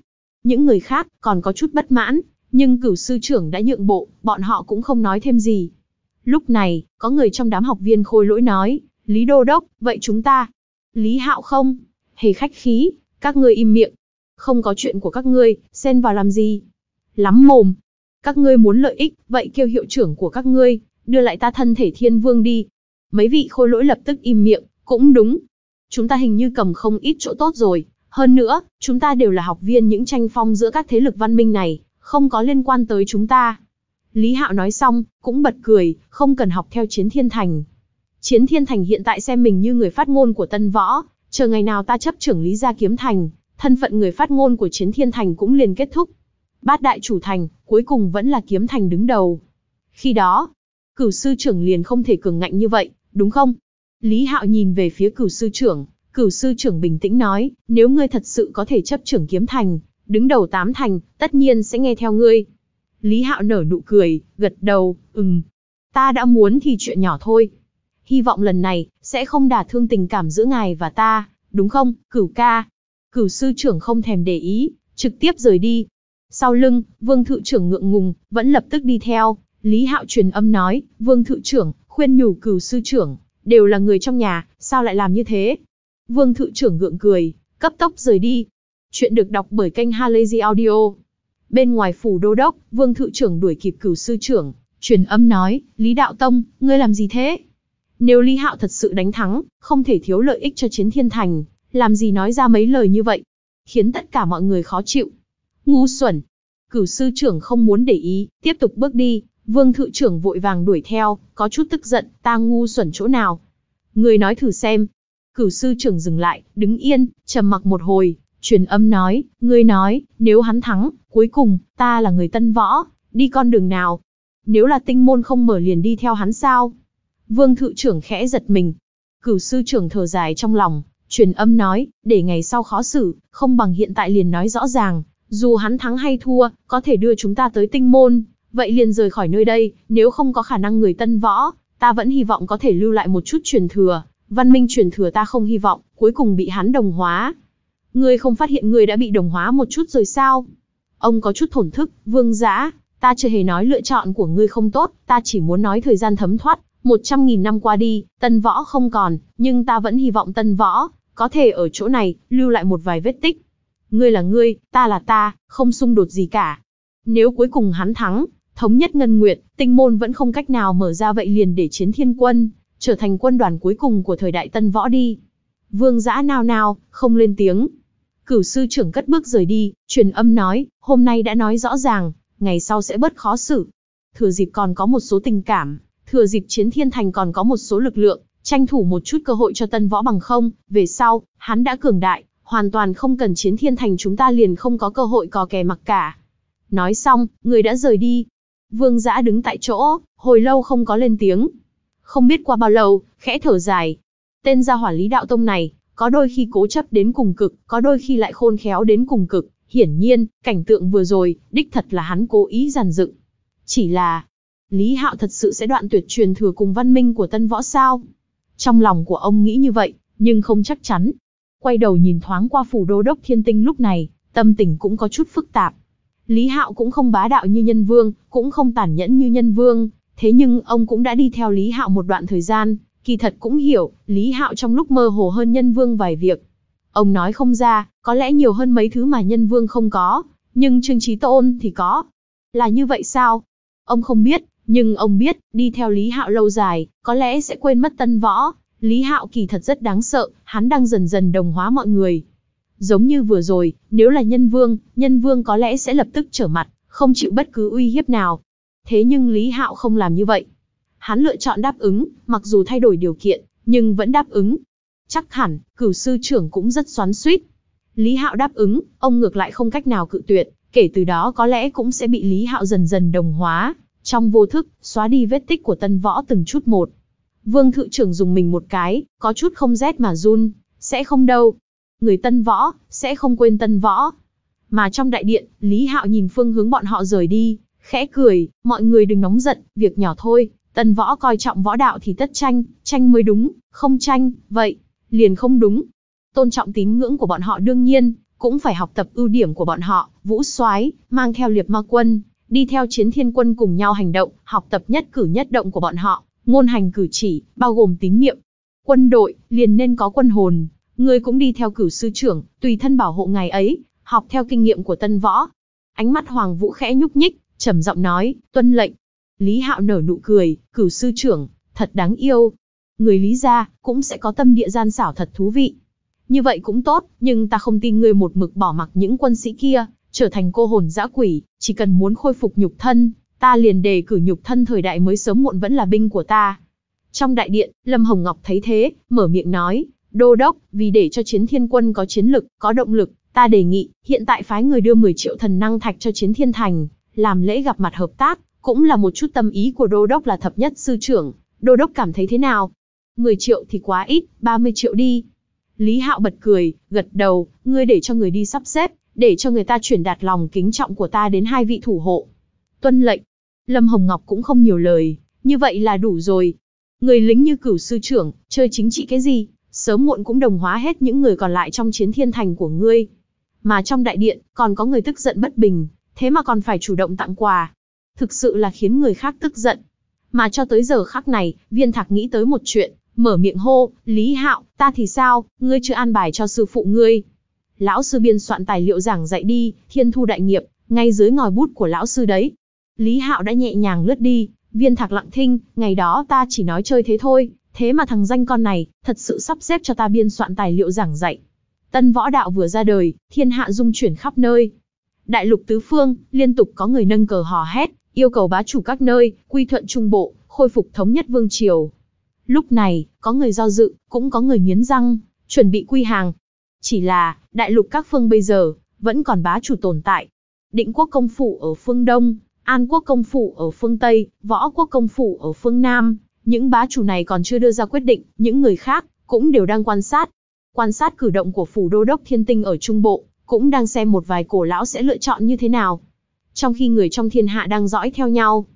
Những người khác còn có chút bất mãn, nhưng cửu sư trưởng đã nhượng bộ, bọn họ cũng không nói thêm gì. Lúc này, có người trong đám học viên khôi lỗi nói, Lý Đô Đốc, vậy chúng ta, Lý Hạo không? Hề khách khí, các ngươi im miệng. Không có chuyện của các ngươi, xen vào làm gì? Lắm mồm, các ngươi muốn lợi ích, vậy kêu hiệu trưởng của các ngươi, đưa lại ta thân thể thiên vương đi. Mấy vị khôi lỗi lập tức im miệng, cũng đúng. Chúng ta hình như cầm không ít chỗ tốt rồi, hơn nữa, chúng ta đều là học viên những tranh phong giữa các thế lực văn minh này, không có liên quan tới chúng ta. Lý Hạo nói xong, cũng bật cười, không cần học theo Chiến Thiên Thành. Chiến Thiên Thành hiện tại xem mình như người phát ngôn của Tân Võ, chờ ngày nào ta chấp trưởng Lý Gia Kiếm Thành, thân phận người phát ngôn của Chiến Thiên Thành cũng liền kết thúc, bát đại chủ thành, cuối cùng vẫn là kiếm thành đứng đầu. Khi đó, cửu sư trưởng liền không thể cường ngạnh như vậy, đúng không? Lý Hạo nhìn về phía cửu sư trưởng, cửu sư trưởng bình tĩnh nói, nếu ngươi thật sự có thể chấp trưởng kiếm thành, đứng đầu tám thành, tất nhiên sẽ nghe theo ngươi. Lý Hạo nở nụ cười, gật đầu, ừm. Ta đã muốn thì chuyện nhỏ thôi. Hy vọng lần này, sẽ không đả thương tình cảm giữa ngài và ta, đúng không, cửu ca? Cửu sư trưởng không thèm để ý, trực tiếp rời đi, sau lưng, Vương Thự trưởng ngượng ngùng, vẫn lập tức đi theo. Lý Hạo truyền âm nói, Vương Thự trưởng, khuyên nhủ cửu sư trưởng, đều là người trong nhà, sao lại làm như thế? Vương Thự trưởng gượng cười, cấp tốc rời đi. Chuyện được đọc bởi kênh Halazy Audio. Bên ngoài phủ đô đốc, Vương Thự trưởng đuổi kịp cửu sư trưởng, truyền âm nói, Lý Đạo Tông, ngươi làm gì thế? Nếu Lý Hạo thật sự đánh thắng, không thể thiếu lợi ích cho chiến thiên thành, làm gì nói ra mấy lời như vậy? Khiến tất cả mọi người khó chịu, Ngu xuẩn. Cửu sư trưởng không muốn để ý, tiếp tục bước đi, vương thự trưởng vội vàng đuổi theo, có chút tức giận, ta ngu xuẩn chỗ nào. Người nói thử xem. Cửu sư trưởng dừng lại, đứng yên, trầm mặc một hồi, truyền âm nói, ngươi nói, nếu hắn thắng, cuối cùng, ta là người tân võ, đi con đường nào? Nếu là tinh môn không mở liền đi theo hắn sao? Vương thự trưởng khẽ giật mình. Cửu sư trưởng thở dài trong lòng, truyền âm nói, để ngày sau khó xử, không bằng hiện tại liền nói rõ ràng, dù hắn thắng hay thua, có thể đưa chúng ta tới tinh môn, vậy liền rời khỏi nơi đây, nếu không có khả năng người tân võ, ta vẫn hy vọng có thể lưu lại một chút truyền thừa, văn minh truyền thừa ta không hy vọng, cuối cùng bị hắn đồng hóa. Ngươi không phát hiện ngươi đã bị đồng hóa một chút rồi sao? Ông có chút thổn thức, vương giã, ta chưa hề nói lựa chọn của ngươi không tốt, ta chỉ muốn nói thời gian thấm thoát, một trăm nghìn năm qua đi, tân võ không còn, nhưng ta vẫn hy vọng tân võ, có thể ở chỗ này, lưu lại một vài vết tích ngươi là ngươi, ta là ta, không xung đột gì cả. Nếu cuối cùng hắn thắng, thống nhất Ngân Nguyệt, tinh môn vẫn không cách nào mở ra vậy liền để chiến thiên quân, trở thành quân đoàn cuối cùng của thời đại tân võ đi. Vương giã nao nao, không lên tiếng. Cửu sư trưởng cất bước rời đi, truyền âm nói, hôm nay đã nói rõ ràng, ngày sau sẽ bớt khó xử. Thừa dịp còn có một số tình cảm, thừa dịp chiến thiên thành còn có một số lực lượng, tranh thủ một chút cơ hội cho tân võ bằng không, về sau, hắn đã cường đại, hoàn toàn không cần chiến thiên thành chúng ta liền không có cơ hội cò kè mặc cả. Nói xong, người đã rời đi. Vương giã đứng tại chỗ, hồi lâu không có lên tiếng. Không biết qua bao lâu, khẽ thở dài. Tên gia hỏa lý đạo tông này, có đôi khi cố chấp đến cùng cực, có đôi khi lại khôn khéo đến cùng cực. Hiển nhiên, cảnh tượng vừa rồi, đích thật là hắn cố ý giàn dựng. Chỉ là, Lý Hạo thật sự sẽ đoạn tuyệt truyền thừa cùng văn minh của tân võ sao? Trong lòng của ông nghĩ như vậy, nhưng không chắc chắn, Quay đầu nhìn thoáng qua phủ đô đốc thiên tinh lúc này, tâm tình cũng có chút phức tạp. Lý Hạo cũng không bá đạo như nhân vương, cũng không tàn nhẫn như nhân vương, thế nhưng ông cũng đã đi theo Lý Hạo một đoạn thời gian, kỳ thật cũng hiểu, Lý Hạo trong lúc mơ hồ hơn nhân vương vài việc. Ông nói không ra, có lẽ nhiều hơn mấy thứ mà nhân vương không có, nhưng Trương Trí Tôn thì có. Là như vậy sao? Ông không biết, nhưng ông biết, đi theo Lý Hạo lâu dài, có lẽ sẽ quên mất tân võ, Lý Hạo kỳ thật rất đáng sợ, hắn đang dần dần đồng hóa mọi người. Giống như vừa rồi, nếu là nhân vương, nhân vương có lẽ sẽ lập tức trở mặt, không chịu bất cứ uy hiếp nào. Thế nhưng Lý Hạo không làm như vậy. Hắn lựa chọn đáp ứng, mặc dù thay đổi điều kiện, nhưng vẫn đáp ứng. Chắc hẳn, cửu sư trưởng cũng rất xoắn suýt. Lý Hạo đáp ứng, ông ngược lại không cách nào cự tuyệt, kể từ đó có lẽ cũng sẽ bị Lý Hạo dần dần đồng hóa, trong vô thức, xóa đi vết tích của tân võ từng chút một. Vương thự trưởng dùng mình một cái, có chút không rét mà run, sẽ không đâu. Người tân võ, sẽ không quên tân võ. Mà trong đại điện, Lý Hạo nhìn phương hướng bọn họ rời đi, khẽ cười, mọi người đừng nóng giận, việc nhỏ thôi. Tân võ coi trọng võ đạo thì tất tranh, tranh mới đúng, không tranh, vậy, liền không đúng. Tôn trọng tín ngưỡng của bọn họ đương nhiên, cũng phải học tập ưu điểm của bọn họ, vũ soái mang theo liệp ma quân, đi theo chiến thiên quân cùng nhau hành động, học tập nhất cử nhất động của bọn họ, ngôn hành cử chỉ, bao gồm tín niệm. Quân đội, liền nên có quân hồn, ngươi cũng đi theo cử sư trưởng, tùy thân bảo hộ ngày ấy, học theo kinh nghiệm của tân võ. Ánh mắt Hoàng Vũ khẽ nhúc nhích, trầm giọng nói, tuân lệnh. Lý Hạo nở nụ cười, cử sư trưởng, thật đáng yêu. Người Lý gia cũng sẽ có tâm địa gian xảo thật thú vị. Như vậy cũng tốt, nhưng ta không tin ngươi một mực bỏ mặc những quân sĩ kia, trở thành cô hồn dã quỷ, chỉ cần muốn khôi phục nhục thân, ta liền đề cử nhục thân thời đại mới sớm muộn vẫn là binh của ta. Trong đại điện, Lâm Hồng Ngọc thấy thế, mở miệng nói, đô đốc, vì để cho chiến thiên quân có chiến lực, có động lực, ta đề nghị, hiện tại phái người đưa 10 triệu thần năng thạch cho chiến thiên thành, làm lễ gặp mặt hợp tác, cũng là một chút tâm ý của đô đốc là thập nhất sư trưởng, đô đốc cảm thấy thế nào? 10 triệu thì quá ít, 30 triệu đi. Lý Hạo bật cười, gật đầu, ngươi để cho người đi sắp xếp, để cho người ta chuyển đạt lòng kính trọng của ta đến hai vị thủ hộ. Tuân lệnh, Lâm Hồng Ngọc cũng không nhiều lời, như vậy là đủ rồi. Người lính như cửu sư trưởng, chơi chính trị cái gì, sớm muộn cũng đồng hóa hết những người còn lại trong chiến thiên thành của ngươi. Mà trong đại điện, còn có người tức giận bất bình, thế mà còn phải chủ động tặng quà. Thực sự là khiến người khác tức giận. Mà cho tới giờ khắc này, viên thạc nghĩ tới một chuyện, mở miệng hô, Lý Hạo, ta thì sao, ngươi chưa an bài cho sư phụ ngươi. Lão sư biên soạn tài liệu giảng dạy đi, thiên thu đại nghiệp, ngay dưới ngòi bút của lão sư đấy. Lý Hạo đã nhẹ nhàng lướt đi, viên thạc lặng thinh, ngày đó ta chỉ nói chơi thế thôi, thế mà thằng danh con này, thật sự sắp xếp cho ta biên soạn tài liệu giảng dạy. Tân võ đạo vừa ra đời, thiên hạ dung chuyển khắp nơi. Đại lục tứ phương, liên tục có người nâng cờ hò hét, yêu cầu bá chủ các nơi, quy thuận trung bộ, khôi phục thống nhất vương triều. Lúc này, có người do dự, cũng có người nghiến răng, chuẩn bị quy hàng. Chỉ là, đại lục các phương bây giờ, vẫn còn bá chủ tồn tại. Định quốc công phụ ở phương Đông, An quốc công phủ ở phương Tây, võ quốc công phủ ở phương Nam, những bá chủ này còn chưa đưa ra quyết định, những người khác cũng đều đang quan sát. Quan sát cử động của phủ đô đốc thiên tinh ở Trung Bộ, cũng đang xem một vài cổ lão sẽ lựa chọn như thế nào. Trong khi người trong thiên hạ đang dõi theo nhau.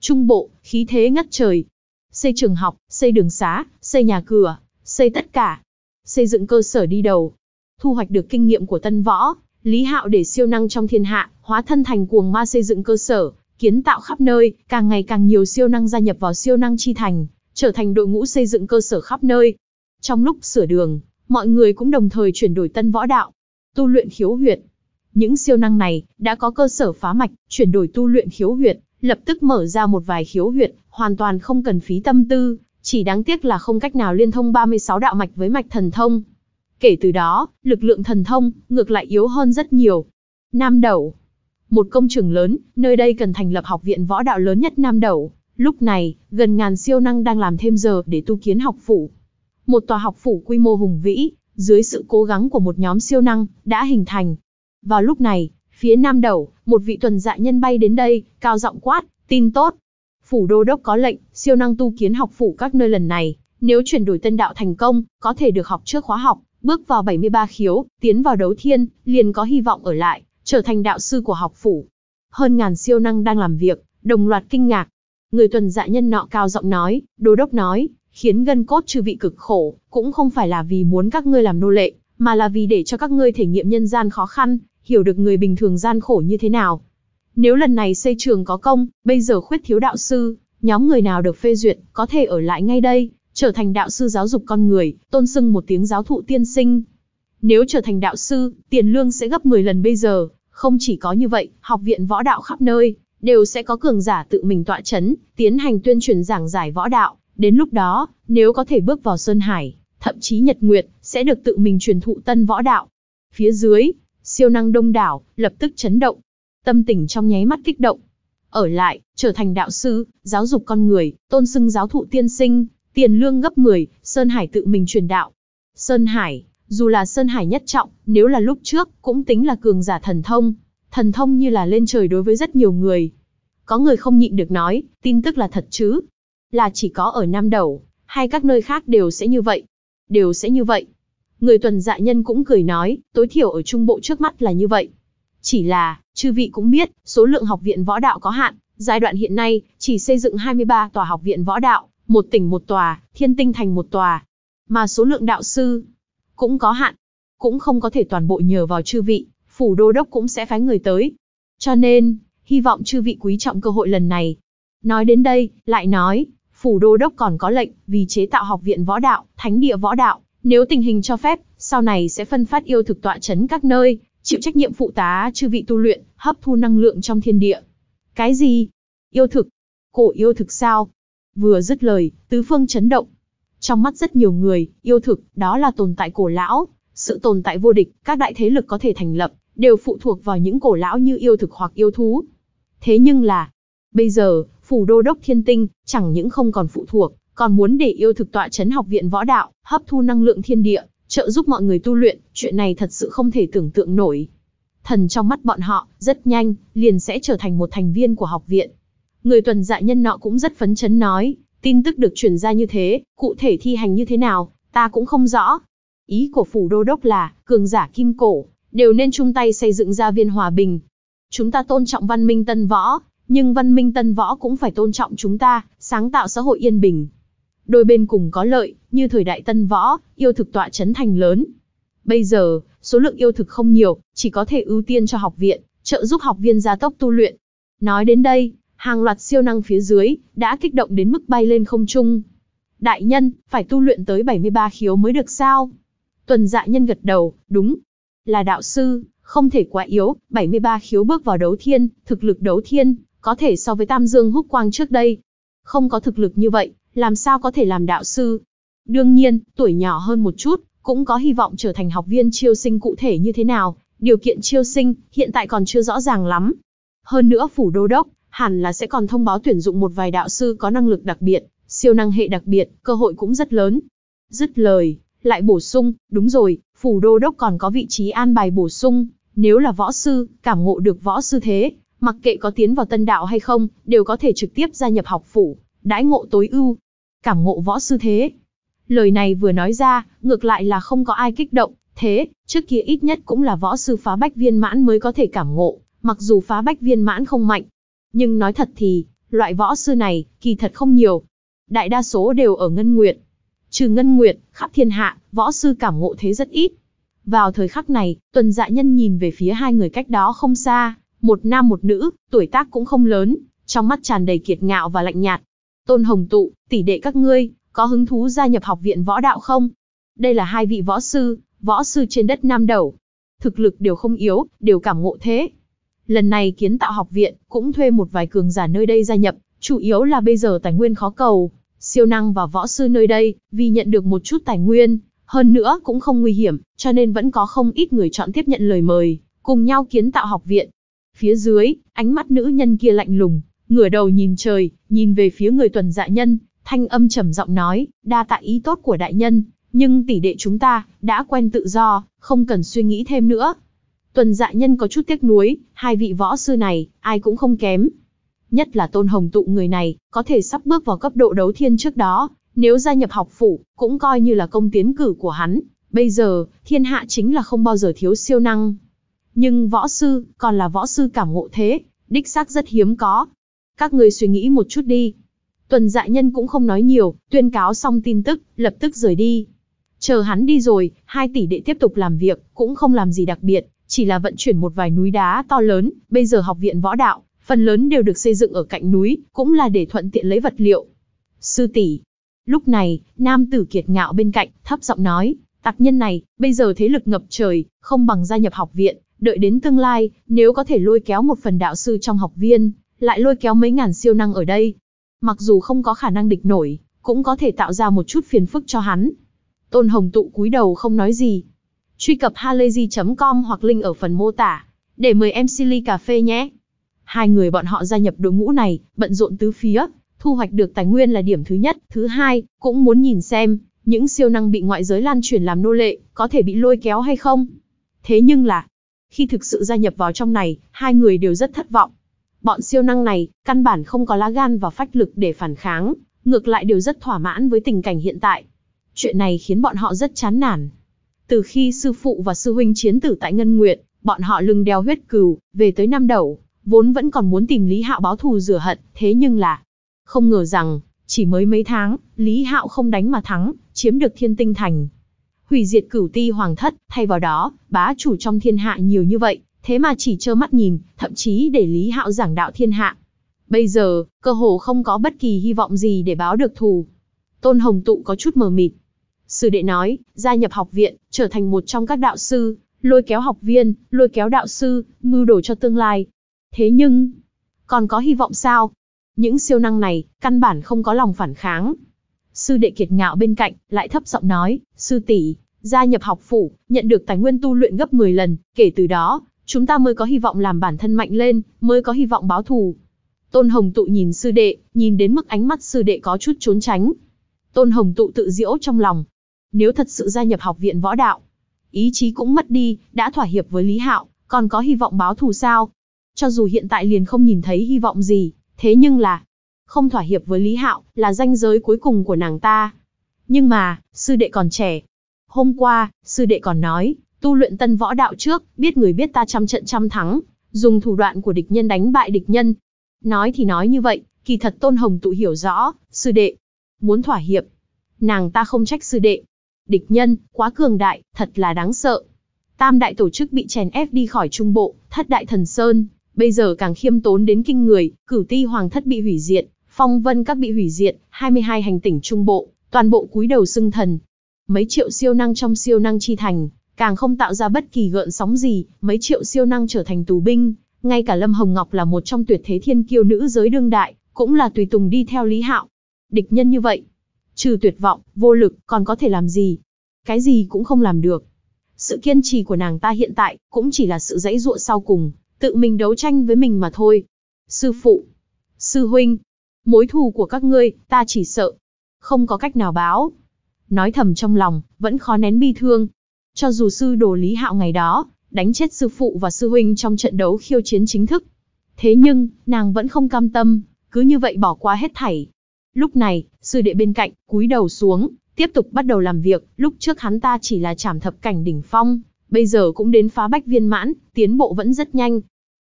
Trung Bộ, khí thế ngất trời. Xây trường học, xây đường xá, xây nhà cửa, xây tất cả. Xây dựng cơ sở đi đầu. Thu hoạch được kinh nghiệm của tân võ, Lý Hạo để siêu năng trong thiên hạ, hóa thân thành cuồng ma xây dựng cơ sở, kiến tạo khắp nơi, càng ngày càng nhiều siêu năng gia nhập vào siêu năng chi thành, trở thành đội ngũ xây dựng cơ sở khắp nơi. Trong lúc sửa đường, mọi người cũng đồng thời chuyển đổi tân võ đạo, tu luyện khiếu huyệt. Những siêu năng này đã có cơ sở phá mạch, chuyển đổi tu luyện khiếu huyệt, lập tức mở ra một vài khiếu huyệt, hoàn toàn không cần phí tâm tư, chỉ đáng tiếc là không cách nào liên thông 36 đạo mạch với mạch thần thông. Kể từ đó, lực lượng thần thông ngược lại yếu hơn rất nhiều. Nam Đầu một công trường lớn, nơi đây cần thành lập học viện võ đạo lớn nhất Nam Đẩu. Lúc này, gần ngàn siêu năng đang làm thêm giờ để tu kiến học phủ. Một tòa học phủ quy mô hùng vĩ, dưới sự cố gắng của một nhóm siêu năng, đã hình thành. Vào lúc này, phía Nam Đẩu, một vị tuần dạ nhân bay đến đây, cao giọng quát, tin tốt. Phủ đô đốc có lệnh, siêu năng tu kiến học phủ các nơi lần này, nếu chuyển đổi tân đạo thành công, có thể được học trước khóa học, bước vào 73 khiếu, tiến vào đấu thiên, liền có hy vọng ở lại trở thành đạo sư của học phủ. Hơn ngàn siêu năng đang làm việc, đồng loạt kinh ngạc. Người tuần dạ nhân nọ cao giọng nói, đô đốc nói, khiến gân cốt chư vị cực khổ, cũng không phải là vì muốn các ngươi làm nô lệ, mà là vì để cho các ngươi thể nghiệm nhân gian khó khăn, hiểu được người bình thường gian khổ như thế nào. Nếu lần này xây trường có công, bây giờ khuyết thiếu đạo sư, nhóm người nào được phê duyệt, có thể ở lại ngay đây, trở thành đạo sư giáo dục con người, tôn xưng một tiếng giáo thụ tiên sinh. Nếu trở thành đạo sư, tiền lương sẽ gấp 10 lần bây giờ, không chỉ có như vậy, học viện võ đạo khắp nơi đều sẽ có cường giả tự mình tọa chấn, tiến hành tuyên truyền giảng giải võ đạo. Đến lúc đó, nếu có thể bước vào Sơn Hải, thậm chí Nhật Nguyệt, sẽ được tự mình truyền thụ tân võ đạo. Phía dưới, siêu năng đông đảo, lập tức chấn động. Tâm tình trong nháy mắt kích động. Ở lại, trở thành đạo sư, giáo dục con người, tôn xưng giáo thụ tiên sinh, tiền lương gấp 10, Sơn Hải tự mình truyền đạo. Sơn Hải, dù là Sơn Hải nhất trọng, nếu là lúc trước, cũng tính là cường giả thần thông. Thần thông như là lên trời đối với rất nhiều người. Có người không nhịn được nói, tin tức là thật chứ. Là chỉ có ở Nam Đầu, hay các nơi khác đều sẽ như vậy. Đều sẽ như vậy. Người tuần dạ nhân cũng cười nói, tối thiểu ở trung bộ trước mắt là như vậy. Chỉ là, chư vị cũng biết, số lượng học viện võ đạo có hạn, giai đoạn hiện nay, chỉ xây dựng 23 tòa học viện võ đạo, một tỉnh một tòa, thiên tinh thành một tòa. Mà số lượng đạo sư, cũng có hạn. Cũng không có thể toàn bộ nhờ vào chư vị, phủ đô đốc cũng sẽ phái người tới. Cho nên, hy vọng chư vị quý trọng cơ hội lần này. Nói đến đây, lại nói, phủ đô đốc còn có lệnh, vì chế tạo học viện võ đạo, thánh địa võ đạo, nếu tình hình cho phép, sau này sẽ phân phát yêu thực tọa chấn các nơi, chịu trách nhiệm phụ tá chư vị tu luyện, hấp thu năng lượng trong thiên địa. Cái gì? Yêu thực? Cổ yêu thực sao? Vừa dứt lời, tứ phương chấn động, trong mắt rất nhiều người, yêu thực, đó là tồn tại cổ lão. Sự tồn tại vô địch, các đại thế lực có thể thành lập, đều phụ thuộc vào những cổ lão như yêu thực hoặc yêu thú. Thế nhưng là, bây giờ, phủ đô đốc thiên tinh, chẳng những không còn phụ thuộc, còn muốn để yêu thực tọa chấn học viện võ đạo, hấp thu năng lượng thiên địa, trợ giúp mọi người tu luyện, chuyện này thật sự không thể tưởng tượng nổi. Thần trong mắt bọn họ, rất nhanh, liền sẽ trở thành một thành viên của học viện. Người tuần dạ nhân nọ cũng rất phấn chấn nói, Tin tức được truyền ra như thế, cụ thể thi hành như thế nào, ta cũng không rõ. Ý của phủ đô đốc là, cường giả kim cổ, đều nên chung tay xây dựng gia viên hòa bình. Chúng ta tôn trọng văn minh tân võ, nhưng văn minh tân võ cũng phải tôn trọng chúng ta, sáng tạo xã hội yên bình. Đôi bên cùng có lợi, như thời đại tân võ, yêu thực tọa chấn thành lớn. Bây giờ, số lượng yêu thực không nhiều, chỉ có thể ưu tiên cho học viện, trợ giúp học viên gia tốc tu luyện. Nói đến đây, hàng loạt siêu năng phía dưới, đã kích động đến mức bay lên không trung. Đại nhân, phải tu luyện tới 73 khiếu mới được sao? Tuần dạ nhân gật đầu, đúng. Là đạo sư, không thể quá yếu, 73 khiếu bước vào đấu thiên, thực lực đấu thiên, có thể so với Tam Dương húc quang trước đây. Không có thực lực như vậy, làm sao có thể làm đạo sư? Đương nhiên, tuổi nhỏ hơn một chút, cũng có hy vọng trở thành học viên chiêu sinh cụ thể như thế nào, điều kiện chiêu sinh, hiện tại còn chưa rõ ràng lắm. Hơn nữa phủ đô đốc, hẳn là sẽ còn thông báo tuyển dụng một vài đạo sư có năng lực đặc biệt, siêu năng hệ đặc biệt, cơ hội cũng rất lớn. Dứt lời, lại bổ sung, đúng rồi, phủ đô đốc còn có vị trí an bài bổ sung, nếu là võ sư, cảm ngộ được võ sư thế, mặc kệ có tiến vào tân đạo hay không, đều có thể trực tiếp gia nhập học phủ, đãi ngộ tối ưu. Cảm ngộ võ sư thế. Lời này vừa nói ra, ngược lại là không có ai kích động, thế, trước kia ít nhất cũng là võ sư phá bách viên mãn mới có thể cảm ngộ, mặc dù phá bách viên mãn không mạnh, nhưng nói thật thì, loại võ sư này, kỳ thật không nhiều. Đại đa số đều ở Ngân Nguyện. Trừ Ngân Nguyện, khắp thiên hạ, võ sư cảm ngộ thế rất ít. Vào thời khắc này, tuần dạ nhân nhìn về phía hai người cách đó không xa, một nam một nữ, tuổi tác cũng không lớn, trong mắt tràn đầy kiệt ngạo và lạnh nhạt. Tôn Hồng Tụ, tỷ đệ các ngươi, có hứng thú gia nhập học viện võ đạo không? Đây là hai vị võ sư, võ sư trên đất Nam Đầu. Thực lực đều không yếu, đều cảm ngộ thế, Lần này kiến tạo học viện, cũng thuê một vài cường giả nơi đây gia nhập, chủ yếu là bây giờ tài nguyên khó cầu, siêu năng và võ sư nơi đây, vì nhận được một chút tài nguyên, hơn nữa cũng không nguy hiểm, cho nên vẫn có không ít người chọn tiếp nhận lời mời, cùng nhau kiến tạo học viện. Phía dưới, ánh mắt nữ nhân kia lạnh lùng, ngửa đầu nhìn trời, nhìn về phía người tuần dạ nhân, thanh âm trầm giọng nói, đa tạ ý tốt của đại nhân, nhưng tỷ đệ chúng ta, đã quen tự do, không cần suy nghĩ thêm nữa, Tuần dạ nhân có chút tiếc nuối, hai vị võ sư này, ai cũng không kém. Nhất là tôn hồng tụ người này, có thể sắp bước vào cấp độ đấu thiên trước đó, nếu gia nhập học phủ, cũng coi như là công tiến cử của hắn. Bây giờ, thiên hạ chính là không bao giờ thiếu siêu năng. Nhưng võ sư, còn là võ sư cảm ngộ thế, đích xác rất hiếm có. Các người suy nghĩ một chút đi. Tuần dạ nhân cũng không nói nhiều, tuyên cáo xong tin tức, lập tức rời đi. Chờ hắn đi rồi, hai tỷ đệ tiếp tục làm việc, cũng không làm gì đặc biệt, chỉ là vận chuyển một vài núi đá to lớn, bây giờ học viện võ đạo, phần lớn đều được xây dựng ở cạnh núi, cũng là để thuận tiện lấy vật liệu. Sư tỷ. Lúc này, nam tử kiệt ngạo bên cạnh, thấp giọng nói, tặc nhân này, bây giờ thế lực ngập trời, không bằng gia nhập học viện, đợi đến tương lai, nếu có thể lôi kéo một phần đạo sư trong học viên, lại lôi kéo mấy ngàn siêu năng ở đây. Mặc dù không có khả năng địch nổi, cũng có thể tạo ra một chút phiền phức cho hắn. Tôn Hồng Tụ cúi đầu không nói gì, truy cập halayzi.com hoặc link ở phần mô tả, để mời em Silly Cà Phê nhé. Hai người bọn họ gia nhập đội ngũ này, bận rộn tứ phía, thu hoạch được tài nguyên là điểm thứ nhất. Thứ hai, cũng muốn nhìn xem, những siêu năng bị ngoại giới lan truyền làm nô lệ, có thể bị lôi kéo hay không. Thế nhưng là, khi thực sự gia nhập vào trong này, hai người đều rất thất vọng. Bọn siêu năng này, căn bản không có lá gan và phách lực để phản kháng, ngược lại đều rất thỏa mãn với tình cảnh hiện tại. Chuyện này khiến bọn họ rất chán nản, từ khi sư phụ và sư huynh chiến tử tại Ngân Nguyệt, bọn họ lưng đeo huyết cừu, về tới Nam Đẩu, vốn vẫn còn muốn tìm Lý Hạo báo thù rửa hận, thế nhưng là không ngờ rằng, chỉ mới mấy tháng, Lý Hạo không đánh mà thắng, chiếm được Thiên Tinh Thành. Hủy diệt cửu ti hoàng thất, thay vào đó, bá chủ trong thiên hạ nhiều như vậy, thế mà chỉ trơ mắt nhìn, thậm chí để Lý Hạo giảng đạo thiên hạ. Bây giờ, cơ hồ không có bất kỳ hy vọng gì để báo được thù. Tôn Hồng Tụ có chút mờ mịt, Sư đệ nói, gia nhập học viện, trở thành một trong các đạo sư, lôi kéo học viên, lôi kéo đạo sư, mưu đồ cho tương lai. Thế nhưng, còn có hy vọng sao? Những siêu năng này, căn bản không có lòng phản kháng. Sư đệ kiệt ngạo bên cạnh, lại thấp giọng nói, sư tỷ, gia nhập học phủ, nhận được tài nguyên tu luyện gấp 10 lần, kể từ đó, chúng ta mới có hy vọng làm bản thân mạnh lên, mới có hy vọng báo thù. Tôn Hồng Tụ nhìn sư đệ, nhìn đến mức ánh mắt sư đệ có chút trốn tránh. Tôn Hồng Tụ tự diễu trong lòng, nếu thật sự gia nhập học viện võ đạo. Ý chí cũng mất đi, đã thỏa hiệp với Lý Hạo, còn có hy vọng báo thù sao? Cho dù hiện tại liền không nhìn thấy hy vọng gì, thế nhưng là không thỏa hiệp với Lý Hạo là ranh giới cuối cùng của nàng ta. Nhưng mà, sư đệ còn trẻ. Hôm qua, sư đệ còn nói, tu luyện tân võ đạo trước, biết người biết ta trăm trận trăm thắng, dùng thủ đoạn của địch nhân đánh bại địch nhân. Nói thì nói như vậy, kỳ thật Tôn Hồng tụ hiểu rõ, sư đệ muốn thỏa hiệp. Nàng ta không trách sư đệ, địch nhân, quá cường đại, thật là đáng sợ. Tam đại tổ chức bị chèn ép đi khỏi trung bộ, thất đại thần sơn, bây giờ càng khiêm tốn đến kinh người, cửu ti hoàng thất bị hủy diệt, phong vân các bị hủy diệt, 22 hành tỉnh trung bộ, toàn bộ cúi đầu xưng thần. Mấy triệu siêu năng trong siêu năng chi thành, càng không tạo ra bất kỳ gợn sóng gì, mấy triệu siêu năng trở thành tù binh, ngay cả Lâm Hồng Ngọc là một trong tuyệt thế thiên kiêu nữ giới đương đại, cũng là tùy tùng đi theo Lý Hạo. Địch nhân như vậy, Trừ tuyệt vọng, vô lực, còn có thể làm gì? Cái gì cũng không làm được. Sự kiên trì của nàng ta hiện tại, cũng chỉ là sự dãy dụa sau cùng, tự mình đấu tranh với mình mà thôi. Sư phụ, sư huynh, mối thù của các ngươi, ta chỉ sợ. Không có cách nào báo. Nói thầm trong lòng, vẫn khó nén bi thương. Cho dù sư đồ lý hạo ngày đó, đánh chết sư phụ và sư huynh trong trận đấu khiêu chiến chính thức. Thế nhưng, nàng vẫn không cam tâm, cứ như vậy bỏ qua hết thảy, Lúc này, sư đệ bên cạnh, cúi đầu xuống, tiếp tục bắt đầu làm việc, lúc trước hắn ta chỉ là chảm thập cảnh đỉnh phong, bây giờ cũng đến phá bách viên mãn, tiến bộ vẫn rất nhanh.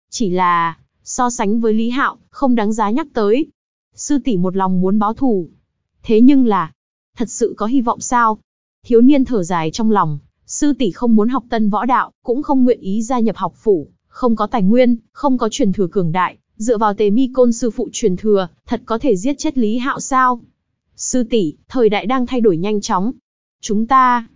Chỉ là, so sánh với Lý Hạo, không đáng giá nhắc tới. Sư tỷ một lòng muốn báo thù. Thế nhưng là, thật sự có hy vọng sao? Thiếu niên thở dài trong lòng, sư tỷ không muốn học tân võ đạo, cũng không nguyện ý gia nhập học phủ, không có tài nguyên, không có truyền thừa cường đại, dựa vào tề mi côn sư phụ truyền thừa, thật có thể giết chết Lý Hạo sao? Sư tỷ, thời đại đang thay đổi nhanh chóng. Chúng ta,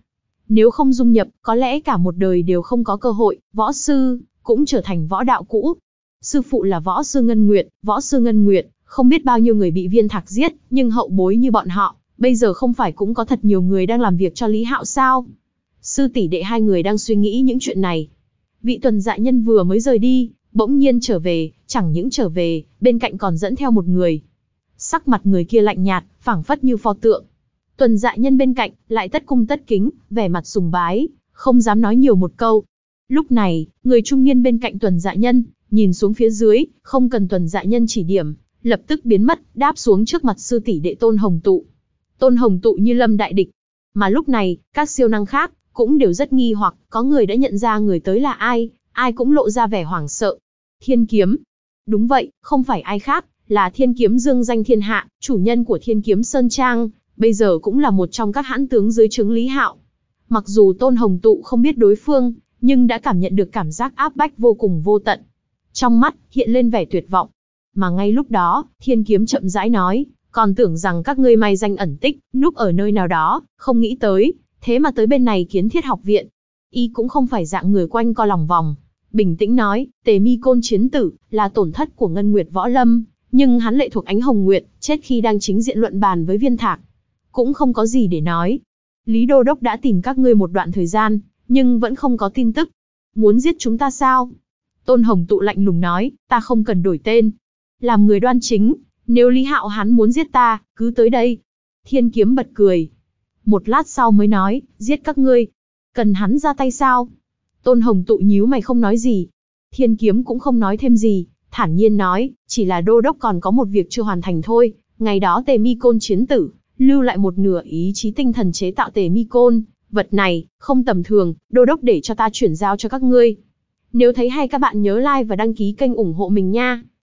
nếu không dung nhập, có lẽ cả một đời đều không có cơ hội, võ sư, cũng trở thành võ đạo cũ. Sư phụ là võ sư Ngân Nguyệt, võ sư Ngân Nguyệt, không biết bao nhiêu người bị viên thạc giết, nhưng hậu bối như bọn họ, bây giờ không phải cũng có thật nhiều người đang làm việc cho Lý Hạo sao? Sư tỷ đệ hai người đang suy nghĩ những chuyện này. Vị tuần dạ nhân vừa mới rời đi, bỗng nhiên trở về, chẳng những trở về, bên cạnh còn dẫn theo một người. Sắc mặt người kia lạnh nhạt, phảng phất như pho tượng. Tuần dạ nhân bên cạnh, lại tất cung tất kính, vẻ mặt sùng bái, không dám nói nhiều một câu. Lúc này, người trung niên bên cạnh tuần dạ nhân, nhìn xuống phía dưới, không cần tuần dạ nhân chỉ điểm, lập tức biến mất, đáp xuống trước mặt sư tỷ đệ tôn hồng tụ. Tôn hồng tụ như lâm đại địch. Mà lúc này, các siêu năng khác, cũng đều rất nghi hoặc, có người đã nhận ra người tới là ai, ai cũng lộ ra vẻ hoảng sợ. Thiên kiếm, Đúng vậy, không phải ai khác, là thiên kiếm dương danh thiên hạ, chủ nhân của thiên kiếm Sơn Trang, bây giờ cũng là một trong các hãn tướng dưới chứng Lý Hạo. Mặc dù Tôn Hồng Tụ không biết đối phương, nhưng đã cảm nhận được cảm giác áp bách vô cùng vô tận. Trong mắt, hiện lên vẻ tuyệt vọng. Mà ngay lúc đó, thiên kiếm chậm rãi nói, còn tưởng rằng các ngươi may danh ẩn tích, núp ở nơi nào đó, không nghĩ tới, thế mà tới bên này kiến thiết học viện. Y cũng không phải dạng người quanh co lòng vòng, bình tĩnh nói, Tề Mi Côn chiến tử, là tổn thất của Ngân Nguyệt Võ Lâm, nhưng hắn lệ thuộc ánh Hồng Nguyệt, chết khi đang chính diện luận bàn với viên thạc. Cũng không có gì để nói. Lý Đô Đốc đã tìm các ngươi một đoạn thời gian, nhưng vẫn không có tin tức. Muốn giết chúng ta sao? Tôn Hồng Tụ lạnh lùng nói, ta không cần đổi tên. Làm người đoan chính, nếu Lý Hạo hắn muốn giết ta, cứ tới đây. Thiên Kiếm bật cười. Một lát sau mới nói, giết các ngươi. Cần hắn ra tay sao? Tôn Hồng tụ nhíu mày không nói gì. Thiên kiếm cũng không nói thêm gì, thản nhiên nói, chỉ là đô đốc còn có một việc chưa hoàn thành thôi. Ngày đó tề mi côn chiến tử, lưu lại một nửa ý chí tinh thần chế tạo tề mi côn. Vật này, không tầm thường, đô đốc để cho ta chuyển giao cho các ngươi. Nếu thấy hay các bạn nhớ like và đăng ký kênh ủng hộ mình nha.